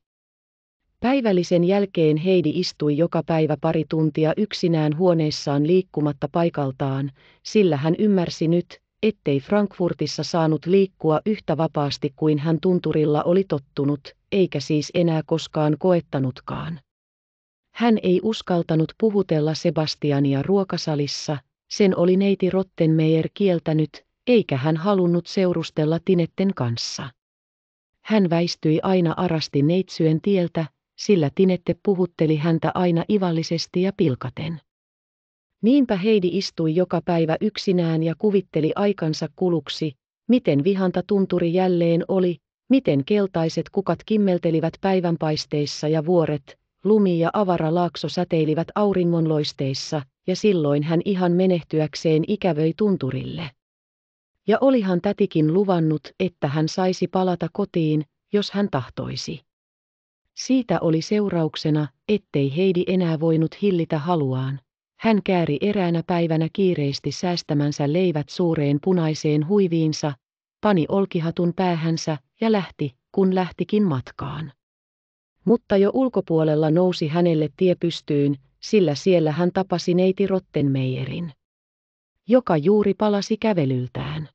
Päivällisen jälkeen Heidi istui joka päivä pari tuntia yksinään huoneessaan liikkumatta paikaltaan, sillä hän ymmärsi nyt, ettei Frankfurtissa saanut liikkua yhtä vapaasti kuin hän tunturilla oli tottunut, eikä siis enää koskaan koettanutkaan. Hän ei uskaltanut puhutella Sebastiania ruokasalissa, sen oli neiti Rottenmeier kieltänyt, eikä hän halunnut seurustella Tinetten kanssa. Hän väistyi aina arasti neitsyen tieltä, sillä Tinette puhutteli häntä aina ivallisesti ja pilkaten. Niinpä Heidi istui joka päivä yksinään ja kuvitteli aikansa kuluksi, miten vihanta tunturi jälleen oli, miten keltaiset kukat kimmeltelivät päivänpaisteissa ja vuoret, lumi ja laakso säteilivät auringonloisteissa, ja silloin hän ihan menehtyäkseen ikävöi tunturille. Ja olihan tätikin luvannut, että hän saisi palata kotiin, jos hän tahtoisi. Siitä oli seurauksena, ettei Heidi enää voinut hillitä haluaan. Hän kääri eräänä päivänä kiireesti säästämänsä leivät suureen punaiseen huiviinsa, pani olkihatun päähänsä ja lähti, kun lähtikin matkaan. Mutta jo ulkopuolella nousi hänelle tie pystyyn, sillä siellä hän tapasi neiti Rottenmeierin, joka juuri palasi kävelyltään.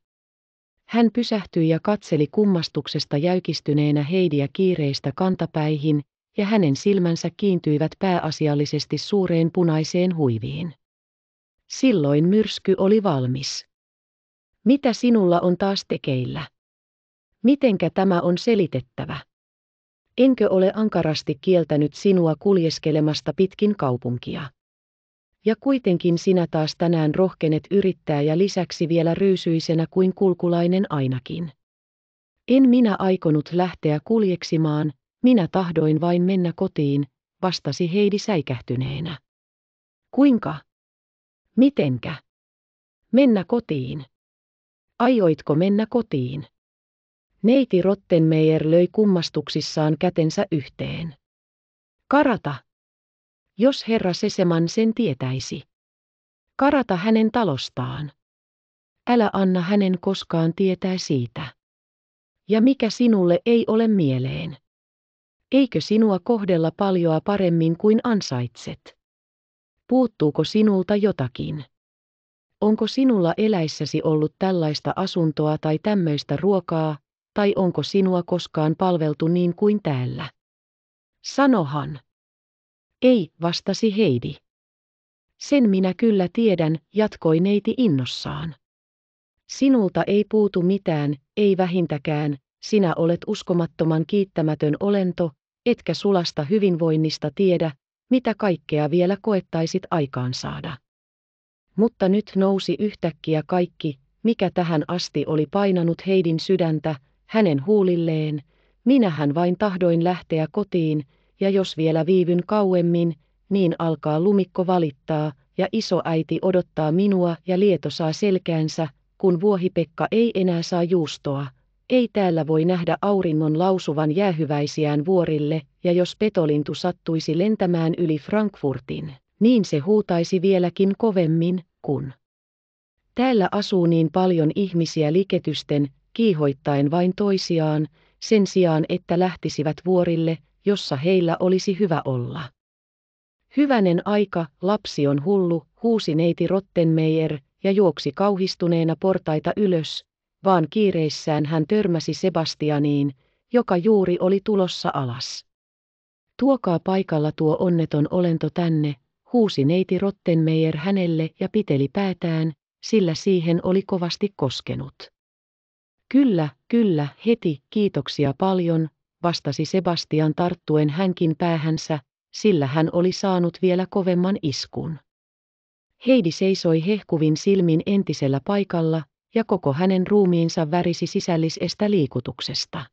Hän pysähtyi ja katseli kummastuksesta jäykistyneenä Heidiä kiireistä kantapäihin, ja hänen silmänsä kiintyivät pääasiallisesti suureen punaiseen huiviin. Silloin myrsky oli valmis. Mitä sinulla on taas tekeillä? Mitenkä tämä on selitettävä? Enkö ole ankarasti kieltänyt sinua kuljeskelemasta pitkin kaupunkia? Ja kuitenkin sinä taas tänään rohkenet yrittää ja lisäksi vielä ryysyisenä kuin kulkulainen ainakin. En minä aikonut lähteä kuljeksimaan, minä tahdoin vain mennä kotiin, vastasi Heidi säikähtyneenä. Kuinka? Mitenkä? Mennä kotiin. Aioitko mennä kotiin? Neiti Rottenmeier löi kummastuksissaan kätensä yhteen. Karata. Jos herra Seseman sen tietäisi. Karata hänen talostaan. Älä anna hänen koskaan tietää siitä. Ja mikä sinulle ei ole mieleen eikö sinua kohdella paljoa paremmin kuin ansaitset? Puuttuuko sinulta jotakin? Onko sinulla eläissäsi ollut tällaista asuntoa tai tämmöistä ruokaa, tai onko sinua koskaan palveltu niin kuin täällä? Sanohan. Ei, vastasi Heidi. Sen minä kyllä tiedän, jatkoi neiti innossaan. Sinulta ei puutu mitään, ei vähintäkään, sinä olet uskomattoman kiittämätön olento, etkä sulasta hyvinvoinnista tiedä, mitä kaikkea vielä koettaisit aikaansaada. Mutta nyt nousi yhtäkkiä kaikki, mikä tähän asti oli painanut Heidin sydäntä, hänen huulilleen, minähän vain tahdoin lähteä kotiin, ja jos vielä viivyn kauemmin, niin alkaa lumikko valittaa, ja isoäiti odottaa minua ja Lieto saa selkäänsä, kun vuohipekka ei enää saa juustoa, ei täällä voi nähdä auringon lausuvan jäähyväisiään vuorille, ja jos petolintu sattuisi lentämään yli Frankfurtin, niin se huutaisi vieläkin kovemmin, kun täällä asuu niin paljon ihmisiä liketysten, kiihoittain vain toisiaan, sen sijaan että lähtisivät vuorille, jossa heillä olisi hyvä olla. Hyvänen aika, lapsi on hullu, huusi neiti Rottenmeier, ja juoksi kauhistuneena portaita ylös, vaan kiireissään hän törmäsi Sebastianiin, joka juuri oli tulossa alas. Tuokaa paikalla tuo onneton olento tänne, huusi neiti Rottenmeier hänelle ja piteli päätään, sillä siihen oli kovasti koskenut. Kyllä, kyllä, heti, kiitoksia paljon, vastasi Sebastian tarttuen hänkin päähänsä, sillä hän oli saanut vielä kovemman iskun. Heidi seisoi hehkuvin silmin entisellä paikalla, ja koko hänen ruumiinsa värisi sisällisestä liikutuksesta.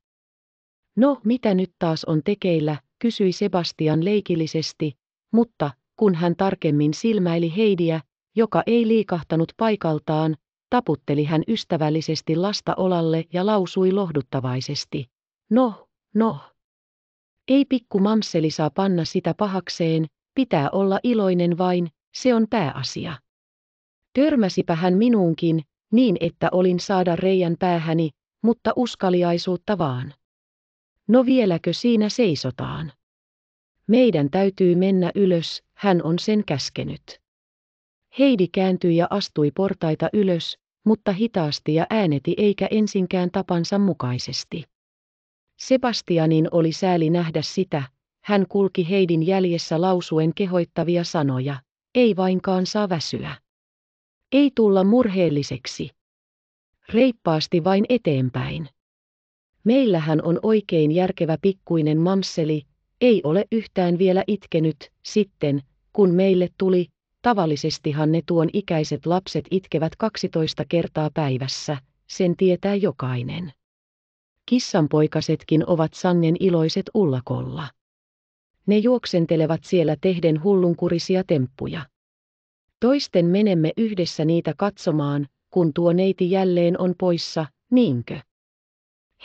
No, mitä nyt taas on tekeillä, kysyi Sebastian leikillisesti, mutta kun hän tarkemmin silmäili Heidiä, joka ei liikahtanut paikaltaan, taputteli hän ystävällisesti lasta olalle ja lausui lohduttavaisesti. No, no. Ei pikku mamseli saa panna sitä pahakseen, pitää olla iloinen vain, se on pääasia. Törmäsipä hän minuunkin, niin että olin saada reijän päähäni, mutta uskaliaisuutta vaan. No vieläkö siinä seisotaan? Meidän täytyy mennä ylös, hän on sen käskenyt. Heidi kääntyi ja astui portaita ylös, mutta hitaasti ja ääneti eikä ensinkään tapansa mukaisesti. Sebastianin oli sääli nähdä sitä, hän kulki Heidin jäljessä lausuen kehoittavia sanoja, ei vainkaan saa väsyä. Ei tulla murheelliseksi. Reippaasti vain eteenpäin. Meillähän on oikein järkevä pikkuinen mamseli, ei ole yhtään vielä itkenyt, sitten, kun meille tuli, tavallisestihan ne tuon ikäiset lapset itkevät 12 kertaa päivässä, sen tietää jokainen. Kissanpoikasetkin ovat sangen iloiset ullakolla. Ne juoksentelevat siellä tehden hullunkurisia temppuja. Toisten menemme yhdessä niitä katsomaan, kun tuo neiti jälleen on poissa, niinkö?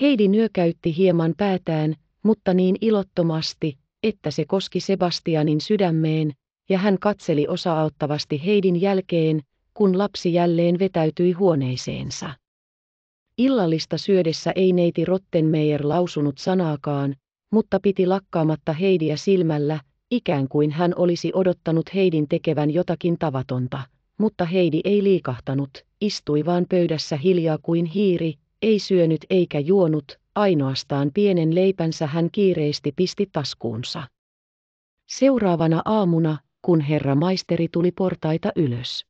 Heidi nyökäytti hieman päätään, mutta niin ilottomasti, että se koski Sebastianin sydämeen, ja hän katseli osaauttavasti Heidin jälkeen, kun lapsi jälleen vetäytyi huoneeseensa. Illallista syödessä ei neiti Rottenmeier lausunut sanaakaan, mutta piti lakkaamatta Heidiä silmällä, ikään kuin hän olisi odottanut Heidin tekevän jotakin tavatonta, mutta Heidi ei liikahtanut, istui vaan pöydässä hiljaa kuin hiiri, ei syönyt eikä juonut, ainoastaan pienen leipänsä hän kiireesti pisti taskuunsa. Seuraavana aamuna, kun herra maisteri tuli portaita ylös.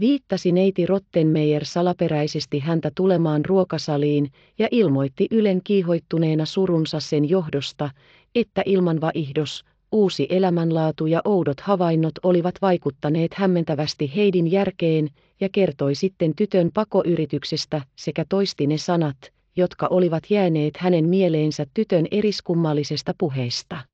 Viittasi neiti Rottenmeier salaperäisesti häntä tulemaan ruokasaliin ja ilmoitti Ylen kiihoittuneena surunsa sen johdosta, että ilman vaihdos, uusi elämänlaatu ja oudot havainnot olivat vaikuttaneet hämmentävästi Heidin järkeen, ja kertoi sitten tytön pakoyrityksestä sekä toisti ne sanat, jotka olivat jääneet hänen mieleensä tytön eriskummallisesta puheesta.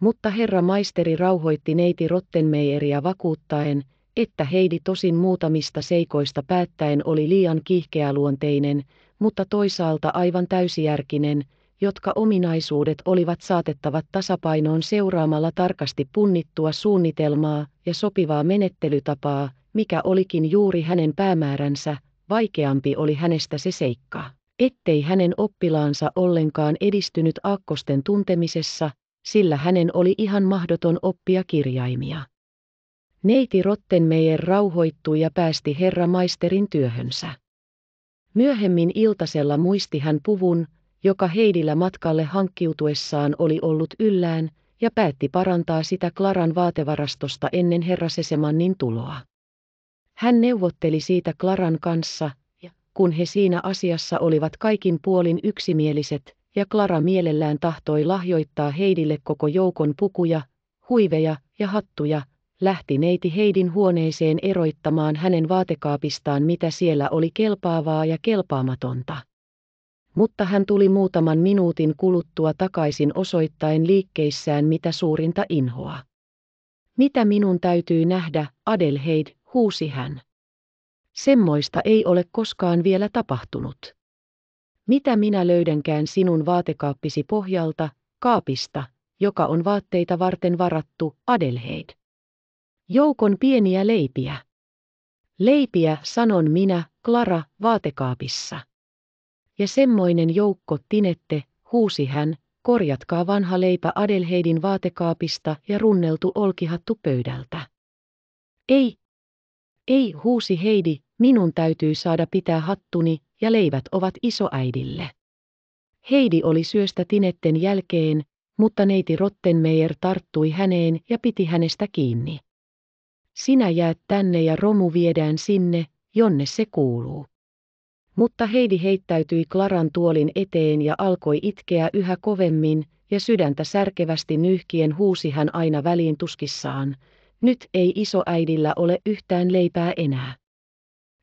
Mutta herra maisteri rauhoitti neiti Rottenmeieriä vakuuttaen, että Heidi tosin muutamista seikoista päättäen oli liian kiihkeäluonteinen, mutta toisaalta aivan täysijärkinen, jotka ominaisuudet olivat saatettavat tasapainoon seuraamalla tarkasti punnittua suunnitelmaa ja sopivaa menettelytapaa, mikä olikin juuri hänen päämääränsä, vaikeampi oli hänestä se seikka, ettei hänen oppilaansa ollenkaan edistynyt aakkosten tuntemisessa, sillä hänen oli ihan mahdoton oppia kirjaimia. Neiti Rottenmeier rauhoittui ja päästi herra maisterin työhönsä. Myöhemmin iltasella muisti hän puvun, joka Heidillä matkalle hankkiutuessaan oli ollut yllään, ja päätti parantaa sitä Klaran vaatevarastosta ennen Sesemannin tuloa. Hän neuvotteli siitä Klaran kanssa, ja kun he siinä asiassa olivat kaikin puolin yksimieliset, ja Klara mielellään tahtoi lahjoittaa Heidille koko joukon pukuja, huiveja ja hattuja, lähti neiti Heidin huoneeseen eroittamaan hänen vaatekaapistaan mitä siellä oli kelpaavaa ja kelpaamatonta mutta hän tuli muutaman minuutin kuluttua takaisin osoittaen liikkeissään mitä suurinta inhoa. Mitä minun täytyy nähdä, Adelheid, huusi hän. Semmoista ei ole koskaan vielä tapahtunut. Mitä minä löydänkään sinun vaatekaappisi pohjalta, kaapista, joka on vaatteita varten varattu, Adelheid? Joukon pieniä leipiä. Leipiä, sanon minä, Klara, vaatekaapissa. Ja semmoinen joukko tinette, huusi hän, korjatkaa vanha leipä Adelheidin vaatekaapista ja runneltu olkihattu pöydältä. Ei. Ei, huusi Heidi, minun täytyy saada pitää hattuni, ja leivät ovat isoäidille. Heidi oli syöstä tinetten jälkeen, mutta neiti Rottenmeier tarttui häneen ja piti hänestä kiinni. Sinä jäät tänne ja romu viedään sinne, jonne se kuuluu. Mutta Heidi heittäytyi Klaran tuolin eteen ja alkoi itkeä yhä kovemmin, ja sydäntä särkevästi nyyhkien huusi hän aina väliin tuskissaan. Nyt ei isoäidillä ole yhtään leipää enää.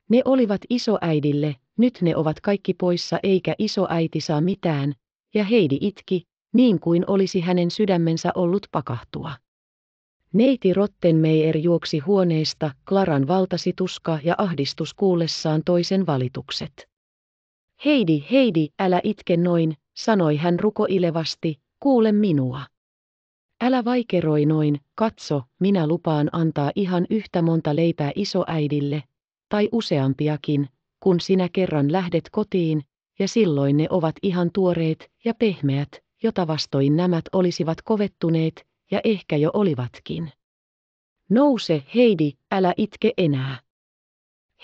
Ne olivat isoäidille, nyt ne ovat kaikki poissa eikä isoäiti saa mitään, ja Heidi itki, niin kuin olisi hänen sydämensä ollut pakahtua. Neiti Rottenmeier juoksi huoneesta, Klaran valtasi tuska ja ahdistus kuullessaan toisen valitukset. Heidi, Heidi, älä itke noin, sanoi hän rukoilevasti, kuule minua. Älä vaikeroi noin, katso, minä lupaan antaa ihan yhtä monta leipää isoäidille, tai useampiakin, kun sinä kerran lähdet kotiin, ja silloin ne ovat ihan tuoreet ja pehmeät, jota vastoin nämät olisivat kovettuneet ja ehkä jo olivatkin. Nouse, Heidi, älä itke enää.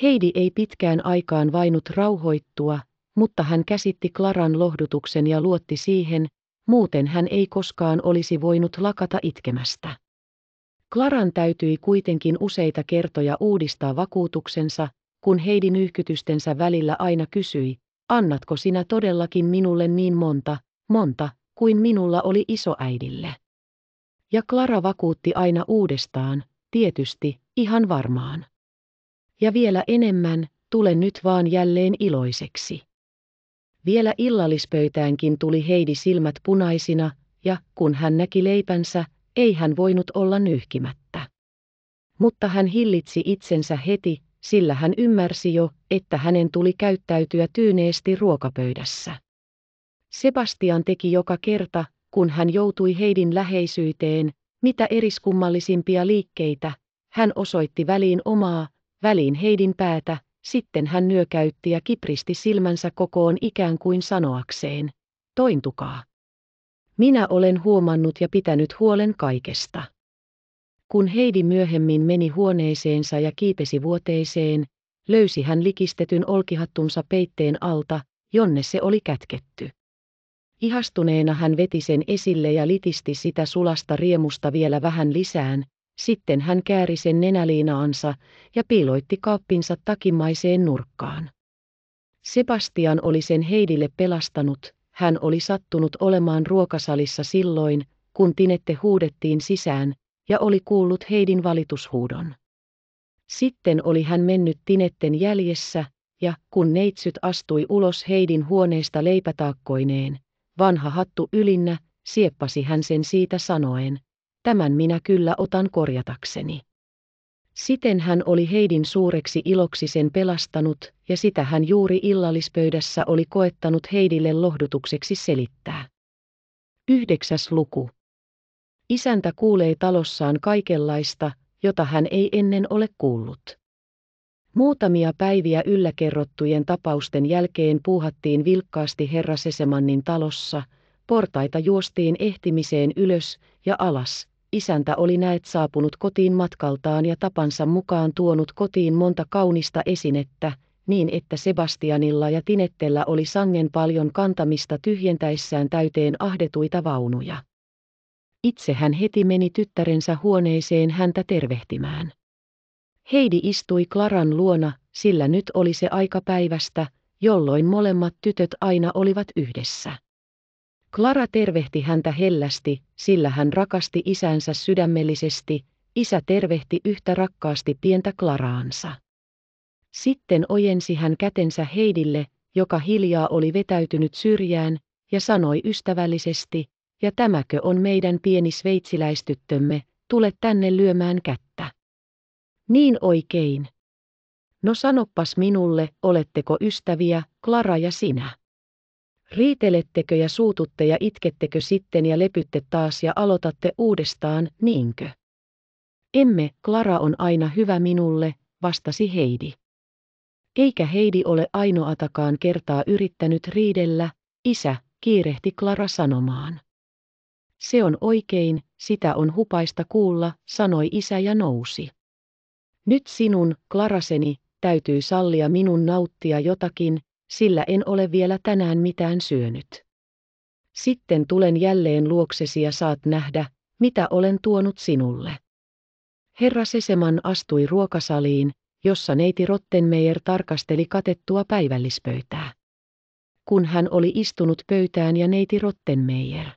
Heidi ei pitkään aikaan vainut rauhoittua, mutta hän käsitti Klaran lohdutuksen ja luotti siihen, muuten hän ei koskaan olisi voinut lakata itkemästä. Klaran täytyi kuitenkin useita kertoja uudistaa vakuutuksensa, kun Heidi nyhkytystensä välillä aina kysyi, annatko sinä todellakin minulle niin monta, monta, kuin minulla oli isoäidille ja Klara vakuutti aina uudestaan, tietysti, ihan varmaan. Ja vielä enemmän, tule nyt vaan jälleen iloiseksi. Vielä illallispöytäänkin tuli Heidi silmät punaisina, ja kun hän näki leipänsä, ei hän voinut olla nyhkimättä. Mutta hän hillitsi itsensä heti, sillä hän ymmärsi jo, että hänen tuli käyttäytyä tyyneesti ruokapöydässä. Sebastian teki joka kerta, kun hän joutui Heidin läheisyyteen, mitä eriskummallisimpia liikkeitä, hän osoitti väliin omaa, väliin Heidin päätä, sitten hän nyökäytti ja kipristi silmänsä kokoon ikään kuin sanoakseen, tointukaa. Minä olen huomannut ja pitänyt huolen kaikesta. Kun Heidi myöhemmin meni huoneeseensa ja kiipesi vuoteeseen, löysi hän likistetyn olkihattunsa peitteen alta, jonne se oli kätketty. Ihastuneena hän veti sen esille ja litisti sitä sulasta riemusta vielä vähän lisään, sitten hän kääri sen nenäliinaansa ja piiloitti kaappinsa takimaiseen nurkkaan. Sebastian oli sen Heidille pelastanut, hän oli sattunut olemaan ruokasalissa silloin, kun Tinette huudettiin sisään, ja oli kuullut Heidin valitushuudon. Sitten oli hän mennyt Tinetten jäljessä, ja kun neitsyt astui ulos Heidin huoneesta leipätaakkoineen, vanha hattu ylinnä, sieppasi hän sen siitä sanoen, tämän minä kyllä otan korjatakseni. Siten hän oli Heidin suureksi iloksi sen pelastanut, ja sitä hän juuri illallispöydässä oli koettanut Heidille lohdutukseksi selittää. Yhdeksäs luku. Isäntä kuulee talossaan kaikenlaista, jota hän ei ennen ole kuullut. Muutamia päiviä ylläkerrottujen tapausten jälkeen puuhattiin vilkkaasti herra Sesemannin talossa, portaita juostiin ehtimiseen ylös ja alas. Isäntä oli näet saapunut kotiin matkaltaan ja tapansa mukaan tuonut kotiin monta kaunista esinettä, niin että Sebastianilla ja Tinettellä oli sangen paljon kantamista tyhjentäessään täyteen ahdetuita vaunuja. Itse hän heti meni tyttärensä huoneeseen häntä tervehtimään. Heidi istui Klaran luona, sillä nyt oli se aika päivästä, jolloin molemmat tytöt aina olivat yhdessä. Klara tervehti häntä hellästi, sillä hän rakasti isänsä sydämellisesti, isä tervehti yhtä rakkaasti pientä Klaraansa. Sitten ojensi hän kätensä Heidille, joka hiljaa oli vetäytynyt syrjään, ja sanoi ystävällisesti, ja tämäkö on meidän pieni sveitsiläistyttömme, tule tänne lyömään kättä. Niin oikein. No sanoppas minulle, oletteko ystäviä, Klara ja sinä? Riitelettekö ja suututte ja itkettekö sitten ja lepytte taas ja aloitatte uudestaan, niinkö? Emme, Klara on aina hyvä minulle, vastasi Heidi. Eikä Heidi ole ainoatakaan kertaa yrittänyt riidellä, isä, kiirehti Klara sanomaan. Se on oikein, sitä on hupaista kuulla, sanoi isä ja nousi. Nyt sinun, Klaraseni, täytyy sallia minun nauttia jotakin, sillä en ole vielä tänään mitään syönyt. Sitten tulen jälleen luoksesi ja saat nähdä, mitä olen tuonut sinulle. Herra Seseman astui ruokasaliin, jossa neiti Rottenmeier tarkasteli katettua päivällispöytää. Kun hän oli istunut pöytään ja neiti Rottenmeier,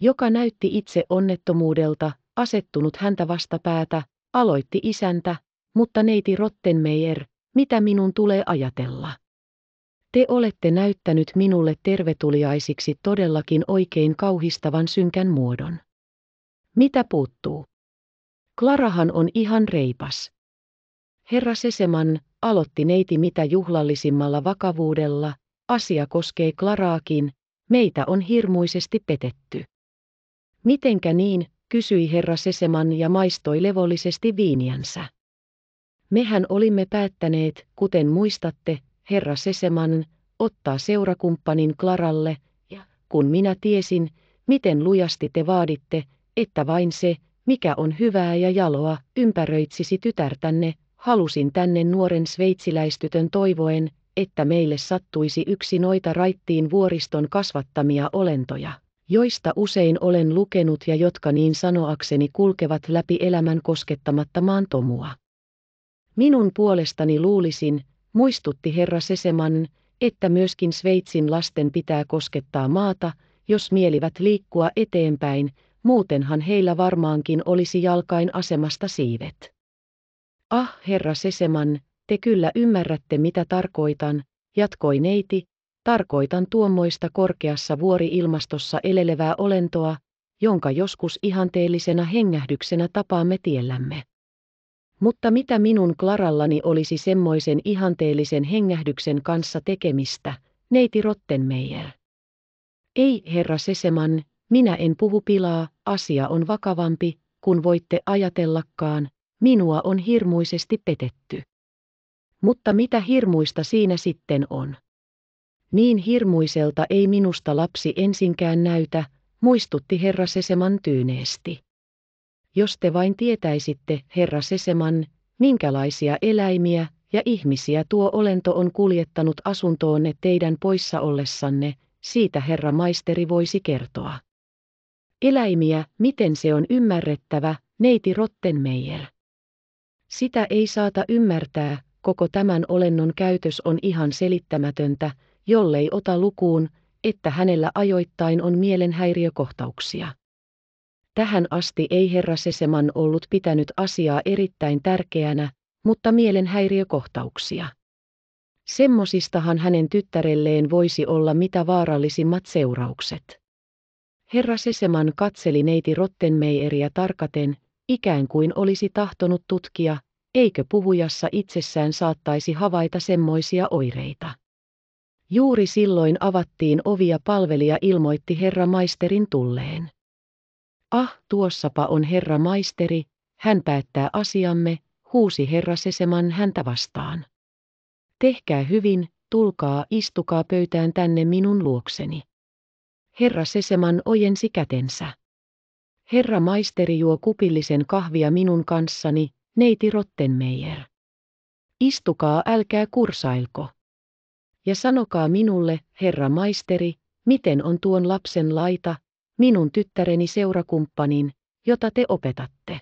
joka näytti itse onnettomuudelta, asettunut häntä vastapäätä, aloitti isäntä, mutta neiti Rottenmeier, mitä minun tulee ajatella? Te olette näyttänyt minulle tervetuliaisiksi todellakin oikein kauhistavan synkän muodon. Mitä puuttuu? Klarahan on ihan reipas. Herra Seseman, aloitti neiti mitä juhlallisimmalla vakavuudella, asia koskee Klaraakin, meitä on hirmuisesti petetty. Mitenkä niin, kysyi herra Seseman ja maistoi levollisesti viiniänsä. Mehän olimme päättäneet, kuten muistatte, herra Seseman, ottaa seurakumppanin Klaralle, ja kun minä tiesin, miten lujasti te vaaditte, että vain se, mikä on hyvää ja jaloa, ympäröitsisi tytärtänne, halusin tänne nuoren sveitsiläistytön toivoen, että meille sattuisi yksi noita raittiin vuoriston kasvattamia olentoja joista usein olen lukenut ja jotka niin sanoakseni kulkevat läpi elämän koskettamatta maan tomua. Minun puolestani luulisin, muistutti herra Seseman, että myöskin Sveitsin lasten pitää koskettaa maata, jos mielivät liikkua eteenpäin, muutenhan heillä varmaankin olisi jalkain asemasta siivet. Ah, herra Seseman, te kyllä ymmärrätte mitä tarkoitan, jatkoi neiti, Tarkoitan tuommoista korkeassa vuori-ilmastossa elelevää olentoa, jonka joskus ihanteellisena hengähdyksenä tapaamme tiellämme. Mutta mitä minun Klarallani olisi semmoisen ihanteellisen hengähdyksen kanssa tekemistä, neiti Rottenmeijer? Ei, herra Seseman, minä en puhu pilaa, asia on vakavampi, kun voitte ajatellakaan, minua on hirmuisesti petetty. Mutta mitä hirmuista siinä sitten on? Niin hirmuiselta ei minusta lapsi ensinkään näytä, muistutti herra Seseman tyyneesti. Jos te vain tietäisitte, herra Seseman, minkälaisia eläimiä ja ihmisiä tuo olento on kuljettanut asuntoonne teidän poissa ollessanne, siitä herra maisteri voisi kertoa. Eläimiä, miten se on ymmärrettävä, neiti Rottenmeijer. Sitä ei saata ymmärtää, koko tämän olennon käytös on ihan selittämätöntä, jollei ota lukuun, että hänellä ajoittain on mielenhäiriökohtauksia. Tähän asti ei herra Seseman ollut pitänyt asiaa erittäin tärkeänä, mutta mielenhäiriökohtauksia. Semmosistahan hänen tyttärelleen voisi olla mitä vaarallisimmat seuraukset. Herra Seseman katseli neiti Rottenmeieriä tarkaten, ikään kuin olisi tahtonut tutkia, eikö puhujassa itsessään saattaisi havaita semmoisia oireita. Juuri silloin avattiin ovi ja palvelija ilmoitti herra maisterin tulleen. Ah, tuossapa on herra maisteri, hän päättää asiamme, huusi herra Seseman häntä vastaan. Tehkää hyvin, tulkaa istukaa pöytään tänne minun luokseni. Herra Seseman ojensi kätensä. Herra maisteri juo kupillisen kahvia minun kanssani, neiti Rottenmeier. Istukaa älkää kursailko ja sanokaa minulle, herra maisteri, miten on tuon lapsen laita, minun tyttäreni seurakumppanin, jota te opetatte.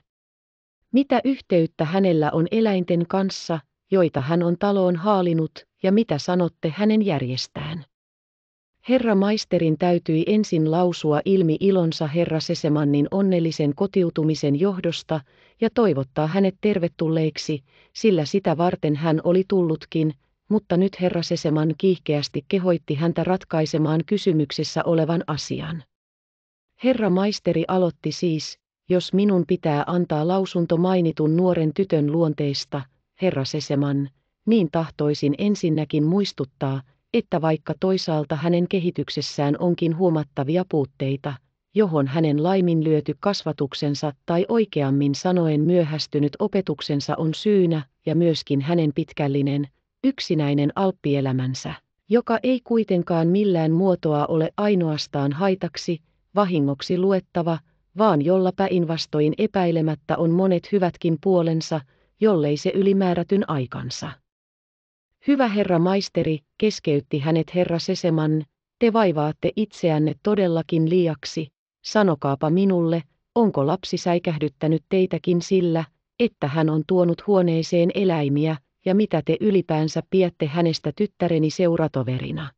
Mitä yhteyttä hänellä on eläinten kanssa, joita hän on taloon haalinut, ja mitä sanotte hänen järjestään? Herra maisterin täytyi ensin lausua ilmi ilonsa herra Sesemannin onnellisen kotiutumisen johdosta ja toivottaa hänet tervetulleeksi, sillä sitä varten hän oli tullutkin, mutta nyt herra Seseman kiihkeästi kehoitti häntä ratkaisemaan kysymyksessä olevan asian. Herra maisteri aloitti siis, jos minun pitää antaa lausunto mainitun nuoren tytön luonteesta, herra Seseman, niin tahtoisin ensinnäkin muistuttaa, että vaikka toisaalta hänen kehityksessään onkin huomattavia puutteita, johon hänen laiminlyöty kasvatuksensa tai oikeammin sanoen myöhästynyt opetuksensa on syynä, ja myöskin hänen pitkällinen, yksinäinen alppielämänsä, joka ei kuitenkaan millään muotoa ole ainoastaan haitaksi, vahingoksi luettava, vaan jolla päinvastoin epäilemättä on monet hyvätkin puolensa, jollei se ylimäärätyn aikansa. Hyvä herra maisteri, keskeytti hänet herra Seseman, te vaivaatte itseänne todellakin liiaksi, sanokaapa minulle, onko lapsi säikähdyttänyt teitäkin sillä, että hän on tuonut huoneeseen eläimiä, ja mitä te ylipäänsä piette hänestä tyttäreni seuratoverina.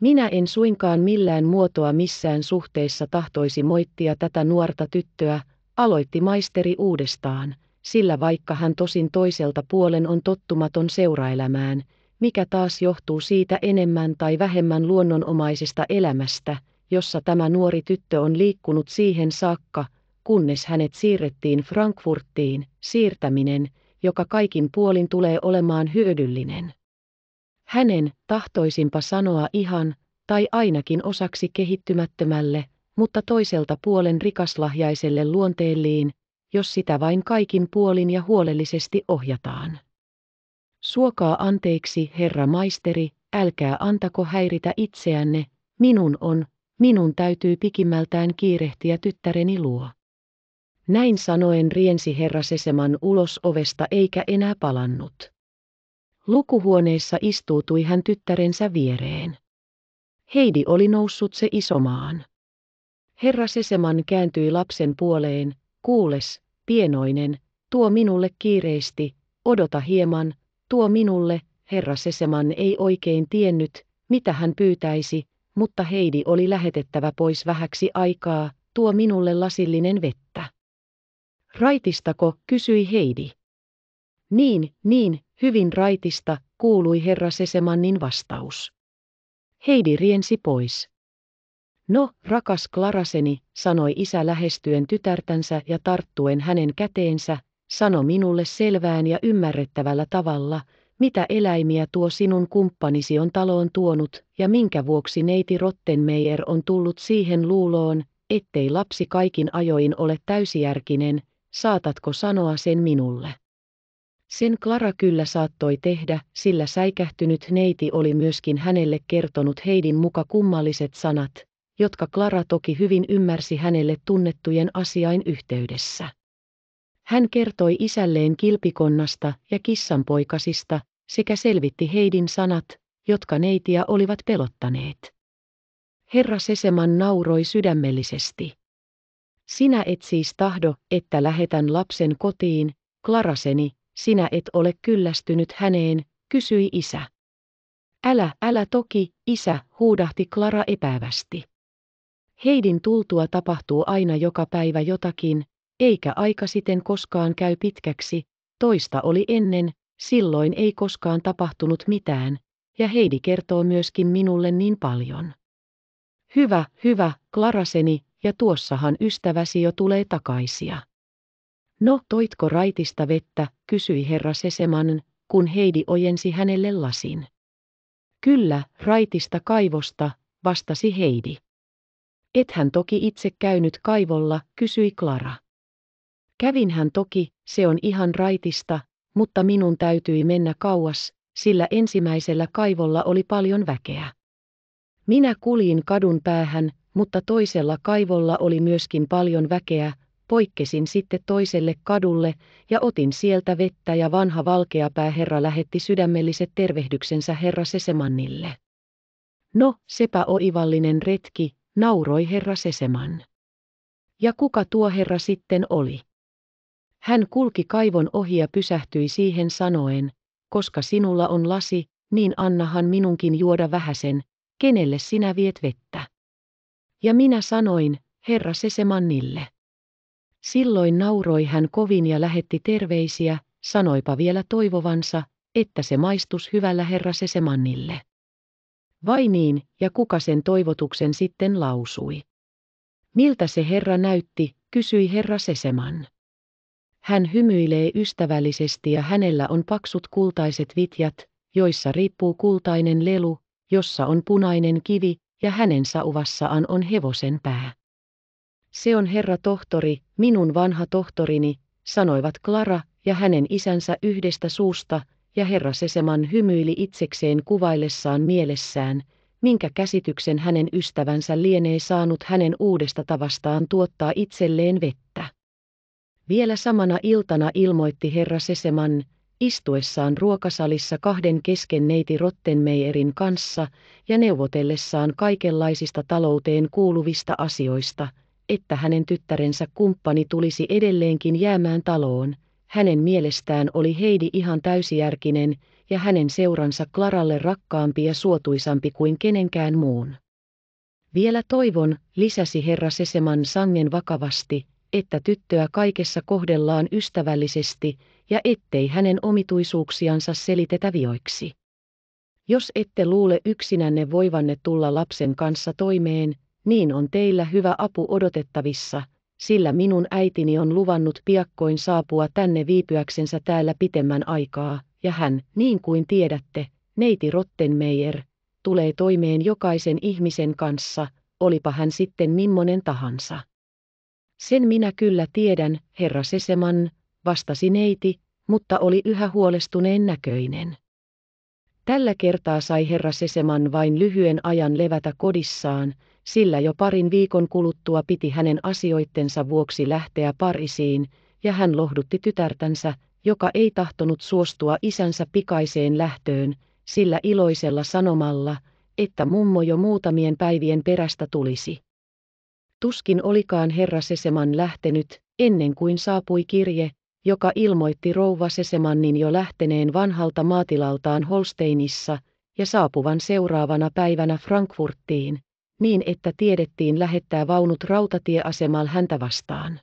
Minä en suinkaan millään muotoa missään suhteessa tahtoisi moittia tätä nuorta tyttöä, aloitti maisteri uudestaan, sillä vaikka hän tosin toiselta puolen on tottumaton seuraelämään, mikä taas johtuu siitä enemmän tai vähemmän luonnonomaisesta elämästä, jossa tämä nuori tyttö on liikkunut siihen saakka, kunnes hänet siirrettiin Frankfurttiin, siirtäminen, joka kaikin puolin tulee olemaan hyödyllinen. Hänen, tahtoisinpa sanoa ihan, tai ainakin osaksi kehittymättömälle, mutta toiselta puolen rikaslahjaiselle luonteelliin, jos sitä vain kaikin puolin ja huolellisesti ohjataan. Suokaa anteeksi, herra maisteri, älkää antako häiritä itseänne, minun on, minun täytyy pikimmältään kiirehtiä tyttäreni luo. Näin sanoen riensi herra Seseman ulos ovesta eikä enää palannut. Lukuhuoneessa istuutui hän tyttärensä viereen. Heidi oli noussut se isomaan. Herra Seseman kääntyi lapsen puoleen, kuules, pienoinen, tuo minulle kiireesti, odota hieman, tuo minulle, herra Seseman ei oikein tiennyt, mitä hän pyytäisi, mutta Heidi oli lähetettävä pois vähäksi aikaa, tuo minulle lasillinen vettä. Raitistako, kysyi Heidi. Niin, niin, hyvin raitista, kuului herra Sesemannin vastaus. Heidi riensi pois. No, rakas Klaraseni, sanoi isä lähestyen tytärtänsä ja tarttuen hänen käteensä, sano minulle selvään ja ymmärrettävällä tavalla, mitä eläimiä tuo sinun kumppanisi on taloon tuonut ja minkä vuoksi neiti Rottenmeier on tullut siihen luuloon, ettei lapsi kaikin ajoin ole täysijärkinen, saatatko sanoa sen minulle? Sen Klara kyllä saattoi tehdä, sillä säikähtynyt neiti oli myöskin hänelle kertonut Heidin muka kummalliset sanat, jotka Klara toki hyvin ymmärsi hänelle tunnettujen asiain yhteydessä. Hän kertoi isälleen kilpikonnasta ja kissanpoikasista sekä selvitti Heidin sanat, jotka neitiä olivat pelottaneet. Herra Seseman nauroi sydämellisesti. Sinä et siis tahdo, että lähetän lapsen kotiin, Klaraseni, sinä et ole kyllästynyt häneen, kysyi isä. Älä, älä toki, isä, huudahti Klara epävästi. Heidin tultua tapahtuu aina joka päivä jotakin, eikä aika siten koskaan käy pitkäksi, toista oli ennen, silloin ei koskaan tapahtunut mitään, ja Heidi kertoo myöskin minulle niin paljon. Hyvä, hyvä, Klaraseni, ja tuossahan ystäväsi jo tulee takaisia. No, toitko raitista vettä, kysyi herra Seseman, kun Heidi ojensi hänelle lasin. Kyllä, raitista kaivosta, vastasi Heidi. Et hän toki itse käynyt kaivolla, kysyi Klara. Kävin hän toki, se on ihan raitista, mutta minun täytyi mennä kauas, sillä ensimmäisellä kaivolla oli paljon väkeä. Minä kulin kadun päähän, mutta toisella kaivolla oli myöskin paljon väkeä, poikkesin sitten toiselle kadulle ja otin sieltä vettä ja vanha valkeapää herra lähetti sydämelliset tervehdyksensä herra Sesemannille. No, sepä oivallinen retki, nauroi herra Seseman. Ja kuka tuo herra sitten oli? Hän kulki kaivon ohi ja pysähtyi siihen sanoen, koska sinulla on lasi, niin annahan minunkin juoda vähäsen, kenelle sinä viet vettä. Ja minä sanoin, Herra Sesemannille. Silloin nauroi hän kovin ja lähetti terveisiä, sanoipa vielä toivovansa, että se maistus hyvällä Herra Sesemannille. Vai niin, ja kuka sen toivotuksen sitten lausui? Miltä se Herra näytti, kysyi Herra Seseman. Hän hymyilee ystävällisesti ja hänellä on paksut kultaiset vitjat, joissa riippuu kultainen lelu, jossa on punainen kivi, ja hänen sauvassaan on hevosen pää. Se on herra tohtori, minun vanha tohtorini, sanoivat Klara ja hänen isänsä yhdestä suusta, ja herra Seseman hymyili itsekseen kuvaillessaan mielessään, minkä käsityksen hänen ystävänsä lienee saanut hänen uudesta tavastaan tuottaa itselleen vettä. Vielä samana iltana ilmoitti herra Seseman, istuessaan ruokasalissa kahden kesken neiti Rottenmeierin kanssa ja neuvotellessaan kaikenlaisista talouteen kuuluvista asioista, että hänen tyttärensä kumppani tulisi edelleenkin jäämään taloon. Hänen mielestään oli Heidi ihan täysijärkinen ja hänen seuransa Klaralle rakkaampi ja suotuisampi kuin kenenkään muun. Vielä toivon, lisäsi herra Seseman sangen vakavasti, että tyttöä kaikessa kohdellaan ystävällisesti ja ettei hänen omituisuuksiansa selitetä vioiksi. Jos ette luule yksinänne voivanne tulla lapsen kanssa toimeen, niin on teillä hyvä apu odotettavissa, sillä minun äitini on luvannut piakkoin saapua tänne viipyäksensä täällä pitemmän aikaa, ja hän, niin kuin tiedätte, neiti Rottenmeier, tulee toimeen jokaisen ihmisen kanssa, olipa hän sitten mimmonen tahansa. Sen minä kyllä tiedän, herra Seseman, vastasi neiti, mutta oli yhä huolestuneen näköinen. Tällä kertaa sai herra Seseman vain lyhyen ajan levätä kodissaan, sillä jo parin viikon kuluttua piti hänen asioittensa vuoksi lähteä Parisiin, ja hän lohdutti tytärtänsä, joka ei tahtonut suostua isänsä pikaiseen lähtöön, sillä iloisella sanomalla, että mummo jo muutamien päivien perästä tulisi. Tuskin olikaan herra Seseman lähtenyt, ennen kuin saapui kirje, joka ilmoitti rouva Sesemannin jo lähteneen vanhalta maatilaltaan Holsteinissa ja saapuvan seuraavana päivänä Frankfurttiin, niin että tiedettiin lähettää vaunut rautatieasemalla häntä vastaan.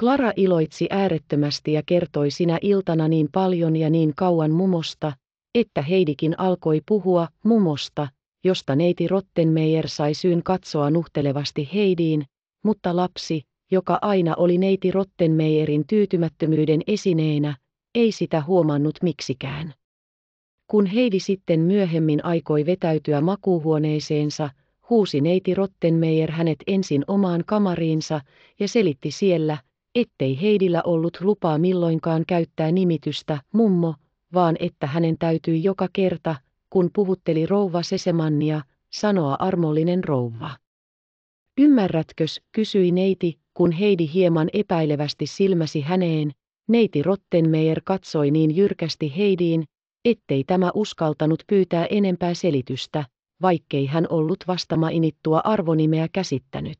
Klara iloitsi äärettömästi ja kertoi sinä iltana niin paljon ja niin kauan mumosta, että Heidikin alkoi puhua mumosta, josta neiti Rottenmeier sai syyn katsoa nuhtelevasti Heidiin, mutta lapsi, joka aina oli neiti Rottenmeierin tyytymättömyyden esineenä, ei sitä huomannut miksikään. Kun Heidi sitten myöhemmin aikoi vetäytyä makuuhuoneeseensa, huusi neiti Rottenmeier hänet ensin omaan kamariinsa ja selitti siellä, ettei Heidillä ollut lupaa milloinkaan käyttää nimitystä mummo, vaan että hänen täytyi joka kerta, kun puhutteli rouva Sesemannia, sanoa armollinen rouva. Ymmärrätkös, kysyi neiti, kun Heidi hieman epäilevästi silmäsi häneen, neiti Rottenmeier katsoi niin jyrkästi Heidiin, ettei tämä uskaltanut pyytää enempää selitystä, vaikkei hän ollut vasta mainittua arvonimeä käsittänyt.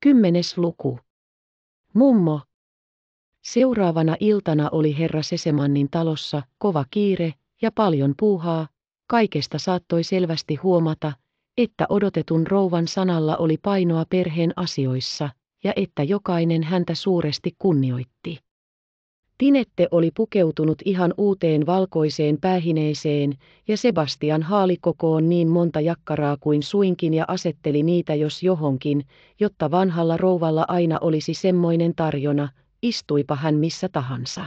Kymmenes luku. Mummo. Seuraavana iltana oli herra Sesemannin talossa kova kiire ja paljon puuhaa, kaikesta saattoi selvästi huomata, että odotetun rouvan sanalla oli painoa perheen asioissa, ja että jokainen häntä suuresti kunnioitti. Tinette oli pukeutunut ihan uuteen valkoiseen päähineeseen, ja Sebastian haali kokoon niin monta jakkaraa kuin suinkin ja asetteli niitä jos johonkin, jotta vanhalla rouvalla aina olisi semmoinen tarjona, istuipa hän missä tahansa.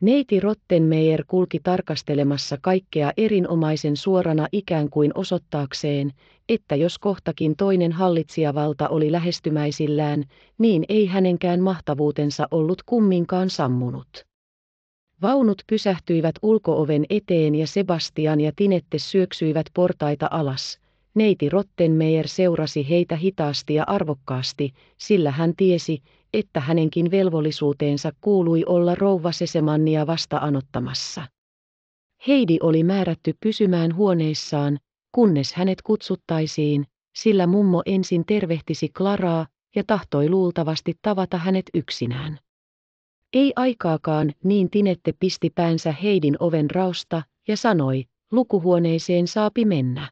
Neiti Rottenmeier kulki tarkastelemassa kaikkea erinomaisen suorana ikään kuin osoittaakseen, että jos kohtakin toinen hallitsijavalta oli lähestymäisillään, niin ei hänenkään mahtavuutensa ollut kumminkaan sammunut. Vaunut pysähtyivät ulkooven eteen ja Sebastian ja Tinette syöksyivät portaita alas. Neiti Rottenmeier seurasi heitä hitaasti ja arvokkaasti, sillä hän tiesi, että hänenkin velvollisuuteensa kuului olla rouva Sesemannia vastaanottamassa. Heidi oli määrätty pysymään huoneissaan, kunnes hänet kutsuttaisiin, sillä mummo ensin tervehtisi Klaraa ja tahtoi luultavasti tavata hänet yksinään. Ei aikaakaan niin Tinette pisti päänsä Heidin oven rausta ja sanoi, lukuhuoneeseen saapi mennä.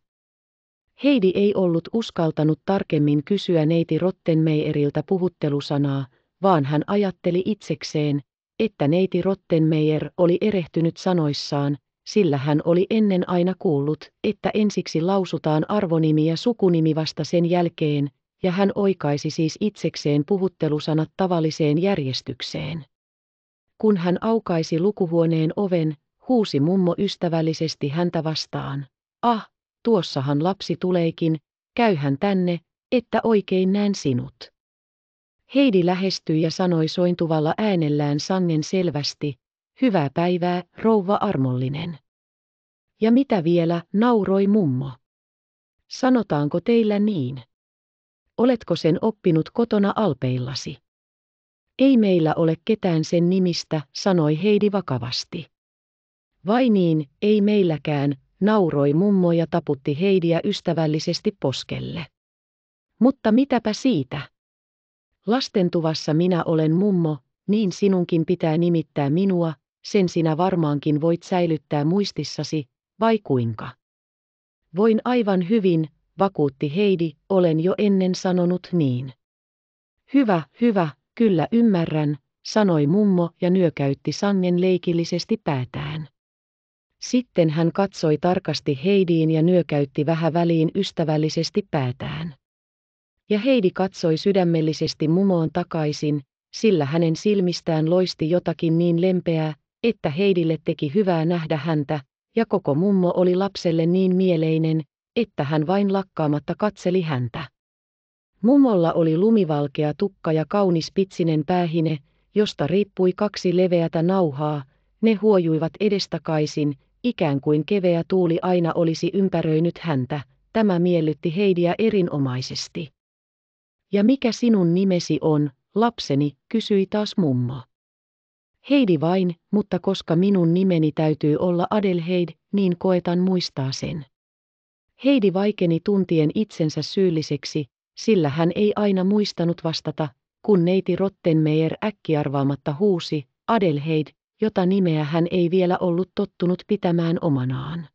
Heidi ei ollut uskaltanut tarkemmin kysyä neiti Rottenmeieriltä puhuttelusanaa, vaan hän ajatteli itsekseen, että neiti Rottenmeier oli erehtynyt sanoissaan, sillä hän oli ennen aina kuullut, että ensiksi lausutaan arvonimi ja sukunimi vasta sen jälkeen, ja hän oikaisi siis itsekseen puhuttelusanat tavalliseen järjestykseen. Kun hän aukaisi lukuhuoneen oven, huusi mummo ystävällisesti häntä vastaan. Ah, tuossahan lapsi tuleekin, käyhän tänne, että oikein näen sinut. Heidi lähestyi ja sanoi sointuvalla äänellään sangen selvästi, hyvää päivää, rouva armollinen. Ja mitä vielä, nauroi mummo. Sanotaanko teillä niin? Oletko sen oppinut kotona alpeillasi? Ei meillä ole ketään sen nimistä, sanoi Heidi vakavasti. Vai niin, ei meilläkään, nauroi mummo ja taputti Heidiä ystävällisesti poskelle. Mutta mitäpä siitä? Lastentuvassa minä olen mummo, niin sinunkin pitää nimittää minua, sen sinä varmaankin voit säilyttää muistissasi, vai kuinka? Voin aivan hyvin, vakuutti Heidi, olen jo ennen sanonut niin. Hyvä, hyvä, kyllä ymmärrän, sanoi mummo ja nyökäytti sangen leikillisesti päätään. Sitten hän katsoi tarkasti Heidiin ja nyökäytti vähän väliin ystävällisesti päätään. Ja Heidi katsoi sydämellisesti mumoon takaisin, sillä hänen silmistään loisti jotakin niin lempeää, että Heidille teki hyvää nähdä häntä, ja koko mummo oli lapselle niin mieleinen, että hän vain lakkaamatta katseli häntä. Mummolla oli lumivalkea tukka ja kaunis pitsinen päähine, josta riippui kaksi leveätä nauhaa, ne huojuivat edestakaisin, ikään kuin keveä tuuli aina olisi ympäröinyt häntä, tämä miellytti Heidiä erinomaisesti. Ja mikä sinun nimesi on, lapseni, kysyi taas mummo. Heidi vain, mutta koska minun nimeni täytyy olla Adelheid, niin koetan muistaa sen. Heidi vaikeni tuntien itsensä syylliseksi, sillä hän ei aina muistanut vastata, kun neiti Rottenmeier äkkiarvaamatta huusi, Adelheid, jota nimeä hän ei vielä ollut tottunut pitämään omanaan.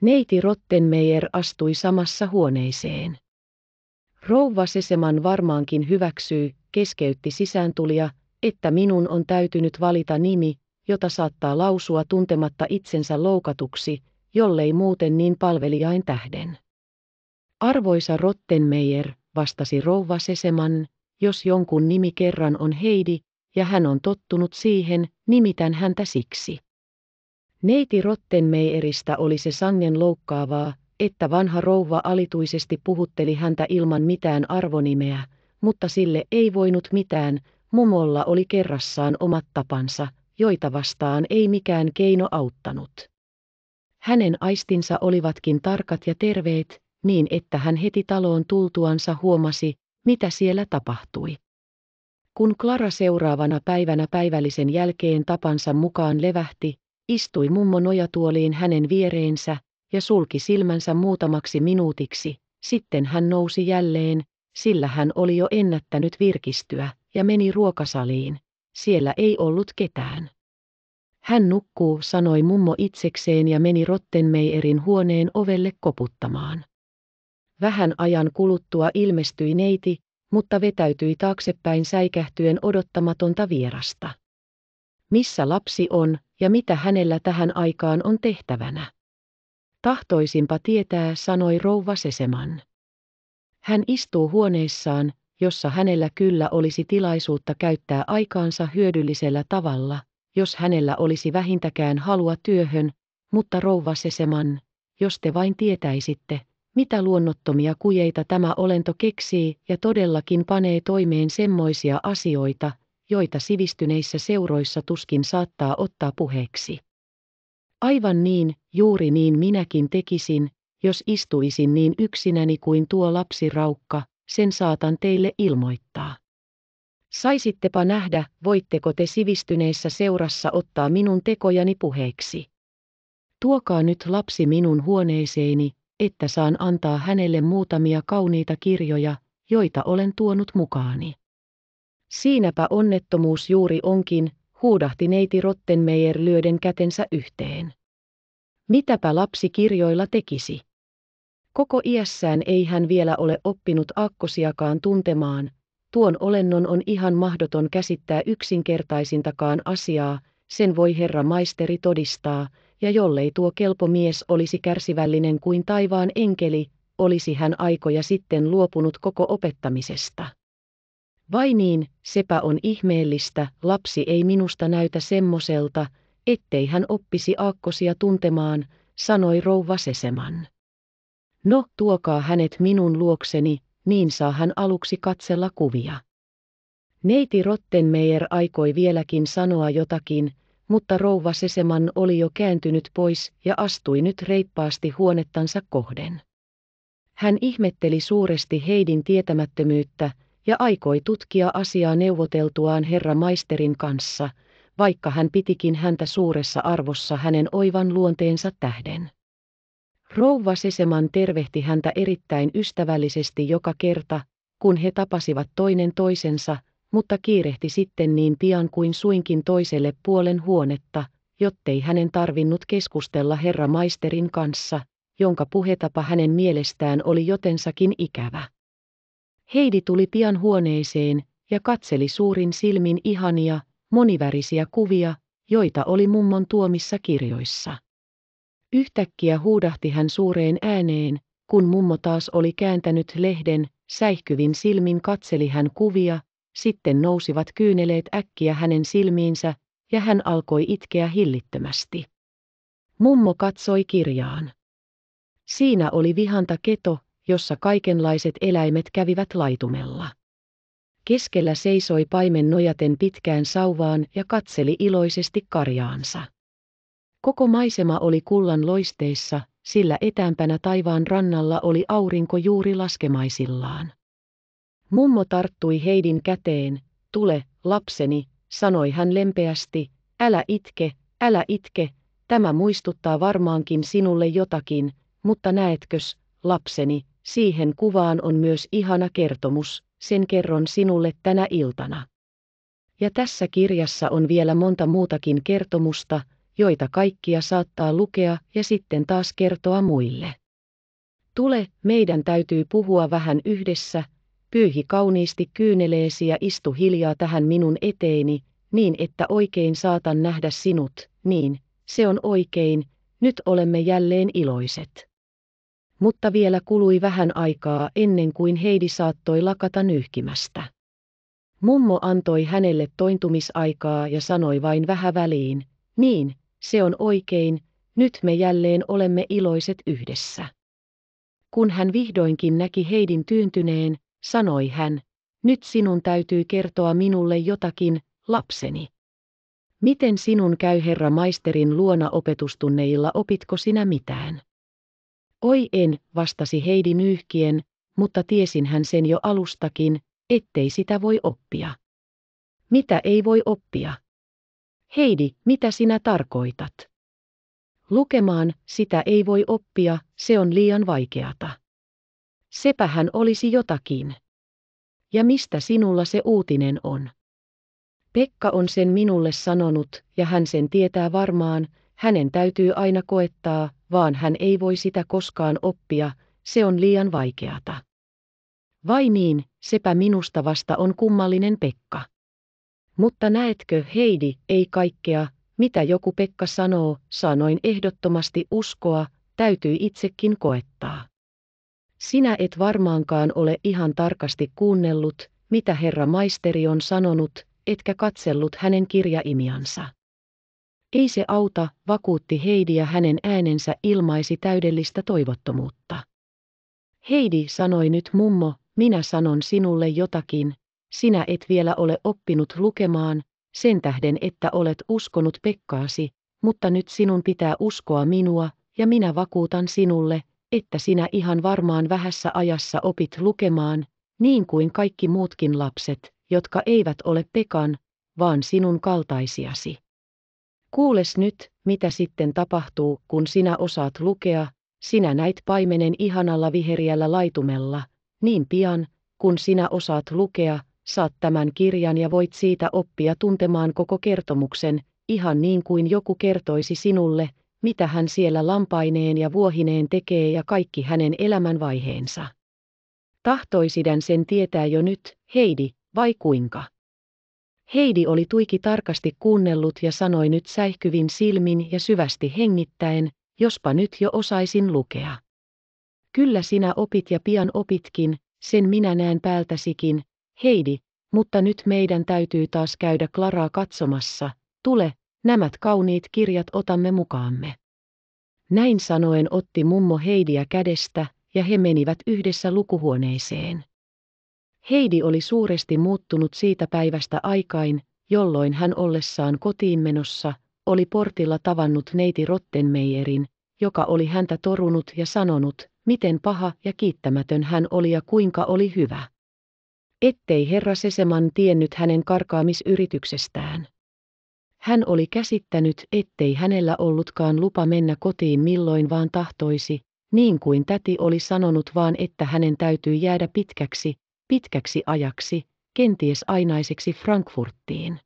Neiti Rottenmeier astui samassa huoneeseen. Rouva Seseman varmaankin hyväksyy, keskeytti sisääntulija, että minun on täytynyt valita nimi, jota saattaa lausua tuntematta itsensä loukatuksi, jollei muuten niin palvelijain tähden. Arvoisa Rottenmeier, vastasi rouva Seseman, jos jonkun nimi kerran on Heidi, ja hän on tottunut siihen, nimitän häntä siksi. Neiti Rottenmeieristä oli se sangen loukkaavaa, että vanha rouva alituisesti puhutteli häntä ilman mitään arvonimeä, mutta sille ei voinut mitään, mumolla oli kerrassaan omat tapansa, joita vastaan ei mikään keino auttanut. Hänen aistinsa olivatkin tarkat ja terveet, niin että hän heti taloon tultuansa huomasi, mitä siellä tapahtui. Kun Klara seuraavana päivänä päivällisen jälkeen tapansa mukaan levähti, istui mummo nojatuoliin hänen viereensä ja sulki silmänsä muutamaksi minuutiksi, sitten hän nousi jälleen, sillä hän oli jo ennättänyt virkistyä, ja meni ruokasaliin. Siellä ei ollut ketään. Hän nukkuu, sanoi mummo itsekseen ja meni Rottenmeierin huoneen ovelle koputtamaan. Vähän ajan kuluttua ilmestyi neiti, mutta vetäytyi taaksepäin säikähtyen odottamatonta vierasta. Missä lapsi on ja mitä hänellä tähän aikaan on tehtävänä? Tahtoisinpa tietää, sanoi rouva Seseman. Hän istuu huoneessaan, jossa hänellä kyllä olisi tilaisuutta käyttää aikaansa hyödyllisellä tavalla, jos hänellä olisi vähintäkään halua työhön, mutta rouva Seseman, jos te vain tietäisitte, mitä luonnottomia kujeita tämä olento keksii ja todellakin panee toimeen semmoisia asioita, joita sivistyneissä seuroissa tuskin saattaa ottaa puheeksi. Aivan niin, juuri niin minäkin tekisin, jos istuisin niin yksinäni kuin tuo lapsi raukka, sen saatan teille ilmoittaa. Saisittepa nähdä, voitteko te sivistyneessä seurassa ottaa minun tekojani puheeksi. Tuokaa nyt lapsi minun huoneeseeni, että saan antaa hänelle muutamia kauniita kirjoja, joita olen tuonut mukaani. Siinäpä onnettomuus juuri onkin, huudahti neiti Rottenmeier lyöden kätensä yhteen. Mitäpä lapsi kirjoilla tekisi? Koko iässään ei hän vielä ole oppinut aakkosiakaan tuntemaan, tuon olennon on ihan mahdoton käsittää yksinkertaisintakaan asiaa, sen voi herra maisteri todistaa, ja jollei tuo kelpo mies olisi kärsivällinen kuin taivaan enkeli, olisi hän aikoja sitten luopunut koko opettamisesta. Vai niin, sepä on ihmeellistä, lapsi ei minusta näytä semmoiselta, ettei hän oppisi aakkosia tuntemaan, sanoi rouva Seseman. No, tuokaa hänet minun luokseni, niin saa hän aluksi katsella kuvia. Neiti Rottenmeier aikoi vieläkin sanoa jotakin, mutta rouva Seseman oli jo kääntynyt pois ja astui nyt reippaasti huonettansa kohden. Hän ihmetteli suuresti Heidin tietämättömyyttä ja aikoi tutkia asiaa neuvoteltuaan herra maisterin kanssa, vaikka hän pitikin häntä suuressa arvossa hänen oivan luonteensa tähden. Rouva Seseman tervehti häntä erittäin ystävällisesti joka kerta, kun he tapasivat toinen toisensa – mutta kiirehti sitten niin pian kuin suinkin toiselle puolen huonetta, jottei hänen tarvinnut keskustella herra maisterin kanssa, jonka puhetapa hänen mielestään oli jotensakin ikävä. Heidi tuli pian huoneeseen ja katseli suurin silmin ihania, monivärisiä kuvia, joita oli mummon tuomissa kirjoissa. Yhtäkkiä huudahti hän suureen ääneen, kun mummo taas oli kääntänyt lehden, säihkyvin silmin katseli hän kuvia, sitten nousivat kyyneleet äkkiä hänen silmiinsä, ja hän alkoi itkeä hillittömästi. Mummo katsoi kirjaan. Siinä oli vihanta keto, jossa kaikenlaiset eläimet kävivät laitumella. Keskellä seisoi paimen nojaten pitkään sauvaan ja katseli iloisesti karjaansa. Koko maisema oli kullan loisteissa, sillä etämpänä taivaan rannalla oli aurinko juuri laskemaisillaan. Mummo tarttui Heidin käteen, tule, lapseni, sanoi hän lempeästi, älä itke, älä itke, tämä muistuttaa varmaankin sinulle jotakin, mutta näetkös, lapseni, siihen kuvaan on myös ihana kertomus, sen kerron sinulle tänä iltana. Ja tässä kirjassa on vielä monta muutakin kertomusta, joita kaikkia saattaa lukea ja sitten taas kertoa muille. Tule, meidän täytyy puhua vähän yhdessä, pyyhi kauniisti kyyneleesi ja istu hiljaa tähän minun eteeni, niin että oikein saatan nähdä sinut, niin, se on oikein, nyt olemme jälleen iloiset. Mutta vielä kului vähän aikaa ennen kuin Heidi saattoi lakata nyhkimästä. Mummo antoi hänelle tointumisaikaa ja sanoi vain vähän väliin, niin, se on oikein, nyt me jälleen olemme iloiset yhdessä. Kun hän vihdoinkin näki Heidin tyyntyneen, sanoi hän, nyt sinun täytyy kertoa minulle jotakin, lapseni. Miten sinun käy herra maisterin luona opetustunneilla opitko sinä mitään? Oi en, vastasi Heidi nyyhkien, mutta tiesin hän sen jo alustakin, ettei sitä voi oppia. Mitä ei voi oppia? Heidi, mitä sinä tarkoitat? Lukemaan sitä ei voi oppia, se on liian vaikeata. Sepähän olisi jotakin. Ja mistä sinulla se uutinen on? Pekka on sen minulle sanonut, ja hän sen tietää varmaan, hänen täytyy aina koettaa, vaan hän ei voi sitä koskaan oppia, se on liian vaikeata. Vai niin, sepä minusta vasta on kummallinen Pekka. Mutta näetkö, Heidi, ei kaikkea, mitä joku Pekka sanoo, saa noin ehdottomasti uskoa, täytyy itsekin koettaa. Sinä et varmaankaan ole ihan tarkasti kuunnellut, mitä herra maisteri on sanonut, etkä katsellut hänen kirjaimiansa. Ei se auta, vakuutti Heidi ja hänen äänensä ilmaisi täydellistä toivottomuutta. Heidi sanoi nyt mummo, minä sanon sinulle jotakin, sinä et vielä ole oppinut lukemaan, sen tähden että olet uskonut Pekkaasi, mutta nyt sinun pitää uskoa minua, ja minä vakuutan sinulle, että sinä ihan varmaan vähässä ajassa opit lukemaan, niin kuin kaikki muutkin lapset, jotka eivät ole Pekan, vaan sinun kaltaisiasi. Kuules nyt, mitä sitten tapahtuu, kun sinä osaat lukea, sinä näit paimenen ihanalla viheriällä laitumella, niin pian, kun sinä osaat lukea, saat tämän kirjan ja voit siitä oppia tuntemaan koko kertomuksen, ihan niin kuin joku kertoisi sinulle, mitä hän siellä lampaineen ja vuohineen tekee ja kaikki hänen elämänvaiheensa. Tahtoisidän sen tietää jo nyt, Heidi, vai kuinka? Heidi oli tuiki tarkasti kuunnellut ja sanoi nyt säihkyvin silmin ja syvästi hengittäen, jospa nyt jo osaisin lukea. Kyllä sinä opit ja pian opitkin, sen minä näen päältäsikin, Heidi, mutta nyt meidän täytyy taas käydä Klaraa katsomassa, tule, nämä kauniit kirjat otamme mukaamme. Näin sanoen otti mummo Heidiä kädestä, ja he menivät yhdessä lukuhuoneeseen. Heidi oli suuresti muuttunut siitä päivästä aikain, jolloin hän ollessaan kotiin menossa, oli portilla tavannut neiti Rottenmeierin, joka oli häntä torunut ja sanonut, miten paha ja kiittämätön hän oli ja kuinka oli hyvä. Ettei herra Seseman tiennyt hänen karkaamisyrityksestään. Hän oli käsittänyt, ettei hänellä ollutkaan lupa mennä kotiin milloin vaan tahtoisi, niin kuin täti oli sanonut vaan että hänen täytyy jäädä pitkäksi, pitkäksi ajaksi, kenties ainaiseksi Frankfurttiin.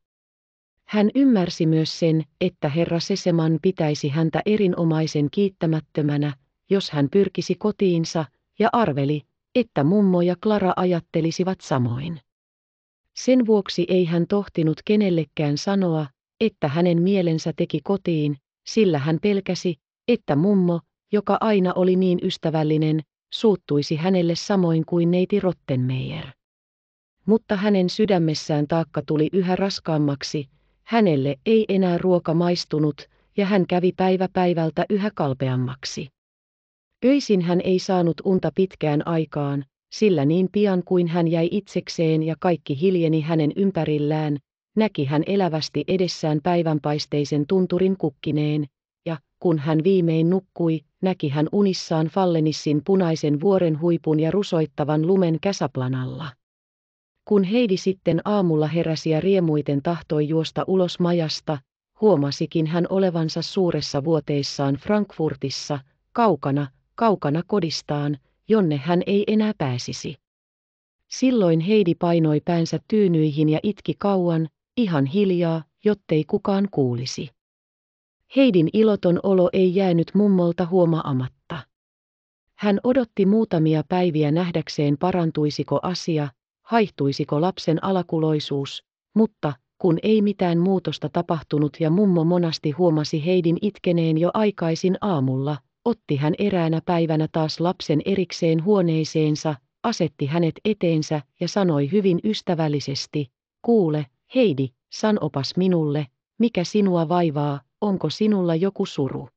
Hän ymmärsi myös sen, että herra Seseman pitäisi häntä erinomaisen kiittämättömänä, jos hän pyrkisi kotiinsa, ja arveli, että mummo ja Klara ajattelisivat samoin. Sen vuoksi ei hän tohtinut kenellekään sanoa, että hänen mielensä teki kotiin, sillä hän pelkäsi, että mummo, joka aina oli niin ystävällinen, suuttuisi hänelle samoin kuin neiti Rottenmeier. Mutta hänen sydämessään taakka tuli yhä raskaammaksi, hänelle ei enää ruoka maistunut, ja hän kävi päivä päivältä yhä kalpeammaksi. Öisin hän ei saanut unta pitkään aikaan, sillä niin pian kuin hän jäi itsekseen ja kaikki hiljeni hänen ympärillään, näki hän elävästi edessään päivänpaisteisen tunturin kukkineen, ja, kun hän viimein nukkui, näki hän unissaan Fallenissin punaisen vuoren huipun ja rusoittavan lumen käsaplanalla. Kun Heidi sitten aamulla heräsi ja riemuiten tahtoi juosta ulos majasta, huomasikin hän olevansa suuressa vuoteissaan Frankfurtissa, kaukana, kaukana kodistaan, jonne hän ei enää pääsisi. Silloin Heidi painoi päänsä tyynyihin ja itki kauan, ihan hiljaa, jottei kukaan kuulisi. Heidin iloton olo ei jäänyt mummolta huomaamatta. Hän odotti muutamia päiviä nähdäkseen parantuisiko asia, haihtuisiko lapsen alakuloisuus, mutta kun ei mitään muutosta tapahtunut ja mummo monasti huomasi Heidin itkeneen jo aikaisin aamulla, otti hän eräänä päivänä taas lapsen erikseen huoneeseensa, asetti hänet eteensä ja sanoi hyvin ystävällisesti, kuule, Heidi, sanopas minulle, mikä sinua vaivaa, onko sinulla joku suru?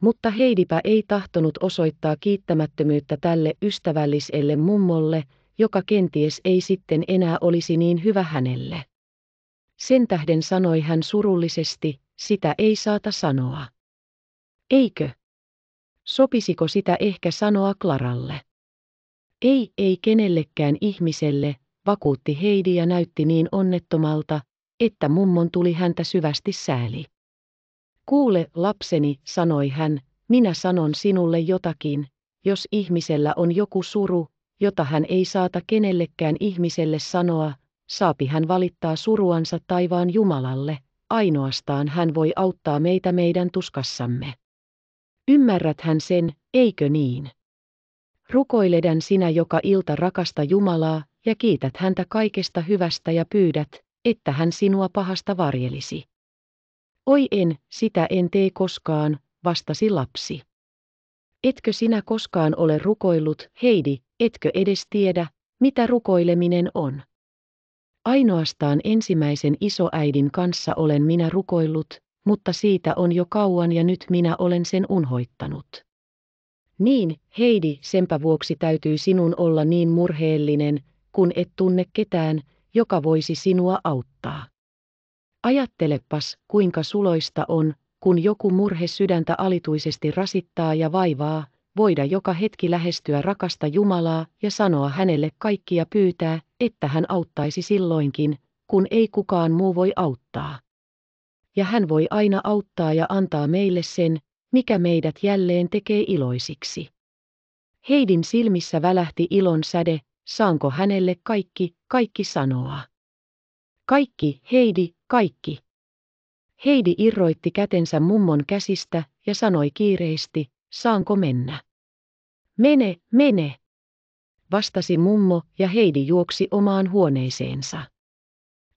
Mutta Heidipä ei tahtonut osoittaa kiittämättömyyttä tälle ystävälliselle mummolle, joka kenties ei sitten enää olisi niin hyvä hänelle. Sen tähden sanoi hän surullisesti, sitä ei saata sanoa. Eikö? Sopisiko sitä ehkä sanoa Klaralle? Ei, ei kenellekään ihmiselle, vakuutti Heidi ja näytti niin onnettomalta, että mummon tuli häntä syvästi sääli. Kuule, lapseni, sanoi hän, minä sanon sinulle jotakin, jos ihmisellä on joku suru, jota hän ei saata kenellekään ihmiselle sanoa, saapi hän valittaa suruansa taivaan Jumalalle, ainoastaan hän voi auttaa meitä meidän tuskassamme. Ymmärrät hän sen, eikö niin? Rukoiledän sinä joka ilta rakasta Jumalaa, ja kiität häntä kaikesta hyvästä ja pyydät, että hän sinua pahasta varjelisi. Oi en, sitä en tee koskaan, vastasi lapsi. Etkö sinä koskaan ole rukoillut, Heidi, etkö edes tiedä, mitä rukoileminen on? Ainoastaan ensimmäisen isoäidin kanssa olen minä rukoillut, mutta siitä on jo kauan ja nyt minä olen sen unhoittanut. Niin, Heidi, senpä vuoksi täytyy sinun olla niin murheellinen, kun et tunne ketään, joka voisi sinua auttaa. Ajattelepas, kuinka suloista on, kun joku murhe sydäntä alituisesti rasittaa ja vaivaa, voida joka hetki lähestyä rakasta Jumalaa ja sanoa hänelle kaikkia pyytää, että hän auttaisi silloinkin, kun ei kukaan muu voi auttaa. Ja hän voi aina auttaa ja antaa meille sen, mikä meidät jälleen tekee iloisiksi. Heidin silmissä välähti ilon säde, saanko hänelle kaikki, kaikki sanoa. Kaikki, Heidi, kaikki. Heidi irroitti kätensä mummon käsistä ja sanoi kiireesti, saanko mennä. Mene, mene, vastasi mummo ja Heidi juoksi omaan huoneeseensa.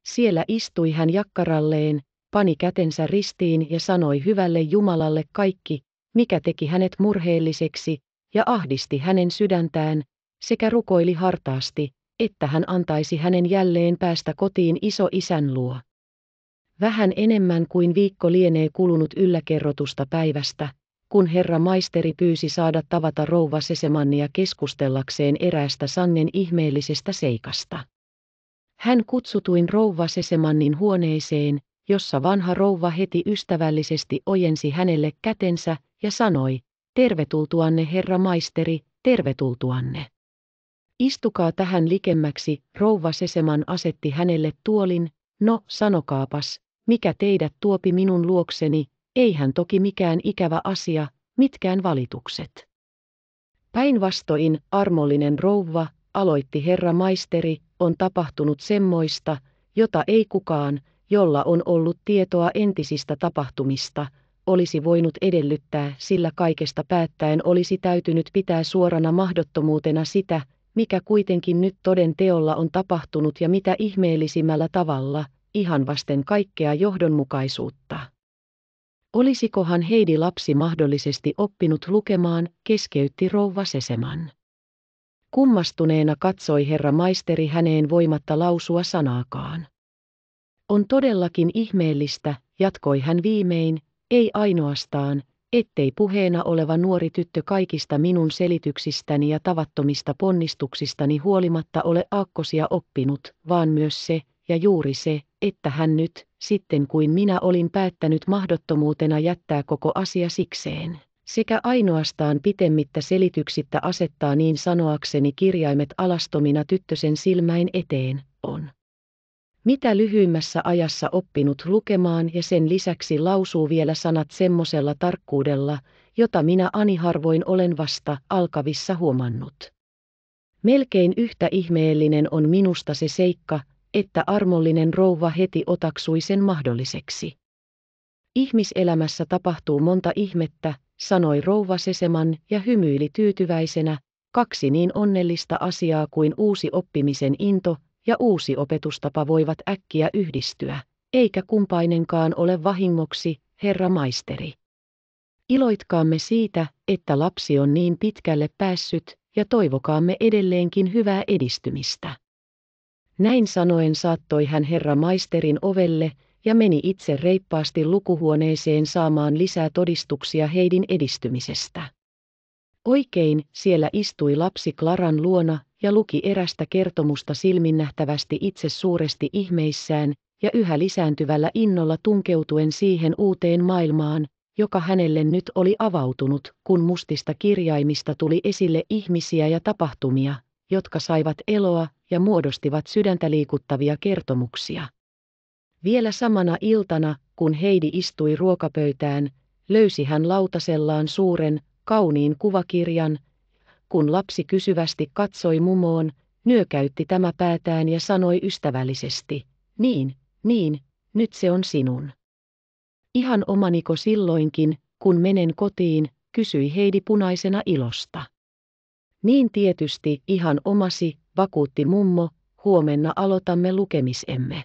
Siellä istui hän jakkaralleen, pani kätensä ristiin ja sanoi hyvälle Jumalalle kaikki, mikä teki hänet murheelliseksi, ja ahdisti hänen sydäntään, sekä rukoili hartaasti, että hän antaisi hänen jälleen päästä kotiin iso isän luo. Vähän enemmän kuin viikko lienee kulunut ylläkerrotusta päivästä, kun herra maisteri pyysi saada tavata rouva Sesemannia keskustellakseen eräästä sannen ihmeellisestä seikasta. Hän kutsutuin rouva Sesemannin huoneeseen, jossa vanha rouva heti ystävällisesti ojensi hänelle kätensä ja sanoi, tervetultuanne herra maisteri, tervetultuanne. Istukaa tähän likemmäksi, rouva Seseman asetti hänelle tuolin, no sanokaapas, mikä teidät tuopi minun luokseni, eihän toki mikään ikävä asia, mitkään valitukset. Päinvastoin, armollinen rouva, aloitti herra maisteri, on tapahtunut semmoista, jota ei kukaan, jolla on ollut tietoa entisistä tapahtumista, olisi voinut edellyttää, sillä kaikesta päättäen olisi täytynyt pitää suorana mahdottomuutena sitä, mikä kuitenkin nyt toden teolla on tapahtunut ja mitä ihmeellisimmällä tavalla, ihan vasten kaikkea johdonmukaisuutta. Olisikohan Heidi lapsi mahdollisesti oppinut lukemaan, keskeytti rouva Seseman. Kummastuneena katsoi herra maisteri häneen voimatta lausua sanaakaan. On todellakin ihmeellistä, jatkoi hän viimein, ei ainoastaan, ettei puheena oleva nuori tyttö kaikista minun selityksistäni ja tavattomista ponnistuksistani huolimatta ole aakkosia oppinut, vaan myös se, ja juuri se, että hän nyt, sitten kuin minä olin päättänyt mahdottomuutena jättää koko asia sikseen, sekä ainoastaan pitemmittä selityksittä asettaa niin sanoakseni kirjaimet alastomina tyttösen silmäin eteen, on mitä lyhyimmässä ajassa oppinut lukemaan ja sen lisäksi lausuu vielä sanat semmoisella tarkkuudella, jota minä ani harvoin olen vasta alkavissa huomannut. Melkein yhtä ihmeellinen on minusta se seikka, että armollinen rouva heti otaksui sen mahdolliseksi. Ihmiselämässä tapahtuu monta ihmettä, sanoi rouva Seseman ja hymyili tyytyväisenä, kaksi niin onnellista asiaa kuin uusi oppimisen into ja uusi opetustapa voivat äkkiä yhdistyä, eikä kumpainenkaan ole vahingoksi, herra maisteri. Iloitkaamme siitä, että lapsi on niin pitkälle päässyt, ja toivokaamme edelleenkin hyvää edistymistä. Näin sanoen saattoi hän herra maisterin ovelle, ja meni itse reippaasti lukuhuoneeseen saamaan lisää todistuksia Heidin edistymisestä. Oikein siellä istui lapsi Klaran luona ja luki erästä kertomusta silminnähtävästi itse suuresti ihmeissään, ja yhä lisääntyvällä innolla tunkeutuen siihen uuteen maailmaan, joka hänelle nyt oli avautunut, kun mustista kirjaimista tuli esille ihmisiä ja tapahtumia, jotka saivat eloa ja muodostivat sydäntä liikuttavia kertomuksia. Vielä samana iltana, kun Heidi istui ruokapöytään, löysi hän lautasellaan suuren, kauniin kuvakirjan, kun lapsi kysyvästi katsoi mumoon, nyökäytti tämä päätään ja sanoi ystävällisesti, niin, niin, nyt se on sinun. Ihan omaniko silloinkin, kun menen kotiin, kysyi Heidi punaisena ilosta. Niin tietysti ihan omasi, vakuutti mummo, huomenna aloitamme lukemisemme.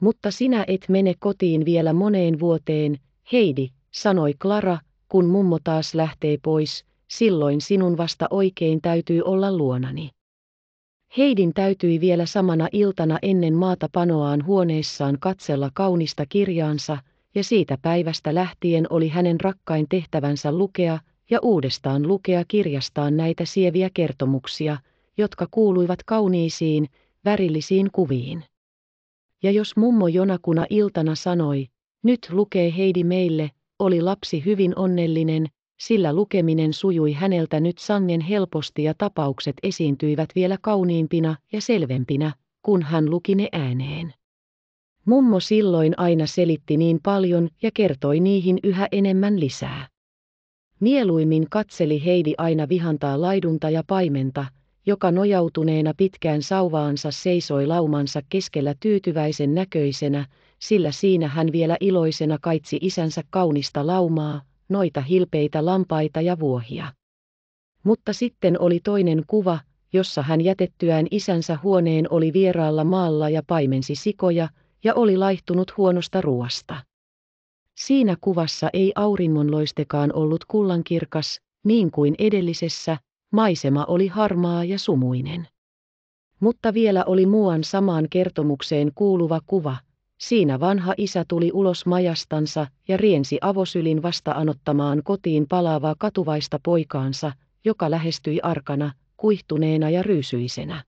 Mutta sinä et mene kotiin vielä moneen vuoteen, Heidi, sanoi Klara, kun mummo taas lähtee pois, silloin sinun vasta oikein täytyy olla luonani. Heidin täytyi vielä samana iltana ennen maata panoaan huoneessaan katsella kaunista kirjaansa, ja siitä päivästä lähtien oli hänen rakkain tehtävänsä lukea ja uudestaan lukea kirjastaan näitä sieviä kertomuksia, jotka kuuluivat kauniisiin, värillisiin kuviin. Ja jos mummo jonakuna iltana sanoi, nyt lukee Heidi meille, oli lapsi hyvin onnellinen sillä lukeminen sujui häneltä nyt sangen helposti ja tapaukset esiintyivät vielä kauniimpina ja selvempinä, kun hän luki ne ääneen. Mummo silloin aina selitti niin paljon ja kertoi niihin yhä enemmän lisää. Mieluimmin katseli Heidi aina vihantaa laidunta ja paimenta, joka nojautuneena pitkään sauvaansa seisoi laumansa keskellä tyytyväisen näköisenä, sillä siinä hän vielä iloisena kaitsi isänsä kaunista laumaa, noita hilpeitä lampaita ja vuohia. Mutta sitten oli toinen kuva, jossa hän jätettyään isänsä huoneen oli vieraalla maalla ja paimensi sikoja ja oli laihtunut huonosta ruoasta. Siinä kuvassa ei auringonloistekaan ollut kullankirkas, niin kuin edellisessä, maisema oli harmaa ja sumuinen. Mutta vielä oli muuan samaan kertomukseen kuuluva kuva – Siinä vanha isä tuli ulos majastansa ja riensi avosylin vastaanottamaan kotiin palaavaa katuvaista poikaansa, joka lähestyi arkana, kuihtuneena ja ryysyisenä.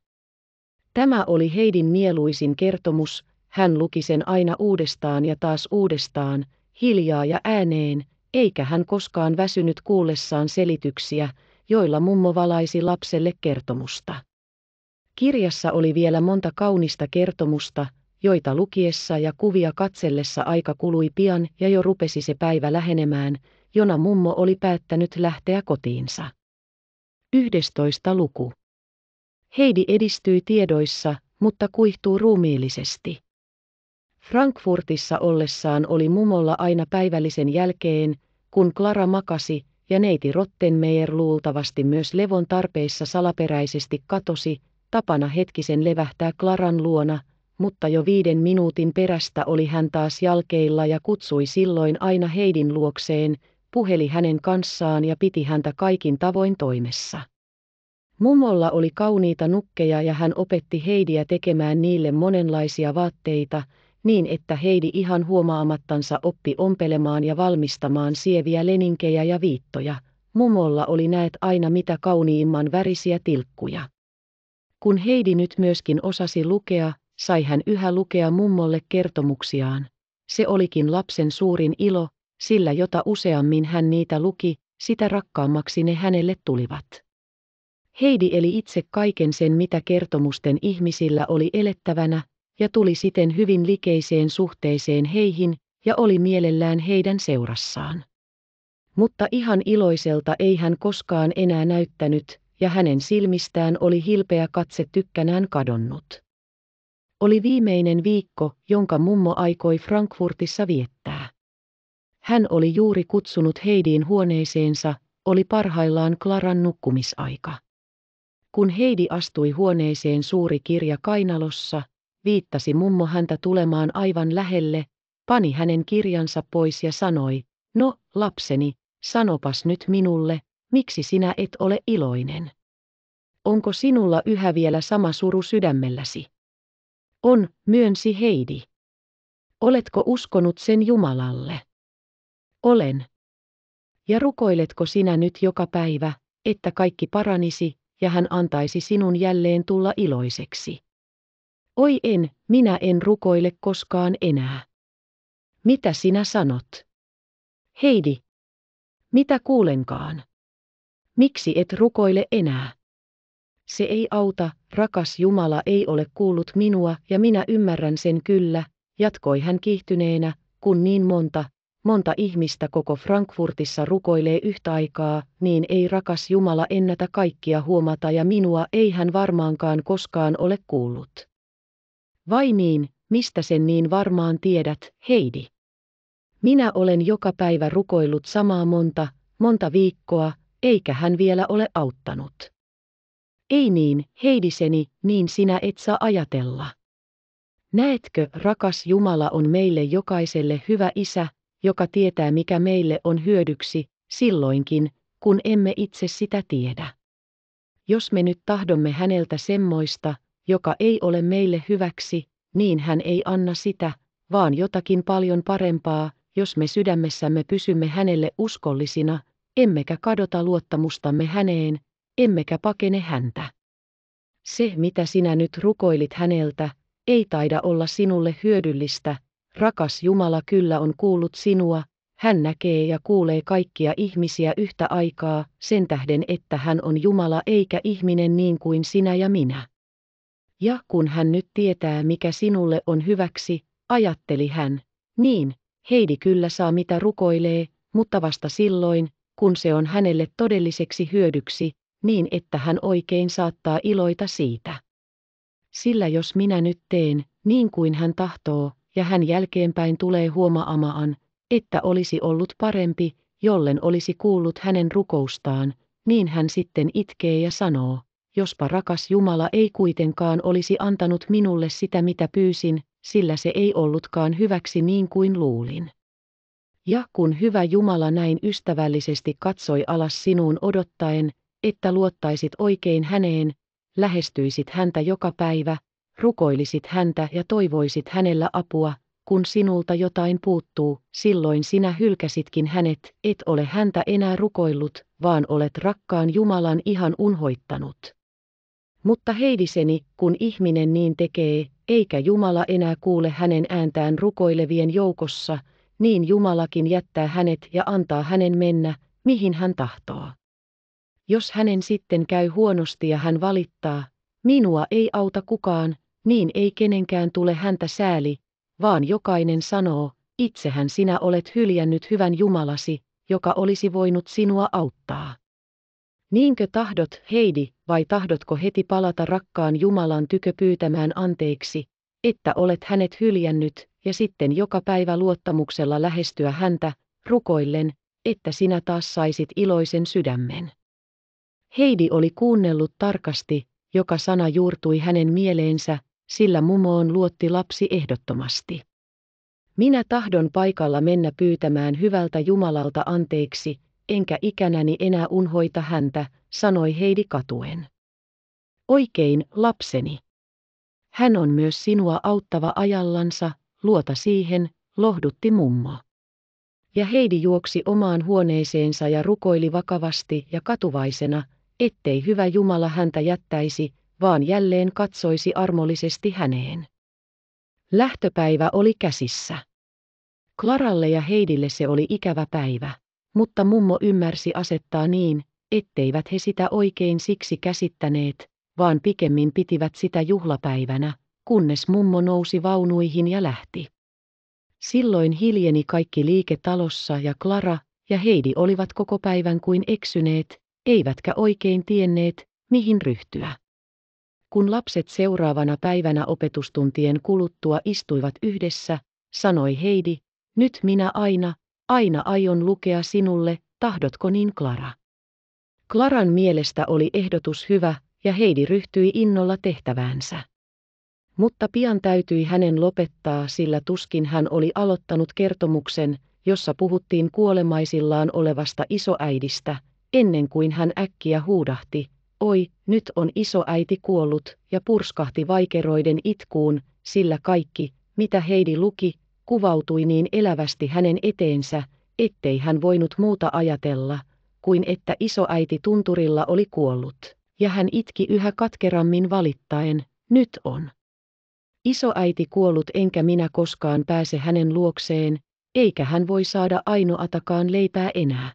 Tämä oli Heidin mieluisin kertomus, hän luki sen aina uudestaan ja taas uudestaan, hiljaa ja ääneen, eikä hän koskaan väsynyt kuullessaan selityksiä, joilla mummo valaisi lapselle kertomusta. Kirjassa oli vielä monta kaunista kertomusta, joita lukiessa ja kuvia katsellessa aika kului pian ja jo rupesi se päivä lähenemään, jona mummo oli päättänyt lähteä kotiinsa. 11. luku. Heidi edistyi tiedoissa, mutta kuihtuu ruumiillisesti. Frankfurtissa ollessaan oli mumolla aina päivällisen jälkeen, kun Klara makasi, ja neiti Rottenmeier luultavasti myös levon tarpeissa salaperäisesti katosi, tapana hetkisen levähtää Klaran luona, mutta jo viiden minuutin perästä oli hän taas jalkeilla ja kutsui silloin aina Heidin luokseen, puheli hänen kanssaan ja piti häntä kaikin tavoin toimessa. Mummolla oli kauniita nukkeja ja hän opetti Heidiä tekemään niille monenlaisia vaatteita, niin että Heidi ihan huomaamattansa oppi ompelemaan ja valmistamaan sieviä leninkejä ja viittoja. Mummolla oli näet aina mitä kauniimman värisiä tilkkuja. Kun Heidi nyt myöskin osasi lukea, sai hän yhä lukea mummolle kertomuksiaan. Se olikin lapsen suurin ilo, sillä jota useammin hän niitä luki, sitä rakkaammaksi ne hänelle tulivat. Heidi eli itse kaiken sen, mitä kertomusten ihmisillä oli elettävänä, ja tuli siten hyvin likeiseen suhteeseen heihin, ja oli mielellään heidän seurassaan. Mutta ihan iloiselta ei hän koskaan enää näyttänyt, ja hänen silmistään oli hilpeä katse tykkänään kadonnut oli viimeinen viikko, jonka mummo aikoi Frankfurtissa viettää. Hän oli juuri kutsunut Heidiin huoneeseensa, oli parhaillaan Klaran nukkumisaika. Kun Heidi astui huoneeseen suuri kirja kainalossa, viittasi mummo häntä tulemaan aivan lähelle, pani hänen kirjansa pois ja sanoi, no, lapseni, sanopas nyt minulle, miksi sinä et ole iloinen? Onko sinulla yhä vielä sama suru sydämelläsi? On, myönsi Heidi. Oletko uskonut sen Jumalalle? Olen. Ja rukoiletko sinä nyt joka päivä, että kaikki paranisi, ja hän antaisi sinun jälleen tulla iloiseksi? Oi en, minä en rukoile koskaan enää. Mitä sinä sanot? Heidi. Mitä kuulenkaan? Miksi et rukoile enää? Se ei auta, rakas Jumala ei ole kuullut minua ja minä ymmärrän sen kyllä, jatkoi hän kiihtyneenä, kun niin monta, monta ihmistä koko Frankfurtissa rukoilee yhtä aikaa, niin ei rakas Jumala ennätä kaikkia huomata ja minua ei hän varmaankaan koskaan ole kuullut. Vai niin, mistä sen niin varmaan tiedät, Heidi? Minä olen joka päivä rukoillut samaa monta, monta viikkoa, eikä hän vielä ole auttanut. Ei niin, Heidiseni, niin sinä et saa ajatella. Näetkö, rakas Jumala on meille jokaiselle hyvä isä, joka tietää mikä meille on hyödyksi, silloinkin, kun emme itse sitä tiedä. Jos me nyt tahdomme häneltä semmoista, joka ei ole meille hyväksi, niin hän ei anna sitä, vaan jotakin paljon parempaa, jos me sydämessämme pysymme hänelle uskollisina, emmekä kadota luottamustamme häneen, emmekä pakene häntä. Se, mitä sinä nyt rukoilit häneltä, ei taida olla sinulle hyödyllistä, rakas Jumala kyllä on kuullut sinua, hän näkee ja kuulee kaikkia ihmisiä yhtä aikaa, sen tähden että hän on Jumala eikä ihminen niin kuin sinä ja minä. Ja kun hän nyt tietää mikä sinulle on hyväksi, ajatteli hän, niin, Heidi kyllä saa mitä rukoilee, mutta vasta silloin, kun se on hänelle todelliseksi hyödyksi, niin että hän oikein saattaa iloita siitä. Sillä jos minä nyt teen, niin kuin hän tahtoo, ja hän jälkeenpäin tulee huomaamaan, että olisi ollut parempi, jollen olisi kuullut hänen rukoustaan, niin hän sitten itkee ja sanoo, jospa rakas Jumala ei kuitenkaan olisi antanut minulle sitä mitä pyysin, sillä se ei ollutkaan hyväksi niin kuin luulin. Ja kun hyvä Jumala näin ystävällisesti katsoi alas sinuun odottaen, että luottaisit oikein häneen, lähestyisit häntä joka päivä, rukoilisit häntä ja toivoisit hänellä apua, kun sinulta jotain puuttuu, silloin sinä hylkäsitkin hänet, et ole häntä enää rukoillut, vaan olet rakkaan Jumalan ihan unhoittanut. Mutta heidiseni, kun ihminen niin tekee, eikä Jumala enää kuule hänen ääntään rukoilevien joukossa, niin Jumalakin jättää hänet ja antaa hänen mennä, mihin hän tahtoo. Jos hänen sitten käy huonosti ja hän valittaa, minua ei auta kukaan, niin ei kenenkään tule häntä sääli, vaan jokainen sanoo, itsehän sinä olet hyljännyt hyvän Jumalasi, joka olisi voinut sinua auttaa. Niinkö tahdot, Heidi, vai tahdotko heti palata rakkaan Jumalan tykö pyytämään anteeksi, että olet hänet hyljännyt, ja sitten joka päivä luottamuksella lähestyä häntä, rukoillen, että sinä taas saisit iloisen sydämen. Heidi oli kuunnellut tarkasti, joka sana juurtui hänen mieleensä, sillä mumoon luotti lapsi ehdottomasti. Minä tahdon paikalla mennä pyytämään hyvältä Jumalalta anteeksi, enkä ikänäni enää unhoita häntä, sanoi Heidi katuen. Oikein, lapseni. Hän on myös sinua auttava ajallansa, luota siihen, lohdutti mummo. Ja Heidi juoksi omaan huoneeseensa ja rukoili vakavasti ja katuvaisena, ettei hyvä Jumala häntä jättäisi, vaan jälleen katsoisi armollisesti häneen. Lähtöpäivä oli käsissä. Klaralle ja Heidille se oli ikävä päivä, mutta mummo ymmärsi asettaa niin, etteivät he sitä oikein siksi käsittäneet, vaan pikemmin pitivät sitä juhlapäivänä, kunnes mummo nousi vaunuihin ja lähti. Silloin hiljeni kaikki liike talossa ja Klara ja Heidi olivat koko päivän kuin eksyneet, eivätkä oikein tienneet, mihin ryhtyä. Kun lapset seuraavana päivänä opetustuntien kuluttua istuivat yhdessä, sanoi Heidi, nyt minä aina, aina aion lukea sinulle, tahdotko niin Klara? Klaran mielestä oli ehdotus hyvä, ja Heidi ryhtyi innolla tehtäväänsä. Mutta pian täytyi hänen lopettaa, sillä tuskin hän oli aloittanut kertomuksen, jossa puhuttiin kuolemaisillaan olevasta isoäidistä, ennen kuin hän äkkiä huudahti, oi, nyt on isoäiti kuollut, ja purskahti vaikeroiden itkuun, sillä kaikki, mitä Heidi luki, kuvautui niin elävästi hänen eteensä, ettei hän voinut muuta ajatella, kuin että isoäiti tunturilla oli kuollut, ja hän itki yhä katkerammin valittaen, nyt on. Isoäiti kuollut enkä minä koskaan pääse hänen luokseen, eikä hän voi saada ainoatakaan leipää enää.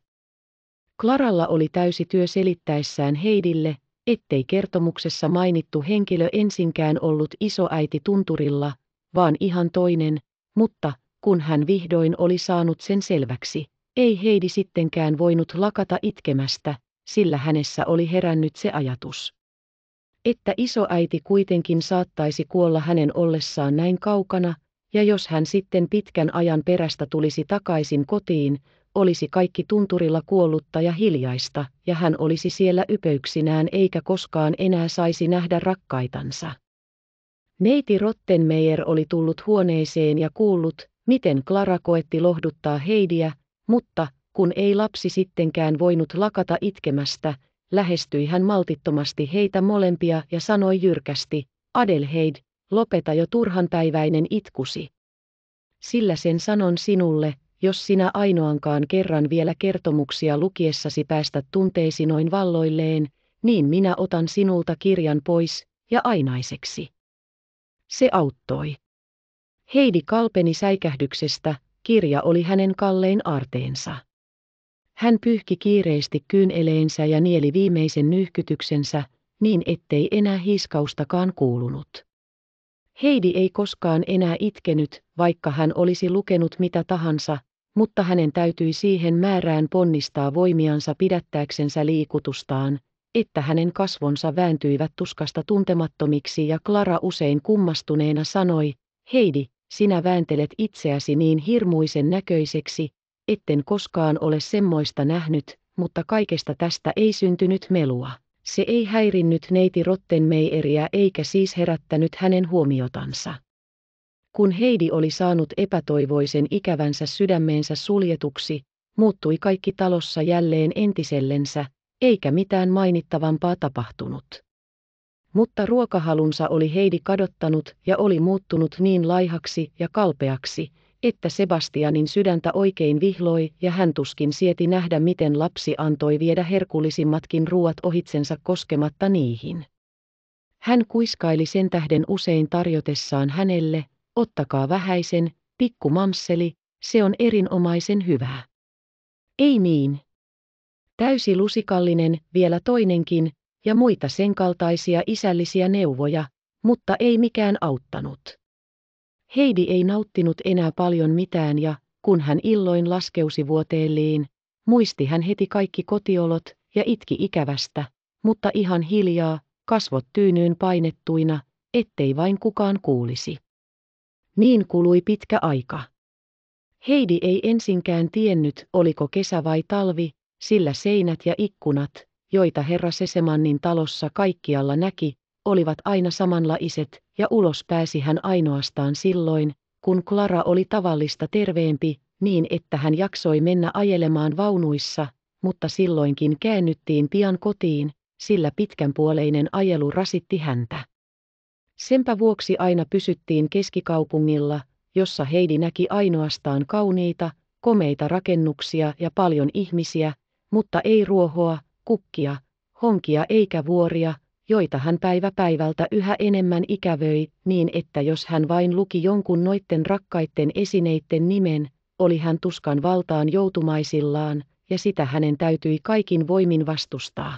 Klaralla oli täysi työ selittäessään Heidille, ettei kertomuksessa mainittu henkilö ensinkään ollut isoäiti tunturilla, vaan ihan toinen, mutta kun hän vihdoin oli saanut sen selväksi, ei Heidi sittenkään voinut lakata itkemästä, sillä hänessä oli herännyt se ajatus. Että isoäiti kuitenkin saattaisi kuolla hänen ollessaan näin kaukana, ja jos hän sitten pitkän ajan perästä tulisi takaisin kotiin, olisi kaikki tunturilla kuollutta ja hiljaista, ja hän olisi siellä ypeyksinään eikä koskaan enää saisi nähdä rakkaitansa. Neiti Rottenmeier oli tullut huoneeseen ja kuullut, miten Klara koetti lohduttaa Heidiä, mutta, kun ei lapsi sittenkään voinut lakata itkemästä, lähestyi hän maltittomasti heitä molempia ja sanoi jyrkästi, Adelheid, lopeta jo turhanpäiväinen itkusi. Sillä sen sanon sinulle, jos sinä ainoankaan kerran vielä kertomuksia lukiessasi päästä tunteisi noin valloilleen, niin minä otan sinulta kirjan pois, ja ainaiseksi. Se auttoi. Heidi kalpeni säikähdyksestä, kirja oli hänen kallein arteensa. Hän pyyhki kiireesti kyyneleensä ja nieli viimeisen nyhkytyksensä, niin ettei enää hiskaustakaan kuulunut. Heidi ei koskaan enää itkenyt, vaikka hän olisi lukenut mitä tahansa, mutta hänen täytyi siihen määrään ponnistaa voimiansa pidättääksensä liikutustaan, että hänen kasvonsa vääntyivät tuskasta tuntemattomiksi ja Klara usein kummastuneena sanoi, Heidi, sinä vääntelet itseäsi niin hirmuisen näköiseksi, etten koskaan ole semmoista nähnyt, mutta kaikesta tästä ei syntynyt melua. Se ei häirinnyt neiti Rottenmeieria eikä siis herättänyt hänen huomiotansa. Kun Heidi oli saanut epätoivoisen ikävänsä sydämeensä suljetuksi, muuttui kaikki talossa jälleen entisellensä, eikä mitään mainittavampaa tapahtunut. Mutta ruokahalunsa oli Heidi kadottanut ja oli muuttunut niin laihaksi ja kalpeaksi, että Sebastianin sydäntä oikein vihloi ja hän tuskin sieti nähdä, miten lapsi antoi viedä herkullisimmatkin ruuat ohitsensa koskematta niihin. Hän kuiskaili sen tähden usein tarjotessaan hänelle, ottakaa vähäisen, pikkumamsseli, se on erinomaisen hyvää. Ei niin. Täysi lusikallinen, vielä toinenkin, ja muita sen kaltaisia isällisiä neuvoja, mutta ei mikään auttanut. Heidi ei nauttinut enää paljon mitään ja, kun hän illoin laskeusi vuoteelliin, muisti hän heti kaikki kotiolot ja itki ikävästä, mutta ihan hiljaa, kasvot tyynyyn painettuina, ettei vain kukaan kuulisi. Niin kului pitkä aika. Heidi ei ensinkään tiennyt, oliko kesä vai talvi, sillä seinät ja ikkunat, joita herra Sesemannin talossa kaikkialla näki, olivat aina samanlaiset, ja ulos pääsi hän ainoastaan silloin, kun Klara oli tavallista terveempi, niin että hän jaksoi mennä ajelemaan vaunuissa, mutta silloinkin käännyttiin pian kotiin, sillä pitkänpuoleinen ajelu rasitti häntä. Senpä vuoksi aina pysyttiin keskikaupungilla, jossa Heidi näki ainoastaan kauniita, komeita rakennuksia ja paljon ihmisiä, mutta ei ruohoa, kukkia, honkia eikä vuoria, joita hän päivä päivältä yhä enemmän ikävöi, niin että jos hän vain luki jonkun noitten rakkaitten esineitten nimen, oli hän tuskan valtaan joutumaisillaan, ja sitä hänen täytyi kaikin voimin vastustaa.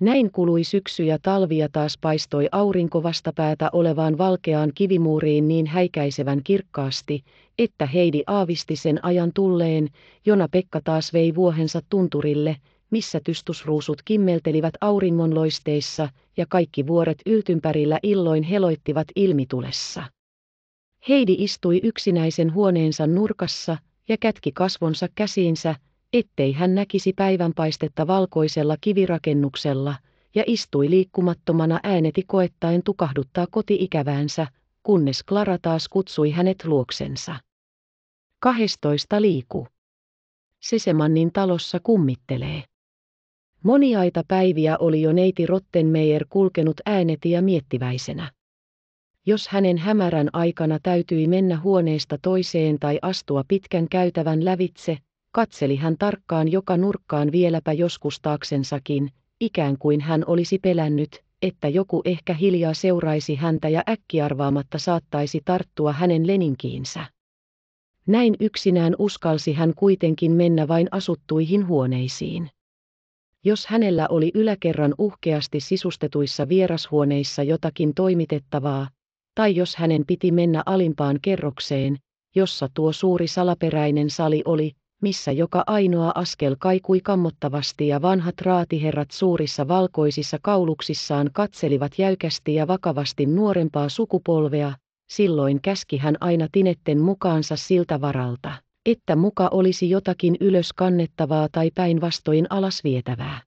Näin kului syksy ja talvi ja taas paistoi aurinko vastapäätä olevaan valkeaan kivimuuriin niin häikäisevän kirkkaasti, että Heidi aavisti sen ajan tulleen, jona Pekka taas vei vuohensa tunturille, missä tystusruusut kimmeltelivät auringonloisteissa ja kaikki vuoret yltympärillä illoin heloittivat ilmitulessa. Heidi istui yksinäisen huoneensa nurkassa ja kätki kasvonsa käsiinsä, ettei hän näkisi päivänpaistetta valkoisella kivirakennuksella, ja istui liikkumattomana ääneti koettaen tukahduttaa kotiikäväänsä, kunnes Klara taas kutsui hänet luoksensa. 12. Liiku. Sesemannin talossa kummittelee. Moniaita päiviä oli jo neiti Rottenmeier kulkenut äänetiä miettiväisenä. Jos hänen hämärän aikana täytyi mennä huoneesta toiseen tai astua pitkän käytävän lävitse, Katseli hän tarkkaan joka nurkkaan vieläpä joskus taaksensakin, ikään kuin hän olisi pelännyt, että joku ehkä hiljaa seuraisi häntä ja äkkiarvaamatta saattaisi tarttua hänen leninkiinsä. Näin yksinään uskalsi hän kuitenkin mennä vain asuttuihin huoneisiin. Jos hänellä oli yläkerran uhkeasti sisustetuissa vierashuoneissa jotakin toimitettavaa, tai jos hänen piti mennä alimpaan kerrokseen, jossa tuo suuri salaperäinen sali oli, missä joka ainoa askel kaikui kammottavasti ja vanhat raatiherrat suurissa valkoisissa kauluksissaan katselivat jäykästi ja vakavasti nuorempaa sukupolvea, silloin käski hän aina tinetten mukaansa siltä varalta, että muka olisi jotakin ylös kannettavaa tai päinvastoin alas vietävää.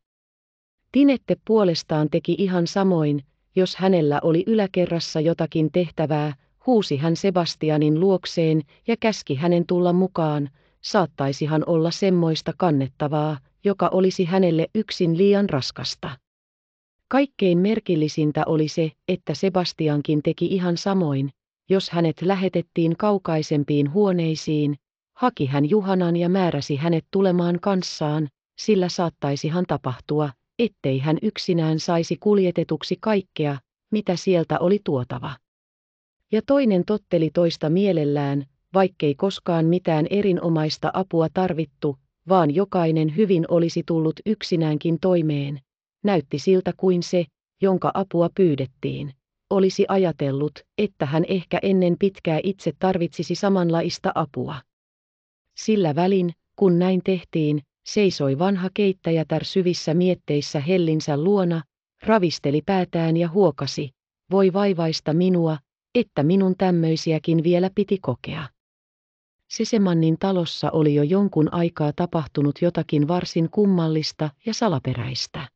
Tinette puolestaan teki ihan samoin, jos hänellä oli yläkerrassa jotakin tehtävää, huusi hän Sebastianin luokseen ja käski hänen tulla mukaan, saattaisihan olla semmoista kannettavaa, joka olisi hänelle yksin liian raskasta. Kaikkein merkillisintä oli se, että Sebastiankin teki ihan samoin, jos hänet lähetettiin kaukaisempiin huoneisiin, haki hän Juhanan ja määräsi hänet tulemaan kanssaan, sillä saattaisihan tapahtua, ettei hän yksinään saisi kuljetetuksi kaikkea, mitä sieltä oli tuotava. Ja toinen totteli toista mielellään, vaikkei koskaan mitään erinomaista apua tarvittu, vaan jokainen hyvin olisi tullut yksinäänkin toimeen, näytti siltä kuin se, jonka apua pyydettiin, olisi ajatellut, että hän ehkä ennen pitkää itse tarvitsisi samanlaista apua. Sillä välin, kun näin tehtiin, seisoi vanha keittäjätär syvissä mietteissä hellinsä luona, ravisteli päätään ja huokasi, voi vaivaista minua, että minun tämmöisiäkin vielä piti kokea. Sisemannin talossa oli jo jonkun aikaa tapahtunut jotakin varsin kummallista ja salaperäistä.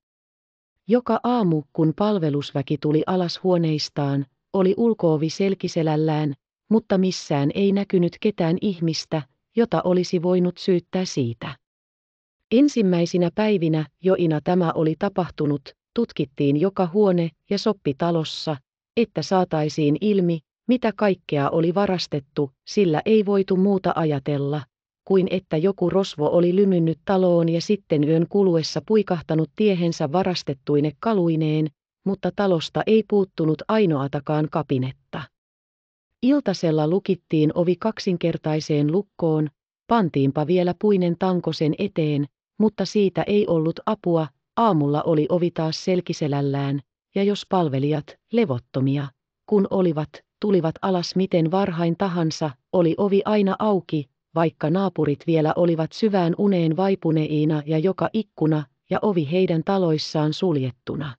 Joka aamu, kun palvelusväki tuli alas huoneistaan, oli ulkoovi selkiselällään, mutta missään ei näkynyt ketään ihmistä, jota olisi voinut syyttää siitä. Ensimmäisinä päivinä, joina tämä oli tapahtunut, tutkittiin joka huone ja soppi talossa, että saataisiin ilmi, mitä kaikkea oli varastettu, sillä ei voitu muuta ajatella, kuin että joku rosvo oli lymynnyt taloon ja sitten yön kuluessa puikahtanut tiehensä varastettuine kaluineen, mutta talosta ei puuttunut ainoatakaan kapinetta. Iltasella lukittiin ovi kaksinkertaiseen lukkoon, pantiinpa vielä puinen tanko sen eteen, mutta siitä ei ollut apua, aamulla oli ovi taas selkiselällään, ja jos palvelijat, levottomia, kun olivat, tulivat alas miten varhain tahansa, oli ovi aina auki, vaikka naapurit vielä olivat syvään uneen vaipuneina ja joka ikkuna ja ovi heidän taloissaan suljettuna.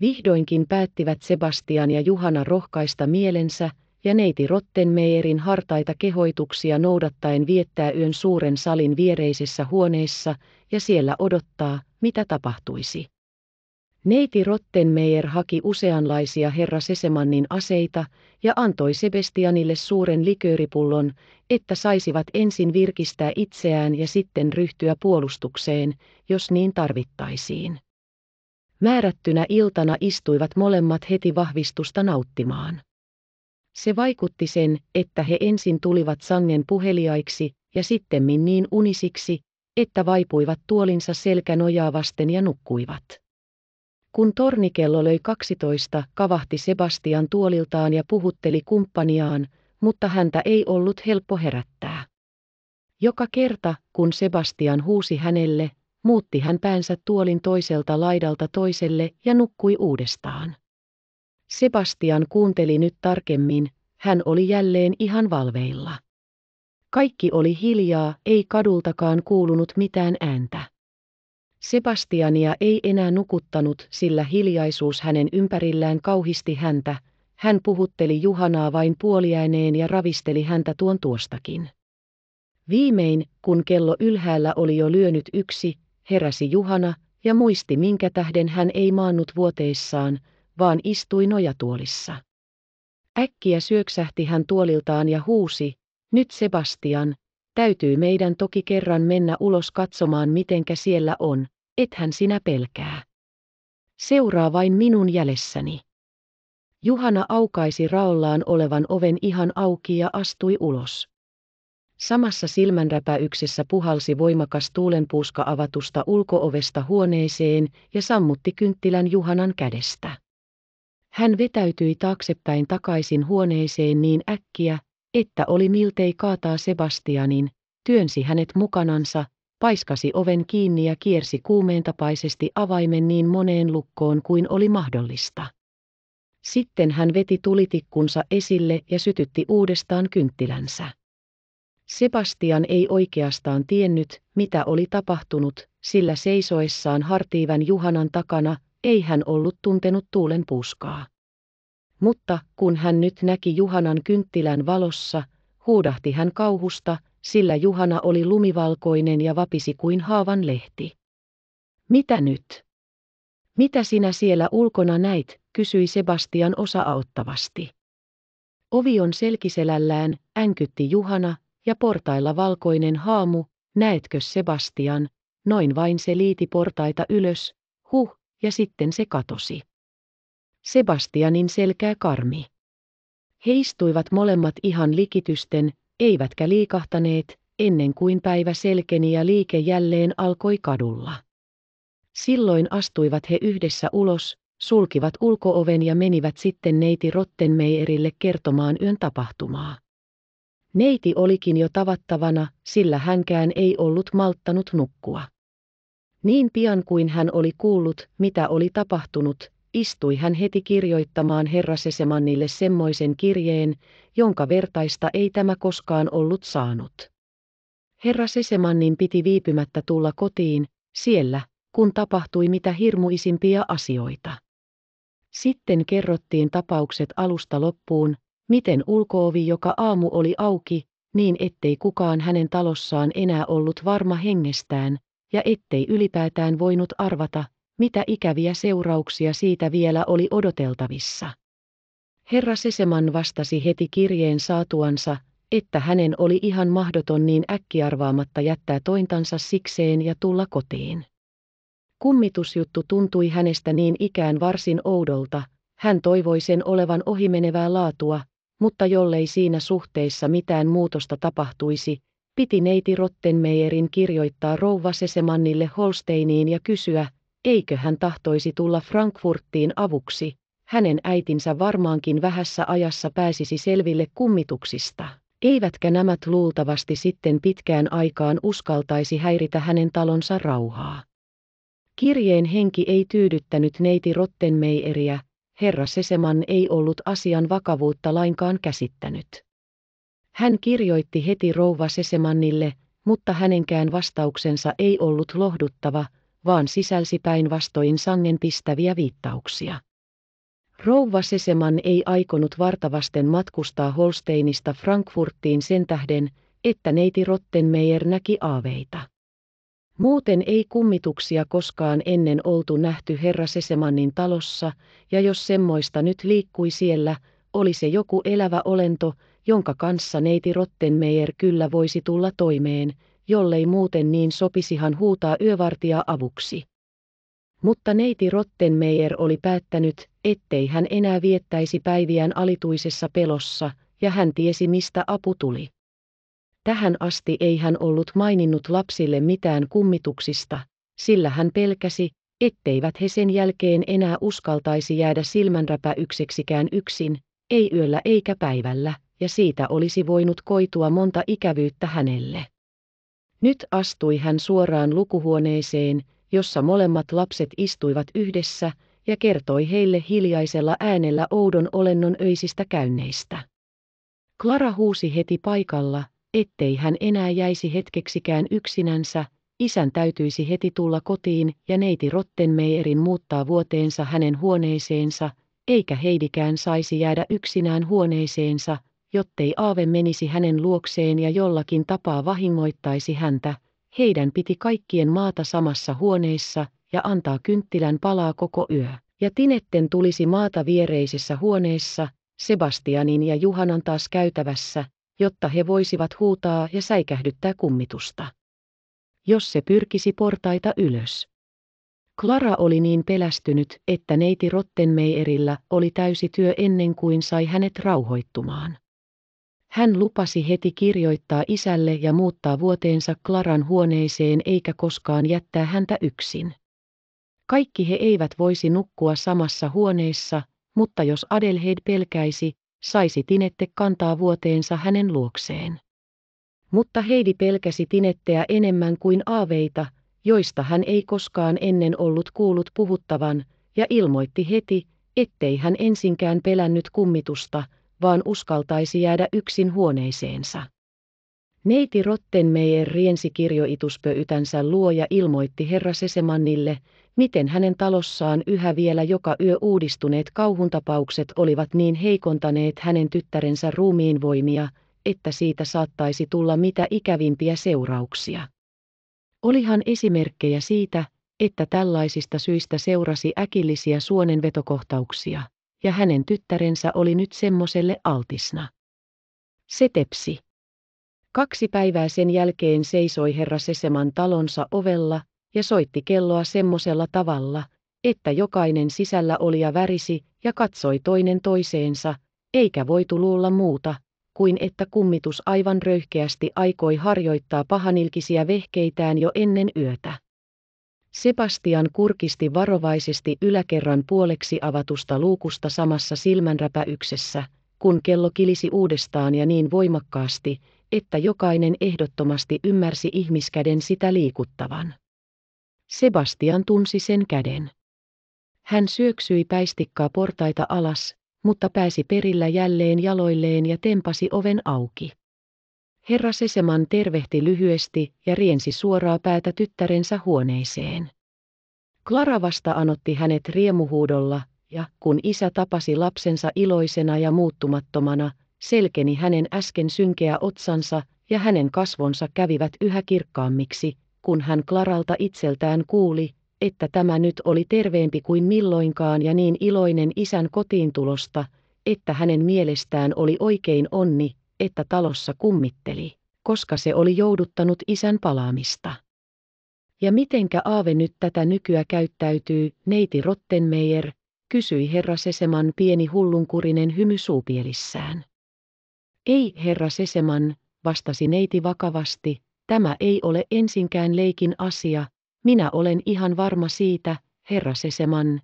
Vihdoinkin päättivät Sebastian ja Juhana rohkaista mielensä, ja neiti Rottenmeierin hartaita kehoituksia noudattaen viettää yön suuren salin viereisessä huoneessa ja siellä odottaa, mitä tapahtuisi. Neiti Rottenmeier haki useanlaisia herra Sesemannin aseita ja antoi Sebastianille suuren liköripullon, että saisivat ensin virkistää itseään ja sitten ryhtyä puolustukseen, jos niin tarvittaisiin. Määrättynä iltana istuivat molemmat heti vahvistusta nauttimaan. Se vaikutti sen, että he ensin tulivat sangen puheliaiksi ja sittemmin niin unisiksi, että vaipuivat tuolinsa selkänojaa vasten ja nukkuivat. Kun tornikello löi 12, kavahti Sebastian tuoliltaan ja puhutteli kumppaniaan, mutta häntä ei ollut helppo herättää. Joka kerta, kun Sebastian huusi hänelle, muutti hän päänsä tuolin toiselta laidalta toiselle ja nukkui uudestaan. Sebastian kuunteli nyt tarkemmin, hän oli jälleen ihan valveilla. Kaikki oli hiljaa, ei kadultakaan kuulunut mitään ääntä. Sebastiania ei enää nukuttanut, sillä hiljaisuus hänen ympärillään kauhisti häntä, hän puhutteli Juhanaa vain puoliääneen ja ravisteli häntä tuon tuostakin. Viimein, kun kello ylhäällä oli jo lyönyt yksi, heräsi Juhana ja muisti minkä tähden hän ei maannut vuoteissaan, vaan istui nojatuolissa. Äkkiä syöksähti hän tuoliltaan ja huusi, nyt Sebastian, täytyy meidän toki kerran mennä ulos katsomaan mitenkä siellä on, ethän sinä pelkää. Seuraa vain minun jäljessäni. Juhana aukaisi raollaan olevan oven ihan auki ja astui ulos. Samassa silmänräpäyksessä puhalsi voimakas tuulenpuuska avatusta ulkoovesta huoneeseen ja sammutti kynttilän Juhanan kädestä. Hän vetäytyi taaksepäin takaisin huoneeseen niin äkkiä, että oli miltei kaataa Sebastianin, työnsi hänet mukanansa paiskasi oven kiinni ja kiersi kuumeentapaisesti avaimen niin moneen lukkoon kuin oli mahdollista. Sitten hän veti tulitikkunsa esille ja sytytti uudestaan kynttilänsä. Sebastian ei oikeastaan tiennyt, mitä oli tapahtunut, sillä seisoessaan hartiivän Juhanan takana ei hän ollut tuntenut tuulen puskaa. Mutta kun hän nyt näki Juhanan kynttilän valossa, huudahti hän kauhusta, sillä Juhana oli lumivalkoinen ja vapisi kuin haavan lehti. Mitä nyt? Mitä sinä siellä ulkona näit, kysyi Sebastian osa-auttavasti. Ovi on selkiselällään, änkytti Juhana, ja portailla valkoinen haamu, näetkö Sebastian, noin vain se liiti portaita ylös, huh, ja sitten se katosi. Sebastianin selkää karmi. He istuivat molemmat ihan likitysten, eivätkä liikahtaneet, ennen kuin päivä selkeni ja liike jälleen alkoi kadulla. Silloin astuivat he yhdessä ulos, sulkivat ulkooven ja menivät sitten neiti Rottenmeierille kertomaan yön tapahtumaa. Neiti olikin jo tavattavana, sillä hänkään ei ollut malttanut nukkua. Niin pian kuin hän oli kuullut, mitä oli tapahtunut, istui hän heti kirjoittamaan herra Sesemannille semmoisen kirjeen, jonka vertaista ei tämä koskaan ollut saanut. Herra Sesemannin piti viipymättä tulla kotiin, siellä, kun tapahtui mitä hirmuisimpia asioita. Sitten kerrottiin tapaukset alusta loppuun, miten ulkoovi joka aamu oli auki, niin ettei kukaan hänen talossaan enää ollut varma hengestään, ja ettei ylipäätään voinut arvata, mitä ikäviä seurauksia siitä vielä oli odoteltavissa. Herra Seseman vastasi heti kirjeen saatuansa, että hänen oli ihan mahdoton niin äkkiarvaamatta jättää tointansa sikseen ja tulla kotiin. Kummitusjuttu tuntui hänestä niin ikään varsin oudolta, hän toivoi sen olevan ohimenevää laatua, mutta jollei siinä suhteessa mitään muutosta tapahtuisi, piti neiti Rottenmeierin kirjoittaa rouva Sesemannille Holsteiniin ja kysyä, eikö hän tahtoisi tulla Frankfurttiin avuksi, hänen äitinsä varmaankin vähässä ajassa pääsisi selville kummituksista. Eivätkä nämä luultavasti sitten pitkään aikaan uskaltaisi häiritä hänen talonsa rauhaa. Kirjeen henki ei tyydyttänyt neiti Rottenmeieria, herra Seseman ei ollut asian vakavuutta lainkaan käsittänyt. Hän kirjoitti heti rouva Sesemannille, mutta hänenkään vastauksensa ei ollut lohduttava, vaan sisälsi päinvastoin sangen pistäviä viittauksia. Rouva Seseman ei aikonut vartavasten matkustaa Holsteinista Frankfurttiin sen tähden, että neiti Rottenmeier näki aaveita. Muuten ei kummituksia koskaan ennen oltu nähty herra Sesemannin talossa, ja jos semmoista nyt liikkui siellä, oli se joku elävä olento, jonka kanssa neiti Rottenmeier kyllä voisi tulla toimeen, jollei muuten niin sopisihan huutaa yövartia avuksi. Mutta neiti Rottenmeier oli päättänyt, ettei hän enää viettäisi päiviään alituisessa pelossa, ja hän tiesi mistä apu tuli. Tähän asti ei hän ollut maininnut lapsille mitään kummituksista, sillä hän pelkäsi, etteivät he sen jälkeen enää uskaltaisi jäädä silmänräpäykseksikään yksin, ei yöllä eikä päivällä, ja siitä olisi voinut koitua monta ikävyyttä hänelle. Nyt astui hän suoraan lukuhuoneeseen, jossa molemmat lapset istuivat yhdessä, ja kertoi heille hiljaisella äänellä oudon olennon öisistä käynneistä. Klara huusi heti paikalla, ettei hän enää jäisi hetkeksikään yksinänsä, isän täytyisi heti tulla kotiin ja neiti Rottenmeierin muuttaa vuoteensa hänen huoneeseensa, eikä Heidikään saisi jäädä yksinään huoneeseensa, jottei Aave menisi hänen luokseen ja jollakin tapaa vahingoittaisi häntä, heidän piti kaikkien maata samassa huoneissa ja antaa kynttilän palaa koko yö. Ja Tinetten tulisi maata viereisessä huoneessa, Sebastianin ja Juhanan taas käytävässä, jotta he voisivat huutaa ja säikähdyttää kummitusta. Jos se pyrkisi portaita ylös. Klara oli niin pelästynyt, että neiti Rottenmeierillä oli täysi työ ennen kuin sai hänet rauhoittumaan. Hän lupasi heti kirjoittaa isälle ja muuttaa vuoteensa Klaran huoneeseen eikä koskaan jättää häntä yksin. Kaikki he eivät voisi nukkua samassa huoneessa, mutta jos Adelheid pelkäisi, saisi Tinette kantaa vuoteensa hänen luokseen. Mutta Heidi pelkäsi Tinetteä enemmän kuin aaveita, joista hän ei koskaan ennen ollut kuullut puhuttavan, ja ilmoitti heti, ettei hän ensinkään pelännyt kummitusta – vaan uskaltaisi jäädä yksin huoneeseensa. Neiti Rottenmeier riensi kirjoituspöytänsä luo ja ilmoitti herra Sesemannille, miten hänen talossaan yhä vielä joka yö uudistuneet kauhuntapaukset olivat niin heikontaneet hänen tyttärensä ruumiinvoimia, että siitä saattaisi tulla mitä ikävimpiä seurauksia. Olihan esimerkkejä siitä, että tällaisista syistä seurasi äkillisiä suonenvetokohtauksia ja hänen tyttärensä oli nyt semmoselle altisna. Se tepsi. Kaksi päivää sen jälkeen seisoi herra Seseman talonsa ovella ja soitti kelloa semmosella tavalla, että jokainen sisällä oli ja värisi ja katsoi toinen toiseensa, eikä voitu luulla muuta, kuin että kummitus aivan röyhkeästi aikoi harjoittaa pahanilkisiä vehkeitään jo ennen yötä. Sebastian kurkisti varovaisesti yläkerran puoleksi avatusta luukusta samassa silmänräpäyksessä, kun kello kilisi uudestaan ja niin voimakkaasti, että jokainen ehdottomasti ymmärsi ihmiskäden sitä liikuttavan. Sebastian tunsi sen käden. Hän syöksyi päistikkaa portaita alas, mutta pääsi perillä jälleen jaloilleen ja tempasi oven auki. Herra Seseman tervehti lyhyesti ja riensi suoraa päätä tyttärensä huoneeseen. Klara vasta anotti hänet riemuhuudolla, ja kun isä tapasi lapsensa iloisena ja muuttumattomana, selkeni hänen äsken synkeä otsansa ja hänen kasvonsa kävivät yhä kirkkaammiksi, kun hän Klaralta itseltään kuuli, että tämä nyt oli terveempi kuin milloinkaan ja niin iloinen isän kotiin tulosta, että hänen mielestään oli oikein onni, että talossa kummitteli, koska se oli jouduttanut isän palaamista. Ja mitenkä Aave nyt tätä nykyä käyttäytyy, neiti Rottenmeier, kysyi herra Seseman pieni hullunkurinen hymy suupielissään. Ei, herra Seseman, vastasi neiti vakavasti, tämä ei ole ensinkään leikin asia, minä olen ihan varma siitä, herra Seseman,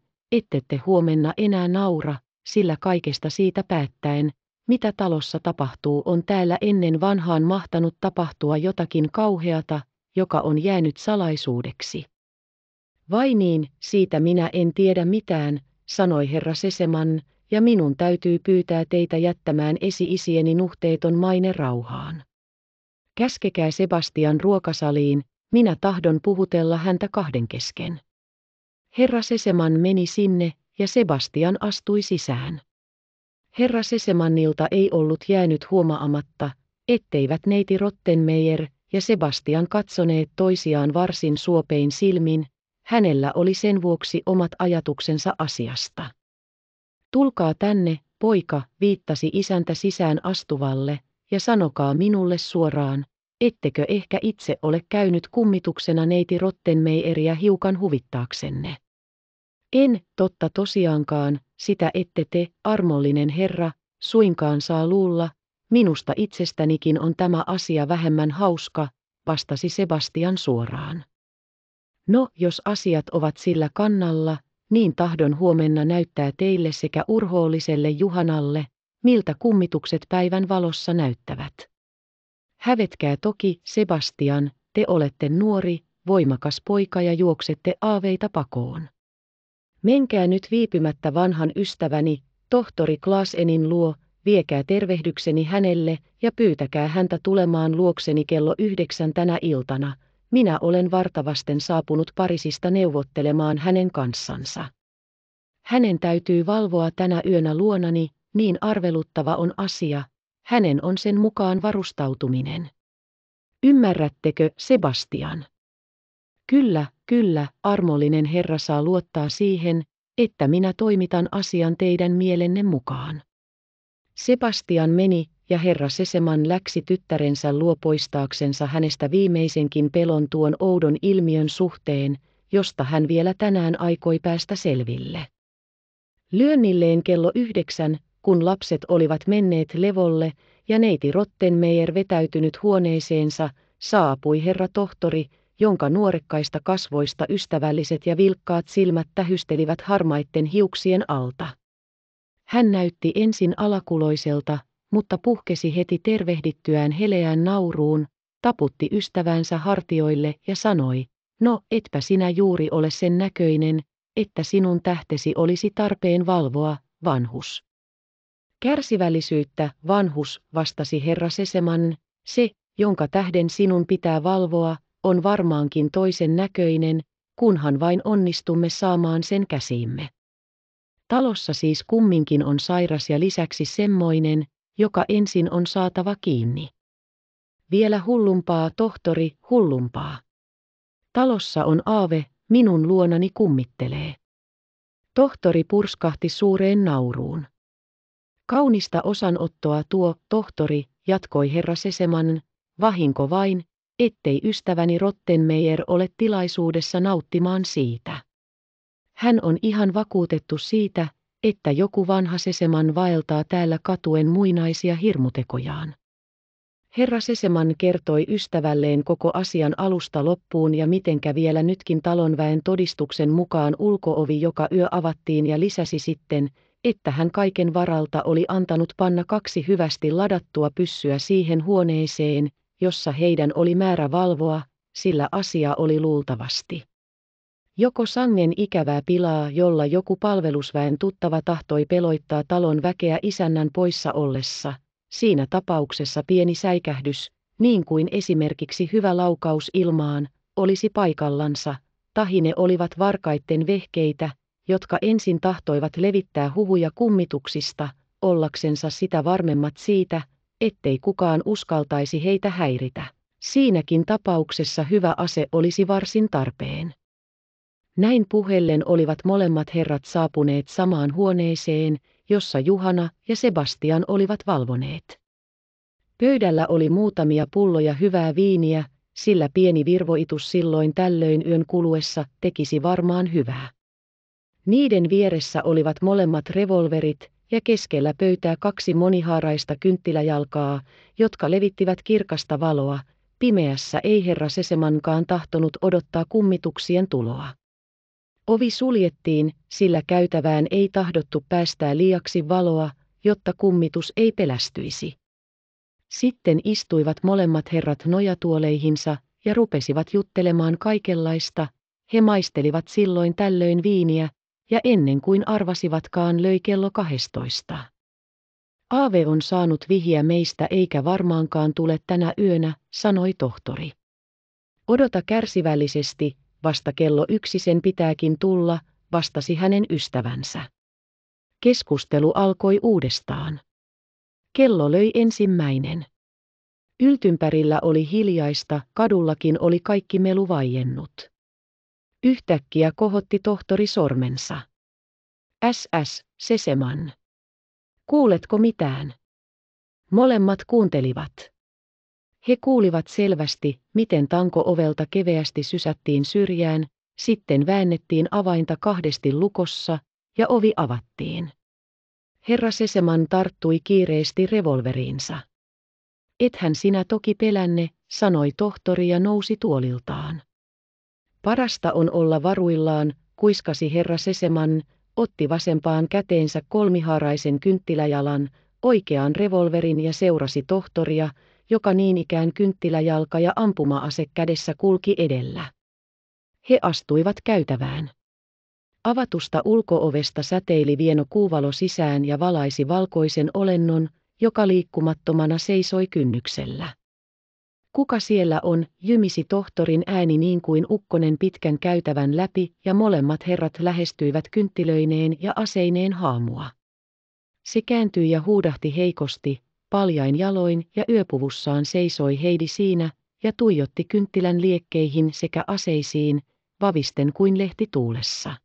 te huomenna enää naura, sillä kaikesta siitä päättäen, mitä talossa tapahtuu on täällä ennen vanhaan mahtanut tapahtua jotakin kauheata, joka on jäänyt salaisuudeksi. Vai niin, siitä minä en tiedä mitään, sanoi herra Seseman, ja minun täytyy pyytää teitä jättämään esi-isieni nuhteeton maine rauhaan. Käskekää Sebastian ruokasaliin, minä tahdon puhutella häntä kahden kesken. Herra Seseman meni sinne, ja Sebastian astui sisään. Herra Sesemannilta ei ollut jäänyt huomaamatta, etteivät neiti Rottenmeier ja Sebastian katsoneet toisiaan varsin suopein silmin, hänellä oli sen vuoksi omat ajatuksensa asiasta. Tulkaa tänne, poika, viittasi isäntä sisään astuvalle, ja sanokaa minulle suoraan, ettekö ehkä itse ole käynyt kummituksena neiti Rottenmeieria hiukan huvittaaksenne. En, totta tosiaankaan, sitä ette te, armollinen Herra, suinkaan saa luulla, minusta itsestänikin on tämä asia vähemmän hauska, vastasi Sebastian suoraan. No, jos asiat ovat sillä kannalla, niin tahdon huomenna näyttää teille sekä urhoolliselle Juhanalle, miltä kummitukset päivän valossa näyttävät. Hävetkää toki, Sebastian, te olette nuori, voimakas poika ja juoksette aaveita pakoon. Menkää nyt viipymättä vanhan ystäväni, tohtori Klaasenin luo, viekää tervehdykseni hänelle ja pyytäkää häntä tulemaan luokseni kello yhdeksän tänä iltana. Minä olen vartavasten saapunut Parisista neuvottelemaan hänen kanssansa. Hänen täytyy valvoa tänä yönä luonani, niin arveluttava on asia, hänen on sen mukaan varustautuminen. Ymmärrättekö, Sebastian? Kyllä, Kyllä, armollinen Herra saa luottaa siihen, että minä toimitan asian teidän mielenne mukaan. Sebastian meni, ja herra Seseman läksi tyttärensä luo poistaaksensa hänestä viimeisenkin pelon tuon oudon ilmiön suhteen, josta hän vielä tänään aikoi päästä selville. Lyönnilleen kello yhdeksän, kun lapset olivat menneet levolle ja neiti Rottenmeier vetäytynyt huoneeseensa, saapui herra tohtori, jonka nuorekkaista kasvoista ystävälliset ja vilkkaat silmät tähystelivät harmaitten hiuksien alta. Hän näytti ensin alakuloiselta, mutta puhkesi heti tervehdittyään heleään nauruun, taputti ystävänsä hartioille ja sanoi, no etpä sinä juuri ole sen näköinen, että sinun tähtesi olisi tarpeen valvoa, vanhus. Kärsivällisyyttä, vanhus, vastasi herra Seseman, se, jonka tähden sinun pitää valvoa, on varmaankin toisen näköinen, kunhan vain onnistumme saamaan sen käsiimme. Talossa siis kumminkin on sairas ja lisäksi semmoinen, joka ensin on saatava kiinni. Vielä hullumpaa, tohtori, hullumpaa. Talossa on aave, minun luonani kummittelee. Tohtori purskahti suureen nauruun. Kaunista osanottoa tuo, tohtori, jatkoi herra Seseman, vahinko vain, ettei ystäväni Rottenmeier ole tilaisuudessa nauttimaan siitä. Hän on ihan vakuutettu siitä, että joku vanha Seseman vaeltaa täällä katuen muinaisia hirmutekojaan. Herra Seseman kertoi ystävälleen koko asian alusta loppuun ja mitenkä vielä nytkin talonväen todistuksen mukaan ulkoovi joka yö avattiin ja lisäsi sitten, että hän kaiken varalta oli antanut panna kaksi hyvästi ladattua pyssyä siihen huoneeseen, jossa heidän oli määrä valvoa, sillä asia oli luultavasti. Joko sangen ikävää pilaa, jolla joku palvelusväen tuttava tahtoi peloittaa talon väkeä isännän poissa ollessa, siinä tapauksessa pieni säikähdys, niin kuin esimerkiksi hyvä laukaus ilmaan, olisi paikallansa, tahine olivat varkaitten vehkeitä, jotka ensin tahtoivat levittää huhuja kummituksista, ollaksensa sitä varmemmat siitä, ettei kukaan uskaltaisi heitä häiritä. Siinäkin tapauksessa hyvä ase olisi varsin tarpeen. Näin puhellen olivat molemmat herrat saapuneet samaan huoneeseen, jossa Juhana ja Sebastian olivat valvoneet. Pöydällä oli muutamia pulloja hyvää viiniä, sillä pieni virvoitus silloin tällöin yön kuluessa tekisi varmaan hyvää. Niiden vieressä olivat molemmat revolverit, ja keskellä pöytää kaksi monihaaraista kynttiläjalkaa, jotka levittivät kirkasta valoa, pimeässä ei herra Sesemankaan tahtonut odottaa kummituksien tuloa. Ovi suljettiin, sillä käytävään ei tahdottu päästää liiaksi valoa, jotta kummitus ei pelästyisi. Sitten istuivat molemmat herrat nojatuoleihinsa ja rupesivat juttelemaan kaikenlaista, he maistelivat silloin tällöin viiniä, ja ennen kuin arvasivatkaan löi kello 12. Aave on saanut vihiä meistä eikä varmaankaan tule tänä yönä, sanoi tohtori. Odota kärsivällisesti, vasta kello yksi sen pitääkin tulla, vastasi hänen ystävänsä. Keskustelu alkoi uudestaan. Kello löi ensimmäinen. Yltympärillä oli hiljaista, kadullakin oli kaikki melu vaiennut. Yhtäkkiä kohotti tohtori sormensa. SS, Seseman. Kuuletko mitään? Molemmat kuuntelivat. He kuulivat selvästi, miten tanko ovelta keveästi sysättiin syrjään, sitten väännettiin avainta kahdesti lukossa, ja ovi avattiin. Herra Seseman tarttui kiireesti revolveriinsa. Ethän sinä toki pelänne, sanoi tohtori ja nousi tuoliltaan. Parasta on olla varuillaan, kuiskasi herra Seseman, otti vasempaan käteensä kolmiharaisen kynttiläjalan, oikeaan revolverin ja seurasi tohtoria, joka niin ikään kynttiläjalka ja ampuma-ase kädessä kulki edellä. He astuivat käytävään. Avatusta ulkoovesta säteili vieno kuuvalo sisään ja valaisi valkoisen olennon, joka liikkumattomana seisoi kynnyksellä. Kuka siellä on, jymisi tohtorin ääni niin kuin ukkonen pitkän käytävän läpi, ja molemmat herrat lähestyivät kynttilöineen ja aseineen haamua. Se kääntyi ja huudahti heikosti, paljain jaloin ja yöpuvussaan seisoi Heidi siinä, ja tuijotti kynttilän liekkeihin sekä aseisiin, vavisten kuin lehti tuulessa.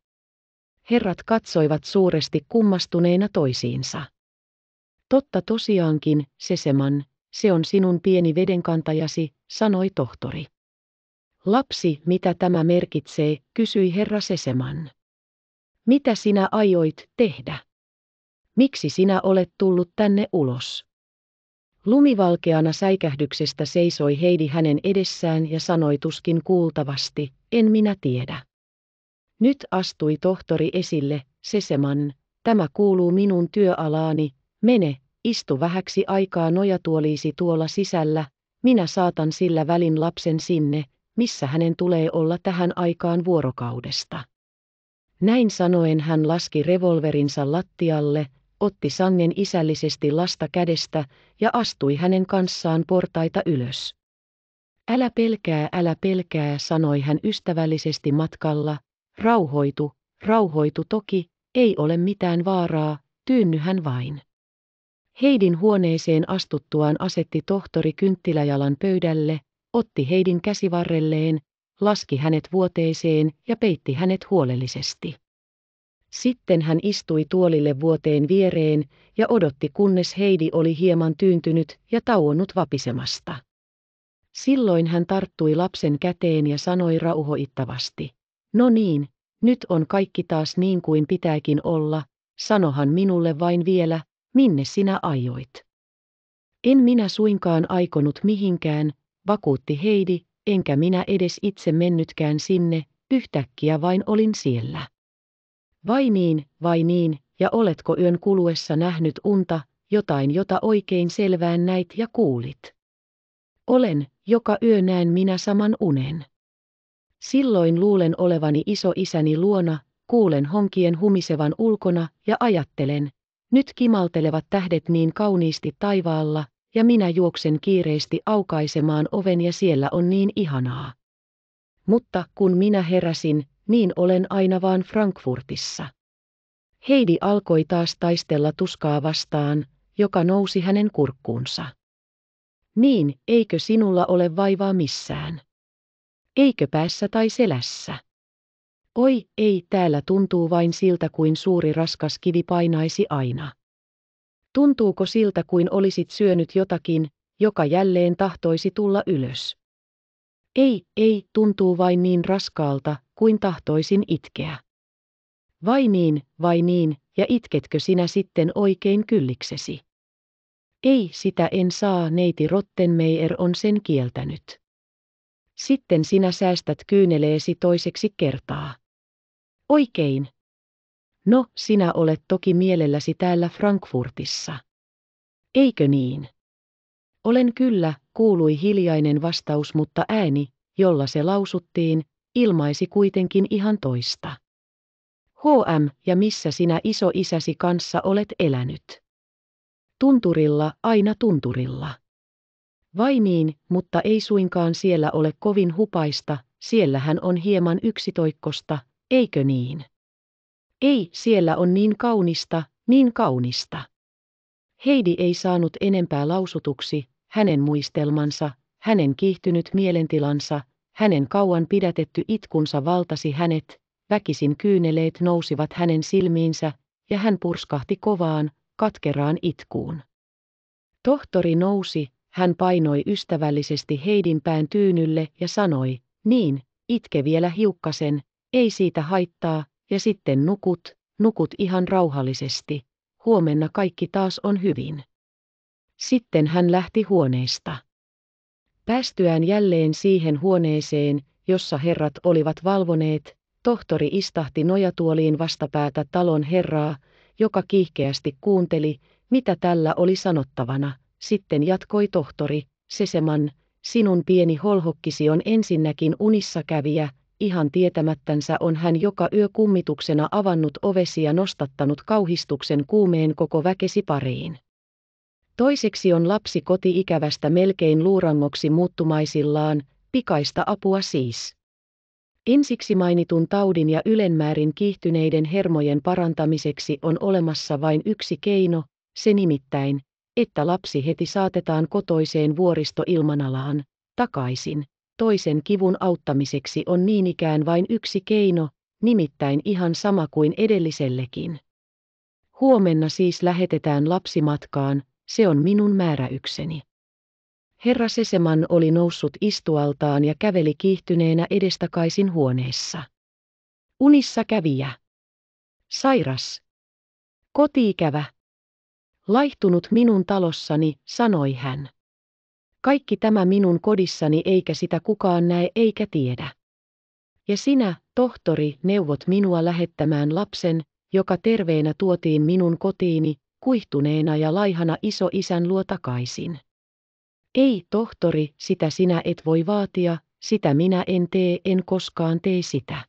Herrat katsoivat suuresti kummastuneina toisiinsa. Totta tosiaankin, Seseman, se on sinun pieni vedenkantajasi, sanoi tohtori. Lapsi, mitä tämä merkitsee, kysyi herra Seseman. Mitä sinä aioit tehdä? Miksi sinä olet tullut tänne ulos? Lumivalkeana säikähdyksestä seisoi Heidi hänen edessään ja sanoi tuskin kuultavasti, en minä tiedä. Nyt astui tohtori esille, Seseman, tämä kuuluu minun työalaani, mene, Istu vähäksi aikaa nojatuoliisi tuolla sisällä, minä saatan sillä välin lapsen sinne, missä hänen tulee olla tähän aikaan vuorokaudesta. Näin sanoen hän laski revolverinsa lattialle, otti sangen isällisesti lasta kädestä ja astui hänen kanssaan portaita ylös. Älä pelkää, älä pelkää, sanoi hän ystävällisesti matkalla. Rauhoitu, rauhoitu toki, ei ole mitään vaaraa, tyynny hän vain. Heidin huoneeseen astuttuaan asetti tohtori kynttiläjalan pöydälle, otti Heidin käsivarrelleen, laski hänet vuoteeseen ja peitti hänet huolellisesti. Sitten hän istui tuolille vuoteen viereen ja odotti kunnes Heidi oli hieman tyyntynyt ja tauonnut vapisemasta. Silloin hän tarttui lapsen käteen ja sanoi rauhoittavasti. No niin, nyt on kaikki taas niin kuin pitääkin olla, sanohan minulle vain vielä, minne sinä ajoit? En minä suinkaan aikonut mihinkään, vakuutti Heidi, enkä minä edes itse mennytkään sinne, yhtäkkiä vain olin siellä. Vai niin, vai niin, ja oletko yön kuluessa nähnyt unta, jotain jota oikein selvään näit ja kuulit? Olen, joka yö näen minä saman unen. Silloin luulen olevani iso isäni luona, kuulen honkien humisevan ulkona ja ajattelen, nyt kimaltelevat tähdet niin kauniisti taivaalla, ja minä juoksen kiireesti aukaisemaan oven ja siellä on niin ihanaa. Mutta kun minä heräsin, niin olen aina vaan Frankfurtissa. Heidi alkoi taas taistella tuskaa vastaan, joka nousi hänen kurkkuunsa. Niin, eikö sinulla ole vaivaa missään? Eikö päässä tai selässä? Oi, ei, täällä tuntuu vain siltä kuin suuri raskas kivi painaisi aina. Tuntuuko siltä kuin olisit syönyt jotakin, joka jälleen tahtoisi tulla ylös? Ei, ei, tuntuu vain niin raskaalta, kuin tahtoisin itkeä. Vai niin, vai niin, ja itketkö sinä sitten oikein kylliksesi? Ei, sitä en saa, neiti Rottenmeier on sen kieltänyt. Sitten sinä säästät kyyneleesi toiseksi kertaa. Oikein. No, sinä olet toki mielelläsi täällä Frankfurtissa. Eikö niin? Olen kyllä, kuului hiljainen vastaus, mutta ääni, jolla se lausuttiin, ilmaisi kuitenkin ihan toista. HM, ja missä sinä iso isäsi kanssa olet elänyt? Tunturilla, aina tunturilla. Vaimiin, niin, mutta ei suinkaan siellä ole kovin hupaista, siellähän on hieman yksitoikkosta, eikö niin? Ei, siellä on niin kaunista, niin kaunista. Heidi ei saanut enempää lausutuksi, hänen muistelmansa, hänen kiihtynyt mielentilansa, hänen kauan pidätetty itkunsa valtasi hänet, väkisin kyyneleet nousivat hänen silmiinsä, ja hän purskahti kovaan, katkeraan itkuun. Tohtori nousi, hän painoi ystävällisesti Heidin pään tyynylle ja sanoi, niin, itke vielä hiukkasen, ei siitä haittaa, ja sitten nukut, nukut ihan rauhallisesti, huomenna kaikki taas on hyvin. Sitten hän lähti huoneesta. Päästyään jälleen siihen huoneeseen, jossa herrat olivat valvoneet, tohtori istahti nojatuoliin vastapäätä talon herraa, joka kiihkeästi kuunteli, mitä tällä oli sanottavana, sitten jatkoi tohtori, Seseman, sinun pieni holhokkisi on ensinnäkin unissa käviä, ihan tietämättänsä on hän joka yö kummituksena avannut ovesi ja nostattanut kauhistuksen kuumeen koko väkesi pariin. Toiseksi on lapsi koti-ikävästä melkein luurangoksi muuttumaisillaan, pikaista apua siis. Ensiksi mainitun taudin ja ylenmäärin kiihtyneiden hermojen parantamiseksi on olemassa vain yksi keino, se nimittäin, että lapsi heti saatetaan kotoiseen vuoristoilmanalaan, takaisin. Toisen kivun auttamiseksi on niin ikään vain yksi keino, nimittäin ihan sama kuin edellisellekin. Huomenna siis lähetetään lapsi matkaan, se on minun määräykseni. Herra Seseman oli noussut istualtaan ja käveli kiihtyneenä edestakaisin huoneessa. Unissa kävijä. Sairas. Kotiikävä. Laihtunut minun talossani, sanoi hän. Kaikki tämä minun kodissani eikä sitä kukaan näe eikä tiedä. Ja sinä, tohtori, neuvot minua lähettämään lapsen, joka terveenä tuotiin minun kotiini, kuihtuneena ja laihana iso isän luo takaisin. Ei, tohtori, sitä sinä et voi vaatia, sitä minä en tee, en koskaan tee sitä.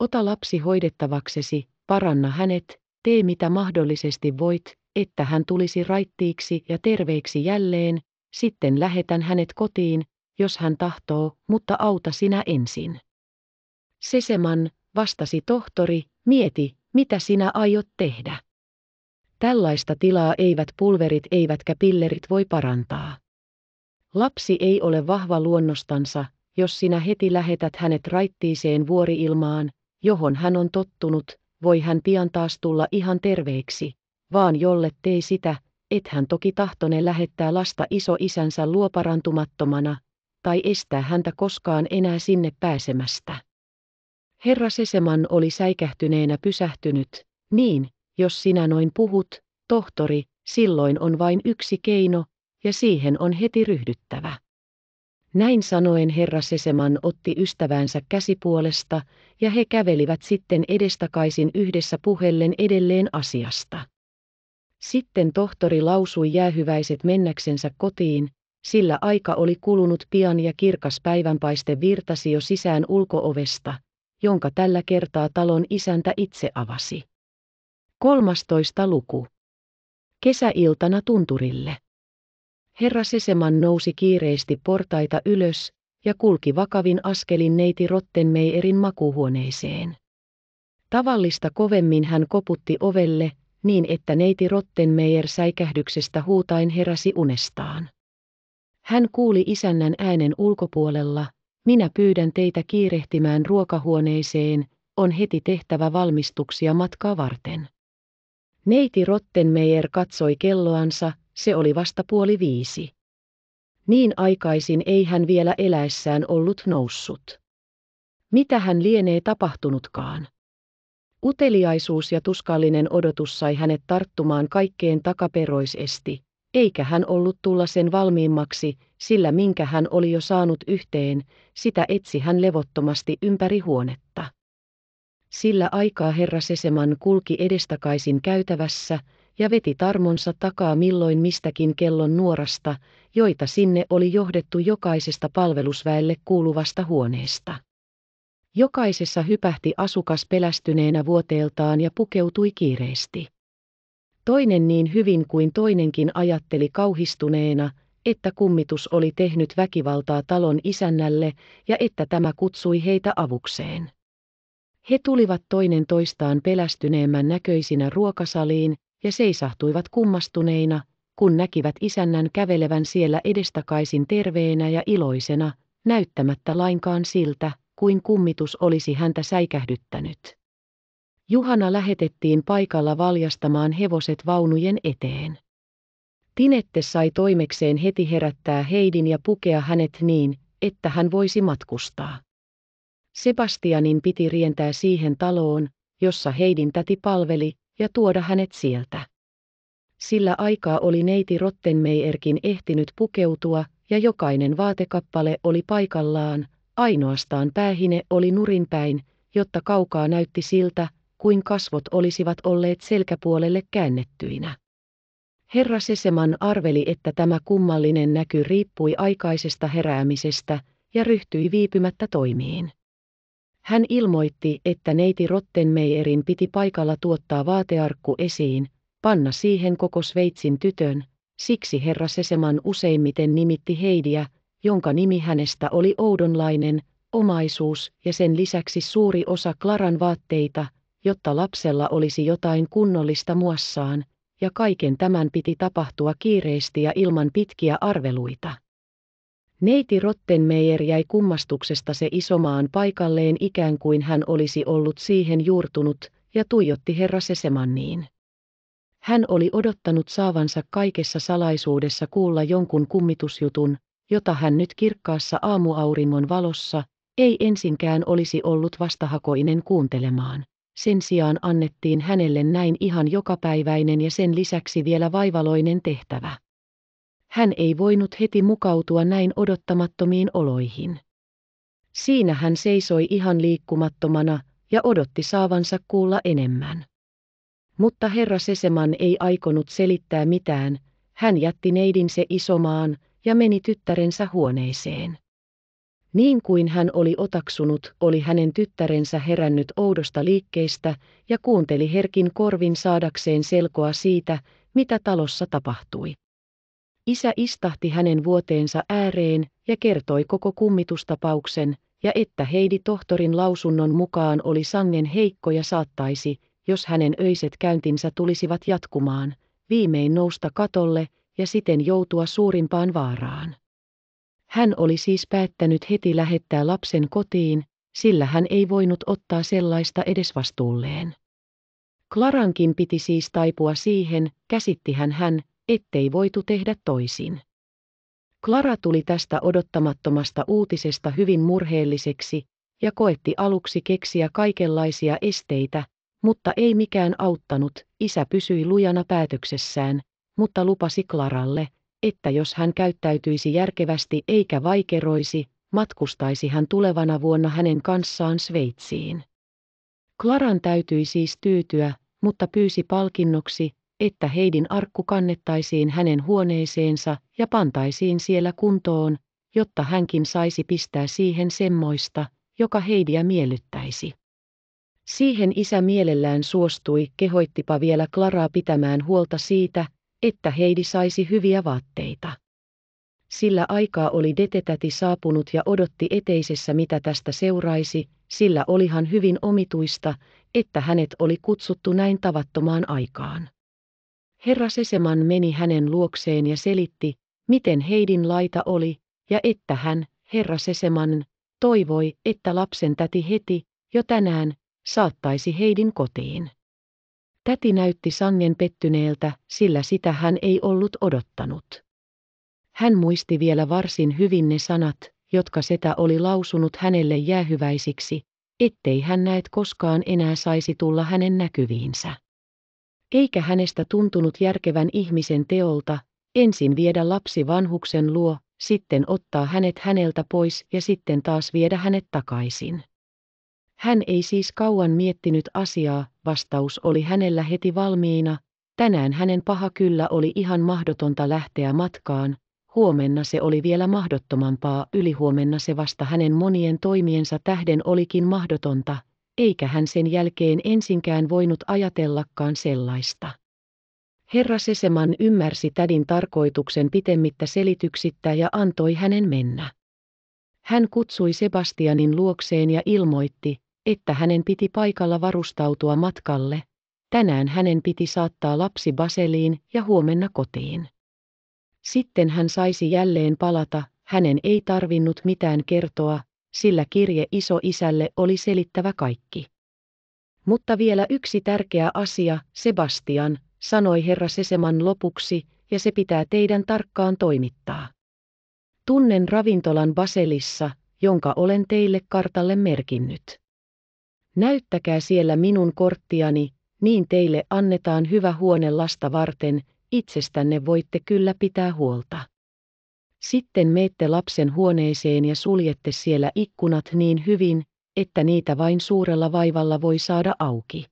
Ota lapsi hoidettavaksesi, paranna hänet, tee mitä mahdollisesti voit, että hän tulisi raittiiksi ja terveiksi jälleen, sitten lähetän hänet kotiin, jos hän tahtoo, mutta auta sinä ensin. Seseman, vastasi tohtori, mieti, mitä sinä aiot tehdä. Tällaista tilaa eivät pulverit eivätkä pillerit voi parantaa. Lapsi ei ole vahva luonnostansa, jos sinä heti lähetät hänet raittiiseen vuoriilmaan, johon hän on tottunut, voi hän pian taas tulla ihan terveeksi, vaan jolle tei sitä, et hän toki tahtone lähettää lasta iso isänsä luoparantumattomana, tai estää häntä koskaan enää sinne pääsemästä. Herra Seseman oli säikähtyneenä pysähtynyt, niin, jos sinä noin puhut, tohtori, silloin on vain yksi keino, ja siihen on heti ryhdyttävä. Näin sanoen herra Seseman otti ystävänsä käsipuolesta, ja he kävelivät sitten edestakaisin yhdessä puhellen edelleen asiasta. Sitten tohtori lausui jäähyväiset mennäksensä kotiin, sillä aika oli kulunut pian ja kirkas päivänpaiste virtasi jo sisään ulkoovesta, jonka tällä kertaa talon isäntä itse avasi. 13. luku. Kesäiltana tunturille. Herra Seseman nousi kiireesti portaita ylös ja kulki vakavin askelin neiti Rottenmeierin makuhuoneeseen. Tavallista kovemmin hän koputti ovelle, niin että neiti Rottenmeier säikähdyksestä huutain heräsi unestaan. Hän kuuli isännän äänen ulkopuolella, minä pyydän teitä kiirehtimään ruokahuoneeseen, on heti tehtävä valmistuksia matkaa varten. Neiti Rottenmeier katsoi kelloansa, se oli vasta puoli viisi. Niin aikaisin ei hän vielä eläessään ollut noussut. Mitä hän lienee tapahtunutkaan? Uteliaisuus ja tuskallinen odotus sai hänet tarttumaan kaikkeen takaperoisesti, eikä hän ollut tulla sen valmiimmaksi, sillä minkä hän oli jo saanut yhteen, sitä etsi hän levottomasti ympäri huonetta. Sillä aikaa herra Seseman kulki edestakaisin käytävässä ja veti tarmonsa takaa milloin mistäkin kellon nuorasta, joita sinne oli johdettu jokaisesta palvelusväelle kuuluvasta huoneesta. Jokaisessa hypähti asukas pelästyneenä vuoteeltaan ja pukeutui kiireesti. Toinen niin hyvin kuin toinenkin ajatteli kauhistuneena, että kummitus oli tehnyt väkivaltaa talon isännälle ja että tämä kutsui heitä avukseen. He tulivat toinen toistaan pelästyneemmän näköisinä ruokasaliin ja seisahtuivat kummastuneina, kun näkivät isännän kävelevän siellä edestakaisin terveenä ja iloisena, näyttämättä lainkaan siltä, kuin kummitus olisi häntä säikähdyttänyt. Juhana lähetettiin paikalla valjastamaan hevoset vaunujen eteen. Tinette sai toimekseen heti herättää Heidin ja pukea hänet niin, että hän voisi matkustaa. Sebastianin piti rientää siihen taloon, jossa Heidin täti palveli, ja tuoda hänet sieltä. Sillä aikaa oli neiti Rottenmeierkin ehtinyt pukeutua, ja jokainen vaatekappale oli paikallaan, Ainoastaan päähine oli nurinpäin, jotta kaukaa näytti siltä, kuin kasvot olisivat olleet selkäpuolelle käännettyinä. Herra Seseman arveli, että tämä kummallinen näky riippui aikaisesta heräämisestä ja ryhtyi viipymättä toimiin. Hän ilmoitti, että neiti Rottenmeierin piti paikalla tuottaa vaatearkku esiin, panna siihen koko Sveitsin tytön, siksi herra Seseman useimmiten nimitti Heidiä, jonka nimi hänestä oli oudonlainen, omaisuus ja sen lisäksi suuri osa Klaran vaatteita, jotta lapsella olisi jotain kunnollista muassaan, ja kaiken tämän piti tapahtua kiireesti ja ilman pitkiä arveluita. Neiti Rottenmeier jäi kummastuksesta se isomaan paikalleen ikään kuin hän olisi ollut siihen juurtunut, ja tuijotti herra Sesemanniin. Hän oli odottanut saavansa kaikessa salaisuudessa kuulla jonkun kummitusjutun, jota hän nyt kirkkaassa aamuauringon valossa, ei ensinkään olisi ollut vastahakoinen kuuntelemaan. Sen sijaan annettiin hänelle näin ihan jokapäiväinen ja sen lisäksi vielä vaivaloinen tehtävä. Hän ei voinut heti mukautua näin odottamattomiin oloihin. Siinä hän seisoi ihan liikkumattomana ja odotti saavansa kuulla enemmän. Mutta herra Seseman ei aikonut selittää mitään, hän jätti neidin se isomaan, ja meni tyttärensä huoneeseen. Niin kuin hän oli otaksunut, oli hänen tyttärensä herännyt oudosta liikkeestä ja kuunteli herkin korvin saadakseen selkoa siitä, mitä talossa tapahtui. Isä istahti hänen vuoteensa ääreen ja kertoi koko kummitustapauksen, ja että Heidi tohtorin lausunnon mukaan oli sangen heikko ja saattaisi, jos hänen öiset käyntinsä tulisivat jatkumaan, viimein nousta katolle ja siten joutua suurimpaan vaaraan. Hän oli siis päättänyt heti lähettää lapsen kotiin, sillä hän ei voinut ottaa sellaista edes vastuulleen. Klarankin piti siis taipua siihen, hän hän, ettei voitu tehdä toisin. Klara tuli tästä odottamattomasta uutisesta hyvin murheelliseksi ja koetti aluksi keksiä kaikenlaisia esteitä, mutta ei mikään auttanut, isä pysyi lujana päätöksessään, mutta lupasi Klaralle, että jos hän käyttäytyisi järkevästi eikä vaikeroisi, matkustaisi hän tulevana vuonna hänen kanssaan Sveitsiin. Klaran täytyi siis tyytyä, mutta pyysi palkinnoksi, että Heidin arkku kannettaisiin hänen huoneeseensa ja pantaisiin siellä kuntoon, jotta hänkin saisi pistää siihen semmoista, joka Heidiä miellyttäisi. Siihen isä mielellään suostui, kehoittipa vielä Klaraa pitämään huolta siitä, että Heidi saisi hyviä vaatteita. Sillä aikaa oli detetäti saapunut ja odotti eteisessä mitä tästä seuraisi, sillä olihan hyvin omituista, että hänet oli kutsuttu näin tavattomaan aikaan. Herra Seseman meni hänen luokseen ja selitti, miten Heidin laita oli, ja että hän, herra Seseman, toivoi, että lapsen täti heti, jo tänään, saattaisi Heidin kotiin. Täti näytti sangen pettyneeltä, sillä sitä hän ei ollut odottanut. Hän muisti vielä varsin hyvin ne sanat, jotka setä oli lausunut hänelle jäähyväisiksi, ettei hän näet koskaan enää saisi tulla hänen näkyviinsä. Eikä hänestä tuntunut järkevän ihmisen teolta, ensin viedä lapsi vanhuksen luo, sitten ottaa hänet häneltä pois ja sitten taas viedä hänet takaisin. Hän ei siis kauan miettinyt asiaa, vastaus oli hänellä heti valmiina, tänään hänen paha kyllä oli ihan mahdotonta lähteä matkaan, huomenna se oli vielä mahdottomampaa, ylihuomenna se vasta hänen monien toimiensa tähden olikin mahdotonta, eikä hän sen jälkeen ensinkään voinut ajatellakaan sellaista. Herra Seseman ymmärsi tädin tarkoituksen pitemmittä selityksittä ja antoi hänen mennä. Hän kutsui Sebastianin luokseen ja ilmoitti, että hänen piti paikalla varustautua matkalle. Tänään hänen piti saattaa lapsi Baseliin ja huomenna kotiin. Sitten hän saisi jälleen palata, hänen ei tarvinnut mitään kertoa, sillä kirje iso isälle oli selittävä kaikki. Mutta vielä yksi tärkeä asia, Sebastian, sanoi herra Seseman lopuksi, ja se pitää teidän tarkkaan toimittaa. Tunnen ravintolan Baselissa, jonka olen teille kartalle merkinnyt. Näyttäkää siellä minun korttiani, niin teille annetaan hyvä huone lasta varten, itsestänne voitte kyllä pitää huolta. Sitten meette lapsen huoneeseen ja suljette siellä ikkunat niin hyvin, että niitä vain suurella vaivalla voi saada auki.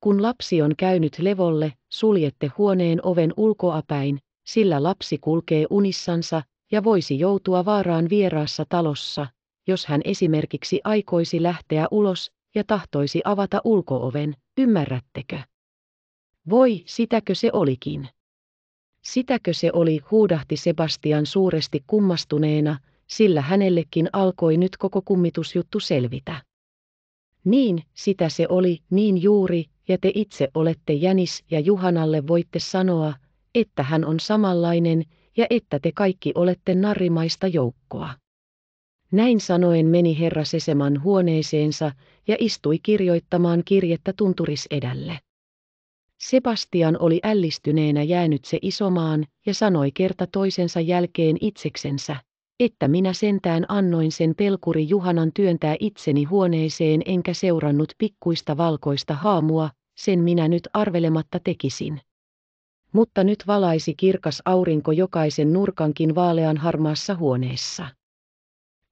Kun lapsi on käynyt levolle, suljette huoneen oven ulkoapäin, sillä lapsi kulkee unissansa ja voisi joutua vaaraan vieraassa talossa, jos hän esimerkiksi aikoisi lähteä ulos ja tahtoisi avata ulkooven, ymmärrättekö? Voi, sitäkö se olikin? Sitäkö se oli, huudahti Sebastian suuresti kummastuneena, sillä hänellekin alkoi nyt koko kummitusjuttu selvitä. Niin, sitä se oli, niin juuri, ja te itse olette Jänis ja Juhanalle voitte sanoa, että hän on samanlainen, ja että te kaikki olette narrimaista joukkoa. Näin sanoen meni herra Seseman huoneeseensa ja istui kirjoittamaan kirjettä tunturisedälle. Sebastian oli ällistyneenä jäänyt se isomaan ja sanoi kerta toisensa jälkeen itseksensä, että minä sentään annoin sen pelkuri Juhanan työntää itseni huoneeseen enkä seurannut pikkuista valkoista haamua, sen minä nyt arvelematta tekisin. Mutta nyt valaisi kirkas aurinko jokaisen nurkankin vaalean harmaassa huoneessa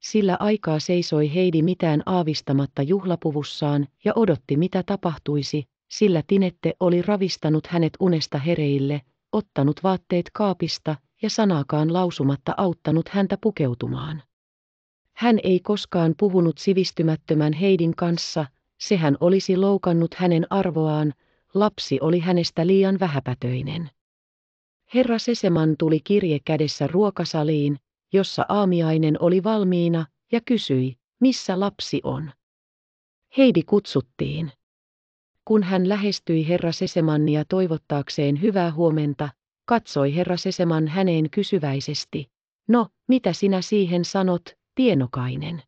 sillä aikaa seisoi Heidi mitään aavistamatta juhlapuvussaan ja odotti mitä tapahtuisi, sillä Tinette oli ravistanut hänet unesta hereille, ottanut vaatteet kaapista ja sanaakaan lausumatta auttanut häntä pukeutumaan. Hän ei koskaan puhunut sivistymättömän Heidin kanssa, sehän olisi loukannut hänen arvoaan, lapsi oli hänestä liian vähäpätöinen. Herra Seseman tuli kirje kädessä ruokasaliin, jossa aamiainen oli valmiina, ja kysyi, missä lapsi on. Heidi kutsuttiin. Kun hän lähestyi herra Sesemannia toivottaakseen hyvää huomenta, katsoi herra Seseman häneen kysyväisesti. No, mitä sinä siihen sanot, tienokainen?"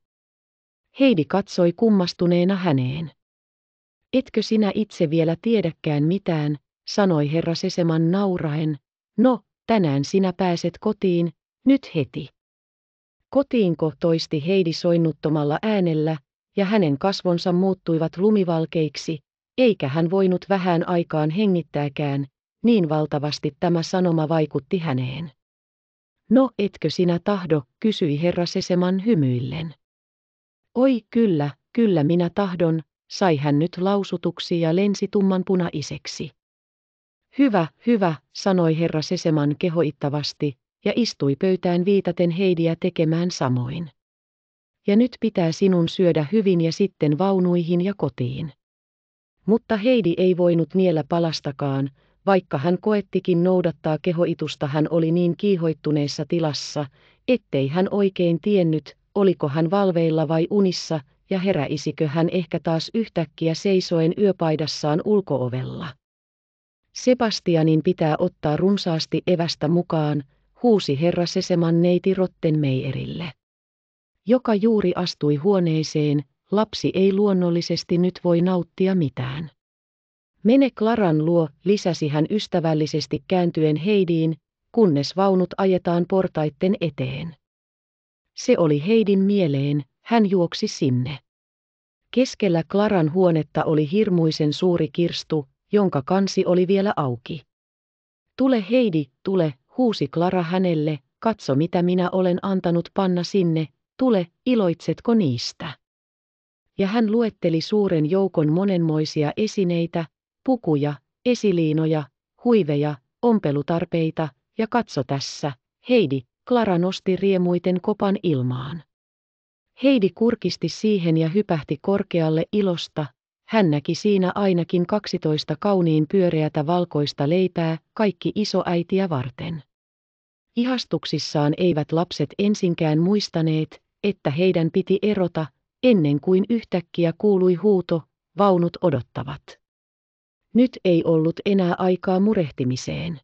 Heidi katsoi kummastuneena häneen. Etkö sinä itse vielä tiedäkään mitään, sanoi herra Seseman nauraen. No, tänään sinä pääset kotiin, nyt heti. Kotiinko toisti Heidi soinnuttomalla äänellä, ja hänen kasvonsa muuttuivat lumivalkeiksi, eikä hän voinut vähän aikaan hengittääkään, niin valtavasti tämä sanoma vaikutti häneen. No etkö sinä tahdo, kysyi herra Seseman hymyillen. Oi kyllä, kyllä minä tahdon, sai hän nyt lausutuksi ja lensi tumman punaiseksi. Hyvä, hyvä, sanoi herra Seseman kehoittavasti, ja istui pöytään viitaten Heidiä tekemään samoin. Ja nyt pitää sinun syödä hyvin ja sitten vaunuihin ja kotiin. Mutta Heidi ei voinut niellä palastakaan, vaikka hän koettikin noudattaa kehoitusta hän oli niin kiihoittuneessa tilassa, ettei hän oikein tiennyt, oliko hän valveilla vai unissa, ja heräisikö hän ehkä taas yhtäkkiä seisoen yöpaidassaan ulkoovella. Sebastianin pitää ottaa runsaasti evästä mukaan, huusi herra Seseman neiti Rottenmeierille. Joka juuri astui huoneeseen, lapsi ei luonnollisesti nyt voi nauttia mitään. Mene Klaran luo, lisäsi hän ystävällisesti kääntyen Heidiin, kunnes vaunut ajetaan portaitten eteen. Se oli Heidin mieleen, hän juoksi sinne. Keskellä Klaran huonetta oli hirmuisen suuri kirstu, jonka kansi oli vielä auki. Tule Heidi, tule, huusi Klara hänelle, katso mitä minä olen antanut panna sinne, tule, iloitsetko niistä? Ja hän luetteli suuren joukon monenmoisia esineitä, pukuja, esiliinoja, huiveja, ompelutarpeita, ja katso tässä, Heidi, Klara nosti riemuiten kopan ilmaan. Heidi kurkisti siihen ja hypähti korkealle ilosta, hän näki siinä ainakin 12 kauniin pyöreätä valkoista leipää, kaikki isoäitiä varten. Ihastuksissaan eivät lapset ensinkään muistaneet, että heidän piti erota, ennen kuin yhtäkkiä kuului huuto, vaunut odottavat. Nyt ei ollut enää aikaa murehtimiseen.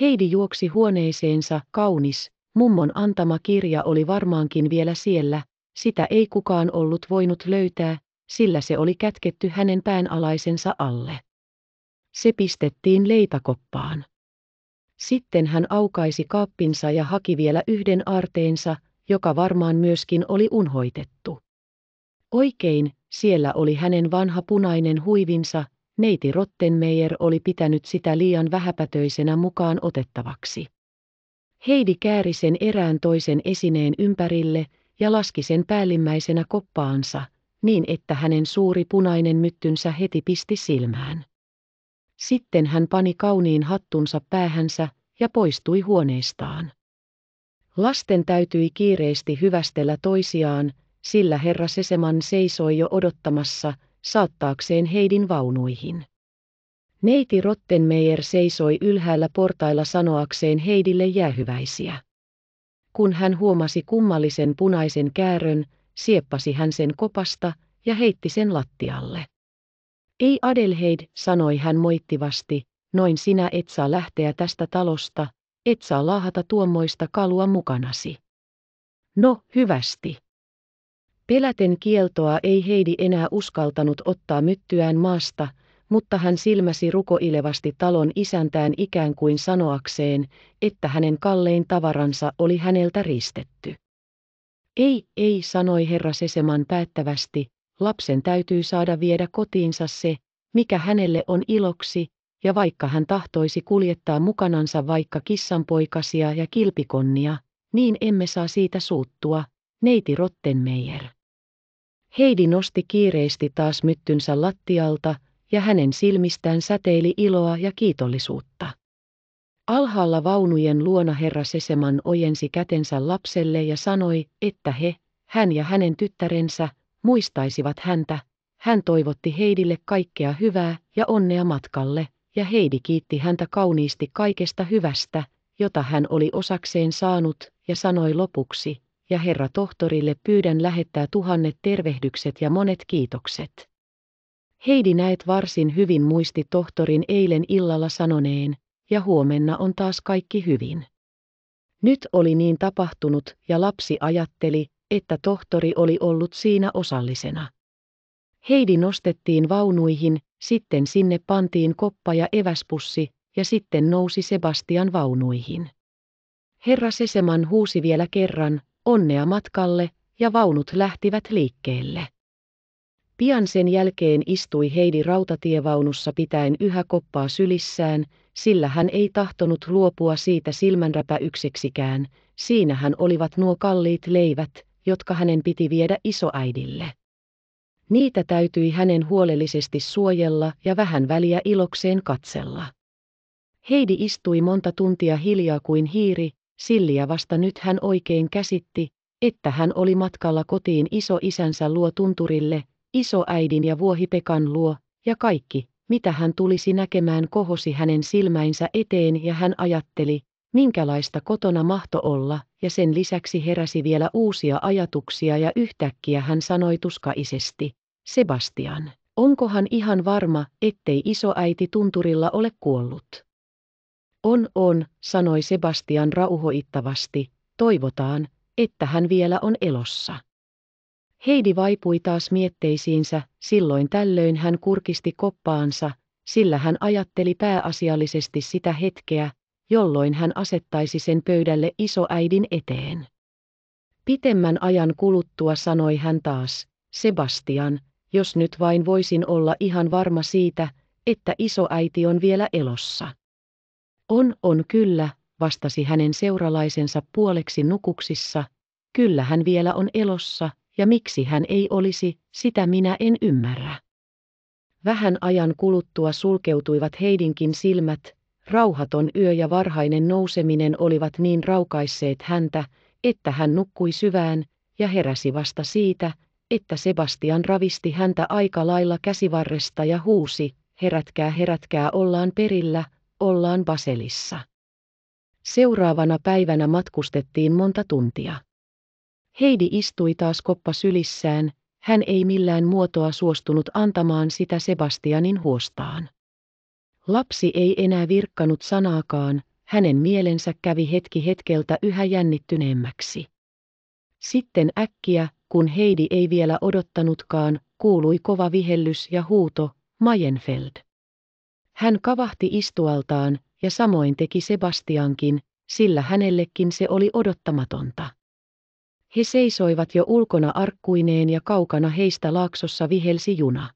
Heidi juoksi huoneeseensa kaunis, mummon antama kirja oli varmaankin vielä siellä, sitä ei kukaan ollut voinut löytää, sillä se oli kätketty hänen päänalaisensa alle. Se pistettiin leipäkoppaan. Sitten hän aukaisi kaappinsa ja haki vielä yhden aarteensa, joka varmaan myöskin oli unhoitettu. Oikein, siellä oli hänen vanha punainen huivinsa, neiti Rottenmeier oli pitänyt sitä liian vähäpätöisenä mukaan otettavaksi. Heidi kääri sen erään toisen esineen ympärille ja laski sen päällimmäisenä koppaansa – niin että hänen suuri punainen myttynsä heti pisti silmään. Sitten hän pani kauniin hattunsa päähänsä ja poistui huoneestaan. Lasten täytyi kiireesti hyvästellä toisiaan, sillä herra Seseman seisoi jo odottamassa, saattaakseen Heidin vaunuihin. Neiti Rottenmeier seisoi ylhäällä portailla sanoakseen Heidille jäähyväisiä. Kun hän huomasi kummallisen punaisen käärön, sieppasi hän sen kopasta ja heitti sen lattialle. Ei Adelheid, sanoi hän moittivasti, noin sinä et saa lähteä tästä talosta, et saa laahata tuommoista kalua mukanasi. No, hyvästi. Peläten kieltoa ei Heidi enää uskaltanut ottaa myttyään maasta, mutta hän silmäsi rukoilevasti talon isäntään ikään kuin sanoakseen, että hänen kallein tavaransa oli häneltä ristetty. Ei, ei, sanoi herra Seseman päättävästi, lapsen täytyy saada viedä kotiinsa se, mikä hänelle on iloksi, ja vaikka hän tahtoisi kuljettaa mukanansa vaikka kissanpoikasia ja kilpikonnia, niin emme saa siitä suuttua, neiti Rottenmeier. Heidi nosti kiireesti taas myttynsä lattialta, ja hänen silmistään säteili iloa ja kiitollisuutta. Alhaalla vaunujen luona herra Seseman ojensi kätensä lapselle ja sanoi, että he, hän ja hänen tyttärensä, muistaisivat häntä. Hän toivotti Heidille kaikkea hyvää ja onnea matkalle, ja Heidi kiitti häntä kauniisti kaikesta hyvästä, jota hän oli osakseen saanut, ja sanoi lopuksi, ja herra tohtorille pyydän lähettää tuhannet tervehdykset ja monet kiitokset. Heidi näet varsin hyvin muisti tohtorin eilen illalla sanoneen, ja huomenna on taas kaikki hyvin. Nyt oli niin tapahtunut ja lapsi ajatteli, että tohtori oli ollut siinä osallisena. Heidi nostettiin vaunuihin, sitten sinne pantiin koppa ja eväspussi, ja sitten nousi Sebastian vaunuihin. Herra Seseman huusi vielä kerran, onnea matkalle, ja vaunut lähtivät liikkeelle. Pian sen jälkeen istui Heidi rautatievaunussa pitäen yhä koppaa sylissään, sillä hän ei tahtonut luopua siitä silmänräpä yksiksikään, siinähän olivat nuo kalliit leivät, jotka hänen piti viedä isoäidille. Niitä täytyi hänen huolellisesti suojella ja vähän väliä ilokseen katsella. Heidi istui monta tuntia hiljaa kuin hiiri, silliä vasta nyt hän oikein käsitti, että hän oli matkalla kotiin iso isänsä luo tunturille, isoäidin ja vuohipekan luo, ja kaikki, mitä hän tulisi näkemään kohosi hänen silmäinsä eteen ja hän ajatteli, minkälaista kotona mahto olla, ja sen lisäksi heräsi vielä uusia ajatuksia ja yhtäkkiä hän sanoi tuskaisesti, Sebastian, onkohan ihan varma, ettei isoäiti tunturilla ole kuollut? On, on, sanoi Sebastian rauhoittavasti, toivotaan, että hän vielä on elossa. Heidi vaipui taas mietteisiinsä, silloin tällöin hän kurkisti koppaansa, sillä hän ajatteli pääasiallisesti sitä hetkeä, jolloin hän asettaisi sen pöydälle isoäidin eteen. Pitemmän ajan kuluttua sanoi hän taas, Sebastian, jos nyt vain voisin olla ihan varma siitä, että isoäiti on vielä elossa. On, on kyllä, vastasi hänen seuralaisensa puoleksi nukuksissa, kyllä hän vielä on elossa, ja miksi hän ei olisi, sitä minä en ymmärrä. Vähän ajan kuluttua sulkeutuivat Heidinkin silmät, rauhaton yö ja varhainen nouseminen olivat niin raukaisseet häntä, että hän nukkui syvään ja heräsi vasta siitä, että Sebastian ravisti häntä aika lailla käsivarresta ja huusi, herätkää herätkää ollaan perillä, ollaan Baselissa. Seuraavana päivänä matkustettiin monta tuntia. Heidi istui taas koppa sylissään, hän ei millään muotoa suostunut antamaan sitä Sebastianin huostaan. Lapsi ei enää virkkanut sanaakaan, hänen mielensä kävi hetki hetkeltä yhä jännittyneemmäksi. Sitten äkkiä, kun Heidi ei vielä odottanutkaan, kuului kova vihellys ja huuto, Majenfeld. Hän kavahti istualtaan, ja samoin teki Sebastiankin, sillä hänellekin se oli odottamatonta. He seisoivat jo ulkona arkkuineen ja kaukana heistä laaksossa vihelsi juna.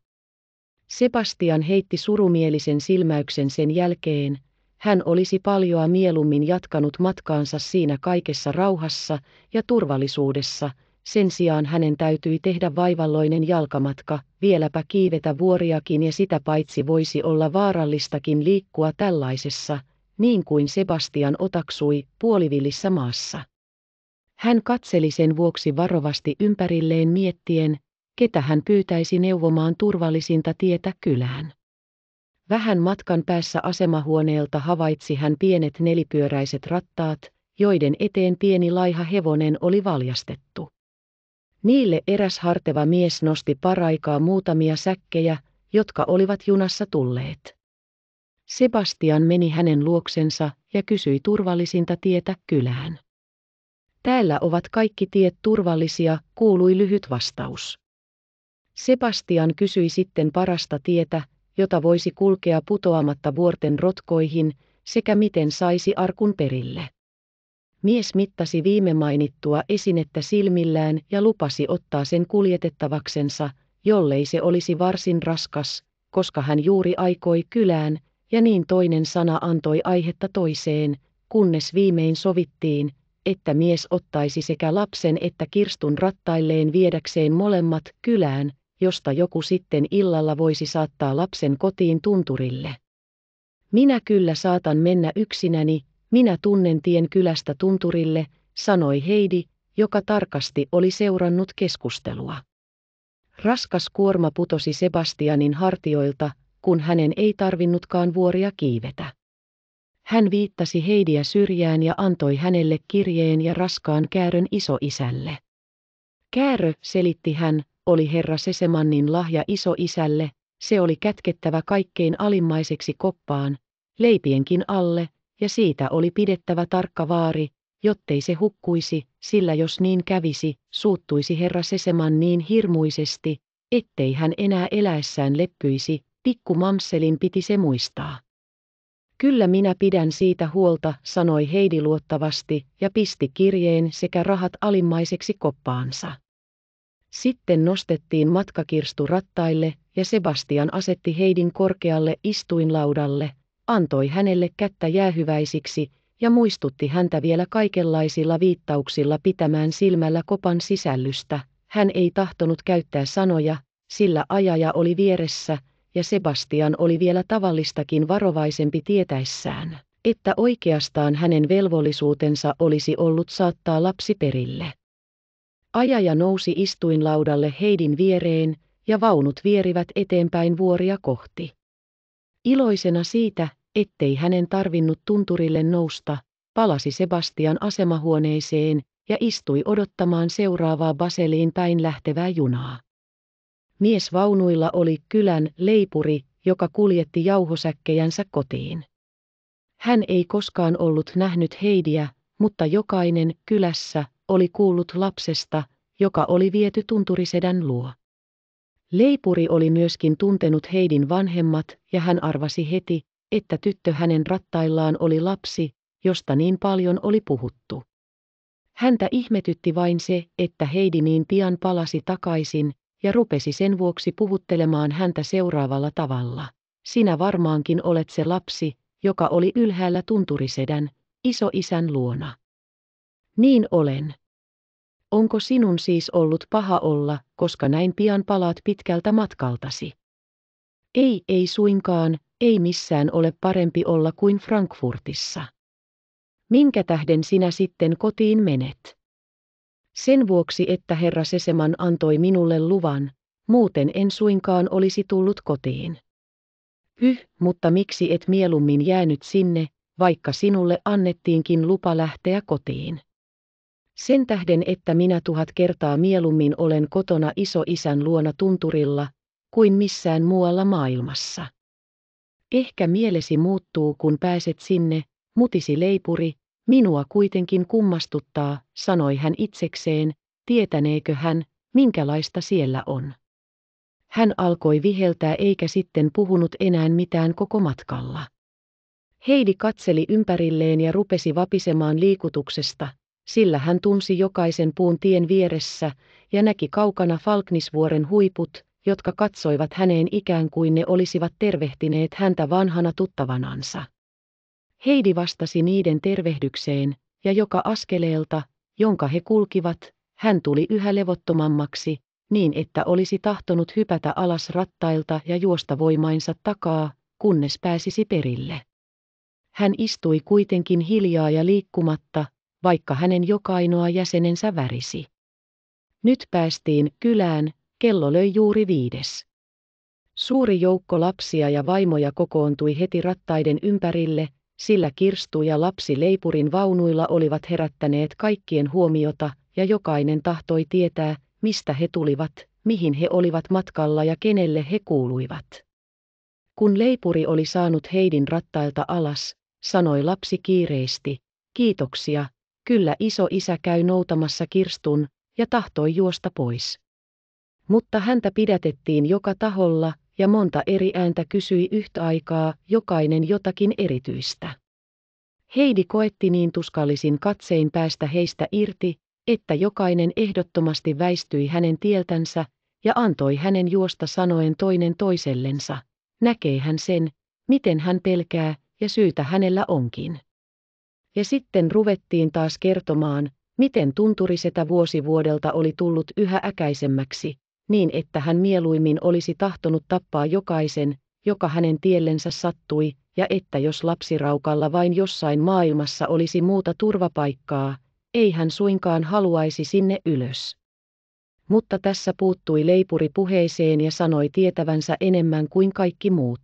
Sebastian heitti surumielisen silmäyksen sen jälkeen, hän olisi paljoa mieluummin jatkanut matkaansa siinä kaikessa rauhassa ja turvallisuudessa, sen sijaan hänen täytyi tehdä vaivalloinen jalkamatka, vieläpä kiivetä vuoriakin ja sitä paitsi voisi olla vaarallistakin liikkua tällaisessa, niin kuin Sebastian otaksui, puolivillissä maassa. Hän katseli sen vuoksi varovasti ympärilleen miettien, ketä hän pyytäisi neuvomaan turvallisinta tietä kylään. Vähän matkan päässä asemahuoneelta havaitsi hän pienet nelipyöräiset rattaat, joiden eteen pieni laiha hevonen oli valjastettu. Niille eräs harteva mies nosti paraikaa muutamia säkkejä, jotka olivat junassa tulleet. Sebastian meni hänen luoksensa ja kysyi turvallisinta tietä kylään. Täällä ovat kaikki tiet turvallisia, kuului lyhyt vastaus. Sebastian kysyi sitten parasta tietä, jota voisi kulkea putoamatta vuorten rotkoihin, sekä miten saisi arkun perille. Mies mittasi viime mainittua esinettä silmillään ja lupasi ottaa sen kuljetettavaksensa, jollei se olisi varsin raskas, koska hän juuri aikoi kylään, ja niin toinen sana antoi aihetta toiseen, kunnes viimein sovittiin, että mies ottaisi sekä lapsen että kirstun rattailleen viedäkseen molemmat kylään, josta joku sitten illalla voisi saattaa lapsen kotiin tunturille. Minä kyllä saatan mennä yksinäni, minä tunnen tien kylästä tunturille, sanoi Heidi, joka tarkasti oli seurannut keskustelua. Raskas kuorma putosi Sebastianin hartioilta, kun hänen ei tarvinnutkaan vuoria kiivetä. Hän viittasi Heidiä syrjään ja antoi hänelle kirjeen ja raskaan käärön isoisälle. Käärö, selitti hän, oli herra Sesemannin lahja isoisälle, se oli kätkettävä kaikkein alimmaiseksi koppaan, leipienkin alle, ja siitä oli pidettävä tarkka vaari, jottei se hukkuisi, sillä jos niin kävisi, suuttuisi herra Seseman niin hirmuisesti, ettei hän enää eläessään leppyisi, pikku Mamselin piti se muistaa. Kyllä minä pidän siitä huolta, sanoi Heidi luottavasti ja pisti kirjeen sekä rahat alimmaiseksi koppaansa. Sitten nostettiin matkakirstu rattaille ja Sebastian asetti Heidin korkealle istuinlaudalle, antoi hänelle kättä jäähyväisiksi ja muistutti häntä vielä kaikenlaisilla viittauksilla pitämään silmällä kopan sisällystä. Hän ei tahtonut käyttää sanoja, sillä ajaja oli vieressä – ja Sebastian oli vielä tavallistakin varovaisempi tietäessään, että oikeastaan hänen velvollisuutensa olisi ollut saattaa lapsi perille. Ajaja nousi istuinlaudalle Heidin viereen, ja vaunut vierivät eteenpäin vuoria kohti. Iloisena siitä, ettei hänen tarvinnut tunturille nousta, palasi Sebastian asemahuoneeseen ja istui odottamaan seuraavaa Baseliin päin lähtevää junaa. Mies vaunuilla oli kylän leipuri, joka kuljetti jauhosäkkejänsä kotiin. Hän ei koskaan ollut nähnyt Heidiä, mutta jokainen kylässä oli kuullut lapsesta, joka oli viety tunturisedän luo. Leipuri oli myöskin tuntenut Heidin vanhemmat ja hän arvasi heti, että tyttö hänen rattaillaan oli lapsi, josta niin paljon oli puhuttu. Häntä ihmetytti vain se, että Heidi niin pian palasi takaisin, ja rupesi sen vuoksi puhuttelemaan häntä seuraavalla tavalla. Sinä varmaankin olet se lapsi, joka oli ylhäällä tunturisedän, isoisän luona. Niin olen. Onko sinun siis ollut paha olla, koska näin pian palaat pitkältä matkaltasi? Ei, ei suinkaan, ei missään ole parempi olla kuin Frankfurtissa. Minkä tähden sinä sitten kotiin menet? Sen vuoksi, että herra Seseman antoi minulle luvan, muuten en suinkaan olisi tullut kotiin. Yh, mutta miksi et mielummin jäänyt sinne, vaikka sinulle annettiinkin lupa lähteä kotiin? Sen tähden, että minä tuhat kertaa mielummin olen kotona isoisän luona tunturilla, kuin missään muualla maailmassa. Ehkä mielesi muuttuu, kun pääset sinne, mutisi leipuri, Minua kuitenkin kummastuttaa, sanoi hän itsekseen, tietäneekö hän, minkälaista siellä on. Hän alkoi viheltää eikä sitten puhunut enää mitään koko matkalla. Heidi katseli ympärilleen ja rupesi vapisemaan liikutuksesta, sillä hän tunsi jokaisen puun tien vieressä ja näki kaukana Falknisvuoren huiput, jotka katsoivat häneen ikään kuin ne olisivat tervehtineet häntä vanhana tuttavanansa. Heidi vastasi niiden tervehdykseen, ja joka askeleelta, jonka he kulkivat, hän tuli yhä levottomammaksi, niin että olisi tahtonut hypätä alas rattailta ja juosta voimainsa takaa, kunnes pääsisi perille. Hän istui kuitenkin hiljaa ja liikkumatta, vaikka hänen jokainoa jäsenensä värisi. Nyt päästiin kylään, kello löi juuri viides. Suuri joukko lapsia ja vaimoja kokoontui heti rattaiden ympärille, sillä kirstu ja lapsi leipurin vaunuilla olivat herättäneet kaikkien huomiota, ja jokainen tahtoi tietää, mistä he tulivat, mihin he olivat matkalla ja kenelle he kuuluivat. Kun leipuri oli saanut Heidin rattailta alas, sanoi lapsi kiireesti, kiitoksia, kyllä iso isä käy noutamassa kirstun, ja tahtoi juosta pois. Mutta häntä pidätettiin joka taholla, ja monta eri ääntä kysyi yhtä aikaa, jokainen jotakin erityistä. Heidi koetti niin tuskallisin katsein päästä heistä irti, että jokainen ehdottomasti väistyi hänen tieltänsä ja antoi hänen juosta sanoen toinen toisellensa. Näkee hän sen, miten hän pelkää ja syytä hänellä onkin. Ja sitten ruvettiin taas kertomaan, miten tunturisetä vuosi vuodelta oli tullut yhä äkäisemmäksi, niin että hän mieluimmin olisi tahtonut tappaa jokaisen, joka hänen tiellensä sattui, ja että jos lapsiraukalla vain jossain maailmassa olisi muuta turvapaikkaa, ei hän suinkaan haluaisi sinne ylös. Mutta tässä puuttui leipuri puheeseen ja sanoi tietävänsä enemmän kuin kaikki muut.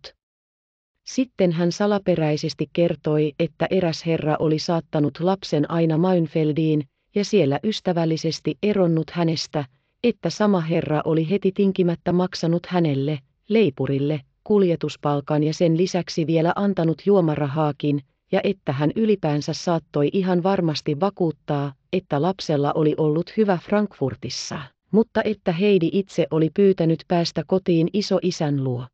Sitten hän salaperäisesti kertoi, että eräs herra oli saattanut lapsen aina Mainfeldiin, ja siellä ystävällisesti eronnut hänestä, että sama herra oli heti tinkimättä maksanut hänelle, leipurille, kuljetuspalkan ja sen lisäksi vielä antanut juomarahaakin, ja että hän ylipäänsä saattoi ihan varmasti vakuuttaa, että lapsella oli ollut hyvä Frankfurtissa, mutta että Heidi itse oli pyytänyt päästä kotiin isän luo.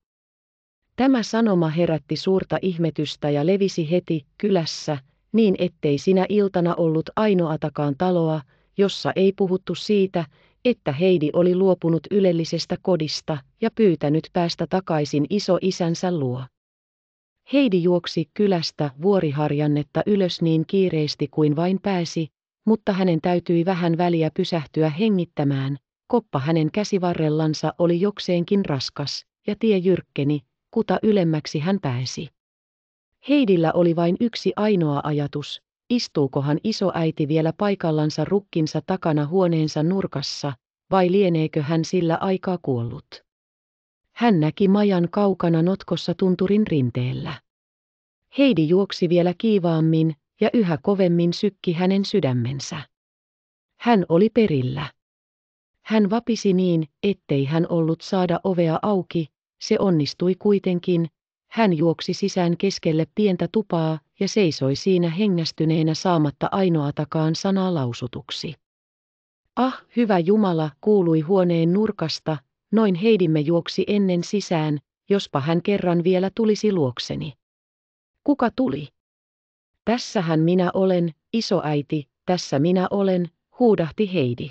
Tämä sanoma herätti suurta ihmetystä ja levisi heti kylässä, niin ettei sinä iltana ollut ainoatakaan taloa, jossa ei puhuttu siitä, että Heidi oli luopunut ylellisestä kodista ja pyytänyt päästä takaisin isoisänsä luo. Heidi juoksi kylästä vuoriharjannetta ylös niin kiireesti kuin vain pääsi, mutta hänen täytyi vähän väliä pysähtyä hengittämään, koppa hänen käsivarrellansa oli jokseenkin raskas, ja tie jyrkkeni, kuta ylemmäksi hän pääsi. Heidillä oli vain yksi ainoa ajatus, Istuukohan isoäiti vielä paikallansa rukkinsa takana huoneensa nurkassa, vai lieneekö hän sillä aikaa kuollut? Hän näki majan kaukana notkossa tunturin rinteellä. Heidi juoksi vielä kiivaammin ja yhä kovemmin sykki hänen sydämensä. Hän oli perillä. Hän vapisi niin, ettei hän ollut saada ovea auki, se onnistui kuitenkin, hän juoksi sisään keskelle pientä tupaa ja seisoi siinä hengästyneenä saamatta ainoatakaan sanaa lausutuksi. Ah, hyvä Jumala, kuului huoneen nurkasta, noin Heidimme juoksi ennen sisään, jospa hän kerran vielä tulisi luokseni. Kuka tuli? Tässähän minä olen, isoäiti, tässä minä olen, huudahti Heidi.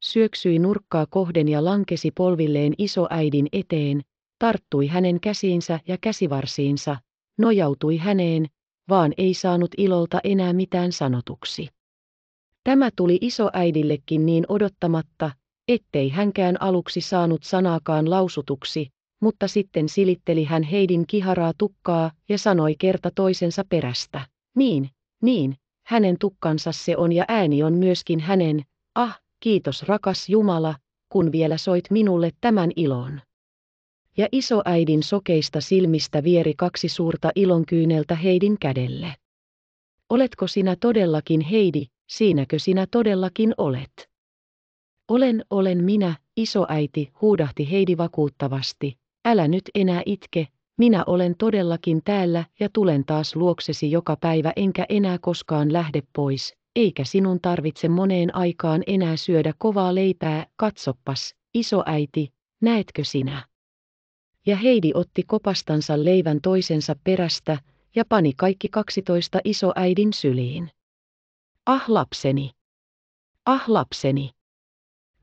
Syöksyi nurkkaa kohden ja lankesi polvilleen isoäidin eteen, tarttui hänen käsiinsä ja käsivarsiinsa, nojautui häneen, vaan ei saanut ilolta enää mitään sanotuksi. Tämä tuli isoäidillekin niin odottamatta, ettei hänkään aluksi saanut sanaakaan lausutuksi, mutta sitten silitteli hän Heidin kiharaa tukkaa ja sanoi kerta toisensa perästä. Niin, niin, hänen tukkansa se on ja ääni on myöskin hänen, ah, kiitos rakas Jumala, kun vielä soit minulle tämän ilon ja isoäidin sokeista silmistä vieri kaksi suurta ilonkyyneltä Heidin kädelle. Oletko sinä todellakin Heidi, siinäkö sinä todellakin olet? Olen, olen minä, isoäiti, huudahti Heidi vakuuttavasti. Älä nyt enää itke, minä olen todellakin täällä ja tulen taas luoksesi joka päivä enkä enää koskaan lähde pois, eikä sinun tarvitse moneen aikaan enää syödä kovaa leipää, katsoppas, isoäiti, näetkö sinä? ja Heidi otti kopastansa leivän toisensa perästä ja pani kaikki kaksitoista isoäidin syliin. Ah lapseni! Ah lapseni!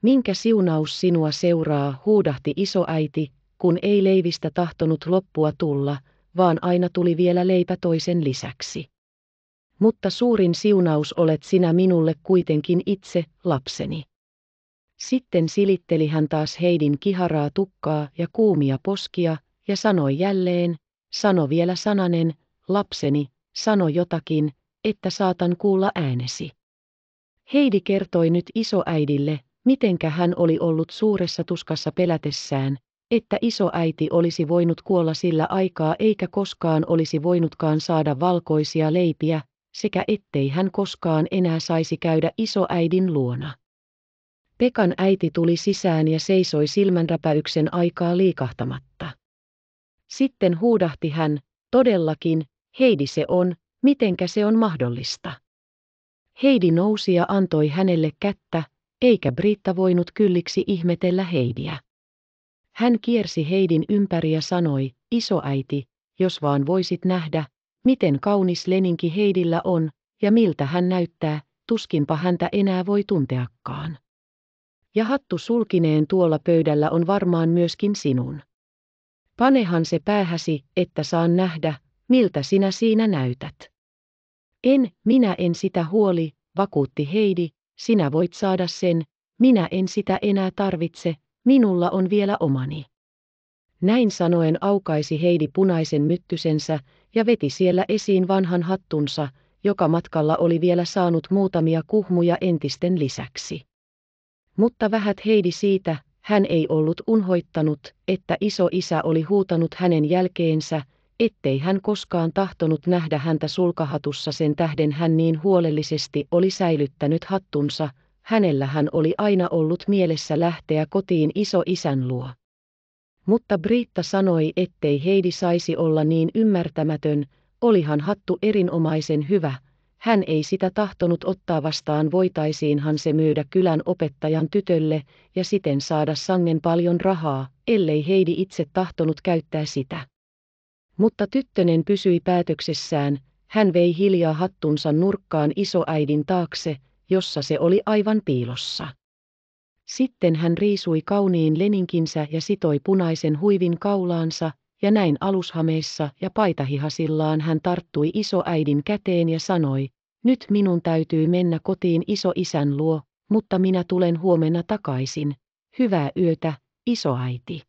Minkä siunaus sinua seuraa, huudahti isoäiti, kun ei leivistä tahtonut loppua tulla, vaan aina tuli vielä leipä toisen lisäksi. Mutta suurin siunaus olet sinä minulle kuitenkin itse, lapseni. Sitten silitteli hän taas Heidin kiharaa tukkaa ja kuumia poskia ja sanoi jälleen, sano vielä sananen, lapseni, sano jotakin, että saatan kuulla äänesi. Heidi kertoi nyt isoäidille, mitenkä hän oli ollut suuressa tuskassa pelätessään, että isoäiti olisi voinut kuolla sillä aikaa eikä koskaan olisi voinutkaan saada valkoisia leipiä, sekä ettei hän koskaan enää saisi käydä isoäidin luona. Pekan äiti tuli sisään ja seisoi silmänräpäyksen aikaa liikahtamatta. Sitten huudahti hän, todellakin, Heidi se on, mitenkä se on mahdollista. Heidi nousi ja antoi hänelle kättä, eikä Britta voinut kylliksi ihmetellä Heidiä. Hän kiersi Heidin ympäri ja sanoi, isoäiti, jos vaan voisit nähdä, miten kaunis leninki Heidillä on, ja miltä hän näyttää, tuskinpa häntä enää voi tunteakkaan." ja hattu sulkineen tuolla pöydällä on varmaan myöskin sinun. Panehan se päähäsi, että saan nähdä, miltä sinä siinä näytät. En, minä en sitä huoli, vakuutti Heidi, sinä voit saada sen, minä en sitä enää tarvitse, minulla on vielä omani. Näin sanoen aukaisi Heidi punaisen myttysensä ja veti siellä esiin vanhan hattunsa, joka matkalla oli vielä saanut muutamia kuhmuja entisten lisäksi. Mutta vähät Heidi siitä, hän ei ollut unhoittanut, että iso isä oli huutanut hänen jälkeensä, ettei hän koskaan tahtonut nähdä häntä sulkahatussa sen tähden hän niin huolellisesti oli säilyttänyt hattunsa, hänellä hän oli aina ollut mielessä lähteä kotiin iso isän luo. Mutta Britta sanoi, ettei Heidi saisi olla niin ymmärtämätön, olihan hattu erinomaisen hyvä, hän ei sitä tahtonut ottaa vastaan voitaisiinhan se myydä kylän opettajan tytölle ja siten saada sangen paljon rahaa, ellei Heidi itse tahtonut käyttää sitä. Mutta tyttönen pysyi päätöksessään, hän vei hiljaa hattunsa nurkkaan isoäidin taakse, jossa se oli aivan piilossa. Sitten hän riisui kauniin leninkinsä ja sitoi punaisen huivin kaulaansa, ja näin alushameissa ja paitahihasillaan hän tarttui isoäidin käteen ja sanoi, nyt minun täytyy mennä kotiin iso isän luo, mutta minä tulen huomenna takaisin. Hyvää yötä, isoäiti.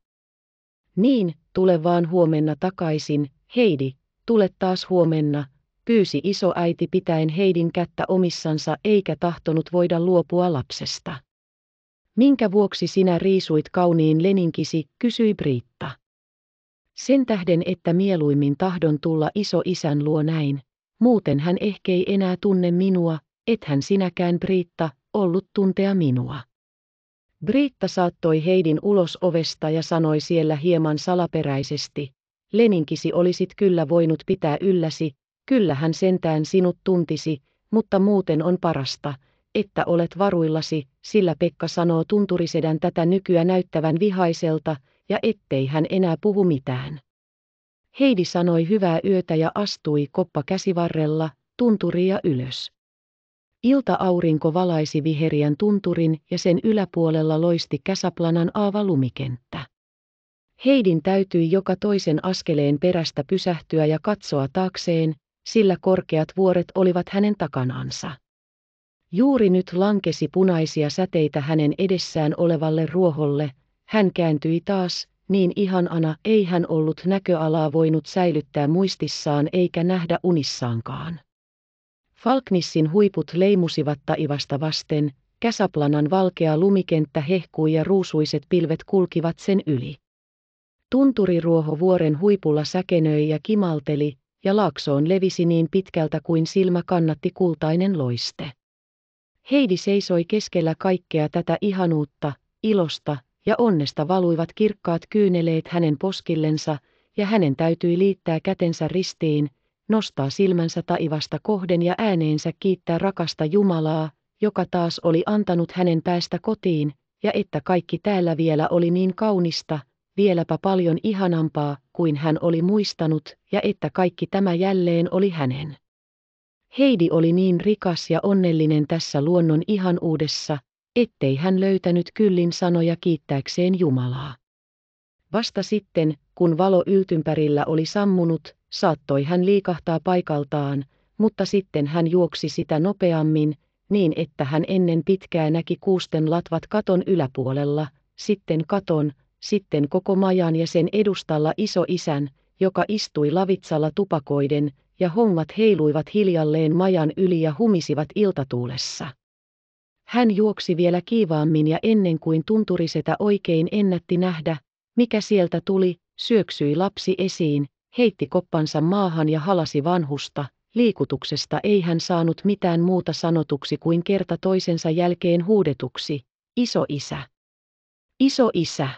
Niin, tule vaan huomenna takaisin, Heidi, tule taas huomenna, pyysi isoäiti pitäen Heidin kättä omissansa eikä tahtonut voida luopua lapsesta. Minkä vuoksi sinä riisuit kauniin leninkisi, kysyi Britta. Sen tähden, että mieluimmin tahdon tulla iso isän luo näin, muuten hän ehkä ei enää tunne minua, ethän sinäkään Britta ollut tuntea minua. Britta saattoi Heidin ulos ovesta ja sanoi siellä hieman salaperäisesti, Leninkisi olisit kyllä voinut pitää ylläsi, kyllähän sentään sinut tuntisi, mutta muuten on parasta, että olet varuillasi, sillä Pekka sanoo tunturisedän tätä nykyä näyttävän vihaiselta, ja ettei hän enää puhu mitään. Heidi sanoi hyvää yötä ja astui koppa käsivarrella, tunturia ylös. Ilta-aurinko valaisi viheriän tunturin ja sen yläpuolella loisti Käsaplanan aava lumikenttä. Heidin täytyi joka toisen askeleen perästä pysähtyä ja katsoa taakseen, sillä korkeat vuoret olivat hänen takanansa. Juuri nyt lankesi punaisia säteitä hänen edessään olevalle ruoholle, hän kääntyi taas, niin ihanana ei hän ollut näköalaa voinut säilyttää muistissaan eikä nähdä unissaankaan. Falknissin huiput leimusivat taivasta vasten, Käsaplanan valkea lumikenttä hehkui ja ruusuiset pilvet kulkivat sen yli. Tunturiruoho vuoren huipulla säkenöi ja kimalteli, ja laaksoon levisi niin pitkältä kuin silmä kannatti kultainen loiste. Heidi seisoi keskellä kaikkea tätä ihanuutta, ilosta ja onnesta valuivat kirkkaat kyyneleet hänen poskillensa, ja hänen täytyi liittää kätensä ristiin, nostaa silmänsä taivasta kohden ja ääneensä kiittää rakasta Jumalaa, joka taas oli antanut hänen päästä kotiin, ja että kaikki täällä vielä oli niin kaunista, vieläpä paljon ihanampaa kuin hän oli muistanut, ja että kaikki tämä jälleen oli hänen. Heidi oli niin rikas ja onnellinen tässä luonnon ihan uudessa, ettei hän löytänyt kyllin sanoja kiittääkseen Jumalaa. Vasta sitten, kun valo yltympärillä oli sammunut, saattoi hän liikahtaa paikaltaan, mutta sitten hän juoksi sitä nopeammin, niin että hän ennen pitkää näki kuusten latvat katon yläpuolella, sitten katon, sitten koko majan ja sen edustalla iso isän, joka istui lavitsalla tupakoiden, ja hommat heiluivat hiljalleen majan yli ja humisivat iltatuulessa. Hän juoksi vielä kiivaammin ja ennen kuin tunturisetä oikein ennätti nähdä, mikä sieltä tuli, syöksyi lapsi esiin, heitti koppansa maahan ja halasi vanhusta. Liikutuksesta ei hän saanut mitään muuta sanotuksi kuin kerta toisensa jälkeen huudetuksi, iso isä. Iso isä.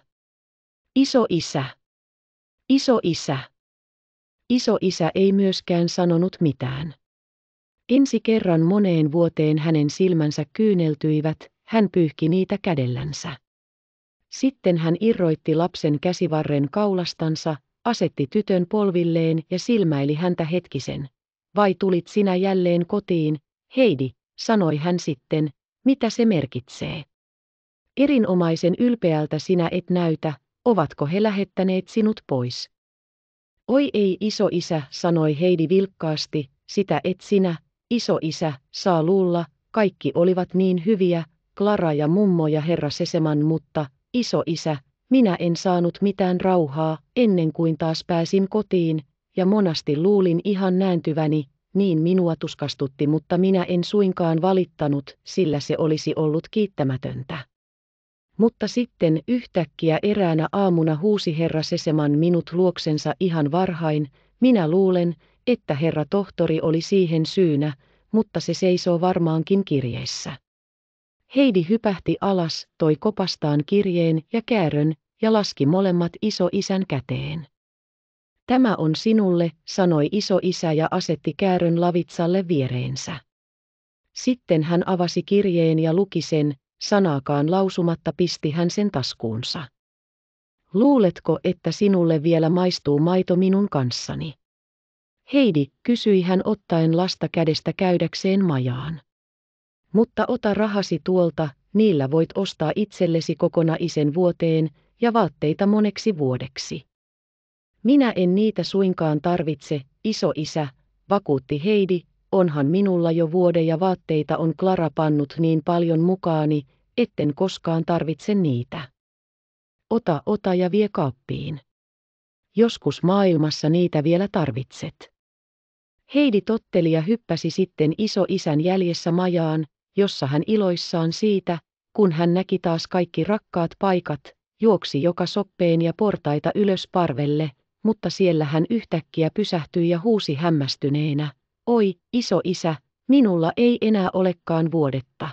Iso isä. Iso isä. Iso isä ei myöskään sanonut mitään. Ensi kerran moneen vuoteen hänen silmänsä kyyneltyivät, hän pyyhki niitä kädellänsä. Sitten hän irroitti lapsen käsivarren kaulastansa, asetti tytön polvilleen ja silmäili häntä hetkisen. Vai tulit sinä jälleen kotiin, Heidi, sanoi hän sitten, mitä se merkitsee. Erinomaisen ylpeältä sinä et näytä, ovatko he lähettäneet sinut pois. Oi ei iso isä, sanoi Heidi vilkkaasti, sitä et sinä, Iso isä saa luulla, kaikki olivat niin hyviä, Klara ja mummo ja herra Seseman, mutta, iso isä, minä en saanut mitään rauhaa, ennen kuin taas pääsin kotiin, ja monasti luulin ihan nääntyväni, niin minua tuskastutti, mutta minä en suinkaan valittanut, sillä se olisi ollut kiittämätöntä. Mutta sitten yhtäkkiä eräänä aamuna huusi herra Seseman minut luoksensa ihan varhain, minä luulen, että herra tohtori oli siihen syynä, mutta se seisoo varmaankin kirjeissä. Heidi hypähti alas, toi kopastaan kirjeen ja käärön, ja laski molemmat isoisän käteen. Tämä on sinulle, sanoi isoisä ja asetti käärön lavitsalle viereensä. Sitten hän avasi kirjeen ja luki sen, sanaakaan lausumatta pisti hän sen taskuunsa. Luuletko, että sinulle vielä maistuu maito minun kanssani? Heidi, kysyi hän ottaen lasta kädestä käydäkseen majaan. Mutta ota rahasi tuolta, niillä voit ostaa itsellesi kokona isen vuoteen ja vaatteita moneksi vuodeksi. Minä en niitä suinkaan tarvitse, iso isä, vakuutti Heidi, onhan minulla jo vuode ja vaatteita on Klara pannut niin paljon mukaani, etten koskaan tarvitse niitä. Ota, ota ja vie kaappiin. Joskus maailmassa niitä vielä tarvitset. Heidi totteli ja hyppäsi sitten isän jäljessä majaan, jossa hän iloissaan siitä, kun hän näki taas kaikki rakkaat paikat, juoksi joka soppeen ja portaita ylös parvelle, mutta siellä hän yhtäkkiä pysähtyi ja huusi hämmästyneenä, oi, iso isä, minulla ei enää olekaan vuodetta.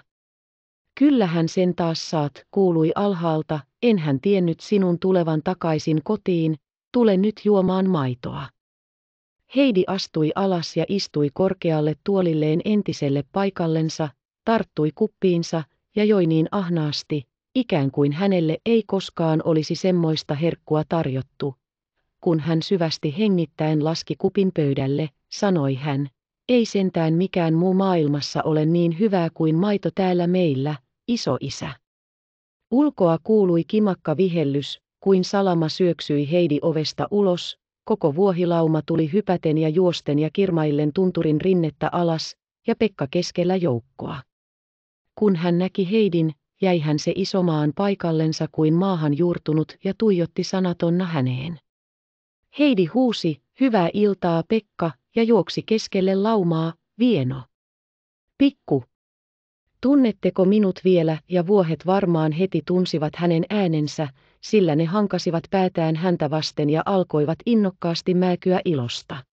Kyllähän sen taas saat, kuului alhaalta, enhän tiennyt sinun tulevan takaisin kotiin, tule nyt juomaan maitoa. Heidi astui alas ja istui korkealle tuolilleen entiselle paikallensa, tarttui kuppiinsa ja joi niin ahnaasti, ikään kuin hänelle ei koskaan olisi semmoista herkkua tarjottu. Kun hän syvästi hengittäen laski kupin pöydälle, sanoi hän, ei sentään mikään muu maailmassa ole niin hyvää kuin maito täällä meillä, iso isä. Ulkoa kuului kimakka vihellys, kuin salama syöksyi Heidi ovesta ulos, Koko vuohilauma tuli hypäten ja juosten ja kirmaillen tunturin rinnettä alas, ja Pekka keskellä joukkoa. Kun hän näki Heidin, jäi hän se isomaan paikallensa kuin maahan juurtunut ja tuijotti sanatonna häneen. Heidi huusi, hyvää iltaa Pekka, ja juoksi keskelle laumaa, vieno. Pikku. Tunnetteko minut vielä, ja vuohet varmaan heti tunsivat hänen äänensä, sillä ne hankasivat päätään häntä vasten ja alkoivat innokkaasti määkyä ilosta.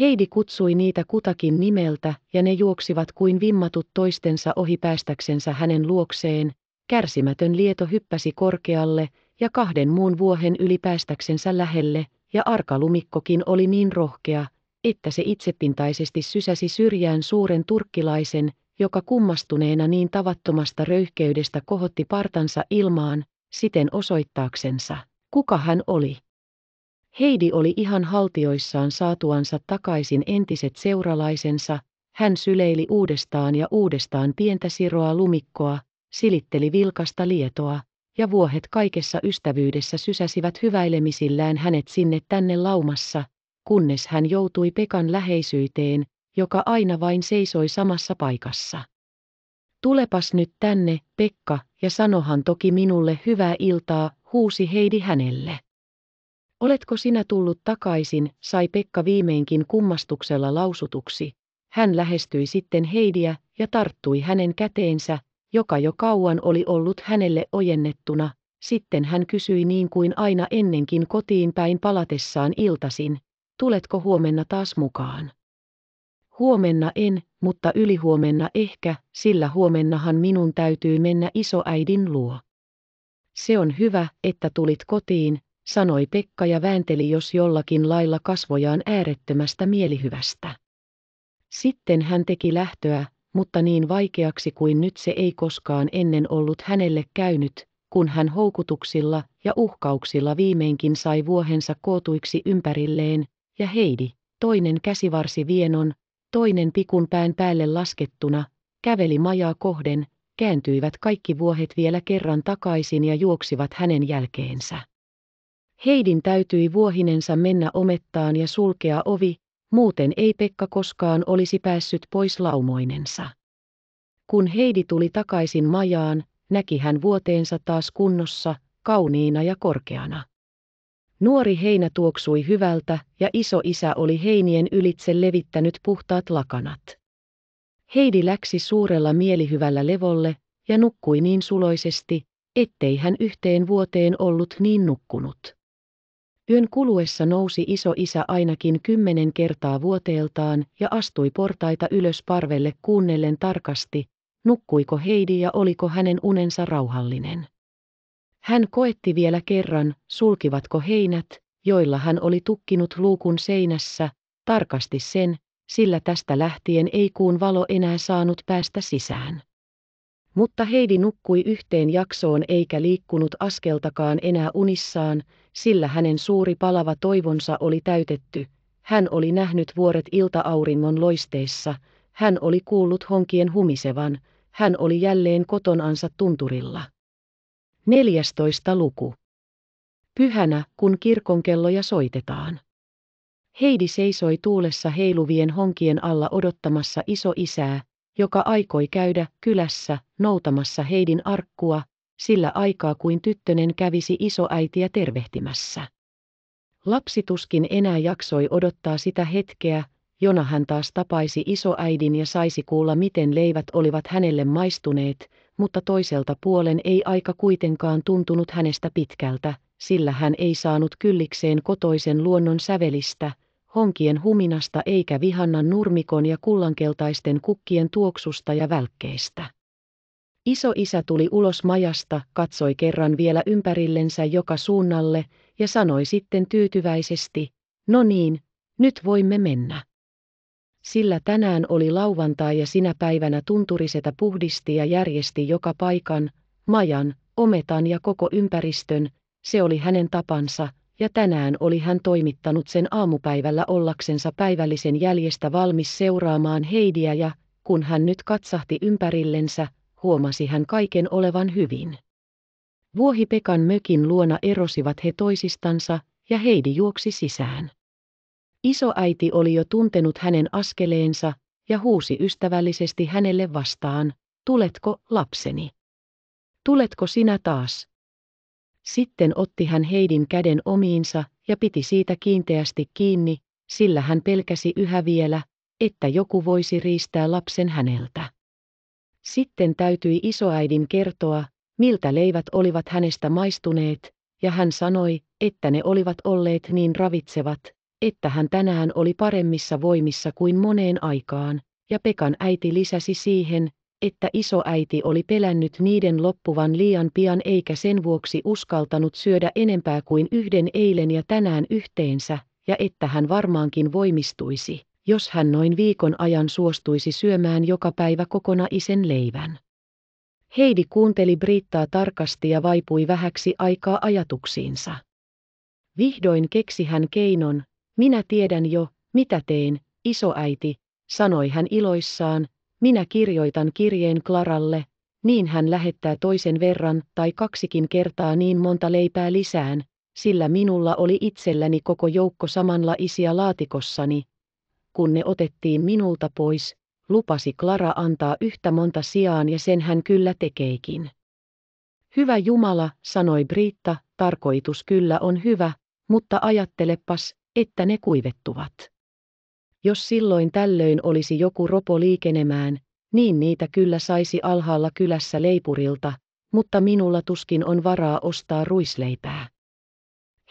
Heidi kutsui niitä kutakin nimeltä, ja ne juoksivat kuin vimmatut toistensa ohi päästäksensä hänen luokseen, kärsimätön lieto hyppäsi korkealle, ja kahden muun vuohen yli päästäksensä lähelle, ja arkalumikkokin oli niin rohkea, että se itsepintaisesti sysäsi syrjään suuren turkkilaisen, joka kummastuneena niin tavattomasta röyhkeydestä kohotti partansa ilmaan, siten osoittaaksensa, kuka hän oli. Heidi oli ihan haltioissaan saatuansa takaisin entiset seuralaisensa, hän syleili uudestaan ja uudestaan pientä siroa lumikkoa, silitteli vilkasta lietoa, ja vuohet kaikessa ystävyydessä sysäsivät hyväilemisillään hänet sinne tänne laumassa, kunnes hän joutui Pekan läheisyyteen, joka aina vain seisoi samassa paikassa tulepas nyt tänne, Pekka, ja sanohan toki minulle hyvää iltaa, huusi Heidi hänelle. Oletko sinä tullut takaisin, sai Pekka viimeinkin kummastuksella lausutuksi. Hän lähestyi sitten Heidiä ja tarttui hänen käteensä, joka jo kauan oli ollut hänelle ojennettuna. Sitten hän kysyi niin kuin aina ennenkin kotiin päin palatessaan iltasin, tuletko huomenna taas mukaan? Huomenna en, mutta ylihuomenna ehkä, sillä huomennahan minun täytyy mennä isoäidin luo. Se on hyvä, että tulit kotiin, sanoi Pekka ja väänteli jos jollakin lailla kasvojaan äärettömästä mielihyvästä. Sitten hän teki lähtöä, mutta niin vaikeaksi kuin nyt se ei koskaan ennen ollut hänelle käynyt, kun hän houkutuksilla ja uhkauksilla viimeinkin sai vuohensa kootuiksi ympärilleen, ja Heidi, toinen käsivarsi vienon, toinen tikun pään päälle laskettuna, käveli majaa kohden, kääntyivät kaikki vuohet vielä kerran takaisin ja juoksivat hänen jälkeensä. Heidin täytyi vuohinensa mennä omettaan ja sulkea ovi, muuten ei Pekka koskaan olisi päässyt pois laumoinensa. Kun Heidi tuli takaisin majaan, näki hän vuoteensa taas kunnossa, kauniina ja korkeana. Nuori heinä tuoksui hyvältä ja iso isä oli heinien ylitse levittänyt puhtaat lakanat. Heidi läksi suurella mielihyvällä levolle ja nukkui niin suloisesti, ettei hän yhteen vuoteen ollut niin nukkunut. Yön kuluessa nousi iso isä ainakin kymmenen kertaa vuoteeltaan ja astui portaita ylös parvelle kuunnellen tarkasti, nukkuiko Heidi ja oliko hänen unensa rauhallinen. Hän koetti vielä kerran, sulkivatko heinät, joilla hän oli tukkinut luukun seinässä, tarkasti sen, sillä tästä lähtien ei kuun valo enää saanut päästä sisään. Mutta Heidi nukkui yhteen jaksoon eikä liikkunut askeltakaan enää unissaan, sillä hänen suuri palava toivonsa oli täytetty. Hän oli nähnyt vuoret ilta-auringon loisteissa, hän oli kuullut honkien humisevan, hän oli jälleen kotonansa tunturilla. 14. luku. Pyhänä, kun kirkonkelloja soitetaan. Heidi seisoi tuulessa heiluvien honkien alla odottamassa isoisää, joka aikoi käydä kylässä noutamassa Heidin arkkua, sillä aikaa kuin tyttönen kävisi isoäitiä tervehtimässä. Lapsi tuskin enää jaksoi odottaa sitä hetkeä, jona hän taas tapaisi isoäidin ja saisi kuulla miten leivät olivat hänelle maistuneet, mutta toiselta puolen ei aika kuitenkaan tuntunut hänestä pitkältä, sillä hän ei saanut kyllikseen kotoisen luonnon sävelistä, honkien huminasta eikä vihannan nurmikon ja kullankeltaisten kukkien tuoksusta ja välkkeistä. Iso isä tuli ulos majasta, katsoi kerran vielä ympärillensä joka suunnalle ja sanoi sitten tyytyväisesti, no niin, nyt voimme mennä. Sillä tänään oli lauantai ja sinä päivänä tunturiseta puhdisti ja järjesti joka paikan, majan, ometan ja koko ympäristön, se oli hänen tapansa, ja tänään oli hän toimittanut sen aamupäivällä ollaksensa päivällisen jäljestä valmis seuraamaan Heidiä ja, kun hän nyt katsahti ympärillensä, huomasi hän kaiken olevan hyvin. Vuohi Pekan mökin luona erosivat he toisistansa, ja Heidi juoksi sisään. Isoäiti oli jo tuntenut hänen askeleensa ja huusi ystävällisesti hänelle vastaan, tuletko lapseni? Tuletko sinä taas? Sitten otti hän Heidin käden omiinsa ja piti siitä kiinteästi kiinni, sillä hän pelkäsi yhä vielä, että joku voisi riistää lapsen häneltä. Sitten täytyi isoäidin kertoa, miltä leivät olivat hänestä maistuneet, ja hän sanoi, että ne olivat olleet niin ravitsevat, että hän tänään oli paremmissa voimissa kuin moneen aikaan, ja Pekan äiti lisäsi siihen, että isoäiti oli pelännyt niiden loppuvan liian pian eikä sen vuoksi uskaltanut syödä enempää kuin yhden eilen ja tänään yhteensä, ja että hän varmaankin voimistuisi, jos hän noin viikon ajan suostuisi syömään joka päivä kokona isen leivän. Heidi kuunteli Brittaa tarkasti ja vaipui vähäksi aikaa ajatuksiinsa. Vihdoin keksi hän keinon, minä tiedän jo, mitä tein, isoäiti, sanoi hän iloissaan, minä kirjoitan kirjeen Klaralle, niin hän lähettää toisen verran tai kaksikin kertaa niin monta leipää lisään, sillä minulla oli itselläni koko joukko samanlaisia laatikossani. Kun ne otettiin minulta pois, lupasi Klara antaa yhtä monta sijaan ja sen hän kyllä tekeikin. Hyvä Jumala, sanoi Britta, tarkoitus kyllä on hyvä, mutta ajattelepas, että ne kuivettuvat. Jos silloin tällöin olisi joku ropo liikenemään, niin niitä kyllä saisi alhaalla kylässä leipurilta, mutta minulla tuskin on varaa ostaa ruisleipää.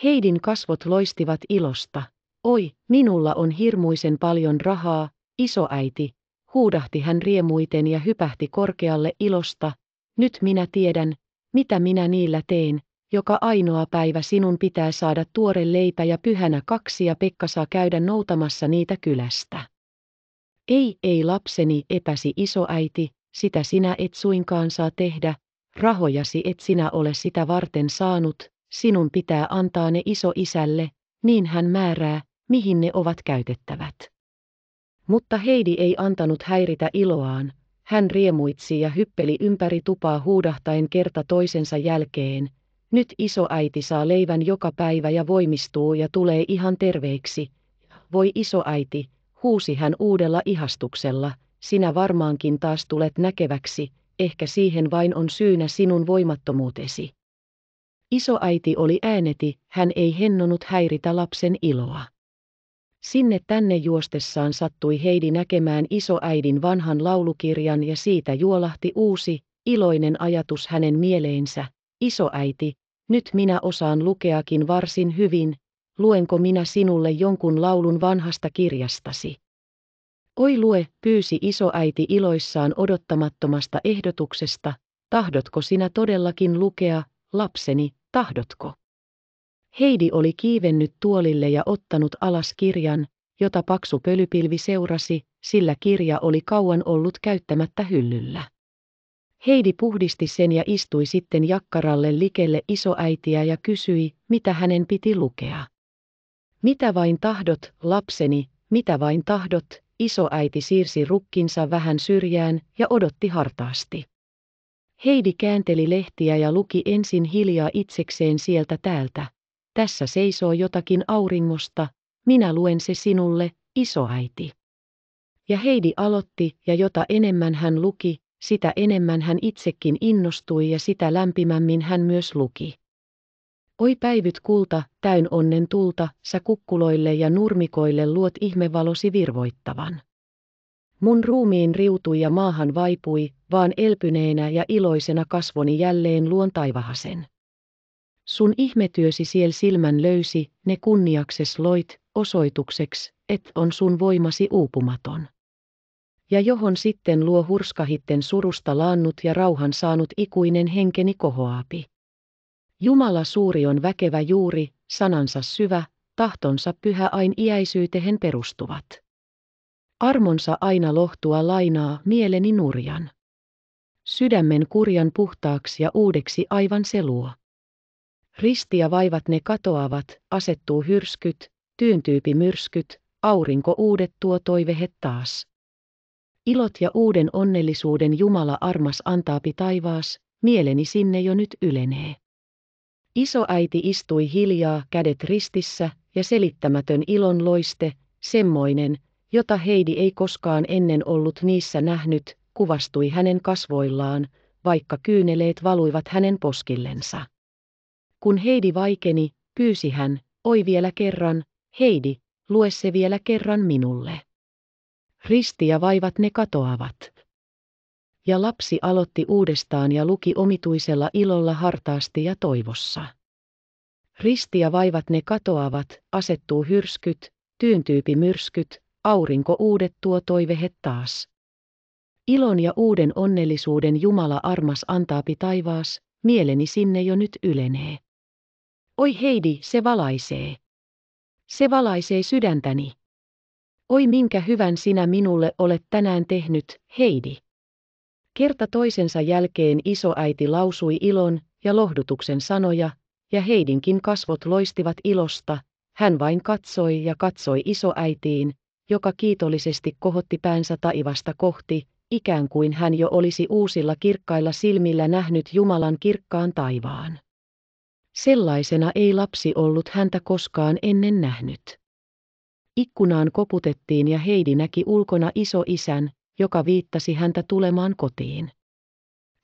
Heidin kasvot loistivat ilosta. Oi, minulla on hirmuisen paljon rahaa, isoäiti, huudahti hän riemuiten ja hypähti korkealle ilosta. Nyt minä tiedän, mitä minä niillä teen, joka ainoa päivä sinun pitää saada tuore leipä ja pyhänä kaksi ja Pekka saa käydä noutamassa niitä kylästä. Ei, ei lapseni, epäsi isoäiti, sitä sinä et suinkaan saa tehdä, rahojasi et sinä ole sitä varten saanut, sinun pitää antaa ne iso isälle, niin hän määrää, mihin ne ovat käytettävät. Mutta Heidi ei antanut häiritä iloaan, hän riemuitsi ja hyppeli ympäri tupaa huudahtaen kerta toisensa jälkeen, nyt isoäiti saa leivän joka päivä ja voimistuu ja tulee ihan terveeksi. Voi isoäiti, huusi hän uudella ihastuksella, sinä varmaankin taas tulet näkeväksi, ehkä siihen vain on syynä sinun voimattomuutesi. Isoäiti oli ääneti, hän ei hennonut häiritä lapsen iloa. Sinne tänne juostessaan sattui Heidi näkemään isoäidin vanhan laulukirjan ja siitä juolahti uusi, iloinen ajatus hänen mieleensä. Isoäiti, nyt minä osaan lukeakin varsin hyvin, luenko minä sinulle jonkun laulun vanhasta kirjastasi. Oi lue, pyysi isoäiti iloissaan odottamattomasta ehdotuksesta, tahdotko sinä todellakin lukea, lapseni, tahdotko? Heidi oli kiivennyt tuolille ja ottanut alas kirjan, jota paksu pölypilvi seurasi, sillä kirja oli kauan ollut käyttämättä hyllyllä. Heidi puhdisti sen ja istui sitten jakkaralle likelle isoäitiä ja kysyi, mitä hänen piti lukea. Mitä vain tahdot, lapseni, mitä vain tahdot, isoäiti siirsi rukkinsa vähän syrjään ja odotti hartaasti. Heidi käänteli lehtiä ja luki ensin hiljaa itsekseen sieltä täältä. Tässä seisoo jotakin auringosta, minä luen se sinulle, isoäiti. Ja Heidi aloitti, ja jota enemmän hän luki, sitä enemmän hän itsekin innostui ja sitä lämpimämmin hän myös luki. Oi päivyt kulta, täyn onnen tulta, sä kukkuloille ja nurmikoille luot ihmevalosi virvoittavan. Mun ruumiin riutui ja maahan vaipui, vaan elpyneenä ja iloisena kasvoni jälleen luon taivahasen. Sun ihmetyösi siel silmän löysi, ne kunniakses loit, osoitukseksi, et on sun voimasi uupumaton ja johon sitten luo hurskahitten surusta laannut ja rauhan saanut ikuinen henkeni kohoapi. Jumala suuri on väkevä juuri, sanansa syvä, tahtonsa pyhä ain iäisyytehen perustuvat. Armonsa aina lohtua lainaa mieleni nurjan. Sydämen kurjan puhtaaksi ja uudeksi aivan se luo. Ristiä vaivat ne katoavat, asettuu hyrskyt, tyyntyypi myrskyt, aurinko uudet tuo toivehet taas. Ilot ja uuden onnellisuuden Jumala armas antaapi taivaas, mieleni sinne jo nyt ylenee. Isoäiti istui hiljaa kädet ristissä ja selittämätön ilon loiste, semmoinen, jota Heidi ei koskaan ennen ollut niissä nähnyt, kuvastui hänen kasvoillaan, vaikka kyyneleet valuivat hänen poskillensa. Kun Heidi vaikeni, pyysi hän, oi vielä kerran, Heidi, lue se vielä kerran minulle. Risti ja vaivat ne katoavat. Ja lapsi aloitti uudestaan ja luki omituisella ilolla hartaasti ja toivossa. Risti ja vaivat ne katoavat, asettuu hyrskyt, tyyntyypi myrskyt, aurinko uudet tuo toivehe taas. Ilon ja uuden onnellisuuden Jumala armas antaapi taivaas, mieleni sinne jo nyt ylenee. Oi Heidi, se valaisee. Se valaisee sydäntäni. Oi minkä hyvän sinä minulle olet tänään tehnyt, Heidi. Kerta toisensa jälkeen isoäiti lausui ilon ja lohdutuksen sanoja, ja Heidinkin kasvot loistivat ilosta, hän vain katsoi ja katsoi isoäitiin, joka kiitollisesti kohotti päänsä taivasta kohti, ikään kuin hän jo olisi uusilla kirkkailla silmillä nähnyt Jumalan kirkkaan taivaan. Sellaisena ei lapsi ollut häntä koskaan ennen nähnyt. Ikkunaan koputettiin ja Heidi näki ulkona isän, joka viittasi häntä tulemaan kotiin.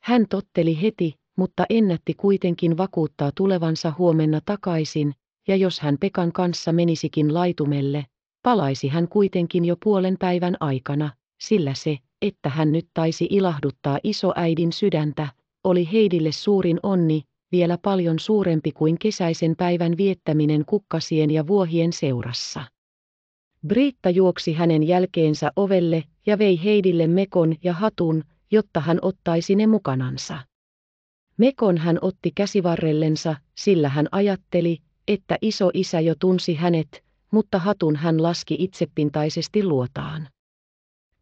Hän totteli heti, mutta ennätti kuitenkin vakuuttaa tulevansa huomenna takaisin, ja jos hän Pekan kanssa menisikin laitumelle, palaisi hän kuitenkin jo puolen päivän aikana, sillä se, että hän nyt taisi ilahduttaa isoäidin sydäntä, oli Heidille suurin onni, vielä paljon suurempi kuin kesäisen päivän viettäminen kukkasien ja vuohien seurassa. Britta juoksi hänen jälkeensä ovelle ja vei Heidille mekon ja hatun, jotta hän ottaisi ne mukanansa. Mekon hän otti käsivarrellensa, sillä hän ajatteli, että iso isä jo tunsi hänet, mutta hatun hän laski itsepintaisesti luotaan.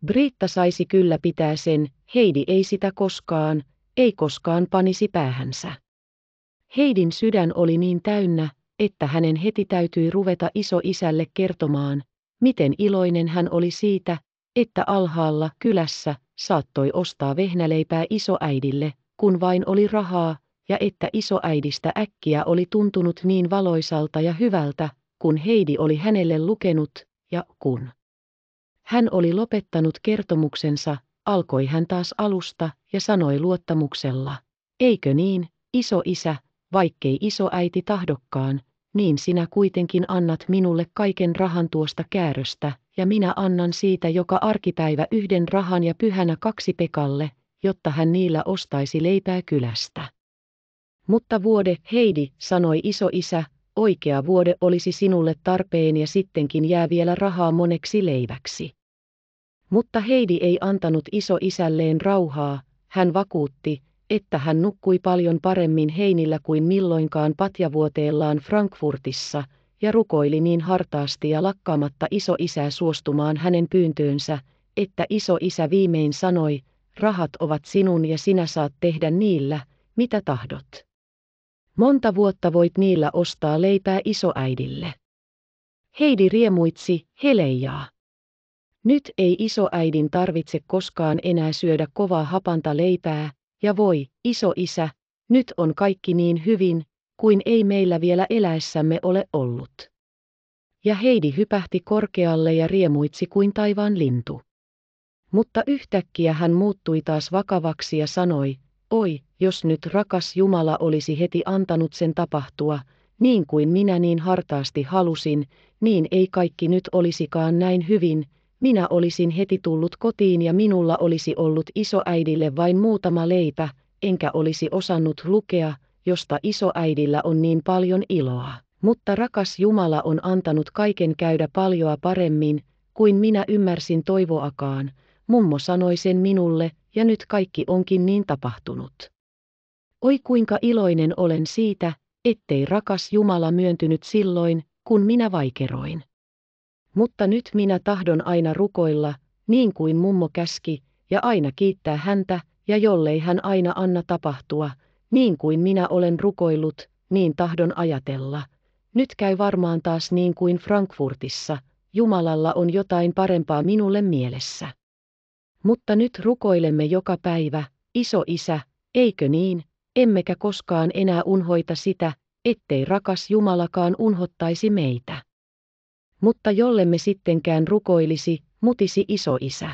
Britta saisi kyllä pitää sen, Heidi ei sitä koskaan, ei koskaan panisi päähänsä. Heidin sydän oli niin täynnä, että hänen heti täytyi ruveta iso isälle kertomaan, Miten iloinen hän oli siitä, että alhaalla kylässä saattoi ostaa vehnäleipää isoäidille, kun vain oli rahaa, ja että isoäidistä äkkiä oli tuntunut niin valoisalta ja hyvältä, kun Heidi oli hänelle lukenut, ja kun hän oli lopettanut kertomuksensa, alkoi hän taas alusta ja sanoi luottamuksella, eikö niin, iso isä, vaikkei isoäiti tahdokkaan, niin sinä kuitenkin annat minulle kaiken rahan tuosta kääröstä, ja minä annan siitä joka arkipäivä yhden rahan ja pyhänä kaksi Pekalle, jotta hän niillä ostaisi leipää kylästä. Mutta vuode, Heidi, sanoi iso isä, oikea vuode olisi sinulle tarpeen ja sittenkin jää vielä rahaa moneksi leiväksi. Mutta Heidi ei antanut iso isälleen rauhaa, hän vakuutti, että hän nukkui paljon paremmin heinillä kuin milloinkaan patjavuoteellaan Frankfurtissa, ja rukoili niin hartaasti ja lakkaamatta isoisää suostumaan hänen pyyntöönsä, että isoisä viimein sanoi, rahat ovat sinun ja sinä saat tehdä niillä, mitä tahdot. Monta vuotta voit niillä ostaa leipää isoäidille. Heidi riemuitsi, helejaa. Nyt ei isoäidin tarvitse koskaan enää syödä kovaa hapanta leipää, ja voi, iso isä, nyt on kaikki niin hyvin, kuin ei meillä vielä eläessämme ole ollut. Ja Heidi hypähti korkealle ja riemuitsi kuin taivaan lintu. Mutta yhtäkkiä hän muuttui taas vakavaksi ja sanoi, oi, jos nyt rakas Jumala olisi heti antanut sen tapahtua, niin kuin minä niin hartaasti halusin, niin ei kaikki nyt olisikaan näin hyvin, minä olisin heti tullut kotiin ja minulla olisi ollut isoäidille vain muutama leipä, enkä olisi osannut lukea, josta isoäidillä on niin paljon iloa. Mutta rakas Jumala on antanut kaiken käydä paljoa paremmin, kuin minä ymmärsin toivoakaan, mummo sanoi sen minulle, ja nyt kaikki onkin niin tapahtunut. Oi kuinka iloinen olen siitä, ettei rakas Jumala myöntynyt silloin, kun minä vaikeroin. Mutta nyt minä tahdon aina rukoilla, niin kuin mummo käski, ja aina kiittää häntä, ja jollei hän aina anna tapahtua, niin kuin minä olen rukoillut, niin tahdon ajatella. Nyt käy varmaan taas niin kuin Frankfurtissa, Jumalalla on jotain parempaa minulle mielessä. Mutta nyt rukoilemme joka päivä, iso isä, eikö niin, emmekä koskaan enää unhoita sitä, ettei rakas Jumalakaan unhottaisi meitä. Mutta jollemme sittenkään rukoilisi, mutisi iso isä.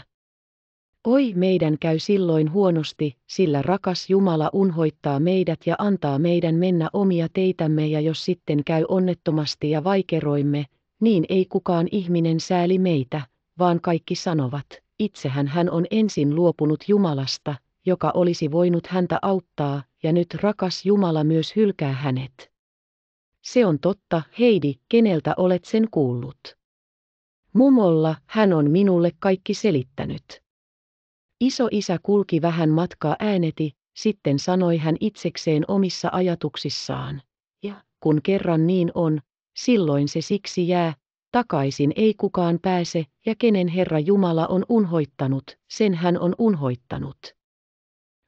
Oi meidän käy silloin huonosti, sillä rakas Jumala unhoittaa meidät ja antaa meidän mennä omia teitämme ja jos sitten käy onnettomasti ja vaikeroimme, niin ei kukaan ihminen sääli meitä, vaan kaikki sanovat, itsehän hän on ensin luopunut Jumalasta, joka olisi voinut häntä auttaa, ja nyt rakas Jumala myös hylkää hänet. Se on totta, Heidi, keneltä olet sen kuullut. Mumolla hän on minulle kaikki selittänyt. Iso isä kulki vähän matkaa ääneti, sitten sanoi hän itsekseen omissa ajatuksissaan. Ja kun kerran niin on, silloin se siksi jää, takaisin ei kukaan pääse, ja kenen Herra Jumala on unhoittanut, sen hän on unhoittanut.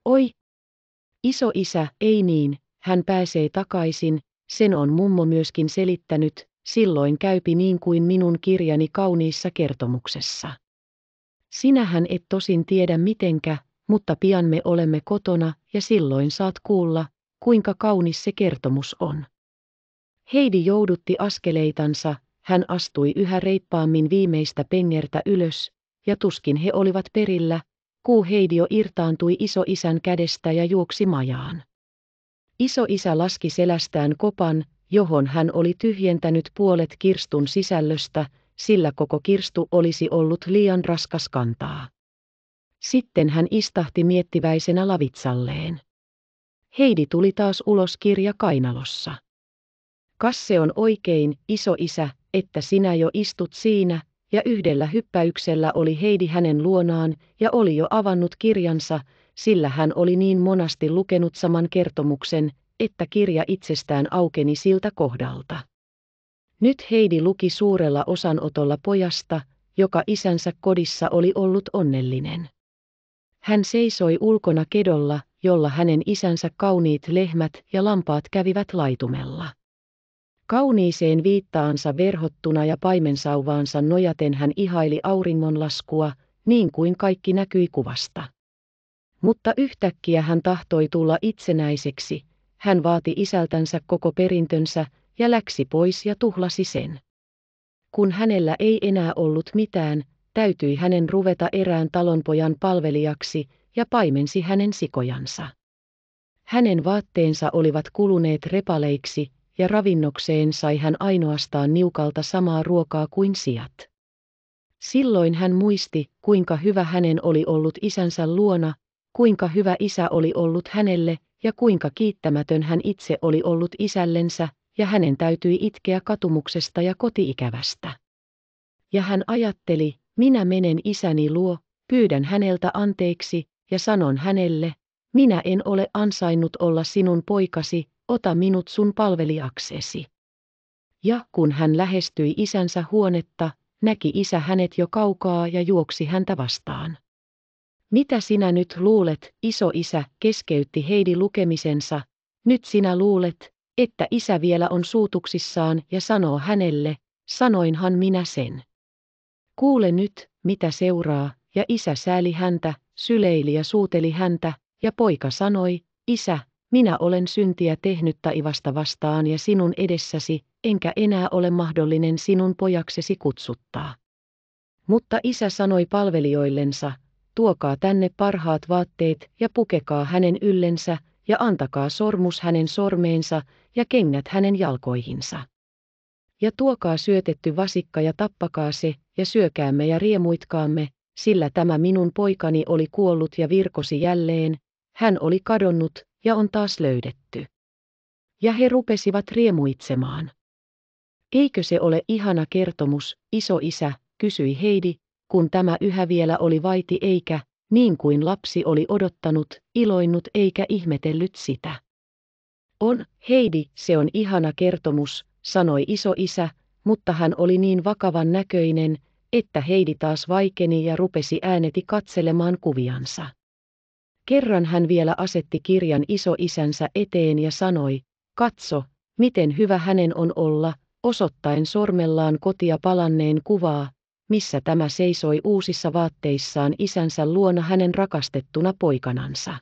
Oi! Iso isä, ei niin, hän pääsee takaisin, sen on mummo myöskin selittänyt, silloin käypi niin kuin minun kirjani kauniissa kertomuksessa. Sinähän et tosin tiedä mitenkä, mutta pian me olemme kotona ja silloin saat kuulla, kuinka kaunis se kertomus on. Heidi joudutti askeleitansa, hän astui yhä reippaammin viimeistä pengertä ylös, ja tuskin he olivat perillä, kuu Heidi jo irtaantui isoisän kädestä ja juoksi majaan. Iso isä laski selästään kopan, johon hän oli tyhjentänyt puolet kirstun sisällöstä, sillä koko kirstu olisi ollut liian raskas kantaa. Sitten hän istahti miettiväisenä lavitsalleen. Heidi tuli taas ulos kirja kainalossa. Kasse on oikein, iso isä, että sinä jo istut siinä, ja yhdellä hyppäyksellä oli Heidi hänen luonaan ja oli jo avannut kirjansa, sillä hän oli niin monasti lukenut saman kertomuksen, että kirja itsestään aukeni siltä kohdalta. Nyt Heidi luki suurella osanotolla pojasta, joka isänsä kodissa oli ollut onnellinen. Hän seisoi ulkona kedolla, jolla hänen isänsä kauniit lehmät ja lampaat kävivät laitumella. Kauniiseen viittaansa verhottuna ja paimensauvaansa nojaten hän ihaili auringonlaskua, niin kuin kaikki näkyi kuvasta. Mutta yhtäkkiä hän tahtoi tulla itsenäiseksi, hän vaati isältänsä koko perintönsä ja läksi pois ja tuhlasi sen. Kun hänellä ei enää ollut mitään, täytyi hänen ruveta erään talonpojan palvelijaksi ja paimensi hänen sikojansa. Hänen vaatteensa olivat kuluneet repaleiksi, ja ravinnokseen sai hän ainoastaan niukalta samaa ruokaa kuin sijat. Silloin hän muisti, kuinka hyvä hänen oli ollut isänsä luona, kuinka hyvä isä oli ollut hänelle ja kuinka kiittämätön hän itse oli ollut isällensä, ja hänen täytyi itkeä katumuksesta ja kotiikävästä. Ja hän ajatteli, minä menen isäni luo, pyydän häneltä anteeksi, ja sanon hänelle, minä en ole ansainnut olla sinun poikasi, ota minut sun palvelijaksesi. Ja kun hän lähestyi isänsä huonetta, näki isä hänet jo kaukaa ja juoksi häntä vastaan. Mitä sinä nyt luulet, iso isä keskeytti Heidi lukemisensa. Nyt sinä luulet, että isä vielä on suutuksissaan ja sanoo hänelle, sanoinhan minä sen. Kuule nyt, mitä seuraa, ja isä sääli häntä, syleili ja suuteli häntä, ja poika sanoi, isä, minä olen syntiä tehnyt taivasta vastaan ja sinun edessäsi, enkä enää ole mahdollinen sinun pojaksesi kutsuttaa. Mutta isä sanoi palvelijoillensa, tuokaa tänne parhaat vaatteet ja pukekaa hänen yllensä, ja antakaa sormus hänen sormeensa ja kengät hänen jalkoihinsa. Ja tuokaa syötetty vasikka ja tappakaa se, ja syökäämme ja riemuitkaamme, sillä tämä minun poikani oli kuollut ja virkosi jälleen, hän oli kadonnut ja on taas löydetty. Ja he rupesivat riemuitsemaan. Eikö se ole ihana kertomus, iso isä, kysyi Heidi, kun tämä yhä vielä oli vaiti eikä, niin kuin lapsi oli odottanut, iloinnut eikä ihmetellyt sitä. On, Heidi, se on ihana kertomus, sanoi isä, mutta hän oli niin vakavan näköinen, että Heidi taas vaikeni ja rupesi ääneti katselemaan kuviansa. Kerran hän vielä asetti kirjan isoisänsä eteen ja sanoi, katso, miten hyvä hänen on olla, osoittain sormellaan kotia palanneen kuvaa, missä tämä seisoi uusissa vaatteissaan isänsä luona hänen rakastettuna poikanansa.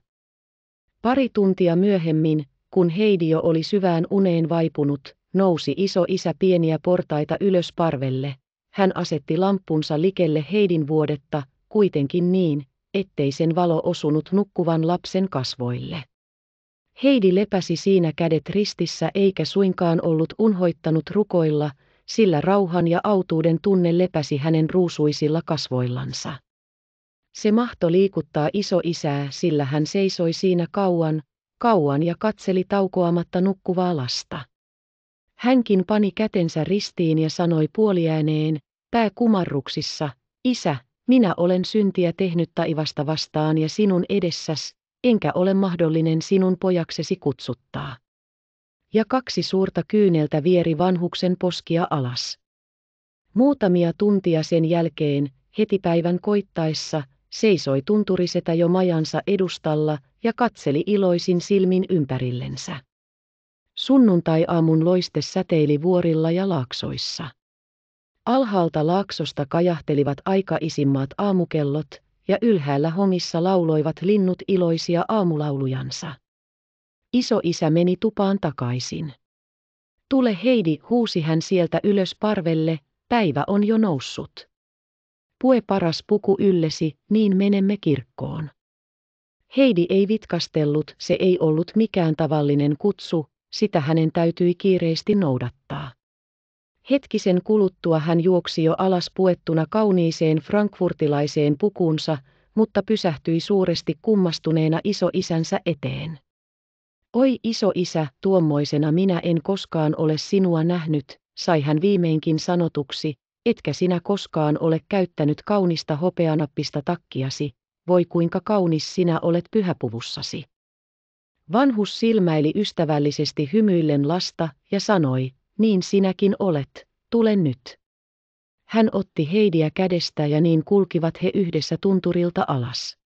Pari tuntia myöhemmin, kun Heidi jo oli syvään uneen vaipunut, nousi iso isä pieniä portaita ylös parvelle. Hän asetti lampunsa likelle Heidin vuodetta, kuitenkin niin, ettei sen valo osunut nukkuvan lapsen kasvoille. Heidi lepäsi siinä kädet ristissä eikä suinkaan ollut unhoittanut rukoilla, sillä rauhan ja autuuden tunne lepäsi hänen ruusuisilla kasvoillansa. Se mahto liikuttaa iso isää, sillä hän seisoi siinä kauan, kauan ja katseli taukoamatta nukkuvaa lasta. Hänkin pani kätensä ristiin ja sanoi puoliääneen, pää kumarruksissa, isä, minä olen syntiä tehnyt taivasta vastaan ja sinun edessäs, enkä ole mahdollinen sinun pojaksesi kutsuttaa ja kaksi suurta kyyneltä vieri vanhuksen poskia alas. Muutamia tuntia sen jälkeen, heti päivän koittaessa, seisoi tunturisetä jo majansa edustalla ja katseli iloisin silmin ympärillensä. Sunnuntai-aamun loiste säteili vuorilla ja laaksoissa. Alhaalta laaksosta kajahtelivat aikaisimmat aamukellot, ja ylhäällä homissa lauloivat linnut iloisia aamulaulujansa. Iso isä meni tupaan takaisin. Tule Heidi, huusi hän sieltä ylös parvelle, päivä on jo noussut. Pue paras puku yllesi, niin menemme kirkkoon. Heidi ei vitkastellut, se ei ollut mikään tavallinen kutsu, sitä hänen täytyi kiireesti noudattaa. Hetkisen kuluttua hän juoksi jo alas puettuna kauniiseen frankfurtilaiseen pukuunsa, mutta pysähtyi suuresti kummastuneena isoisänsä eteen. Oi iso isä, tuommoisena minä en koskaan ole sinua nähnyt, sai hän viimeinkin sanotuksi, etkä sinä koskaan ole käyttänyt kaunista hopeanappista takkiasi, voi kuinka kaunis sinä olet pyhäpuvussasi. Vanhus silmäili ystävällisesti hymyillen lasta ja sanoi, niin sinäkin olet, tule nyt. Hän otti Heidiä kädestä ja niin kulkivat he yhdessä tunturilta alas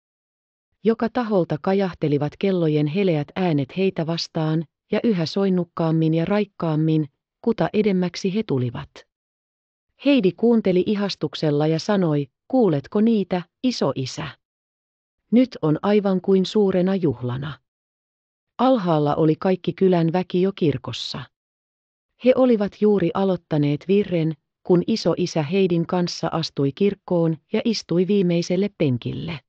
joka taholta kajahtelivat kellojen heleät äänet heitä vastaan, ja yhä soinnukkaammin ja raikkaammin, kuta edemmäksi he tulivat. Heidi kuunteli ihastuksella ja sanoi, kuuletko niitä, iso isä? Nyt on aivan kuin suurena juhlana. Alhaalla oli kaikki kylän väki jo kirkossa. He olivat juuri aloittaneet virren, kun iso isä Heidin kanssa astui kirkkoon ja istui viimeiselle penkille.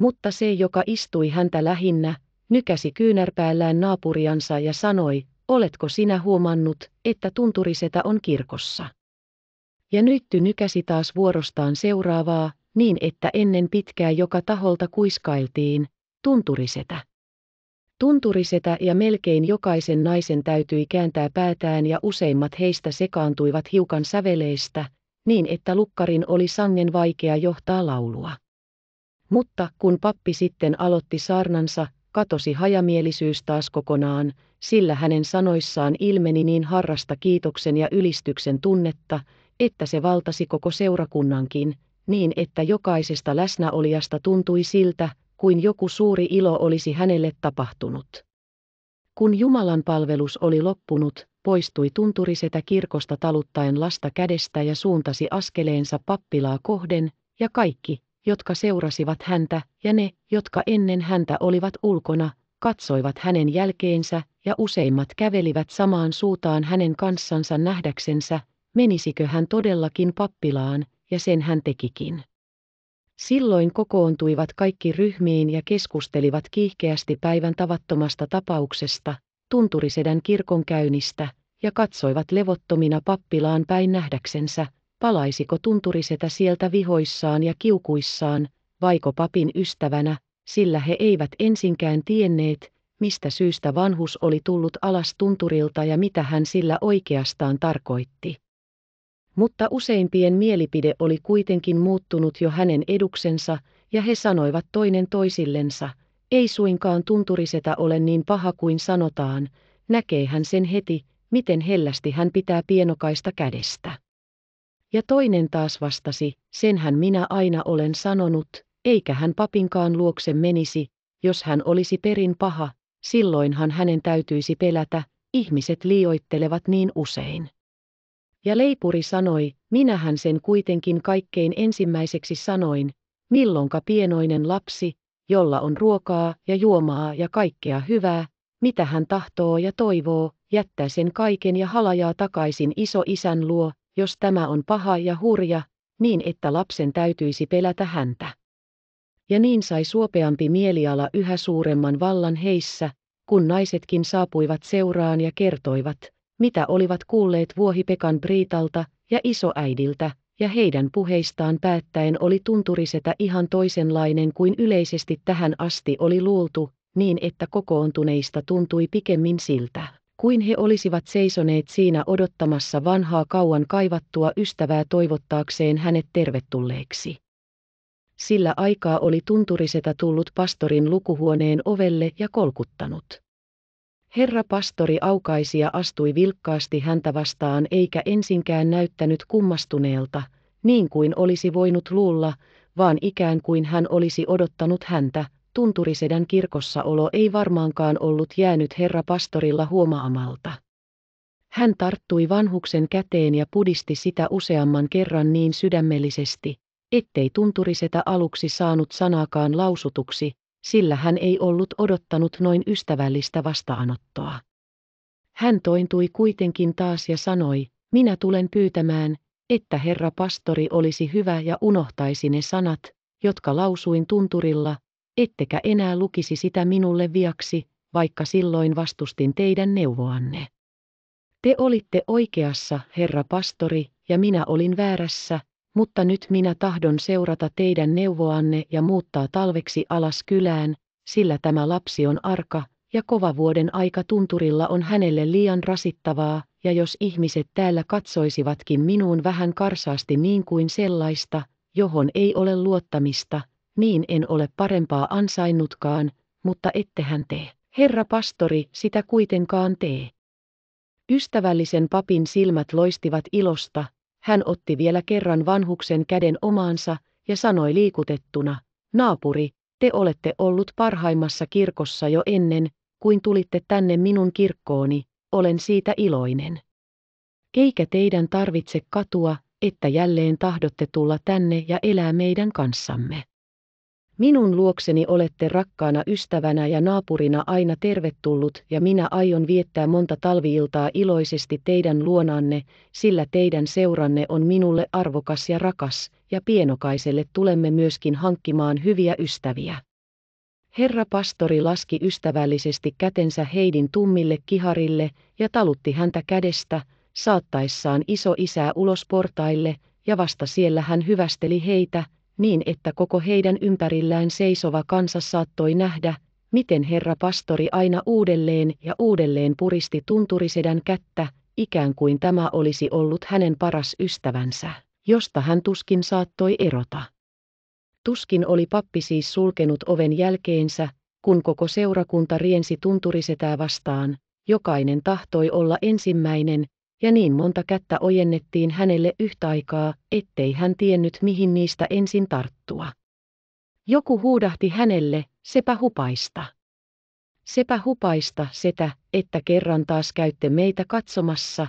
Mutta se, joka istui häntä lähinnä, nykäsi kyynärpäällään naapuriansa ja sanoi, oletko sinä huomannut, että tunturisetä on kirkossa? Ja nytty nykäsi taas vuorostaan seuraavaa, niin että ennen pitkää joka taholta kuiskailtiin, tunturisetä. Tunturisetä ja melkein jokaisen naisen täytyi kääntää päätään ja useimmat heistä sekaantuivat hiukan säveleistä, niin että lukkarin oli sangen vaikea johtaa laulua. Mutta kun pappi sitten aloitti sarnansa, katosi hajamielisyys taas kokonaan, sillä hänen sanoissaan ilmeni niin harrasta kiitoksen ja ylistyksen tunnetta, että se valtasi koko seurakunnankin, niin että jokaisesta läsnäolijasta tuntui siltä, kuin joku suuri ilo olisi hänelle tapahtunut. Kun Jumalan palvelus oli loppunut, poistui tunturisetä kirkosta taluttaen lasta kädestä ja suuntasi askeleensa pappilaa kohden, ja kaikki, jotka seurasivat häntä, ja ne, jotka ennen häntä olivat ulkona, katsoivat hänen jälkeensä, ja useimmat kävelivät samaan suutaan hänen kanssansa nähdäksensä, menisikö hän todellakin pappilaan, ja sen hän tekikin. Silloin kokoontuivat kaikki ryhmiin ja keskustelivat kiihkeästi päivän tavattomasta tapauksesta, tunturisedän kirkon käynnistä, ja katsoivat levottomina pappilaan päin nähdäksensä, Palaisiko tunturisetä sieltä vihoissaan ja kiukuissaan, vaiko papin ystävänä, sillä he eivät ensinkään tienneet, mistä syystä vanhus oli tullut alas tunturilta ja mitä hän sillä oikeastaan tarkoitti. Mutta useimpien mielipide oli kuitenkin muuttunut jo hänen eduksensa, ja he sanoivat toinen toisillensa, ei suinkaan tunturisetä ole niin paha kuin sanotaan, näkee hän sen heti, miten hellästi hän pitää pienokaista kädestä. Ja toinen taas vastasi, senhän minä aina olen sanonut, eikä hän papinkaan luokse menisi, jos hän olisi perin paha, silloinhan hänen täytyisi pelätä, ihmiset liioittelevat niin usein. Ja leipuri sanoi, minähän sen kuitenkin kaikkein ensimmäiseksi sanoin, millonka pienoinen lapsi, jolla on ruokaa ja juomaa ja kaikkea hyvää, mitä hän tahtoo ja toivoo, jättää sen kaiken ja halajaa takaisin iso isän luo, jos tämä on paha ja hurja, niin että lapsen täytyisi pelätä häntä. Ja niin sai suopeampi mieliala yhä suuremman vallan heissä, kun naisetkin saapuivat seuraan ja kertoivat, mitä olivat kuulleet vuohipekan Briitalta ja isoäidiltä, ja heidän puheistaan päättäen oli tunturisetä ihan toisenlainen kuin yleisesti tähän asti oli luultu, niin että kokoontuneista tuntui pikemmin siltä kuin he olisivat seisoneet siinä odottamassa vanhaa kauan kaivattua ystävää toivottaakseen hänet tervetulleeksi. Sillä aikaa oli tunturisetä tullut pastorin lukuhuoneen ovelle ja kolkuttanut. Herra pastori aukaisi ja astui vilkkaasti häntä vastaan eikä ensinkään näyttänyt kummastuneelta, niin kuin olisi voinut luulla, vaan ikään kuin hän olisi odottanut häntä, tunturisedän kirkossa olo ei varmaankaan ollut jäänyt herra pastorilla huomaamalta. Hän tarttui vanhuksen käteen ja pudisti sitä useamman kerran niin sydämellisesti, ettei tunturisetä aluksi saanut sanaakaan lausutuksi, sillä hän ei ollut odottanut noin ystävällistä vastaanottoa. Hän tointui kuitenkin taas ja sanoi, minä tulen pyytämään, että herra pastori olisi hyvä ja unohtaisi ne sanat, jotka lausuin tunturilla, ettekä enää lukisi sitä minulle viaksi, vaikka silloin vastustin teidän neuvoanne. Te olitte oikeassa, herra pastori, ja minä olin väärässä, mutta nyt minä tahdon seurata teidän neuvoanne ja muuttaa talveksi alas kylään, sillä tämä lapsi on arka, ja kova vuoden aika tunturilla on hänelle liian rasittavaa, ja jos ihmiset täällä katsoisivatkin minuun vähän karsaasti niin kuin sellaista, johon ei ole luottamista, niin en ole parempaa ansainnutkaan, mutta ettehän tee, herra pastori, sitä kuitenkaan tee. Ystävällisen papin silmät loistivat ilosta, hän otti vielä kerran vanhuksen käden omaansa ja sanoi liikutettuna, naapuri, te olette ollut parhaimmassa kirkossa jo ennen, kuin tulitte tänne minun kirkkooni, olen siitä iloinen. Eikä teidän tarvitse katua, että jälleen tahdotte tulla tänne ja elää meidän kanssamme. Minun luokseni olette rakkaana ystävänä ja naapurina aina tervetullut ja minä aion viettää monta talviiltaa iloisesti teidän luonanne, sillä teidän seuranne on minulle arvokas ja rakas, ja pienokaiselle tulemme myöskin hankkimaan hyviä ystäviä. Herra pastori laski ystävällisesti kätensä Heidin tummille kiharille ja talutti häntä kädestä, saattaessaan iso isää ulos portaille, ja vasta siellä hän hyvästeli heitä, niin että koko heidän ympärillään seisova kansa saattoi nähdä, miten herra pastori aina uudelleen ja uudelleen puristi tunturisedän kättä, ikään kuin tämä olisi ollut hänen paras ystävänsä, josta hän tuskin saattoi erota. Tuskin oli pappi siis sulkenut oven jälkeensä, kun koko seurakunta riensi tunturisetää vastaan, jokainen tahtoi olla ensimmäinen, ja niin monta kättä ojennettiin hänelle yhtä aikaa, ettei hän tiennyt mihin niistä ensin tarttua. Joku huudahti hänelle, sepä hupaista. Sepä hupaista sitä, että kerran taas käytte meitä katsomassa,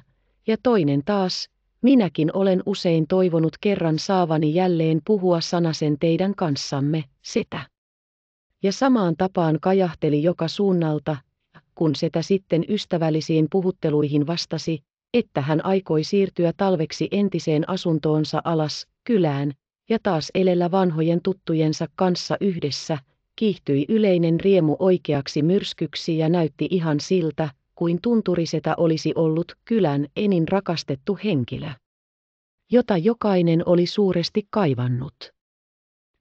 ja toinen taas, minäkin olen usein toivonut kerran saavani jälleen puhua sanasen teidän kanssamme, sitä. Ja samaan tapaan kajahteli joka suunnalta, kun setä sitten ystävällisiin puhutteluihin vastasi, että hän aikoi siirtyä talveksi entiseen asuntoonsa alas, kylään, ja taas elellä vanhojen tuttujensa kanssa yhdessä, kiihtyi yleinen riemu oikeaksi myrskyksi ja näytti ihan siltä, kuin tunturisetä olisi ollut kylän enin rakastettu henkilö, jota jokainen oli suuresti kaivannut.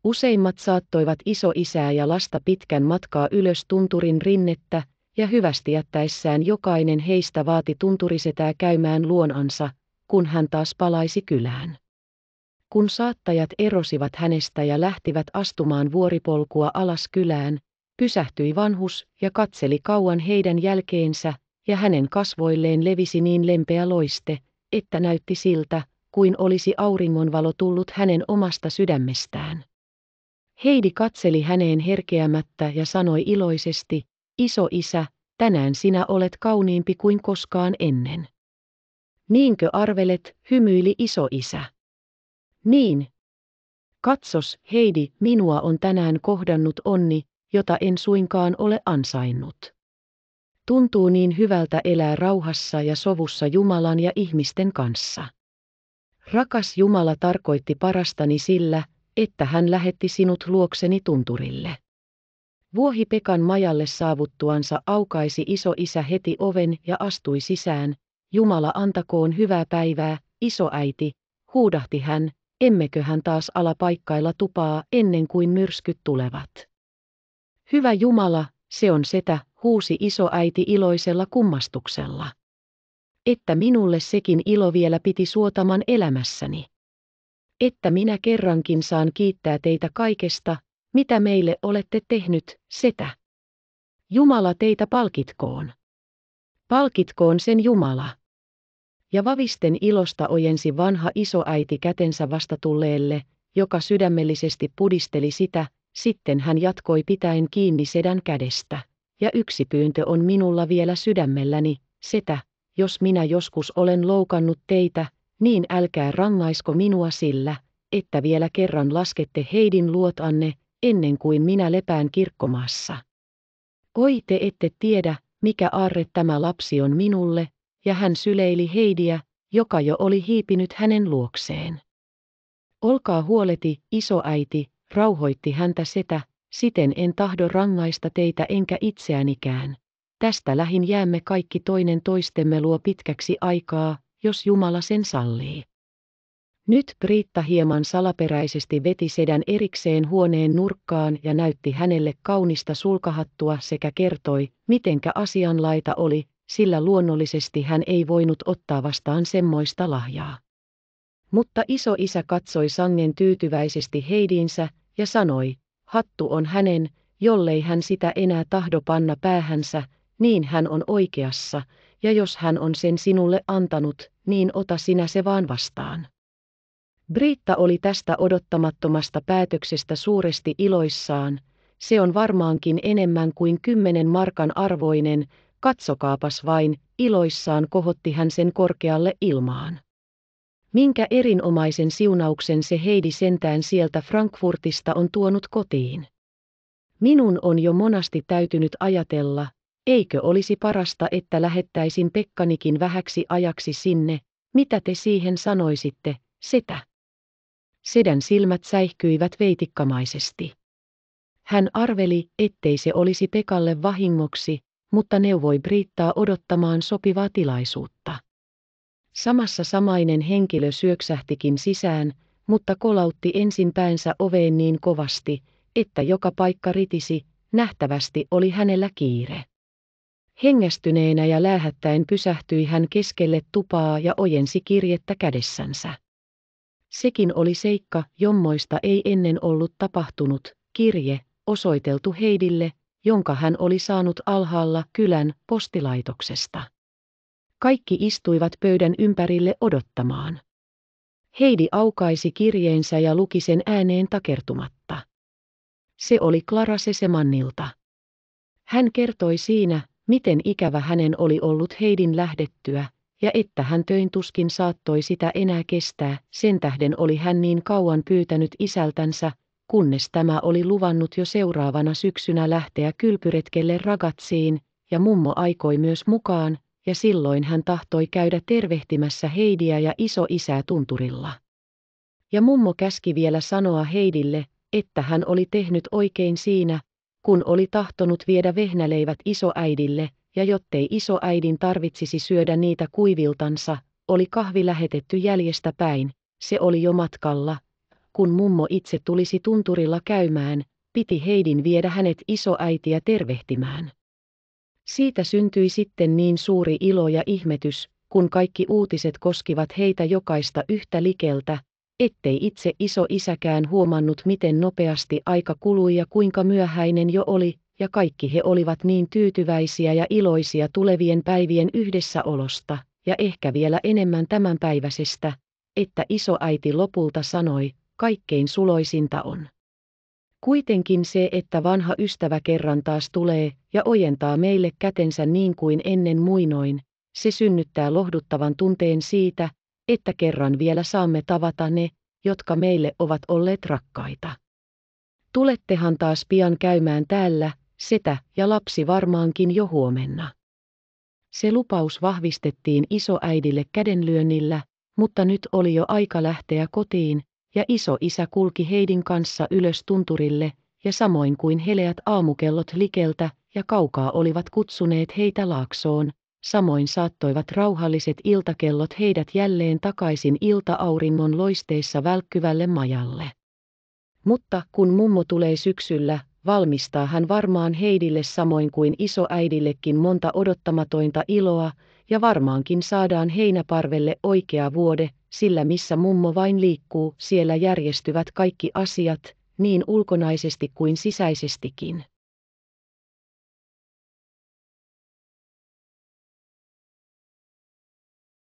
Useimmat saattoivat isoisää ja lasta pitkän matkaa ylös tunturin rinnettä, ja hyvästi jättäessään jokainen heistä vaati tunturisetää käymään luonansa, kun hän taas palaisi kylään. Kun saattajat erosivat hänestä ja lähtivät astumaan vuoripolkua alas kylään, pysähtyi vanhus ja katseli kauan heidän jälkeensä, ja hänen kasvoilleen levisi niin lempeä loiste, että näytti siltä, kuin olisi auringonvalo tullut hänen omasta sydämestään. Heidi katseli häneen herkeämättä ja sanoi iloisesti, Iso isä, tänään sinä olet kauniimpi kuin koskaan ennen. Niinkö arvelet, hymyili iso isä. Niin. Katsos, Heidi, minua on tänään kohdannut onni, jota en suinkaan ole ansainnut. Tuntuu niin hyvältä elää rauhassa ja sovussa Jumalan ja ihmisten kanssa. Rakas Jumala tarkoitti parastani sillä, että hän lähetti sinut luokseni tunturille. Vuohi Pekan majalle saavuttuansa aukaisi iso isä heti oven ja astui sisään. Jumala antakoon hyvää päivää, isoäiti, huudahti hän, emmeköhän taas ala paikkailla tupaa ennen kuin myrskyt tulevat. Hyvä Jumala, se on setä, huusi isoäiti iloisella kummastuksella. Että minulle sekin ilo vielä piti suotaman elämässäni. Että minä kerrankin saan kiittää teitä kaikesta, mitä meille olette tehnyt, setä? Jumala teitä palkitkoon. Palkitkoon sen Jumala. Ja vavisten ilosta ojensi vanha isoäiti kätensä vastatulleelle, joka sydämellisesti pudisteli sitä, sitten hän jatkoi pitäen kiinni sedän kädestä. Ja yksi pyyntö on minulla vielä sydämelläni, setä, jos minä joskus olen loukannut teitä, niin älkää rangaisko minua sillä, että vielä kerran laskette Heidin luotanne, ennen kuin minä lepään kirkkomaassa. Oi te ette tiedä, mikä arre tämä lapsi on minulle, ja hän syleili Heidiä, joka jo oli hiipinyt hänen luokseen. Olkaa huoleti, isoäiti, rauhoitti häntä setä, siten en tahdo rangaista teitä enkä itseänikään. Tästä lähin jäämme kaikki toinen toistemme luo pitkäksi aikaa, jos Jumala sen sallii. Nyt Britta hieman salaperäisesti veti sedän erikseen huoneen nurkkaan ja näytti hänelle kaunista sulkahattua sekä kertoi, mitenkä asianlaita oli, sillä luonnollisesti hän ei voinut ottaa vastaan semmoista lahjaa. Mutta iso isä katsoi sangen tyytyväisesti Heidiinsä ja sanoi, hattu on hänen, jollei hän sitä enää tahdo panna päähänsä, niin hän on oikeassa, ja jos hän on sen sinulle antanut, niin ota sinä se vaan vastaan. Britta oli tästä odottamattomasta päätöksestä suuresti iloissaan, se on varmaankin enemmän kuin kymmenen markan arvoinen, katsokaapas vain, iloissaan kohotti hän sen korkealle ilmaan. Minkä erinomaisen siunauksen se Heidi sentään sieltä Frankfurtista on tuonut kotiin. Minun on jo monasti täytynyt ajatella, eikö olisi parasta, että lähettäisin Pekkanikin vähäksi ajaksi sinne, mitä te siihen sanoisitte, sitä. Sedän silmät säihkyivät veitikkamaisesti. Hän arveli, ettei se olisi Pekalle vahingoksi, mutta neuvoi Brittaa odottamaan sopivaa tilaisuutta. Samassa samainen henkilö syöksähtikin sisään, mutta kolautti ensin päänsä oveen niin kovasti, että joka paikka ritisi, nähtävästi oli hänellä kiire. Hengästyneenä ja lähättäen pysähtyi hän keskelle tupaa ja ojensi kirjettä kädessänsä. Sekin oli seikka, jommoista ei ennen ollut tapahtunut, kirje, osoiteltu Heidille, jonka hän oli saanut alhaalla kylän postilaitoksesta. Kaikki istuivat pöydän ympärille odottamaan. Heidi aukaisi kirjeensä ja luki sen ääneen takertumatta. Se oli Klara Sesemannilta. Hän kertoi siinä, miten ikävä hänen oli ollut Heidin lähdettyä, ja että hän töin tuskin saattoi sitä enää kestää, sen tähden oli hän niin kauan pyytänyt isältänsä, kunnes tämä oli luvannut jo seuraavana syksynä lähteä kylpyretkelle ragatsiin, ja mummo aikoi myös mukaan, ja silloin hän tahtoi käydä tervehtimässä Heidiä ja isoisää tunturilla. Ja mummo käski vielä sanoa Heidille, että hän oli tehnyt oikein siinä, kun oli tahtonut viedä vehnäleivät isoäidille, ja jottei isoäidin tarvitsisi syödä niitä kuiviltansa, oli kahvi lähetetty jäljestä päin, se oli jo matkalla. Kun mummo itse tulisi tunturilla käymään, piti Heidin viedä hänet isoäitiä tervehtimään. Siitä syntyi sitten niin suuri ilo ja ihmetys, kun kaikki uutiset koskivat heitä jokaista yhtä likeltä, ettei itse iso isäkään huomannut miten nopeasti aika kului ja kuinka myöhäinen jo oli, ja kaikki he olivat niin tyytyväisiä ja iloisia tulevien päivien yhdessäolosta, ja ehkä vielä enemmän tämänpäiväisestä, että isoäiti lopulta sanoi, kaikkein suloisinta on. Kuitenkin se, että vanha ystävä kerran taas tulee ja ojentaa meille kätensä niin kuin ennen muinoin, se synnyttää lohduttavan tunteen siitä, että kerran vielä saamme tavata ne, jotka meille ovat olleet rakkaita. Tulettehan taas pian käymään täällä, Setä ja lapsi varmaankin jo huomenna. Se lupaus vahvistettiin isoäidille kädenlyönnillä, mutta nyt oli jo aika lähteä kotiin, ja iso isä kulki Heidin kanssa ylös tunturille, ja samoin kuin heleät aamukellot likeltä ja kaukaa olivat kutsuneet heitä laaksoon, samoin saattoivat rauhalliset iltakellot heidät jälleen takaisin ilta-auringon loisteissa välkkyvälle majalle. Mutta kun mummo tulee syksyllä, valmistaa hän varmaan Heidille samoin kuin isoäidillekin monta odottamatointa iloa, ja varmaankin saadaan heinäparvelle oikea vuode, sillä missä mummo vain liikkuu, siellä järjestyvät kaikki asiat, niin ulkonaisesti kuin sisäisestikin.